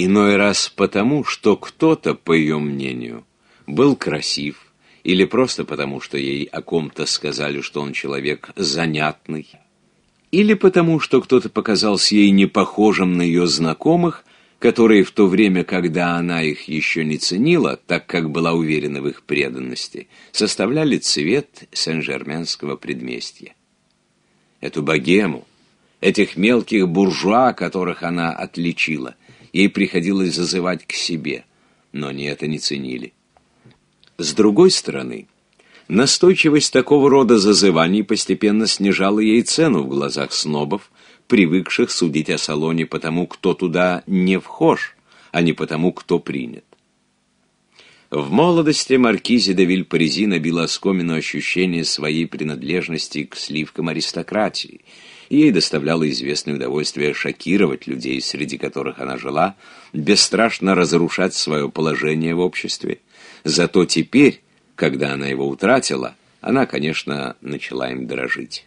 Иной раз потому, что кто-то, по ее мнению, был красив, или просто потому, что ей о ком-то сказали, что он человек занятный, или потому, что кто-то показался ей непохожим на ее знакомых, которые в то время, когда она их еще не ценила, так как была уверена в их преданности, составляли цвет Сен-Жерменского предместья. Эту богему, этих мелких буржуа, которых она отличила – Ей приходилось зазывать к себе, но они это не ценили. С другой стороны, настойчивость такого рода зазываний постепенно снижала ей цену в глазах снобов, привыкших судить о салоне потому, кто туда не вхож, а не потому, кто принят. В молодости маркизе де Вильпарези набила оскомину ощущение своей принадлежности к сливкам аристократии – ей доставляло известное удовольствие шокировать людей, среди которых она жила, бесстрашно разрушать свое положение в обществе. Зато теперь, когда она его утратила, она, конечно, начала им дорожить.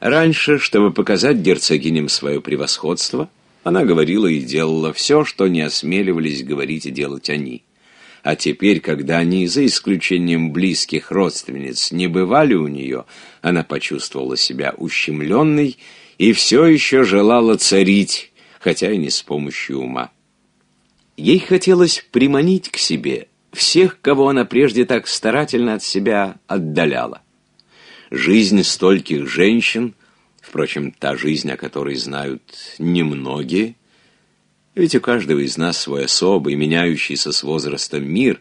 Раньше, чтобы показать герцогиням свое превосходство, она говорила и делала все, что не осмеливались говорить и делать они – а теперь, когда они, за исключением близких родственниц, не бывали у нее, она почувствовала себя ущемленной и все еще желала царить, хотя и не с помощью ума. Ей хотелось приманить к себе всех, кого она прежде так старательно от себя отдаляла. Жизнь стольких женщин, впрочем, та жизнь, о которой знают немногие, ведь у каждого из нас свой особый, меняющийся с возрастом мир,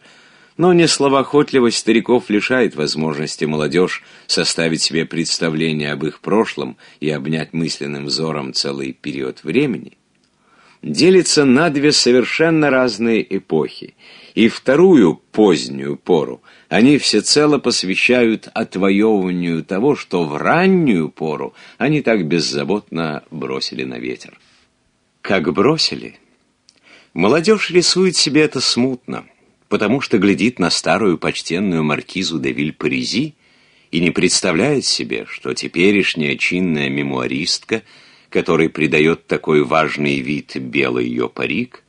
но не несловоохотливость стариков лишает возможности молодежь составить себе представление об их прошлом и обнять мысленным взором целый период времени, делится на две совершенно разные эпохи, и вторую, позднюю пору, они всецело посвящают отвоеванию того, что в раннюю пору они так беззаботно бросили на ветер. Как бросили – Молодежь рисует себе это смутно, потому что глядит на старую почтенную маркизу де Виль-Паризи и не представляет себе, что теперешняя чинная мемуаристка, которой придает такой важный вид белый ее парик,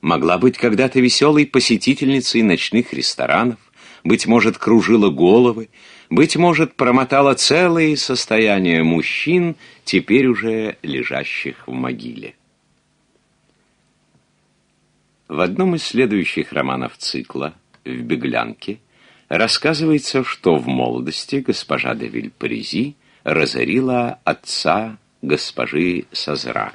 могла быть когда-то веселой посетительницей ночных ресторанов, быть может, кружила головы, быть может, промотала целые состояния мужчин, теперь уже лежащих в могиле. В одном из следующих романов цикла «В беглянке» рассказывается, что в молодости госпожа де Вильпаризи разорила отца госпожи Сазра.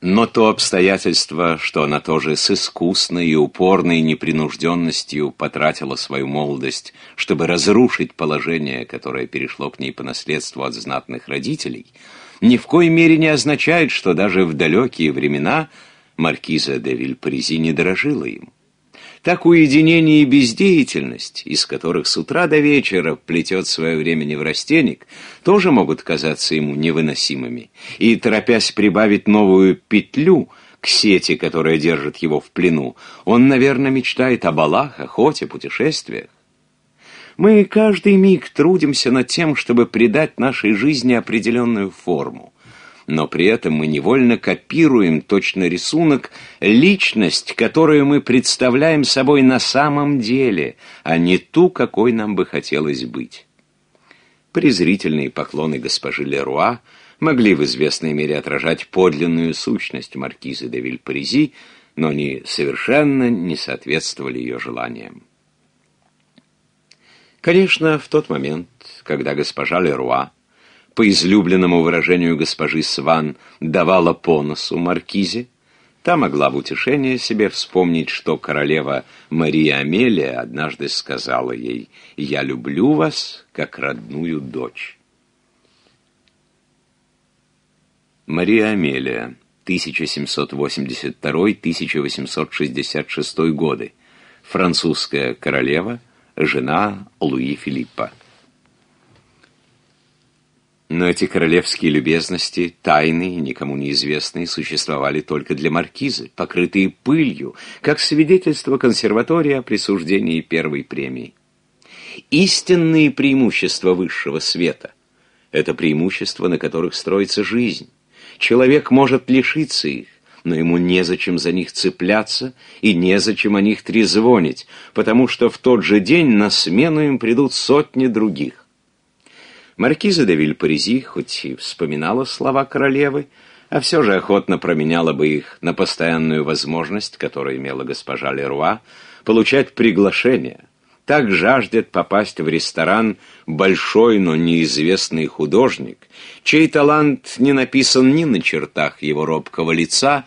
Но то обстоятельство, что она тоже с искусной и упорной непринужденностью потратила свою молодость, чтобы разрушить положение, которое перешло к ней по наследству от знатных родителей – ни в коей мере не означает, что даже в далекие времена маркиза де Вильпризи не дорожила им. Так уединение и бездеятельность, из которых с утра до вечера плетет свое время неврастенник, тоже могут казаться ему невыносимыми. И, торопясь прибавить новую петлю к сети, которая держит его в плену, он, наверное, мечтает о балах, охоте, путешествиях. Мы каждый миг трудимся над тем, чтобы придать нашей жизни определенную форму. Но при этом мы невольно копируем точно рисунок личность, которую мы представляем собой на самом деле, а не ту, какой нам бы хотелось быть. Презрительные поклоны госпожи Леруа могли в известной мере отражать подлинную сущность маркизы де Вильпаризи, но они совершенно не соответствовали ее желаниям. Конечно, в тот момент, когда госпожа Леруа, по излюбленному выражению госпожи Сван, давала по носу маркизе, та могла в утешение себе вспомнить, что королева Мария Амелия однажды сказала ей «Я люблю вас, как родную дочь». Мария Амелия, 1782-1866 годы, французская королева – жена Луи Филиппа. Но эти королевские любезности, тайные, никому неизвестные, существовали только для маркизы, покрытые пылью, как свидетельство консерватории о присуждении первой премии. Истинные преимущества высшего света – это преимущества, на которых строится жизнь. Человек может лишиться их, но ему незачем за них цепляться и незачем о них трезвонить, потому что в тот же день на смену им придут сотни других. Маркиза де Вильпаризи, хоть и вспоминала слова королевы, а все же охотно променяла бы их на постоянную возможность, которую имела госпожа Леруа, получать приглашение — так жаждет попасть в ресторан большой, но неизвестный художник, чей талант не написан ни на чертах его робкого лица,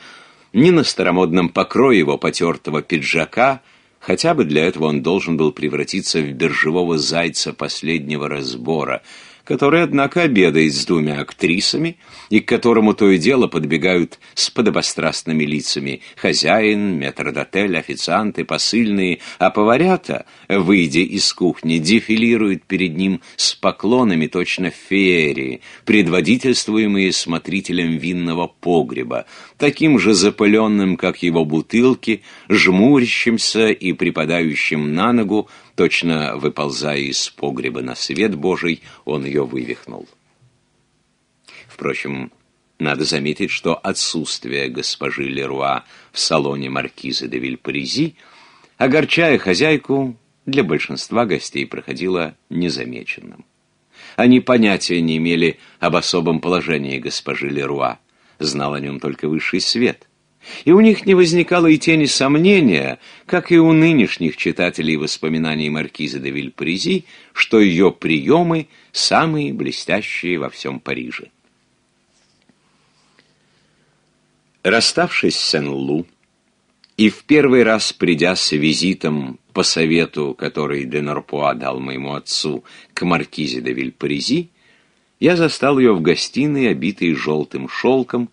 ни на старомодном покрое его потертого пиджака, хотя бы для этого он должен был превратиться в биржевого зайца последнего разбора — который, однако, обедает с двумя актрисами и к которому то и дело подбегают с подобострастными лицами хозяин, метрдотель, официанты, посыльные, а поварята, выйдя из кухни, дефилируют перед ним с поклонами точно феерии, предводительствуемые смотрителем винного погреба, таким же запыленным, как его бутылки, жмурящимся и припадающим на ногу, точно выползая из погреба на свет Божий, он ее вывихнул. Впрочем, надо заметить, что отсутствие госпожи Леруа в салоне маркизы де Вильпаризи, огорчая хозяйку, для большинства гостей проходило незамеченным. Они понятия не имели об особом положении госпожи Леруа знал о нем только высший свет. И у них не возникало и тени сомнения, как и у нынешних читателей воспоминаний маркиза де Вильпрези, что ее приемы самые блестящие во всем Париже. Расставшись с Сен-Лу и в первый раз придя с визитом по совету, который Денарпуа дал моему отцу, к маркизе де Вильпрези, я застал ее в гостиной, обитой желтым шелком,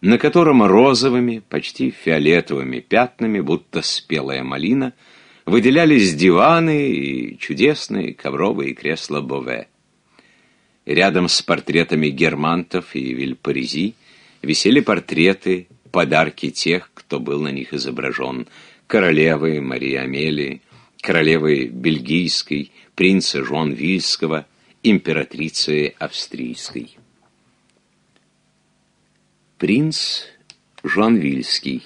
на котором розовыми, почти фиолетовыми пятнами, будто спелая малина, выделялись диваны и чудесные ковровые кресла Бове. Рядом с портретами германтов и Вильпаризи висели портреты, подарки тех, кто был на них изображен, королевы Марии Амелии, королевы Бельгийской, принца Жон Вильского — императрицы австрийской. Принц Жуан Вильский,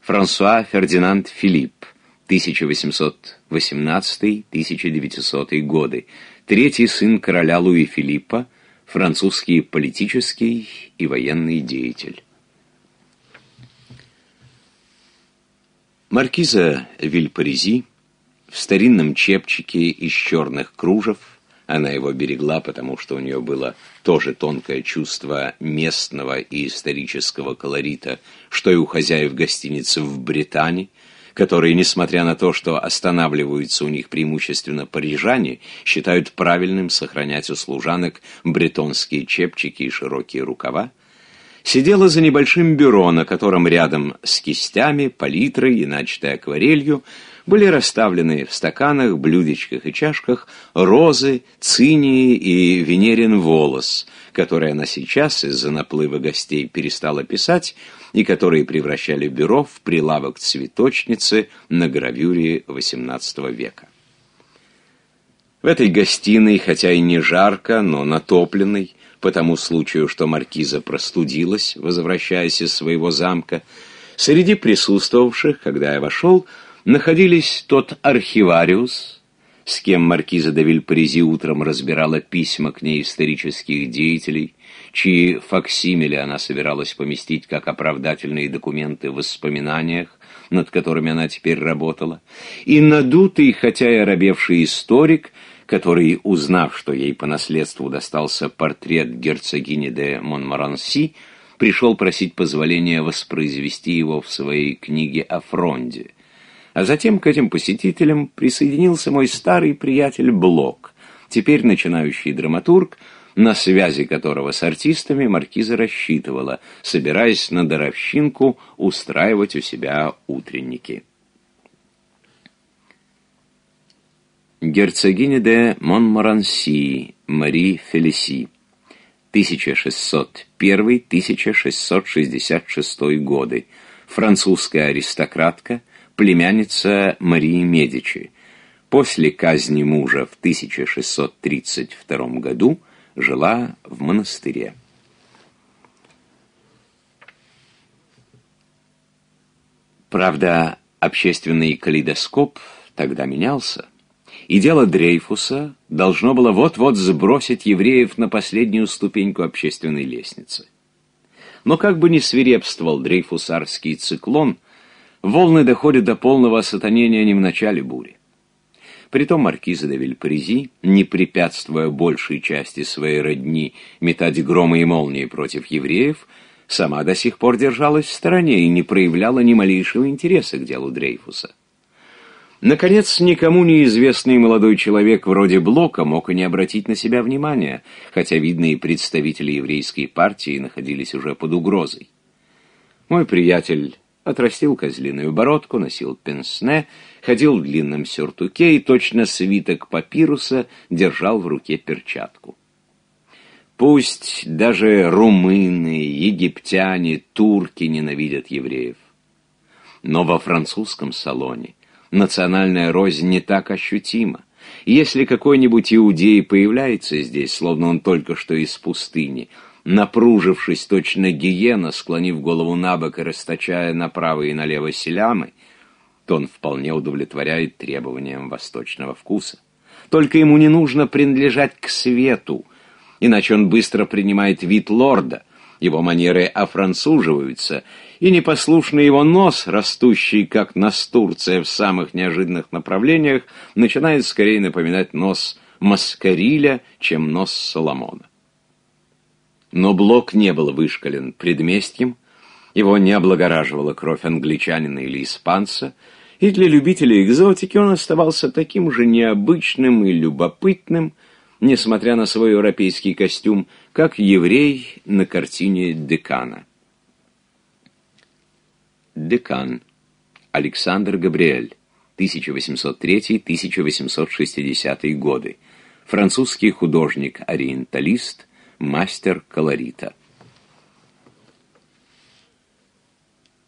Франсуа Фердинанд Филипп, 1818-1900 годы, третий сын короля Луи Филиппа, французский политический и военный деятель. Маркиза Вильпаризи в старинном чепчике из черных кружев она его берегла, потому что у нее было тоже тонкое чувство местного и исторического колорита, что и у хозяев гостиницы в Британии, которые, несмотря на то, что останавливаются у них преимущественно парижане, считают правильным сохранять у служанок бретонские чепчики и широкие рукава, сидела за небольшим бюро, на котором рядом с кистями, палитрой и начатой акварелью были расставлены в стаканах, блюдечках и чашках розы, цинии и венерин волос, которые она сейчас из-за наплыва гостей перестала писать и которые превращали бюро в прилавок цветочницы на гравюре XVIII века. В этой гостиной, хотя и не жарко, но натопленной, по тому случаю, что маркиза простудилась, возвращаясь из своего замка, среди присутствовавших, когда я вошел, находились тот архивариус, с кем маркиза де Вильпаризи утром разбирала письма к ней исторических деятелей, чьи факсимили она собиралась поместить как оправдательные документы в воспоминаниях, над которыми она теперь работала, и надутый, хотя и оробевший историк, который, узнав, что ей по наследству достался портрет герцогини де Монмаранси, пришел просить позволения воспроизвести его в своей книге о фронде – а затем к этим посетителям присоединился мой старый приятель Блок, теперь начинающий драматург, на связи которого с артистами маркиза рассчитывала, собираясь на даровщинку устраивать у себя утренники. Герцогиня де Монморанси Мари Фелиси 1601-1666 годы, французская аристократка, племянница Марии Медичи. После казни мужа в 1632 году жила в монастыре. Правда, общественный калейдоскоп тогда менялся, и дело Дрейфуса должно было вот-вот сбросить евреев на последнюю ступеньку общественной лестницы. Но как бы ни свирепствовал дрейфусарский циклон – волны доходят до полного осатанения не в начале бури. Притом маркиза де Вильпаризи, не препятствуя большей части своей родни метать громы и молнии против евреев, сама до сих пор держалась в стороне и не проявляла ни малейшего интереса к делу Дрейфуса. Наконец, никому неизвестный молодой человек вроде Блока мог и не обратить на себя внимания, хотя видные представители еврейской партии находились уже под угрозой. Мой приятель Отрастил козлиную бородку, носил пенсне, ходил в длинном сюртуке и точно свиток папируса держал в руке перчатку. Пусть даже румыны, египтяне, турки ненавидят евреев. Но во французском салоне национальная рознь не так ощутима. Если какой-нибудь иудей появляется здесь, словно он только что из пустыни – напружившись точно гиена, склонив голову на бок и расточая направо и налево селямы, то он вполне удовлетворяет требованиям восточного вкуса. Только ему не нужно принадлежать к свету, иначе он быстро принимает вид лорда, его манеры офранцуживаются, и непослушный его нос, растущий как настурция в самых неожиданных направлениях, начинает скорее напоминать нос Маскариля, чем нос Соломона. Но Блок не был вышкален предместьем, его не облагораживала кровь англичанина или испанца, и для любителей экзотики он оставался таким же необычным и любопытным, несмотря на свой европейский костюм, как еврей на картине Декана. Декан Александр Габриэль, 1803-1860 годы, французский художник-ориенталист, мастер колорита.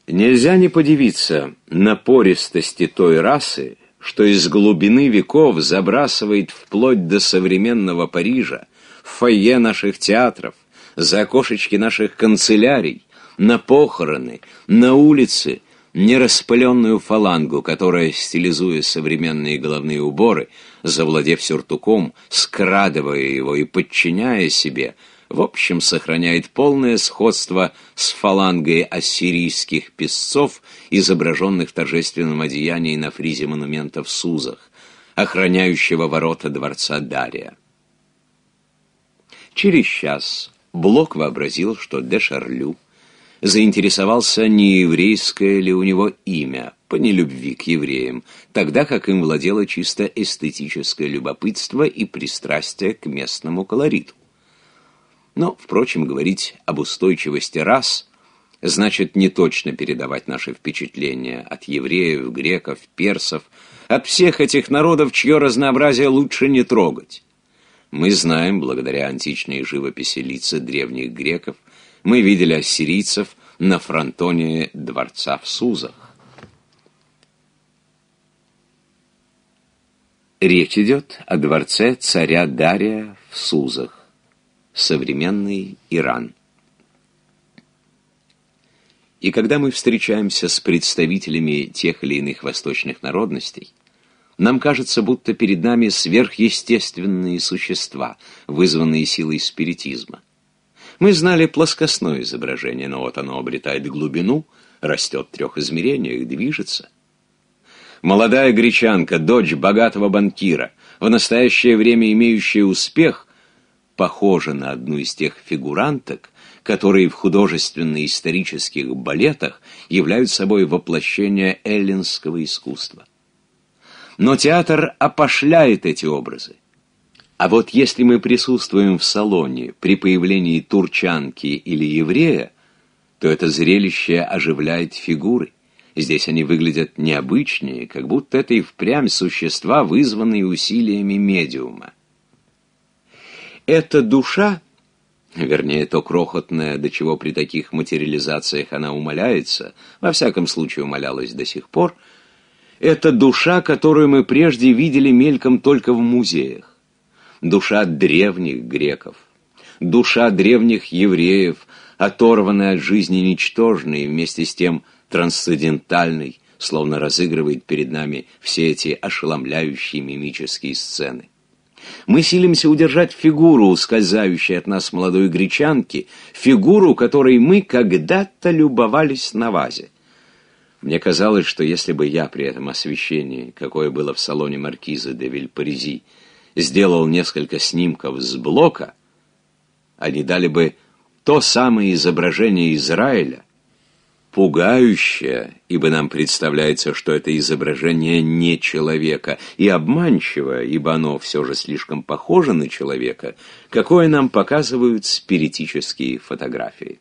Нельзя не подивиться напористости той расы, что из глубины веков забрасывает вплоть до современного Парижа, в фойе наших театров, за окошечки наших канцелярий, на похороны, на улицы, нераспыленную фалангу, которая, стилизуя современные головные уборы, завладев сюртуком, скрадывая его и подчиняя себе, в общем сохраняет полное сходство с фалангой ассирийских песцов, изображенных в торжественном одеянии на фризе монумента в Сузах, охраняющего ворота дворца Дария. Через час Блок вообразил, что де Шарлю заинтересовался, не еврейское ли у него имя, по нелюбви к евреям, тогда как им владело чисто эстетическое любопытство и пристрастие к местному колориту. Но, впрочем, говорить об устойчивости рас значит не точно передавать наши впечатления от евреев, греков, персов, от всех этих народов, чье разнообразие лучше не трогать. Мы знаем, благодаря античной живописи лица древних греков, мы видели ассирийцев на фронтоне дворца в Сузах. Речь идет о дворце царя Дария в Сузах, современный Иран. И когда мы встречаемся с представителями тех или иных восточных народностей, нам кажется, будто перед нами сверхъестественные существа, вызванные силой спиритизма. Мы знали плоскостное изображение, но вот оно обретает глубину, растет в трех измерениях, движется – Молодая гречанка, дочь богатого банкира, в настоящее время имеющая успех, похожа на одну из тех фигуранток, которые в художественно-исторических балетах являются собой воплощение эллинского искусства. Но театр опошляет эти образы. А вот если мы присутствуем в салоне при появлении турчанки или еврея, то это зрелище оживляет фигуры – Здесь они выглядят необычнее, как будто это и впрямь существа, вызванные усилиями медиума. Эта душа, вернее, то крохотное, до чего при таких материализациях она умоляется, во всяком случае умолялась до сих пор, это душа, которую мы прежде видели мельком только в музеях. Душа древних греков, душа древних евреев, оторванная от жизни ничтожной, вместе с тем трансцендентальный, словно разыгрывает перед нами все эти ошеломляющие мимические сцены. Мы силимся удержать фигуру, ускользающей от нас молодой гречанки, фигуру, которой мы когда-то любовались на вазе. Мне казалось, что если бы я при этом освещении, какое было в салоне маркиза де Вильпаризи, сделал несколько снимков с блока, они дали бы то самое изображение Израиля, пугающее, ибо нам представляется, что это изображение не человека, и обманчивое, ибо оно все же слишком похоже на человека, какое нам показывают спиритические фотографии.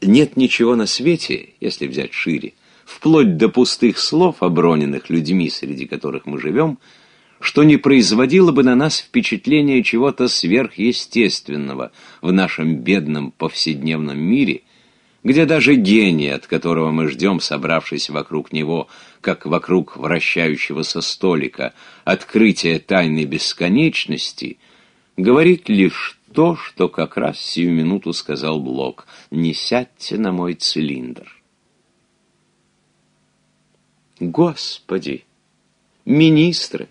Нет ничего на свете, если взять шире, вплоть до пустых слов, оброненных людьми, среди которых мы живем, что не производило бы на нас впечатление чего-то сверхъестественного в нашем бедном повседневном мире – где даже гений, от которого мы ждем, собравшись вокруг него, как вокруг вращающегося столика, открытие тайны бесконечности, говорит лишь то, что как раз сию минуту сказал Блок «Не сядьте на мой цилиндр». «Господи! Министры!»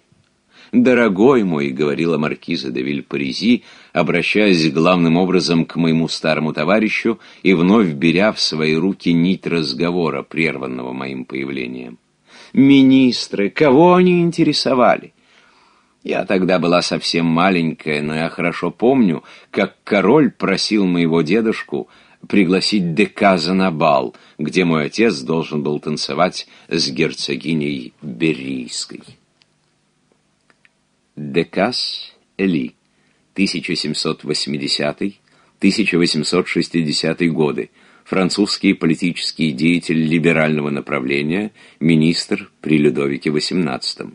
«Дорогой мой», — говорила маркиза де Вильпаризи, — обращаясь главным образом к моему старому товарищу и вновь беря в свои руки нить разговора, прерванного моим появлением. «Министры, кого они интересовали?» Я тогда была совсем маленькая, но я хорошо помню, как король просил моего дедушку пригласить Деказа на бал, где мой отец должен был танцевать с герцогиней Берийской. Декас Эли 1780-1860 годы, французский политический деятель либерального направления, министр при Людовике XVIII.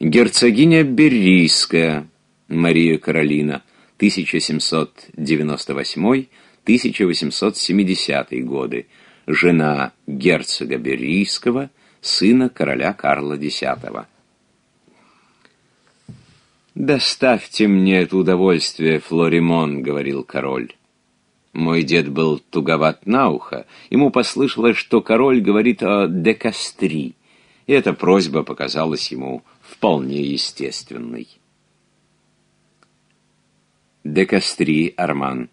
Герцогиня Беррийская Мария Каролина, 1798-1870 годы, жена герцога Беррийского, сына короля Карла X. «Доставьте мне это удовольствие, Флоримон», — говорил король. Мой дед был туговат на ухо. Ему послышалось, что король говорит о декастри. И эта просьба показалась ему вполне естественной. Декастри Арман,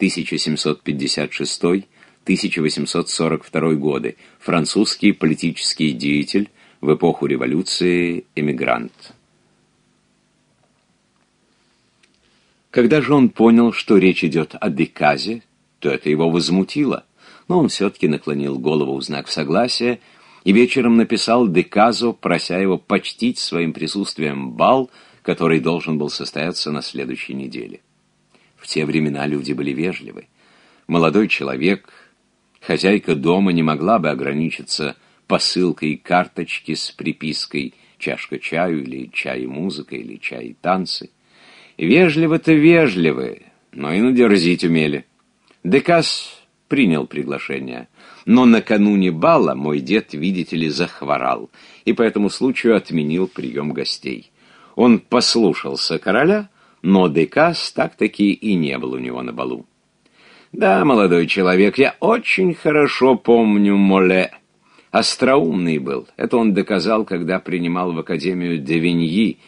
1756-1842 годы, французский политический деятель, в эпоху революции эмигрант. Когда же он понял, что речь идет о Деказе, то это его возмутило, но он все-таки наклонил голову в знак согласия и вечером написал Деказу, прося его почтить своим присутствием бал, который должен был состояться на следующей неделе. В те времена люди были вежливы. Молодой человек, хозяйка дома не могла бы ограничиться посылкой карточки с припиской «чашка чаю» или «чай и музыка» или «чай и танцы». Вежливо-то вежливы, но и надерзить умели. Декас принял приглашение. Но накануне бала мой дед, видите ли, захворал, и по этому случаю отменил прием гостей. Он послушался короля, но Декас так-таки и не был у него на балу. «Да, молодой человек, я очень хорошо помню Моле. Остроумный был. Это он доказал, когда принимал в Академию Девиньи,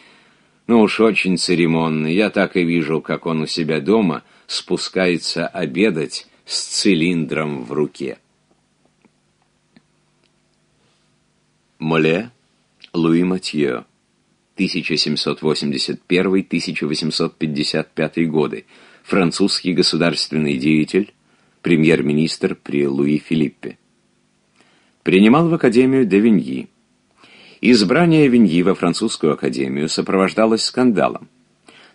ну уж очень церемонно. Я так и вижу, как он у себя дома спускается обедать с цилиндром в руке. Моле, Луи Матье, 1781-1855 годы, французский государственный деятель, премьер-министр при Луи Филиппе. Принимал в Академию Девиньи. Избрание Виньи во французскую академию сопровождалось скандалом.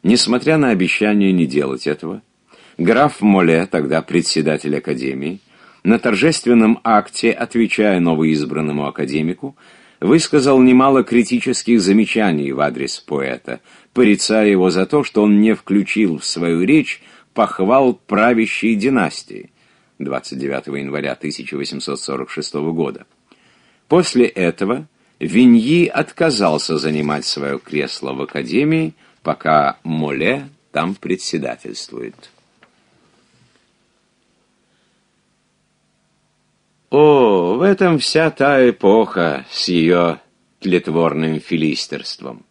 Несмотря на обещание не делать этого, граф Моле, тогда председатель академии, на торжественном акте, отвечая новоизбранному академику, высказал немало критических замечаний в адрес поэта, порицая его за то, что он не включил в свою речь похвал правящей династии 29 января 1846 года. После этого Виньи отказался занимать свое кресло в академии, пока Моле там председательствует. О, в этом вся та эпоха с ее тлетворным филистерством.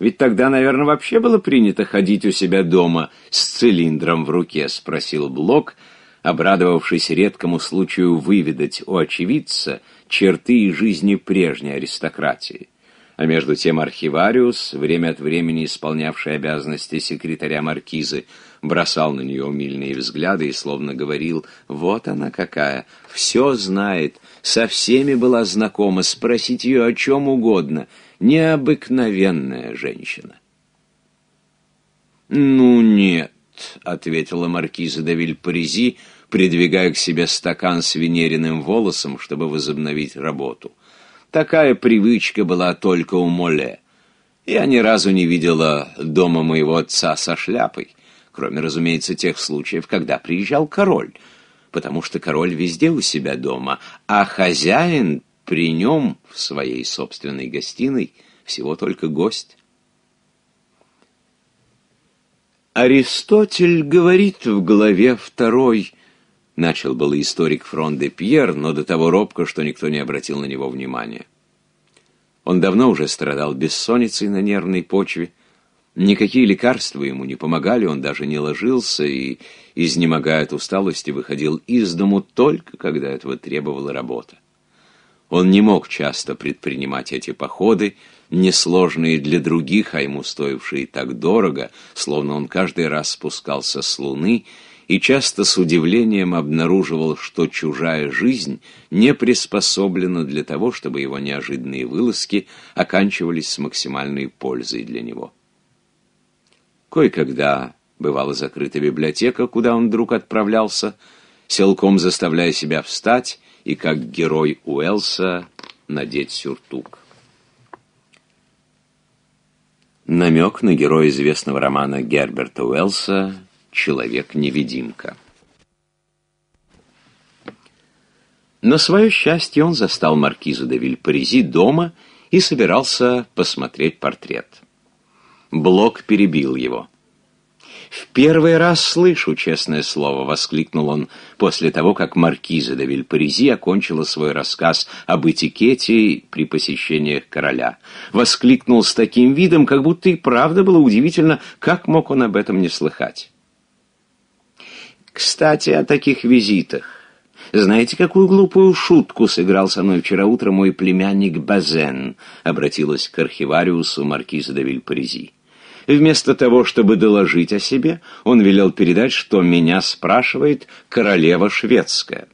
Ведь тогда, наверное, вообще было принято ходить у себя дома с цилиндром в руке, спросил Блок, — обрадовавшись редкому случаю выведать у очевидца черты жизни прежней аристократии. А между тем архивариус, время от времени исполнявший обязанности секретаря маркизы, бросал на нее умильные взгляды и словно говорил «Вот она какая, все знает, со всеми была знакома, спросить ее о чем угодно, необыкновенная женщина». «Ну нет», — ответила маркиза де паризи придвигая к себе стакан с венериным волосом, чтобы возобновить работу. Такая привычка была только у Моле. Я ни разу не видела дома моего отца со шляпой, кроме, разумеется, тех случаев, когда приезжал король, потому что король везде у себя дома, а хозяин при нем в своей собственной гостиной всего только гость. Аристотель говорит в главе второй – Начал был историк Фрон де Пьер, но до того робко, что никто не обратил на него внимания. Он давно уже страдал бессонницей на нервной почве. Никакие лекарства ему не помогали, он даже не ложился и, изнемогая от усталости, выходил из дому только, когда этого требовала работа. Он не мог часто предпринимать эти походы, несложные для других, а ему стоившие так дорого, словно он каждый раз спускался с луны и часто с удивлением обнаруживал, что чужая жизнь не приспособлена для того, чтобы его неожиданные вылазки оканчивались с максимальной пользой для него. Кое-когда бывала закрыта библиотека, куда он вдруг отправлялся, силком заставляя себя встать и, как герой Уэлса, надеть сюртук. Намек на героя известного романа Герберта Уэлса человек-невидимка. На свое счастье он застал маркиза де Вильпаризи дома и собирался посмотреть портрет. Блок перебил его. «В первый раз слышу, честное слово», — воскликнул он после того, как маркиза де Вильпаризи окончила свой рассказ об этикете при посещениях короля. Воскликнул с таким видом, как будто и правда было удивительно, как мог он об этом не слыхать. Кстати, о таких визитах. Знаете, какую глупую шутку сыграл со мной вчера утром мой племянник Базен, обратилась к архивариусу маркиза де Вильпаризи. Вместо того, чтобы доложить о себе, он велел передать, что меня спрашивает королева шведская.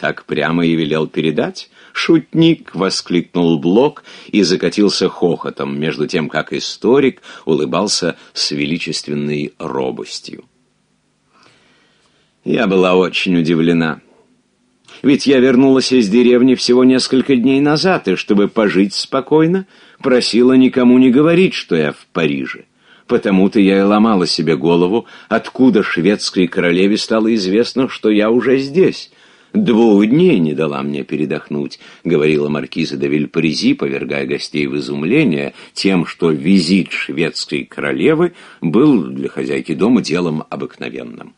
Так прямо и велел передать? Шутник! — воскликнул Блок и закатился хохотом, между тем, как историк улыбался с величественной робостью. Я была очень удивлена. Ведь я вернулась из деревни всего несколько дней назад, и чтобы пожить спокойно, просила никому не говорить, что я в Париже. Потому-то я и ломала себе голову, откуда шведской королеве стало известно, что я уже здесь. «Двух дней не дала мне передохнуть», — говорила маркиза де Вильпаризи, повергая гостей в изумление тем, что визит шведской королевы был для хозяйки дома делом обыкновенным.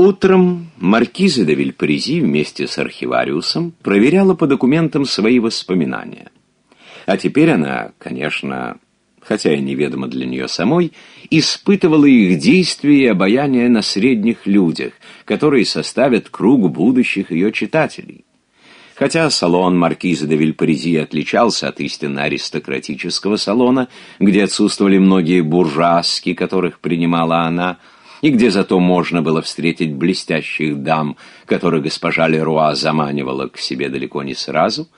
Утром маркиза де Вильпрези вместе с архивариусом проверяла по документам свои воспоминания. А теперь она, конечно, хотя и неведомо для нее самой, испытывала их действие и обаяние на средних людях, которые составят круг будущих ее читателей. Хотя салон маркиза де Вильпрези отличался от истинно аристократического салона, где отсутствовали многие буржуазки, которых принимала она, — и где зато можно было встретить блестящих дам, которые госпожа Леруа заманивала к себе далеко не сразу.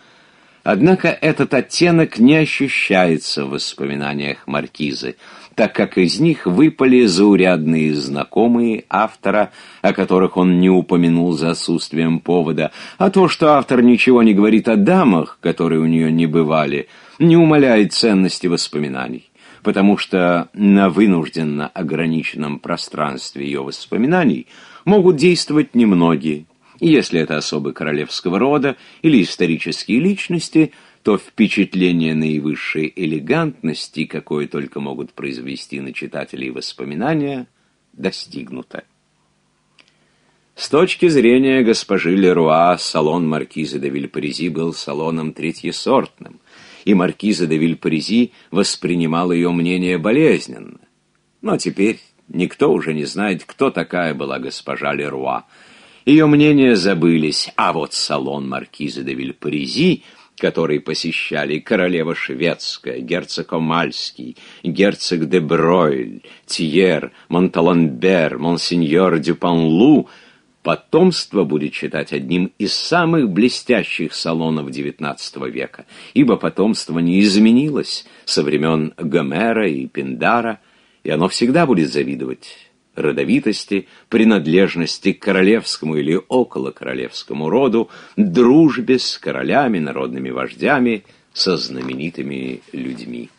Однако этот оттенок не ощущается в воспоминаниях маркизы, так как из них выпали заурядные знакомые автора, о которых он не упомянул за отсутствием повода, а то, что автор ничего не говорит о дамах, которые у нее не бывали, не умаляет ценности воспоминаний потому что на вынужденно ограниченном пространстве ее воспоминаний могут действовать немногие. И если это особы королевского рода или исторические личности, то впечатление наивысшей элегантности, какое только могут произвести на читателей воспоминания, достигнуто. С точки зрения госпожи Леруа, салон маркизы де Вильпаризи был салоном третьесортным – и маркиза де Вильпарези воспринимал ее мнение болезненно. Но теперь никто уже не знает, кто такая была госпожа Леруа. Ее мнения забылись, а вот салон маркиза де Вильпарези который посещали королева шведская, герцог Омальский, герцог де Бройль, Тьер, Монталанбер, монсеньор Дюпанлу — потомство будет считать одним из самых блестящих салонов XIX века, ибо потомство не изменилось со времен Гомера и Пиндара, и оно всегда будет завидовать родовитости, принадлежности к королевскому или околокоролевскому роду, дружбе с королями, народными вождями, со знаменитыми людьми.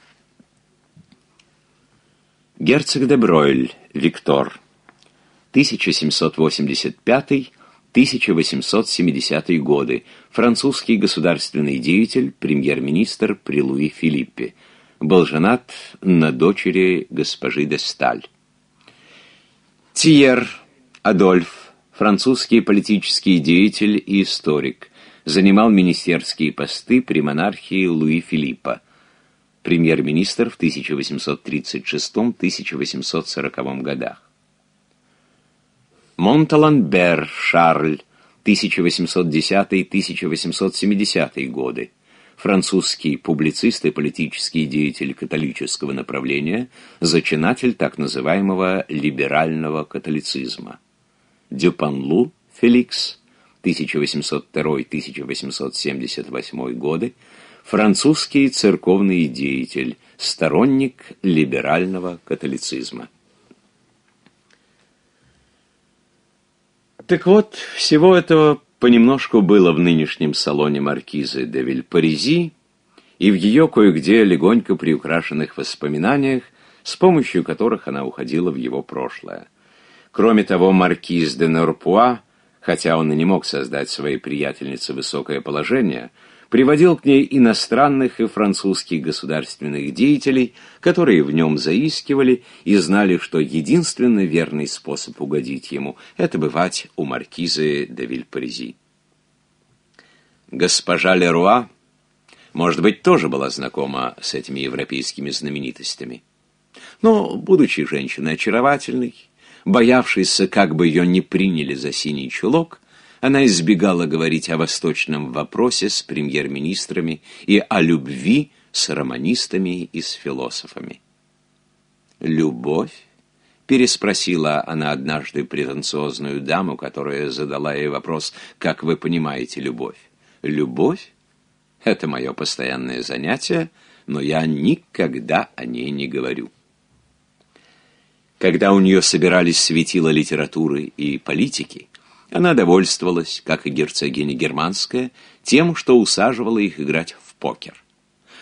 Герцог де Бройль, Виктор 1785-1870 годы, французский государственный деятель, премьер-министр при Луи Филиппе. Был женат на дочери госпожи де Сталь. Тьер Адольф, французский политический деятель и историк, занимал министерские посты при монархии Луи Филиппа, премьер-министр в 1836-1840 годах. Монталанбер Шарль, 1810-1870 годы, французский публицист и политический деятель католического направления, зачинатель так называемого либерального католицизма. Дюпанлу Феликс, 1802-1878 годы, французский церковный деятель, сторонник либерального католицизма. Так вот, всего этого понемножку было в нынешнем салоне маркизы де Вильпаризи, и в ее кое-где легонько приукрашенных воспоминаниях, с помощью которых она уходила в его прошлое. Кроме того, маркиз де Норпуа, хотя он и не мог создать своей приятельнице высокое положение, — приводил к ней иностранных и французских государственных деятелей, которые в нем заискивали и знали, что единственный верный способ угодить ему – это бывать у маркизы де Вильпаризи. Госпожа Леруа, может быть, тоже была знакома с этими европейскими знаменитостями. Но, будучи женщиной очаровательной, боявшейся, как бы ее не приняли за синий чулок, она избегала говорить о восточном вопросе с премьер-министрами и о любви с романистами и с философами. «Любовь?» — переспросила она однажды претенциозную даму, которая задала ей вопрос «Как вы понимаете любовь?» «Любовь?» — это мое постоянное занятие, но я никогда о ней не говорю. Когда у нее собирались светила литературы и политики, она довольствовалась, как и герцогиня германская, тем, что усаживала их играть в покер.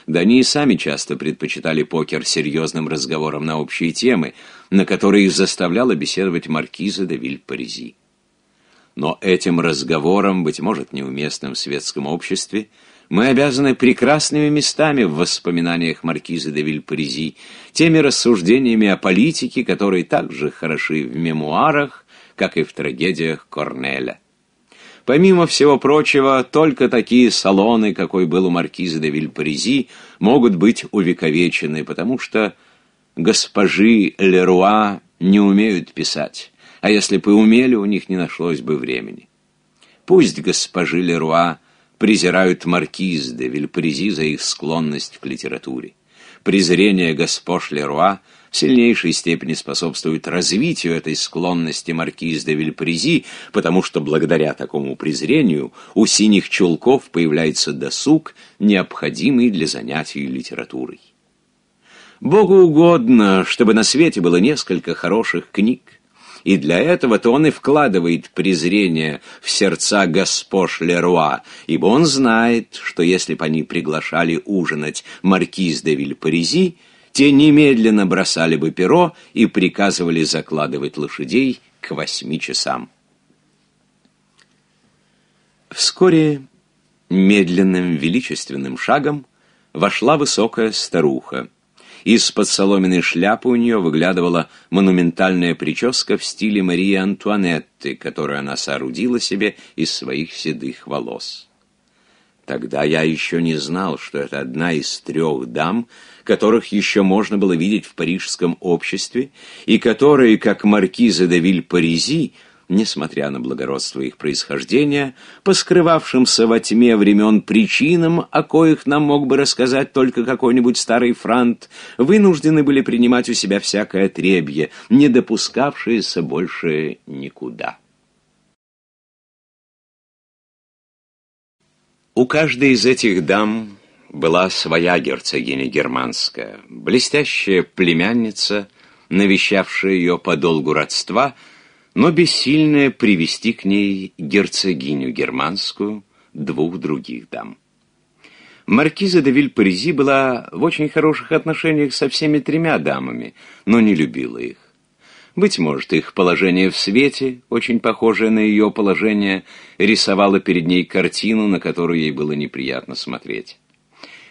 Да они и сами часто предпочитали покер серьезным разговорам на общие темы, на которые их заставляла беседовать маркиза де Виль-Паризи. Но этим разговором, быть может, неуместным в светском обществе, мы обязаны прекрасными местами в воспоминаниях маркиза де Вильпаризи, теми рассуждениями о политике, которые также хороши в мемуарах, как и в трагедиях Корнеля. Помимо всего прочего, только такие салоны, какой был у маркиза де Вильпаризи, могут быть увековечены, потому что госпожи Леруа не умеют писать, а если бы умели, у них не нашлось бы времени. Пусть госпожи Леруа презирают маркиз де Вильпаризи за их склонность к литературе. Презрение госпож Леруа в сильнейшей степени способствует развитию этой склонности маркиз де Вильпризи, потому что благодаря такому презрению у синих чулков появляется досуг, необходимый для занятий литературой. Богу угодно, чтобы на свете было несколько хороших книг, и для этого-то он и вкладывает презрение в сердца госпож Леруа, ибо он знает, что если бы они приглашали ужинать маркиз де Вильпарези, те немедленно бросали бы перо и приказывали закладывать лошадей к восьми часам. Вскоре медленным величественным шагом вошла высокая старуха, из-под соломенной шляпы у нее выглядывала монументальная прическа в стиле Марии Антуанетты, которую она соорудила себе из своих седых волос. Тогда я еще не знал, что это одна из трех дам, которых еще можно было видеть в парижском обществе, и которые, как маркиза де Виль-Паризи, несмотря на благородство их происхождения, по скрывавшимся во тьме времен причинам, о коих нам мог бы рассказать только какой-нибудь старый франт, вынуждены были принимать у себя всякое требье, не допускавшееся больше никуда. У каждой из этих дам была своя герцогиня германская, блестящая племянница, навещавшая ее по долгу родства — но бессильная привести к ней герцогиню германскую, двух других дам. Маркиза де Вильпаризи была в очень хороших отношениях со всеми тремя дамами, но не любила их. Быть может, их положение в свете, очень похожее на ее положение, рисовало перед ней картину, на которую ей было неприятно смотреть.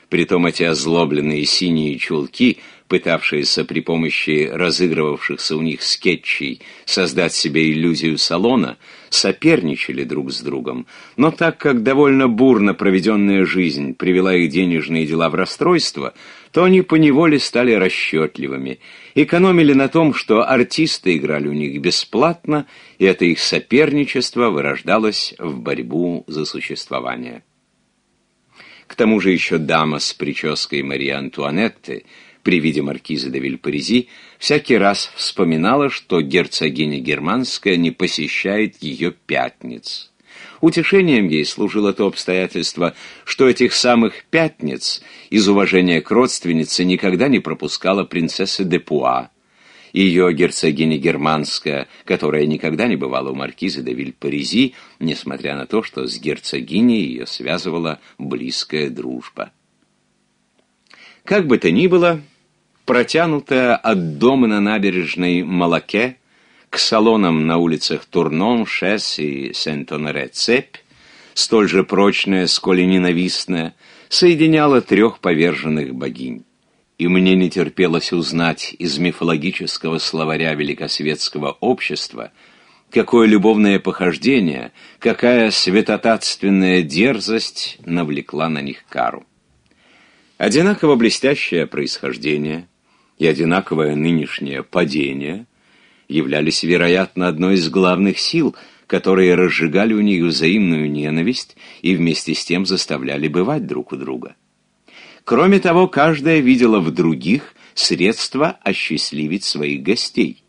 Притом эти озлобленные синие чулки – пытавшиеся при помощи разыгрывавшихся у них скетчей создать себе иллюзию салона, соперничали друг с другом, но так как довольно бурно проведенная жизнь привела их денежные дела в расстройство, то они поневоле стали расчетливыми, экономили на том, что артисты играли у них бесплатно, и это их соперничество вырождалось в борьбу за существование. К тому же еще дама с прической Марии Антуанетты – при виде маркизы де Вильпаризи всякий раз вспоминала, что герцогиня Германская не посещает ее пятниц. Утешением ей служило то обстоятельство, что этих самых пятниц из уважения к родственнице никогда не пропускала принцесса де Пуа, ее герцогиня Германская, которая никогда не бывала у маркизы де Вильпаризи, несмотря на то, что с герцогиней ее связывала близкая дружба. Как бы то ни было, протянутая от дома на набережной Малаке к салонам на улицах Турнон, Шес и Сент-Оноре цепь, столь же прочная, сколь и ненавистная, соединяла трех поверженных богинь. И мне не терпелось узнать из мифологического словаря великосветского общества, какое любовное похождение, какая святотатственная дерзость навлекла на них кару. Одинаково блестящее происхождение – и одинаковое нынешнее падение являлись, вероятно, одной из главных сил, которые разжигали у них взаимную ненависть и вместе с тем заставляли бывать друг у друга. Кроме того, каждая видела в других средства осчастливить своих гостей.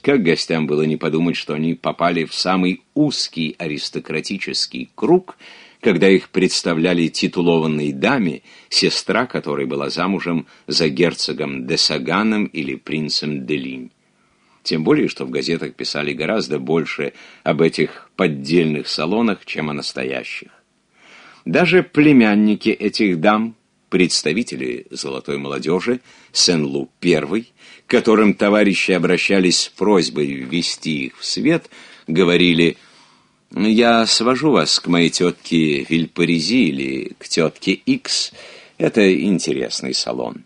Как гостям было не подумать, что они попали в самый узкий аристократический круг – когда их представляли титулованной даме, сестра которой была замужем за герцогом де Саганом или принцем де Линь. Тем более, что в газетах писали гораздо больше об этих поддельных салонах, чем о настоящих. Даже племянники этих дам, представители золотой молодежи, Сен-Лу I, к которым товарищи обращались с просьбой ввести их в свет, говорили – я свожу вас к моей тетке Вильпарези или к тетке Икс. Это интересный салон.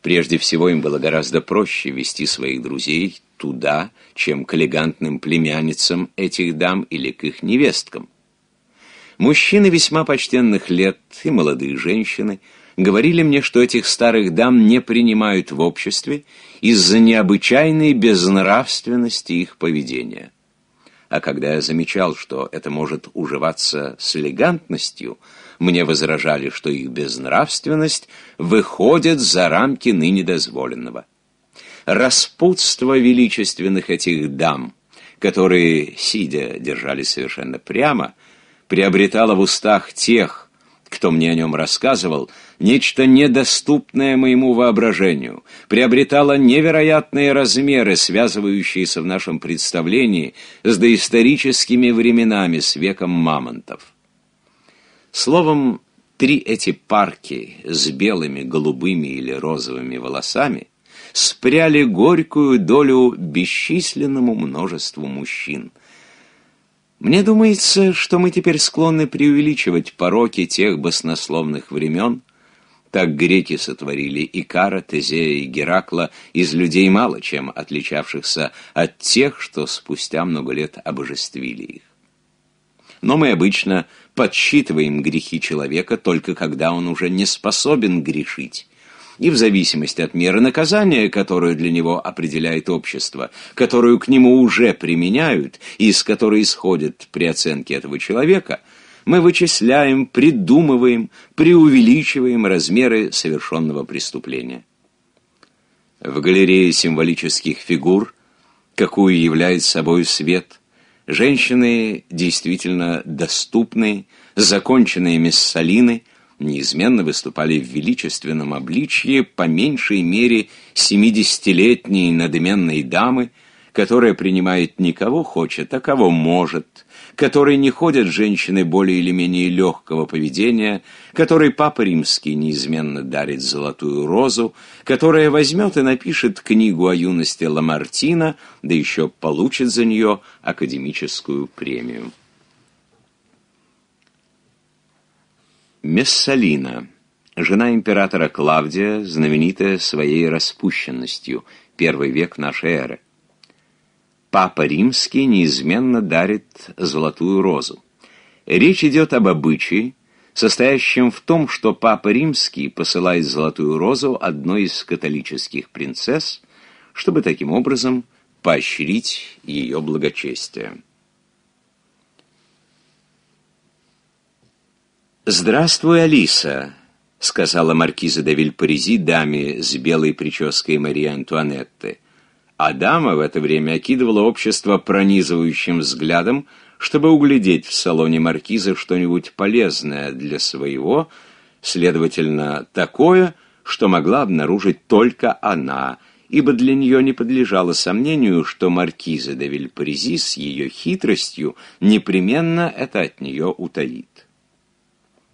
Прежде всего, им было гораздо проще вести своих друзей туда, чем к элегантным племянницам этих дам или к их невесткам. Мужчины весьма почтенных лет и молодые женщины говорили мне, что этих старых дам не принимают в обществе из-за необычайной безнравственности их поведения а когда я замечал, что это может уживаться с элегантностью, мне возражали, что их безнравственность выходит за рамки ныне дозволенного. Распутство величественных этих дам, которые, сидя, держались совершенно прямо, приобретало в устах тех, кто мне о нем рассказывал, нечто недоступное моему воображению, приобретало невероятные размеры, связывающиеся в нашем представлении с доисторическими временами, с веком мамонтов. Словом, три эти парки с белыми, голубыми или розовыми волосами спряли горькую долю бесчисленному множеству мужчин – мне думается, что мы теперь склонны преувеличивать пороки тех баснословных времен, так греки сотворили Икара, Тезея и Геракла из людей, мало чем отличавшихся от тех, что спустя много лет обожествили их. Но мы обычно подсчитываем грехи человека только когда он уже не способен грешить, и в зависимости от меры наказания, которую для него определяет общество, которую к нему уже применяют и из которой исходит при оценке этого человека – мы вычисляем, придумываем, преувеличиваем размеры совершенного преступления. В галерее символических фигур, какую является собой свет, женщины действительно доступные, законченные миссалины неизменно выступали в величественном обличье по меньшей мере 70-летней надменной дамы, которая принимает никого хочет, а кого может – которой не ходят женщины более или менее легкого поведения, которой Папа Римский неизменно дарит золотую розу, которая возьмет и напишет книгу о юности Ламартина, да еще получит за нее академическую премию. Мессалина, жена императора Клавдия, знаменитая своей распущенностью, первый век нашей эры. Папа Римский неизменно дарит золотую розу. Речь идет об обычае, состоящем в том, что Папа Римский посылает золотую розу одной из католических принцесс, чтобы таким образом поощрить ее благочестие. «Здравствуй, Алиса», — сказала маркиза де Вильпарези даме с белой прической Марии Антуанетты. Адама в это время окидывала общество пронизывающим взглядом, чтобы углядеть в салоне маркиза что-нибудь полезное для своего, следовательно, такое, что могла обнаружить только она, ибо для нее не подлежало сомнению, что маркиза де Вильпрези с ее хитростью непременно это от нее утаит.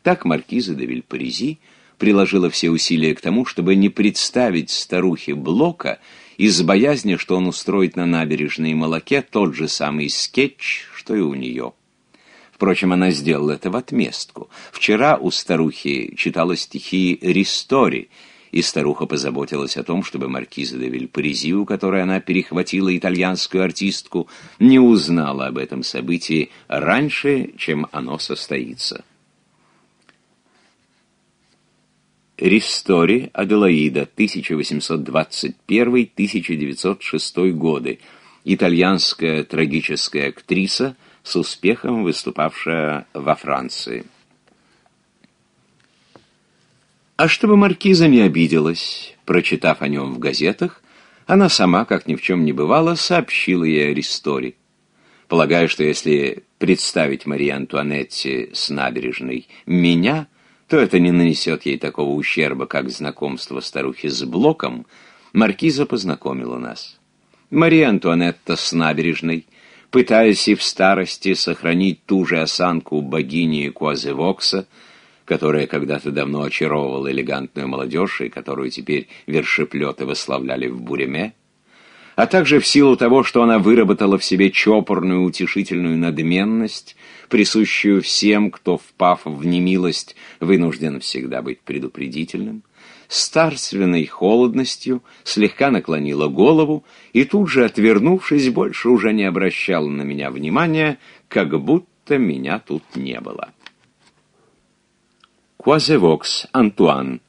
Так маркиза де Вильпрези приложила все усилия к тому, чтобы не представить старухе Блока – из боязни, что он устроит на набережной молоке тот же самый скетч, что и у нее. Впрочем, она сделала это в отместку. Вчера у старухи читала стихи «Ристори», и старуха позаботилась о том, чтобы маркиза де Вильпаризи, у которой она перехватила итальянскую артистку, не узнала об этом событии раньше, чем оно состоится. Ристори, Аделаида, 1821-1906 годы, итальянская трагическая актриса, с успехом выступавшая во Франции. А чтобы маркиза не обиделась, прочитав о нем в газетах, она сама, как ни в чем не бывало, сообщила ей о Ристори. Полагаю, что если представить Марии Антуанетте с набережной меня – то это не нанесет ей такого ущерба, как знакомство старухи с Блоком, маркиза познакомила нас. Мария Антуанетта с набережной, пытаясь и в старости сохранить ту же осанку богини Вокса, которая когда-то давно очаровывала элегантную молодежь и которую теперь вершеплеты выславляли в Буреме, а также в силу того, что она выработала в себе чопорную утешительную надменность, присущую всем, кто, впав в немилость, вынужден всегда быть предупредительным, старственной холодностью слегка наклонила голову и тут же, отвернувшись, больше уже не обращала на меня внимания, как будто меня тут не было. Куазевокс Антуан,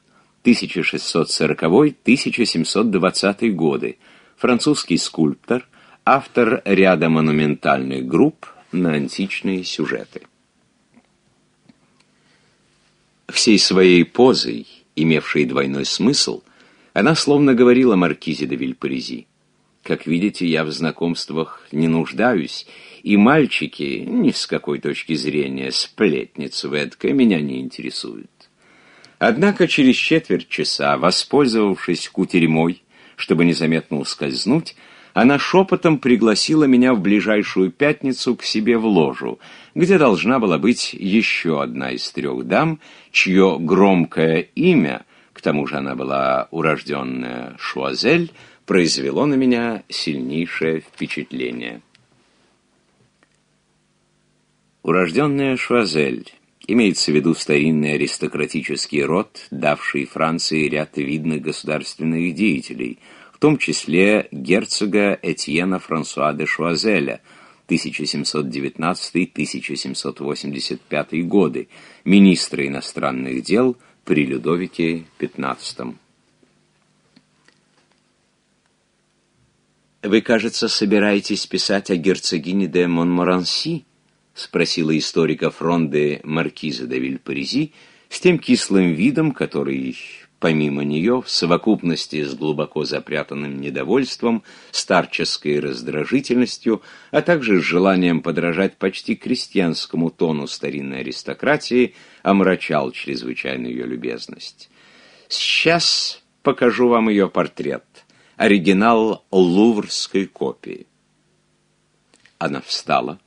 1640-1720 годы, французский скульптор, автор ряда монументальных групп, на античные сюжеты. Всей своей позой, имевшей двойной смысл, она словно говорила маркизе де Вильпаризи. «Как видите, я в знакомствах не нуждаюсь, и мальчики, ни с какой точки зрения, сплетницы в эдкое, меня не интересуют». Однако через четверть часа, воспользовавшись кутерьмой, чтобы незаметно ускользнуть, она шепотом пригласила меня в ближайшую пятницу к себе в ложу, где должна была быть еще одна из трех дам, чье громкое имя, к тому же она была урожденная Шуазель, произвело на меня сильнейшее впечатление. Урожденная Шуазель Имеется в виду старинный аристократический род, давший Франции ряд видных государственных деятелей – том числе герцога Этьена Франсуа де Шуазеля 1719-1785 годы, министра иностранных дел при Людовике XV. «Вы, кажется, собираетесь писать о герцогине де Монморанси?» — спросила историка фронды маркиза де Вильпаризи с тем кислым видом, который Помимо нее, в совокупности с глубоко запрятанным недовольством, старческой раздражительностью, а также с желанием подражать почти крестьянскому тону старинной аристократии, омрачал чрезвычайно ее любезность. «Сейчас покажу вам ее портрет, оригинал луврской копии». Она встала,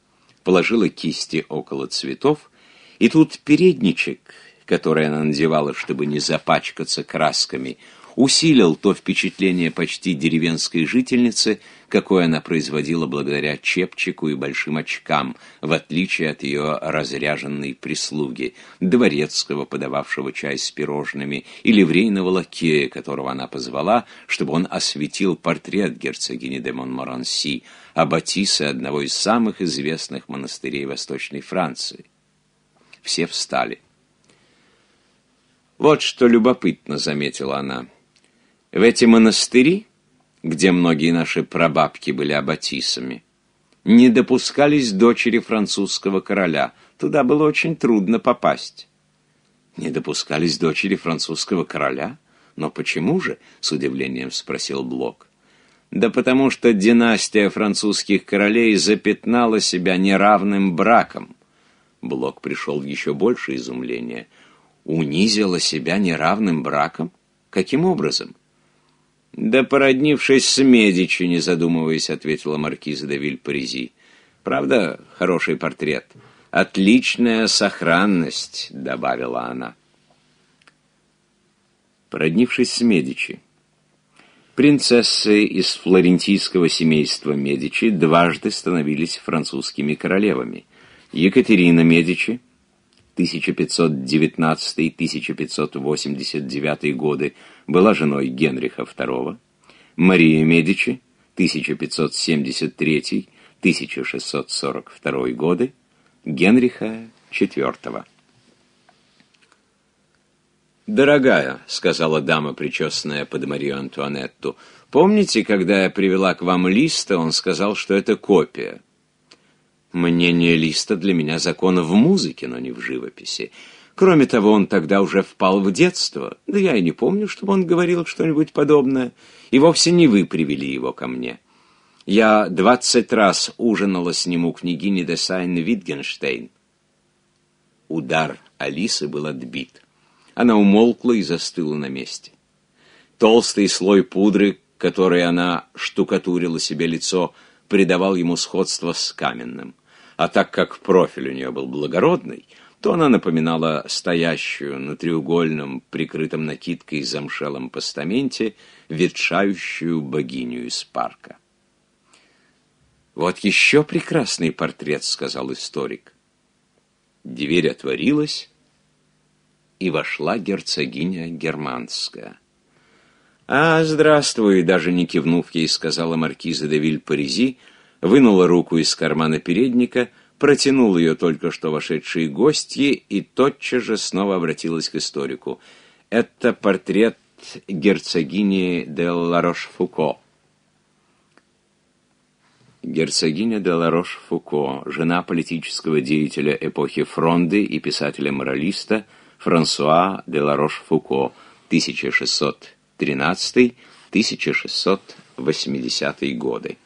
положила кисти около цветов, и тут передничек — которые она надевала, чтобы не запачкаться красками, усилил то впечатление почти деревенской жительницы, какое она производила благодаря чепчику и большим очкам, в отличие от ее разряженной прислуги, дворецкого, подававшего чай с пирожными, и ливрейного лакея, которого она позвала, чтобы он осветил портрет герцогини де Монморанси, аббатисы одного из самых известных монастырей Восточной Франции. Все встали. Вот что любопытно заметила она. В эти монастыри, где многие наши прабабки были аббатисами, не допускались дочери французского короля. Туда было очень трудно попасть. Не допускались дочери французского короля? Но почему же? С удивлением спросил Блок. Да потому что династия французских королей запятнала себя неравным браком. Блок пришел в еще большее изумление унизила себя неравным браком? Каким образом? Да породнившись с Медичи, не задумываясь, ответила маркиза де Вильпаризи. Правда, хороший портрет. Отличная сохранность, добавила она. Породнившись с Медичи. Принцессы из флорентийского семейства Медичи дважды становились французскими королевами. Екатерина Медичи, 1519-1589 годы была женой Генриха II, Мария Медичи 1573-1642 годы Генриха IV. «Дорогая», — сказала дама, причесанная под Марию Антуанетту, — «помните, когда я привела к вам листа, он сказал, что это копия?» Мнение Листа для меня закон в музыке, но не в живописи. Кроме того, он тогда уже впал в детство, да я и не помню, чтобы он говорил что-нибудь подобное, и вовсе не вы привели его ко мне. Я двадцать раз ужинала с ним у княгини де Витгенштейн. Удар Алисы был отбит. Она умолкла и застыла на месте. Толстый слой пудры, которой она штукатурила себе лицо, придавал ему сходство с каменным а так как профиль у нее был благородный, то она напоминала стоящую на треугольном, прикрытом накидкой и замшелом постаменте, ветшающую богиню из парка. «Вот еще прекрасный портрет», — сказал историк. Дверь отворилась, и вошла герцогиня германская. «А, здравствуй!» — даже не кивнув ей, сказала маркиза де Виль-Паризи — вынула руку из кармана передника, протянул ее только что вошедшие гости и тотчас же снова обратилась к историку. «Это портрет герцогини де Ларош-Фуко». Герцогиня де Ларош-Фуко, жена политического деятеля эпохи Фронды и писателя-моралиста Франсуа де Ларош-Фуко, 1613-1680 годы.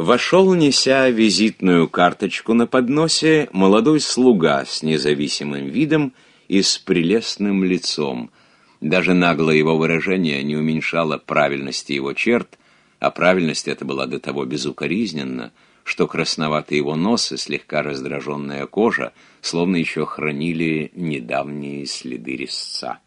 Вошел, неся визитную карточку на подносе, молодой слуга с независимым видом и с прелестным лицом. Даже наглое его выражение не уменьшало правильности его черт, а правильность эта была до того безукоризненна, что красноватый его нос и слегка раздраженная кожа словно еще хранили недавние следы резца.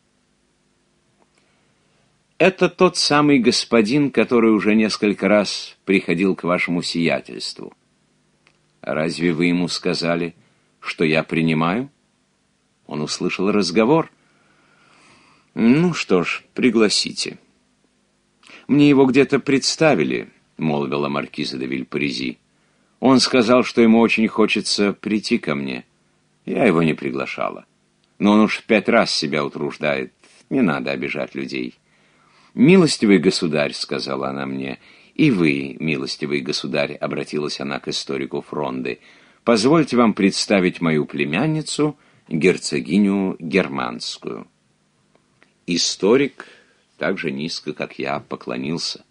Это тот самый господин, который уже несколько раз приходил к вашему сиятельству. Разве вы ему сказали, что я принимаю? Он услышал разговор. Ну что ж, пригласите. Мне его где-то представили, молвила маркиза де Вильпаризи. Он сказал, что ему очень хочется прийти ко мне. Я его не приглашала. Но он уж пять раз себя утруждает. Не надо обижать людей. «Милостивый государь», — сказала она мне, — «и вы, милостивый государь», — обратилась она к историку Фронды, — «позвольте вам представить мою племянницу, герцогиню Германскую». Историк так же низко, как я, поклонился.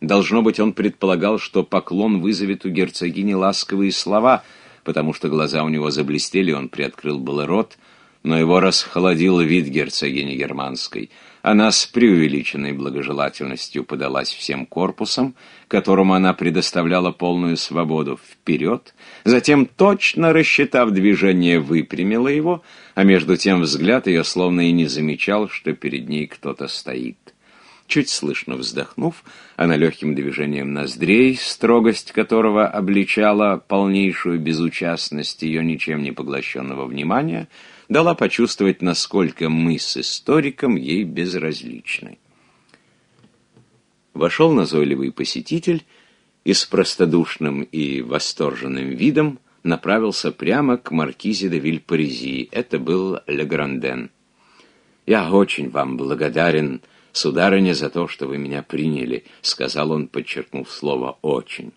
Должно быть, он предполагал, что поклон вызовет у герцогини ласковые слова, потому что глаза у него заблестели, он приоткрыл был рот, но его расхолодил вид герцогини Германской — она с преувеличенной благожелательностью подалась всем корпусом, которому она предоставляла полную свободу вперед, затем, точно рассчитав движение, выпрямила его, а между тем взгляд ее словно и не замечал, что перед ней кто-то стоит. Чуть слышно вздохнув, она легким движением ноздрей, строгость которого обличала полнейшую безучастность ее ничем не поглощенного внимания, — дала почувствовать, насколько мы с историком ей безразличны. Вошел назойливый посетитель и с простодушным и восторженным видом направился прямо к маркизе де Вильпарези. Это был Легранден. «Я очень вам благодарен, сударыня, за то, что вы меня приняли», — сказал он, подчеркнув слово «очень».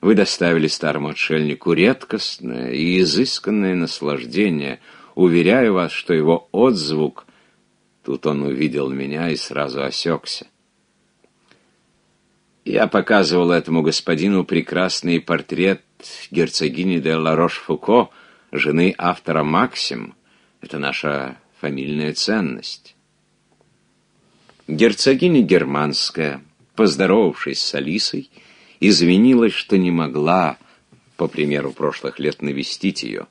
«Вы доставили старому отшельнику редкостное и изысканное наслаждение», — Уверяю вас, что его отзвук... Тут он увидел меня и сразу осекся. Я показывал этому господину прекрасный портрет герцогини де Ларош-Фуко, жены автора Максим. Это наша фамильная ценность. Герцогиня германская, поздоровавшись с Алисой, извинилась, что не могла, по примеру прошлых лет, навестить ее.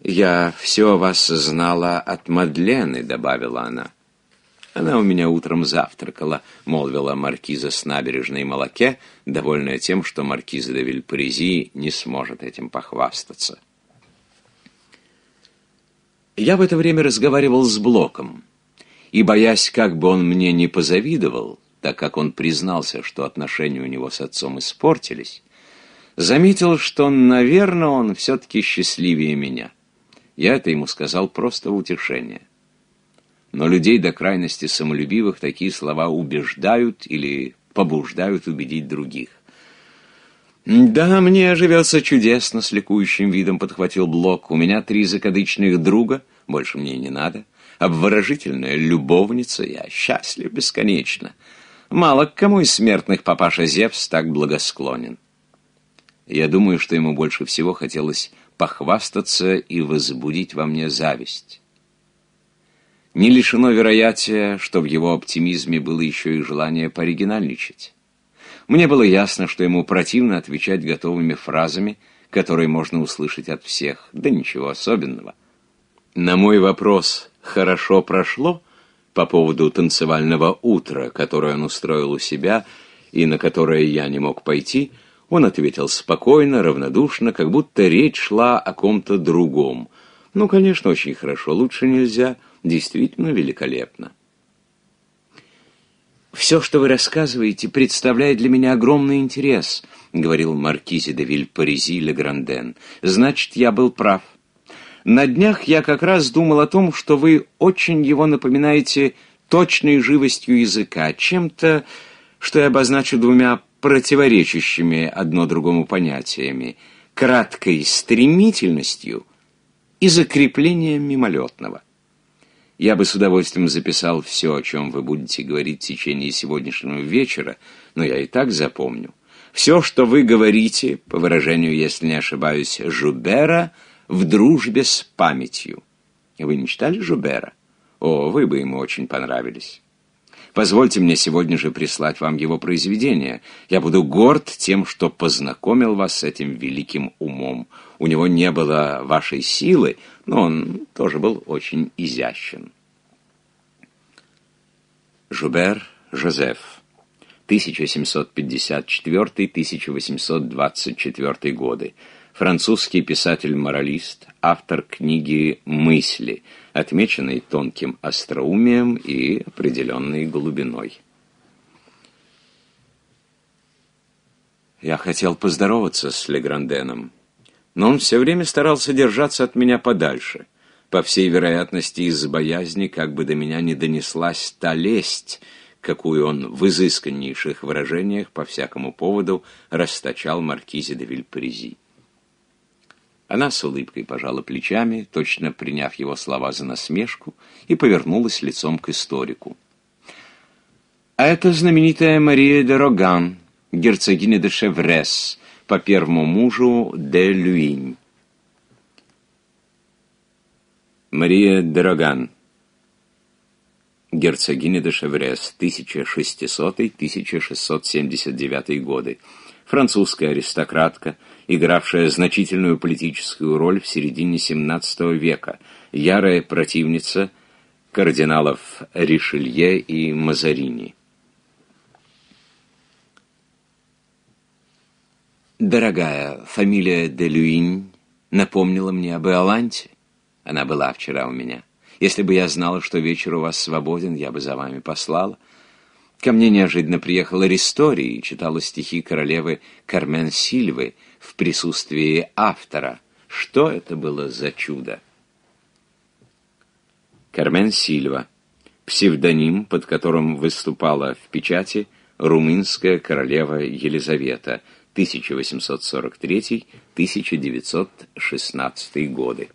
«Я все о вас знала от Мадлены», — добавила она. «Она у меня утром завтракала», — молвила маркиза с набережной молоке, довольная тем, что маркиза де Вильпрези не сможет этим похвастаться. Я в это время разговаривал с Блоком, и, боясь, как бы он мне не позавидовал, так как он признался, что отношения у него с отцом испортились, заметил, что, наверное, он все-таки счастливее меня. Я это ему сказал просто в утешение. Но людей до крайности самолюбивых такие слова убеждают или побуждают убедить других. «Да, мне живется чудесно», — с ликующим видом подхватил Блок. «У меня три закадычных друга, больше мне не надо. Обворожительная любовница, я счастлив бесконечно. Мало к кому из смертных папаша Зевс так благосклонен». Я думаю, что ему больше всего хотелось похвастаться и возбудить во мне зависть. Не лишено вероятия, что в его оптимизме было еще и желание поригинальничать. Мне было ясно, что ему противно отвечать готовыми фразами, которые можно услышать от всех, да ничего особенного. На мой вопрос «хорошо прошло» по поводу танцевального утра, которое он устроил у себя и на которое я не мог пойти – он ответил спокойно, равнодушно, как будто речь шла о ком-то другом. Ну, конечно, очень хорошо, лучше нельзя, действительно великолепно. «Все, что вы рассказываете, представляет для меня огромный интерес», — говорил маркизи де Виль Паризи Ле Гранден. «Значит, я был прав. На днях я как раз думал о том, что вы очень его напоминаете точной живостью языка, чем-то, что я обозначу двумя противоречащими одно другому понятиями, краткой стремительностью и закреплением мимолетного. Я бы с удовольствием записал все, о чем вы будете говорить в течение сегодняшнего вечера, но я и так запомню. Все, что вы говорите, по выражению, если не ошибаюсь, Жубера, в дружбе с памятью. Вы не читали Жубера? О, вы бы ему очень понравились. Позвольте мне сегодня же прислать вам его произведение. Я буду горд тем, что познакомил вас с этим великим умом. У него не было вашей силы, но он тоже был очень изящен. Жубер Жозеф 1754-1824 годы. Французский писатель-моралист, автор книги «Мысли», отмеченной тонким остроумием и определенной глубиной. Я хотел поздороваться с Легранденом, но он все время старался держаться от меня подальше, по всей вероятности из за боязни, как бы до меня не донеслась та лесть, какую он в изысканнейших выражениях по всякому поводу расточал маркизе де Вильпрези. Она с улыбкой пожала плечами, точно приняв его слова за насмешку, и повернулась лицом к историку. А это знаменитая Мария де Роган, герцогиня де Шеврес, по первому мужу де Люинь. Мария де Роган, герцогиня де Шеврес, 1600-1679 годы, французская аристократка, игравшая значительную политическую роль в середине XVII века, ярая противница кардиналов Ришелье и Мазарини. «Дорогая, фамилия де Люинь напомнила мне об Иоланте. Она была вчера у меня. Если бы я знала, что вечер у вас свободен, я бы за вами послала. Ко мне неожиданно приехала Ристори и читала стихи королевы Кармен Сильвы — присутствии автора. Что это было за чудо? Кармен Сильва. Псевдоним, под которым выступала в печати румынская королева Елизавета 1843-1916 годы.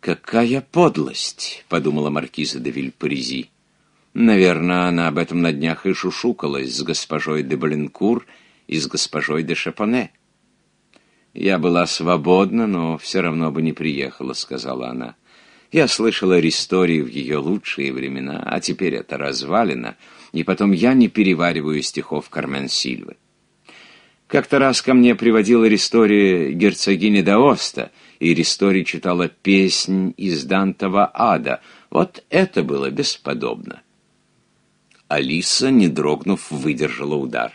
«Какая подлость!» — подумала маркиза де Вильпаризи. Наверное, она об этом на днях и шушукалась с госпожой де Баленкур и с госпожой де Шапане. «Я была свободна, но все равно бы не приехала», — сказала она. «Я слышала истории в ее лучшие времена, а теперь это развалено, и потом я не перевариваю стихов Кармен Сильвы». Как-то раз ко мне приводила Ристори герцогиня Даоста, и Ристори читала песнь из Дантова ада. Вот это было бесподобно. Алиса, не дрогнув, выдержала удар.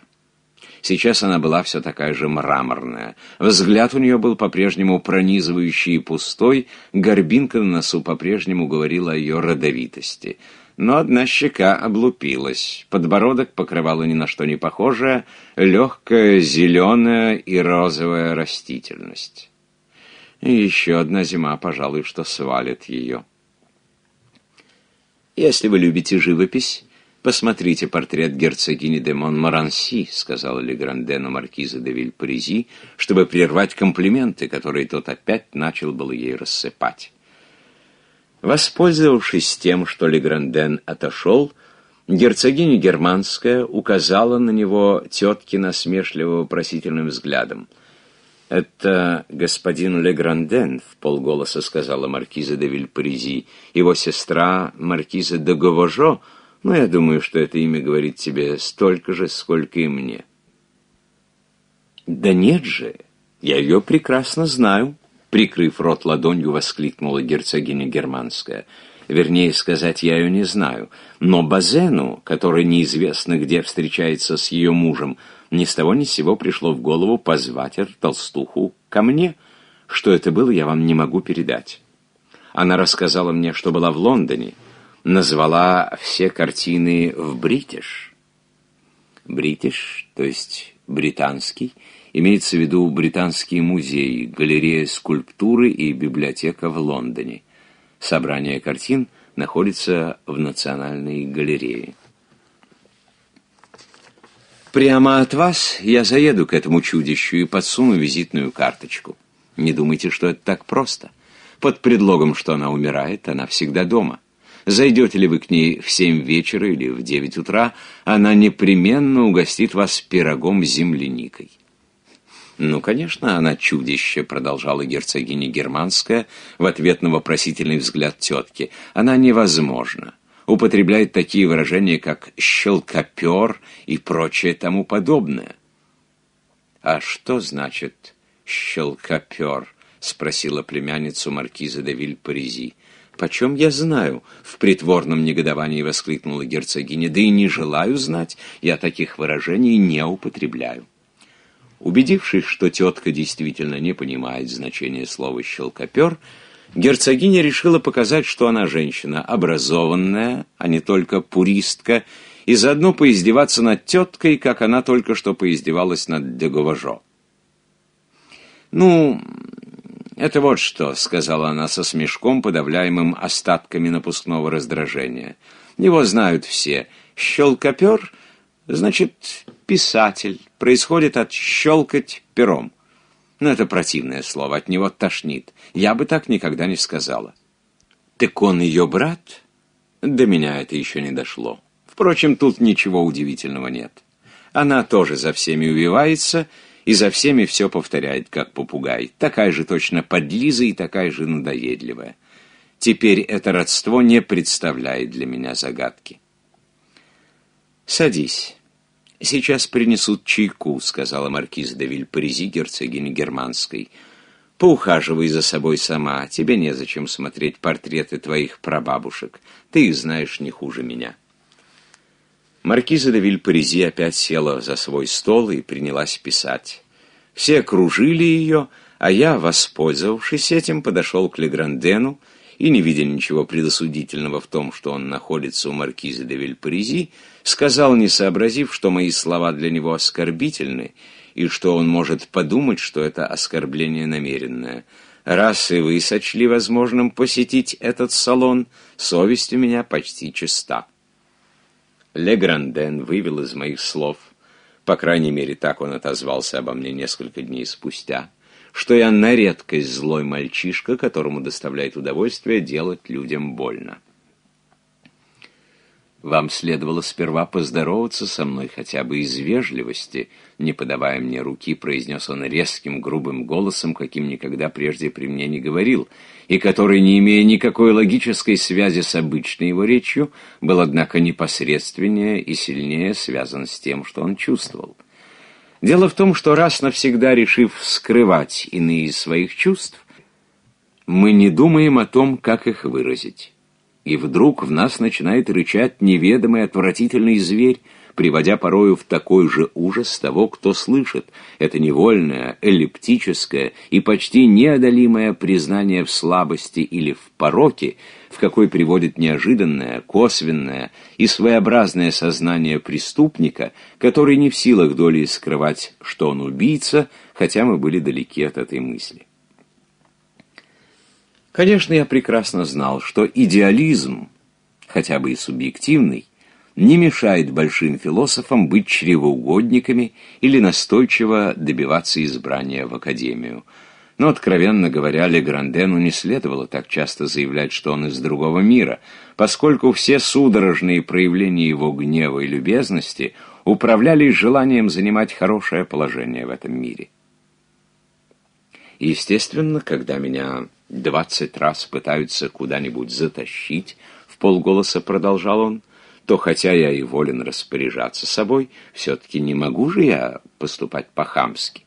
Сейчас она была все такая же мраморная. Взгляд у нее был по-прежнему пронизывающий и пустой, горбинка на носу по-прежнему говорила о ее родовитости. Но одна щека облупилась, подбородок покрывало ни на что не похожее, легкая зеленая и розовая растительность. И еще одна зима, пожалуй, что свалит ее. Если вы любите живопись, «Посмотрите портрет герцогини де Монморанси», — сказала Леграндену маркиза де Вильпрези, чтобы прервать комплименты, которые тот опять начал был ей рассыпать. Воспользовавшись тем, что Легранден отошел, герцогиня Германская указала на него тетки насмешливо вопросительным взглядом. «Это господин Легранден», — в полголоса сказала маркиза де Вильпрези, — «его сестра маркиза де Говожо», — но я думаю, что это имя говорит тебе столько же, сколько и мне. Да нет же, я ее прекрасно знаю, прикрыв рот ладонью, воскликнула герцогиня германская. Вернее сказать, я ее не знаю. Но Базену, который неизвестно где встречается с ее мужем, ни с того ни с сего пришло в голову позвать толстуху ко мне. Что это было, я вам не могу передать. Она рассказала мне, что была в Лондоне, назвала все картины в «Бритиш». «Бритиш», то есть «британский», имеется в виду Британский музей, галерея скульптуры и библиотека в Лондоне. Собрание картин находится в Национальной галерее. Прямо от вас я заеду к этому чудищу и подсуну визитную карточку. Не думайте, что это так просто. Под предлогом, что она умирает, она всегда дома. Зайдете ли вы к ней в семь вечера или в девять утра, она непременно угостит вас пирогом с земляникой. «Ну, конечно, она чудище», — продолжала герцогиня Германская в ответ на вопросительный взгляд тетки. «Она невозможна. Употребляет такие выражения, как «щелкопер» и прочее тому подобное». «А что значит «щелкопер»?» — спросила племянницу маркиза де паризи. «Почем я знаю?» — в притворном негодовании воскликнула герцогиня. «Да и не желаю знать, я таких выражений не употребляю». Убедившись, что тетка действительно не понимает значение слова «щелкопер», герцогиня решила показать, что она женщина образованная, а не только пуристка, и заодно поиздеваться над теткой, как она только что поиздевалась над Деговажо. «Ну, «Это вот что», — сказала она со смешком, подавляемым остатками напускного раздражения. «Его знают все. Щелкопер, значит, писатель. Происходит от «щелкать пером». Но это противное слово, от него тошнит. Я бы так никогда не сказала. «Так он ее брат?» До меня это еще не дошло. Впрочем, тут ничего удивительного нет. Она тоже за всеми убивается и за всеми все повторяет, как попугай. Такая же точно подлиза и такая же надоедливая. Теперь это родство не представляет для меня загадки. «Садись. Сейчас принесут чайку», — сказала маркиза де Вильпаризи, герцогиня Германской. «Поухаживай за собой сама. Тебе незачем смотреть портреты твоих прабабушек. Ты их знаешь не хуже меня». Маркиза де Вильпаризи опять села за свой стол и принялась писать. Все окружили ее, а я, воспользовавшись этим, подошел к Леграндену и, не видя ничего предосудительного в том, что он находится у маркизы де Вильпаризи, сказал, не сообразив, что мои слова для него оскорбительны и что он может подумать, что это оскорбление намеренное. «Раз и вы сочли возможным посетить этот салон, совесть у меня почти чиста». Легранден вывел из моих слов, по крайней мере, так он отозвался обо мне несколько дней спустя, что я на редкость злой мальчишка, которому доставляет удовольствие делать людям больно. Вам следовало сперва поздороваться со мной хотя бы из вежливости, не подавая мне руки, произнес он резким, грубым голосом, каким никогда прежде при мне не говорил, и который, не имея никакой логической связи с обычной его речью, был, однако, непосредственнее и сильнее связан с тем, что он чувствовал. Дело в том, что раз навсегда решив скрывать иные из своих чувств, мы не думаем о том, как их выразить и вдруг в нас начинает рычать неведомый отвратительный зверь, приводя порою в такой же ужас того, кто слышит это невольное, эллиптическое и почти неодолимое признание в слабости или в пороке, в какой приводит неожиданное, косвенное и своеобразное сознание преступника, который не в силах долей скрывать, что он убийца, хотя мы были далеки от этой мысли. Конечно, я прекрасно знал, что идеализм, хотя бы и субъективный, не мешает большим философам быть чревоугодниками или настойчиво добиваться избрания в академию. Но, откровенно говоря, Леграндену не следовало так часто заявлять, что он из другого мира, поскольку все судорожные проявления его гнева и любезности управлялись желанием занимать хорошее положение в этом мире. Естественно, когда меня двадцать раз пытаются куда-нибудь затащить, в полголоса продолжал он, то хотя я и волен распоряжаться собой, все-таки не могу же я поступать по-хамски.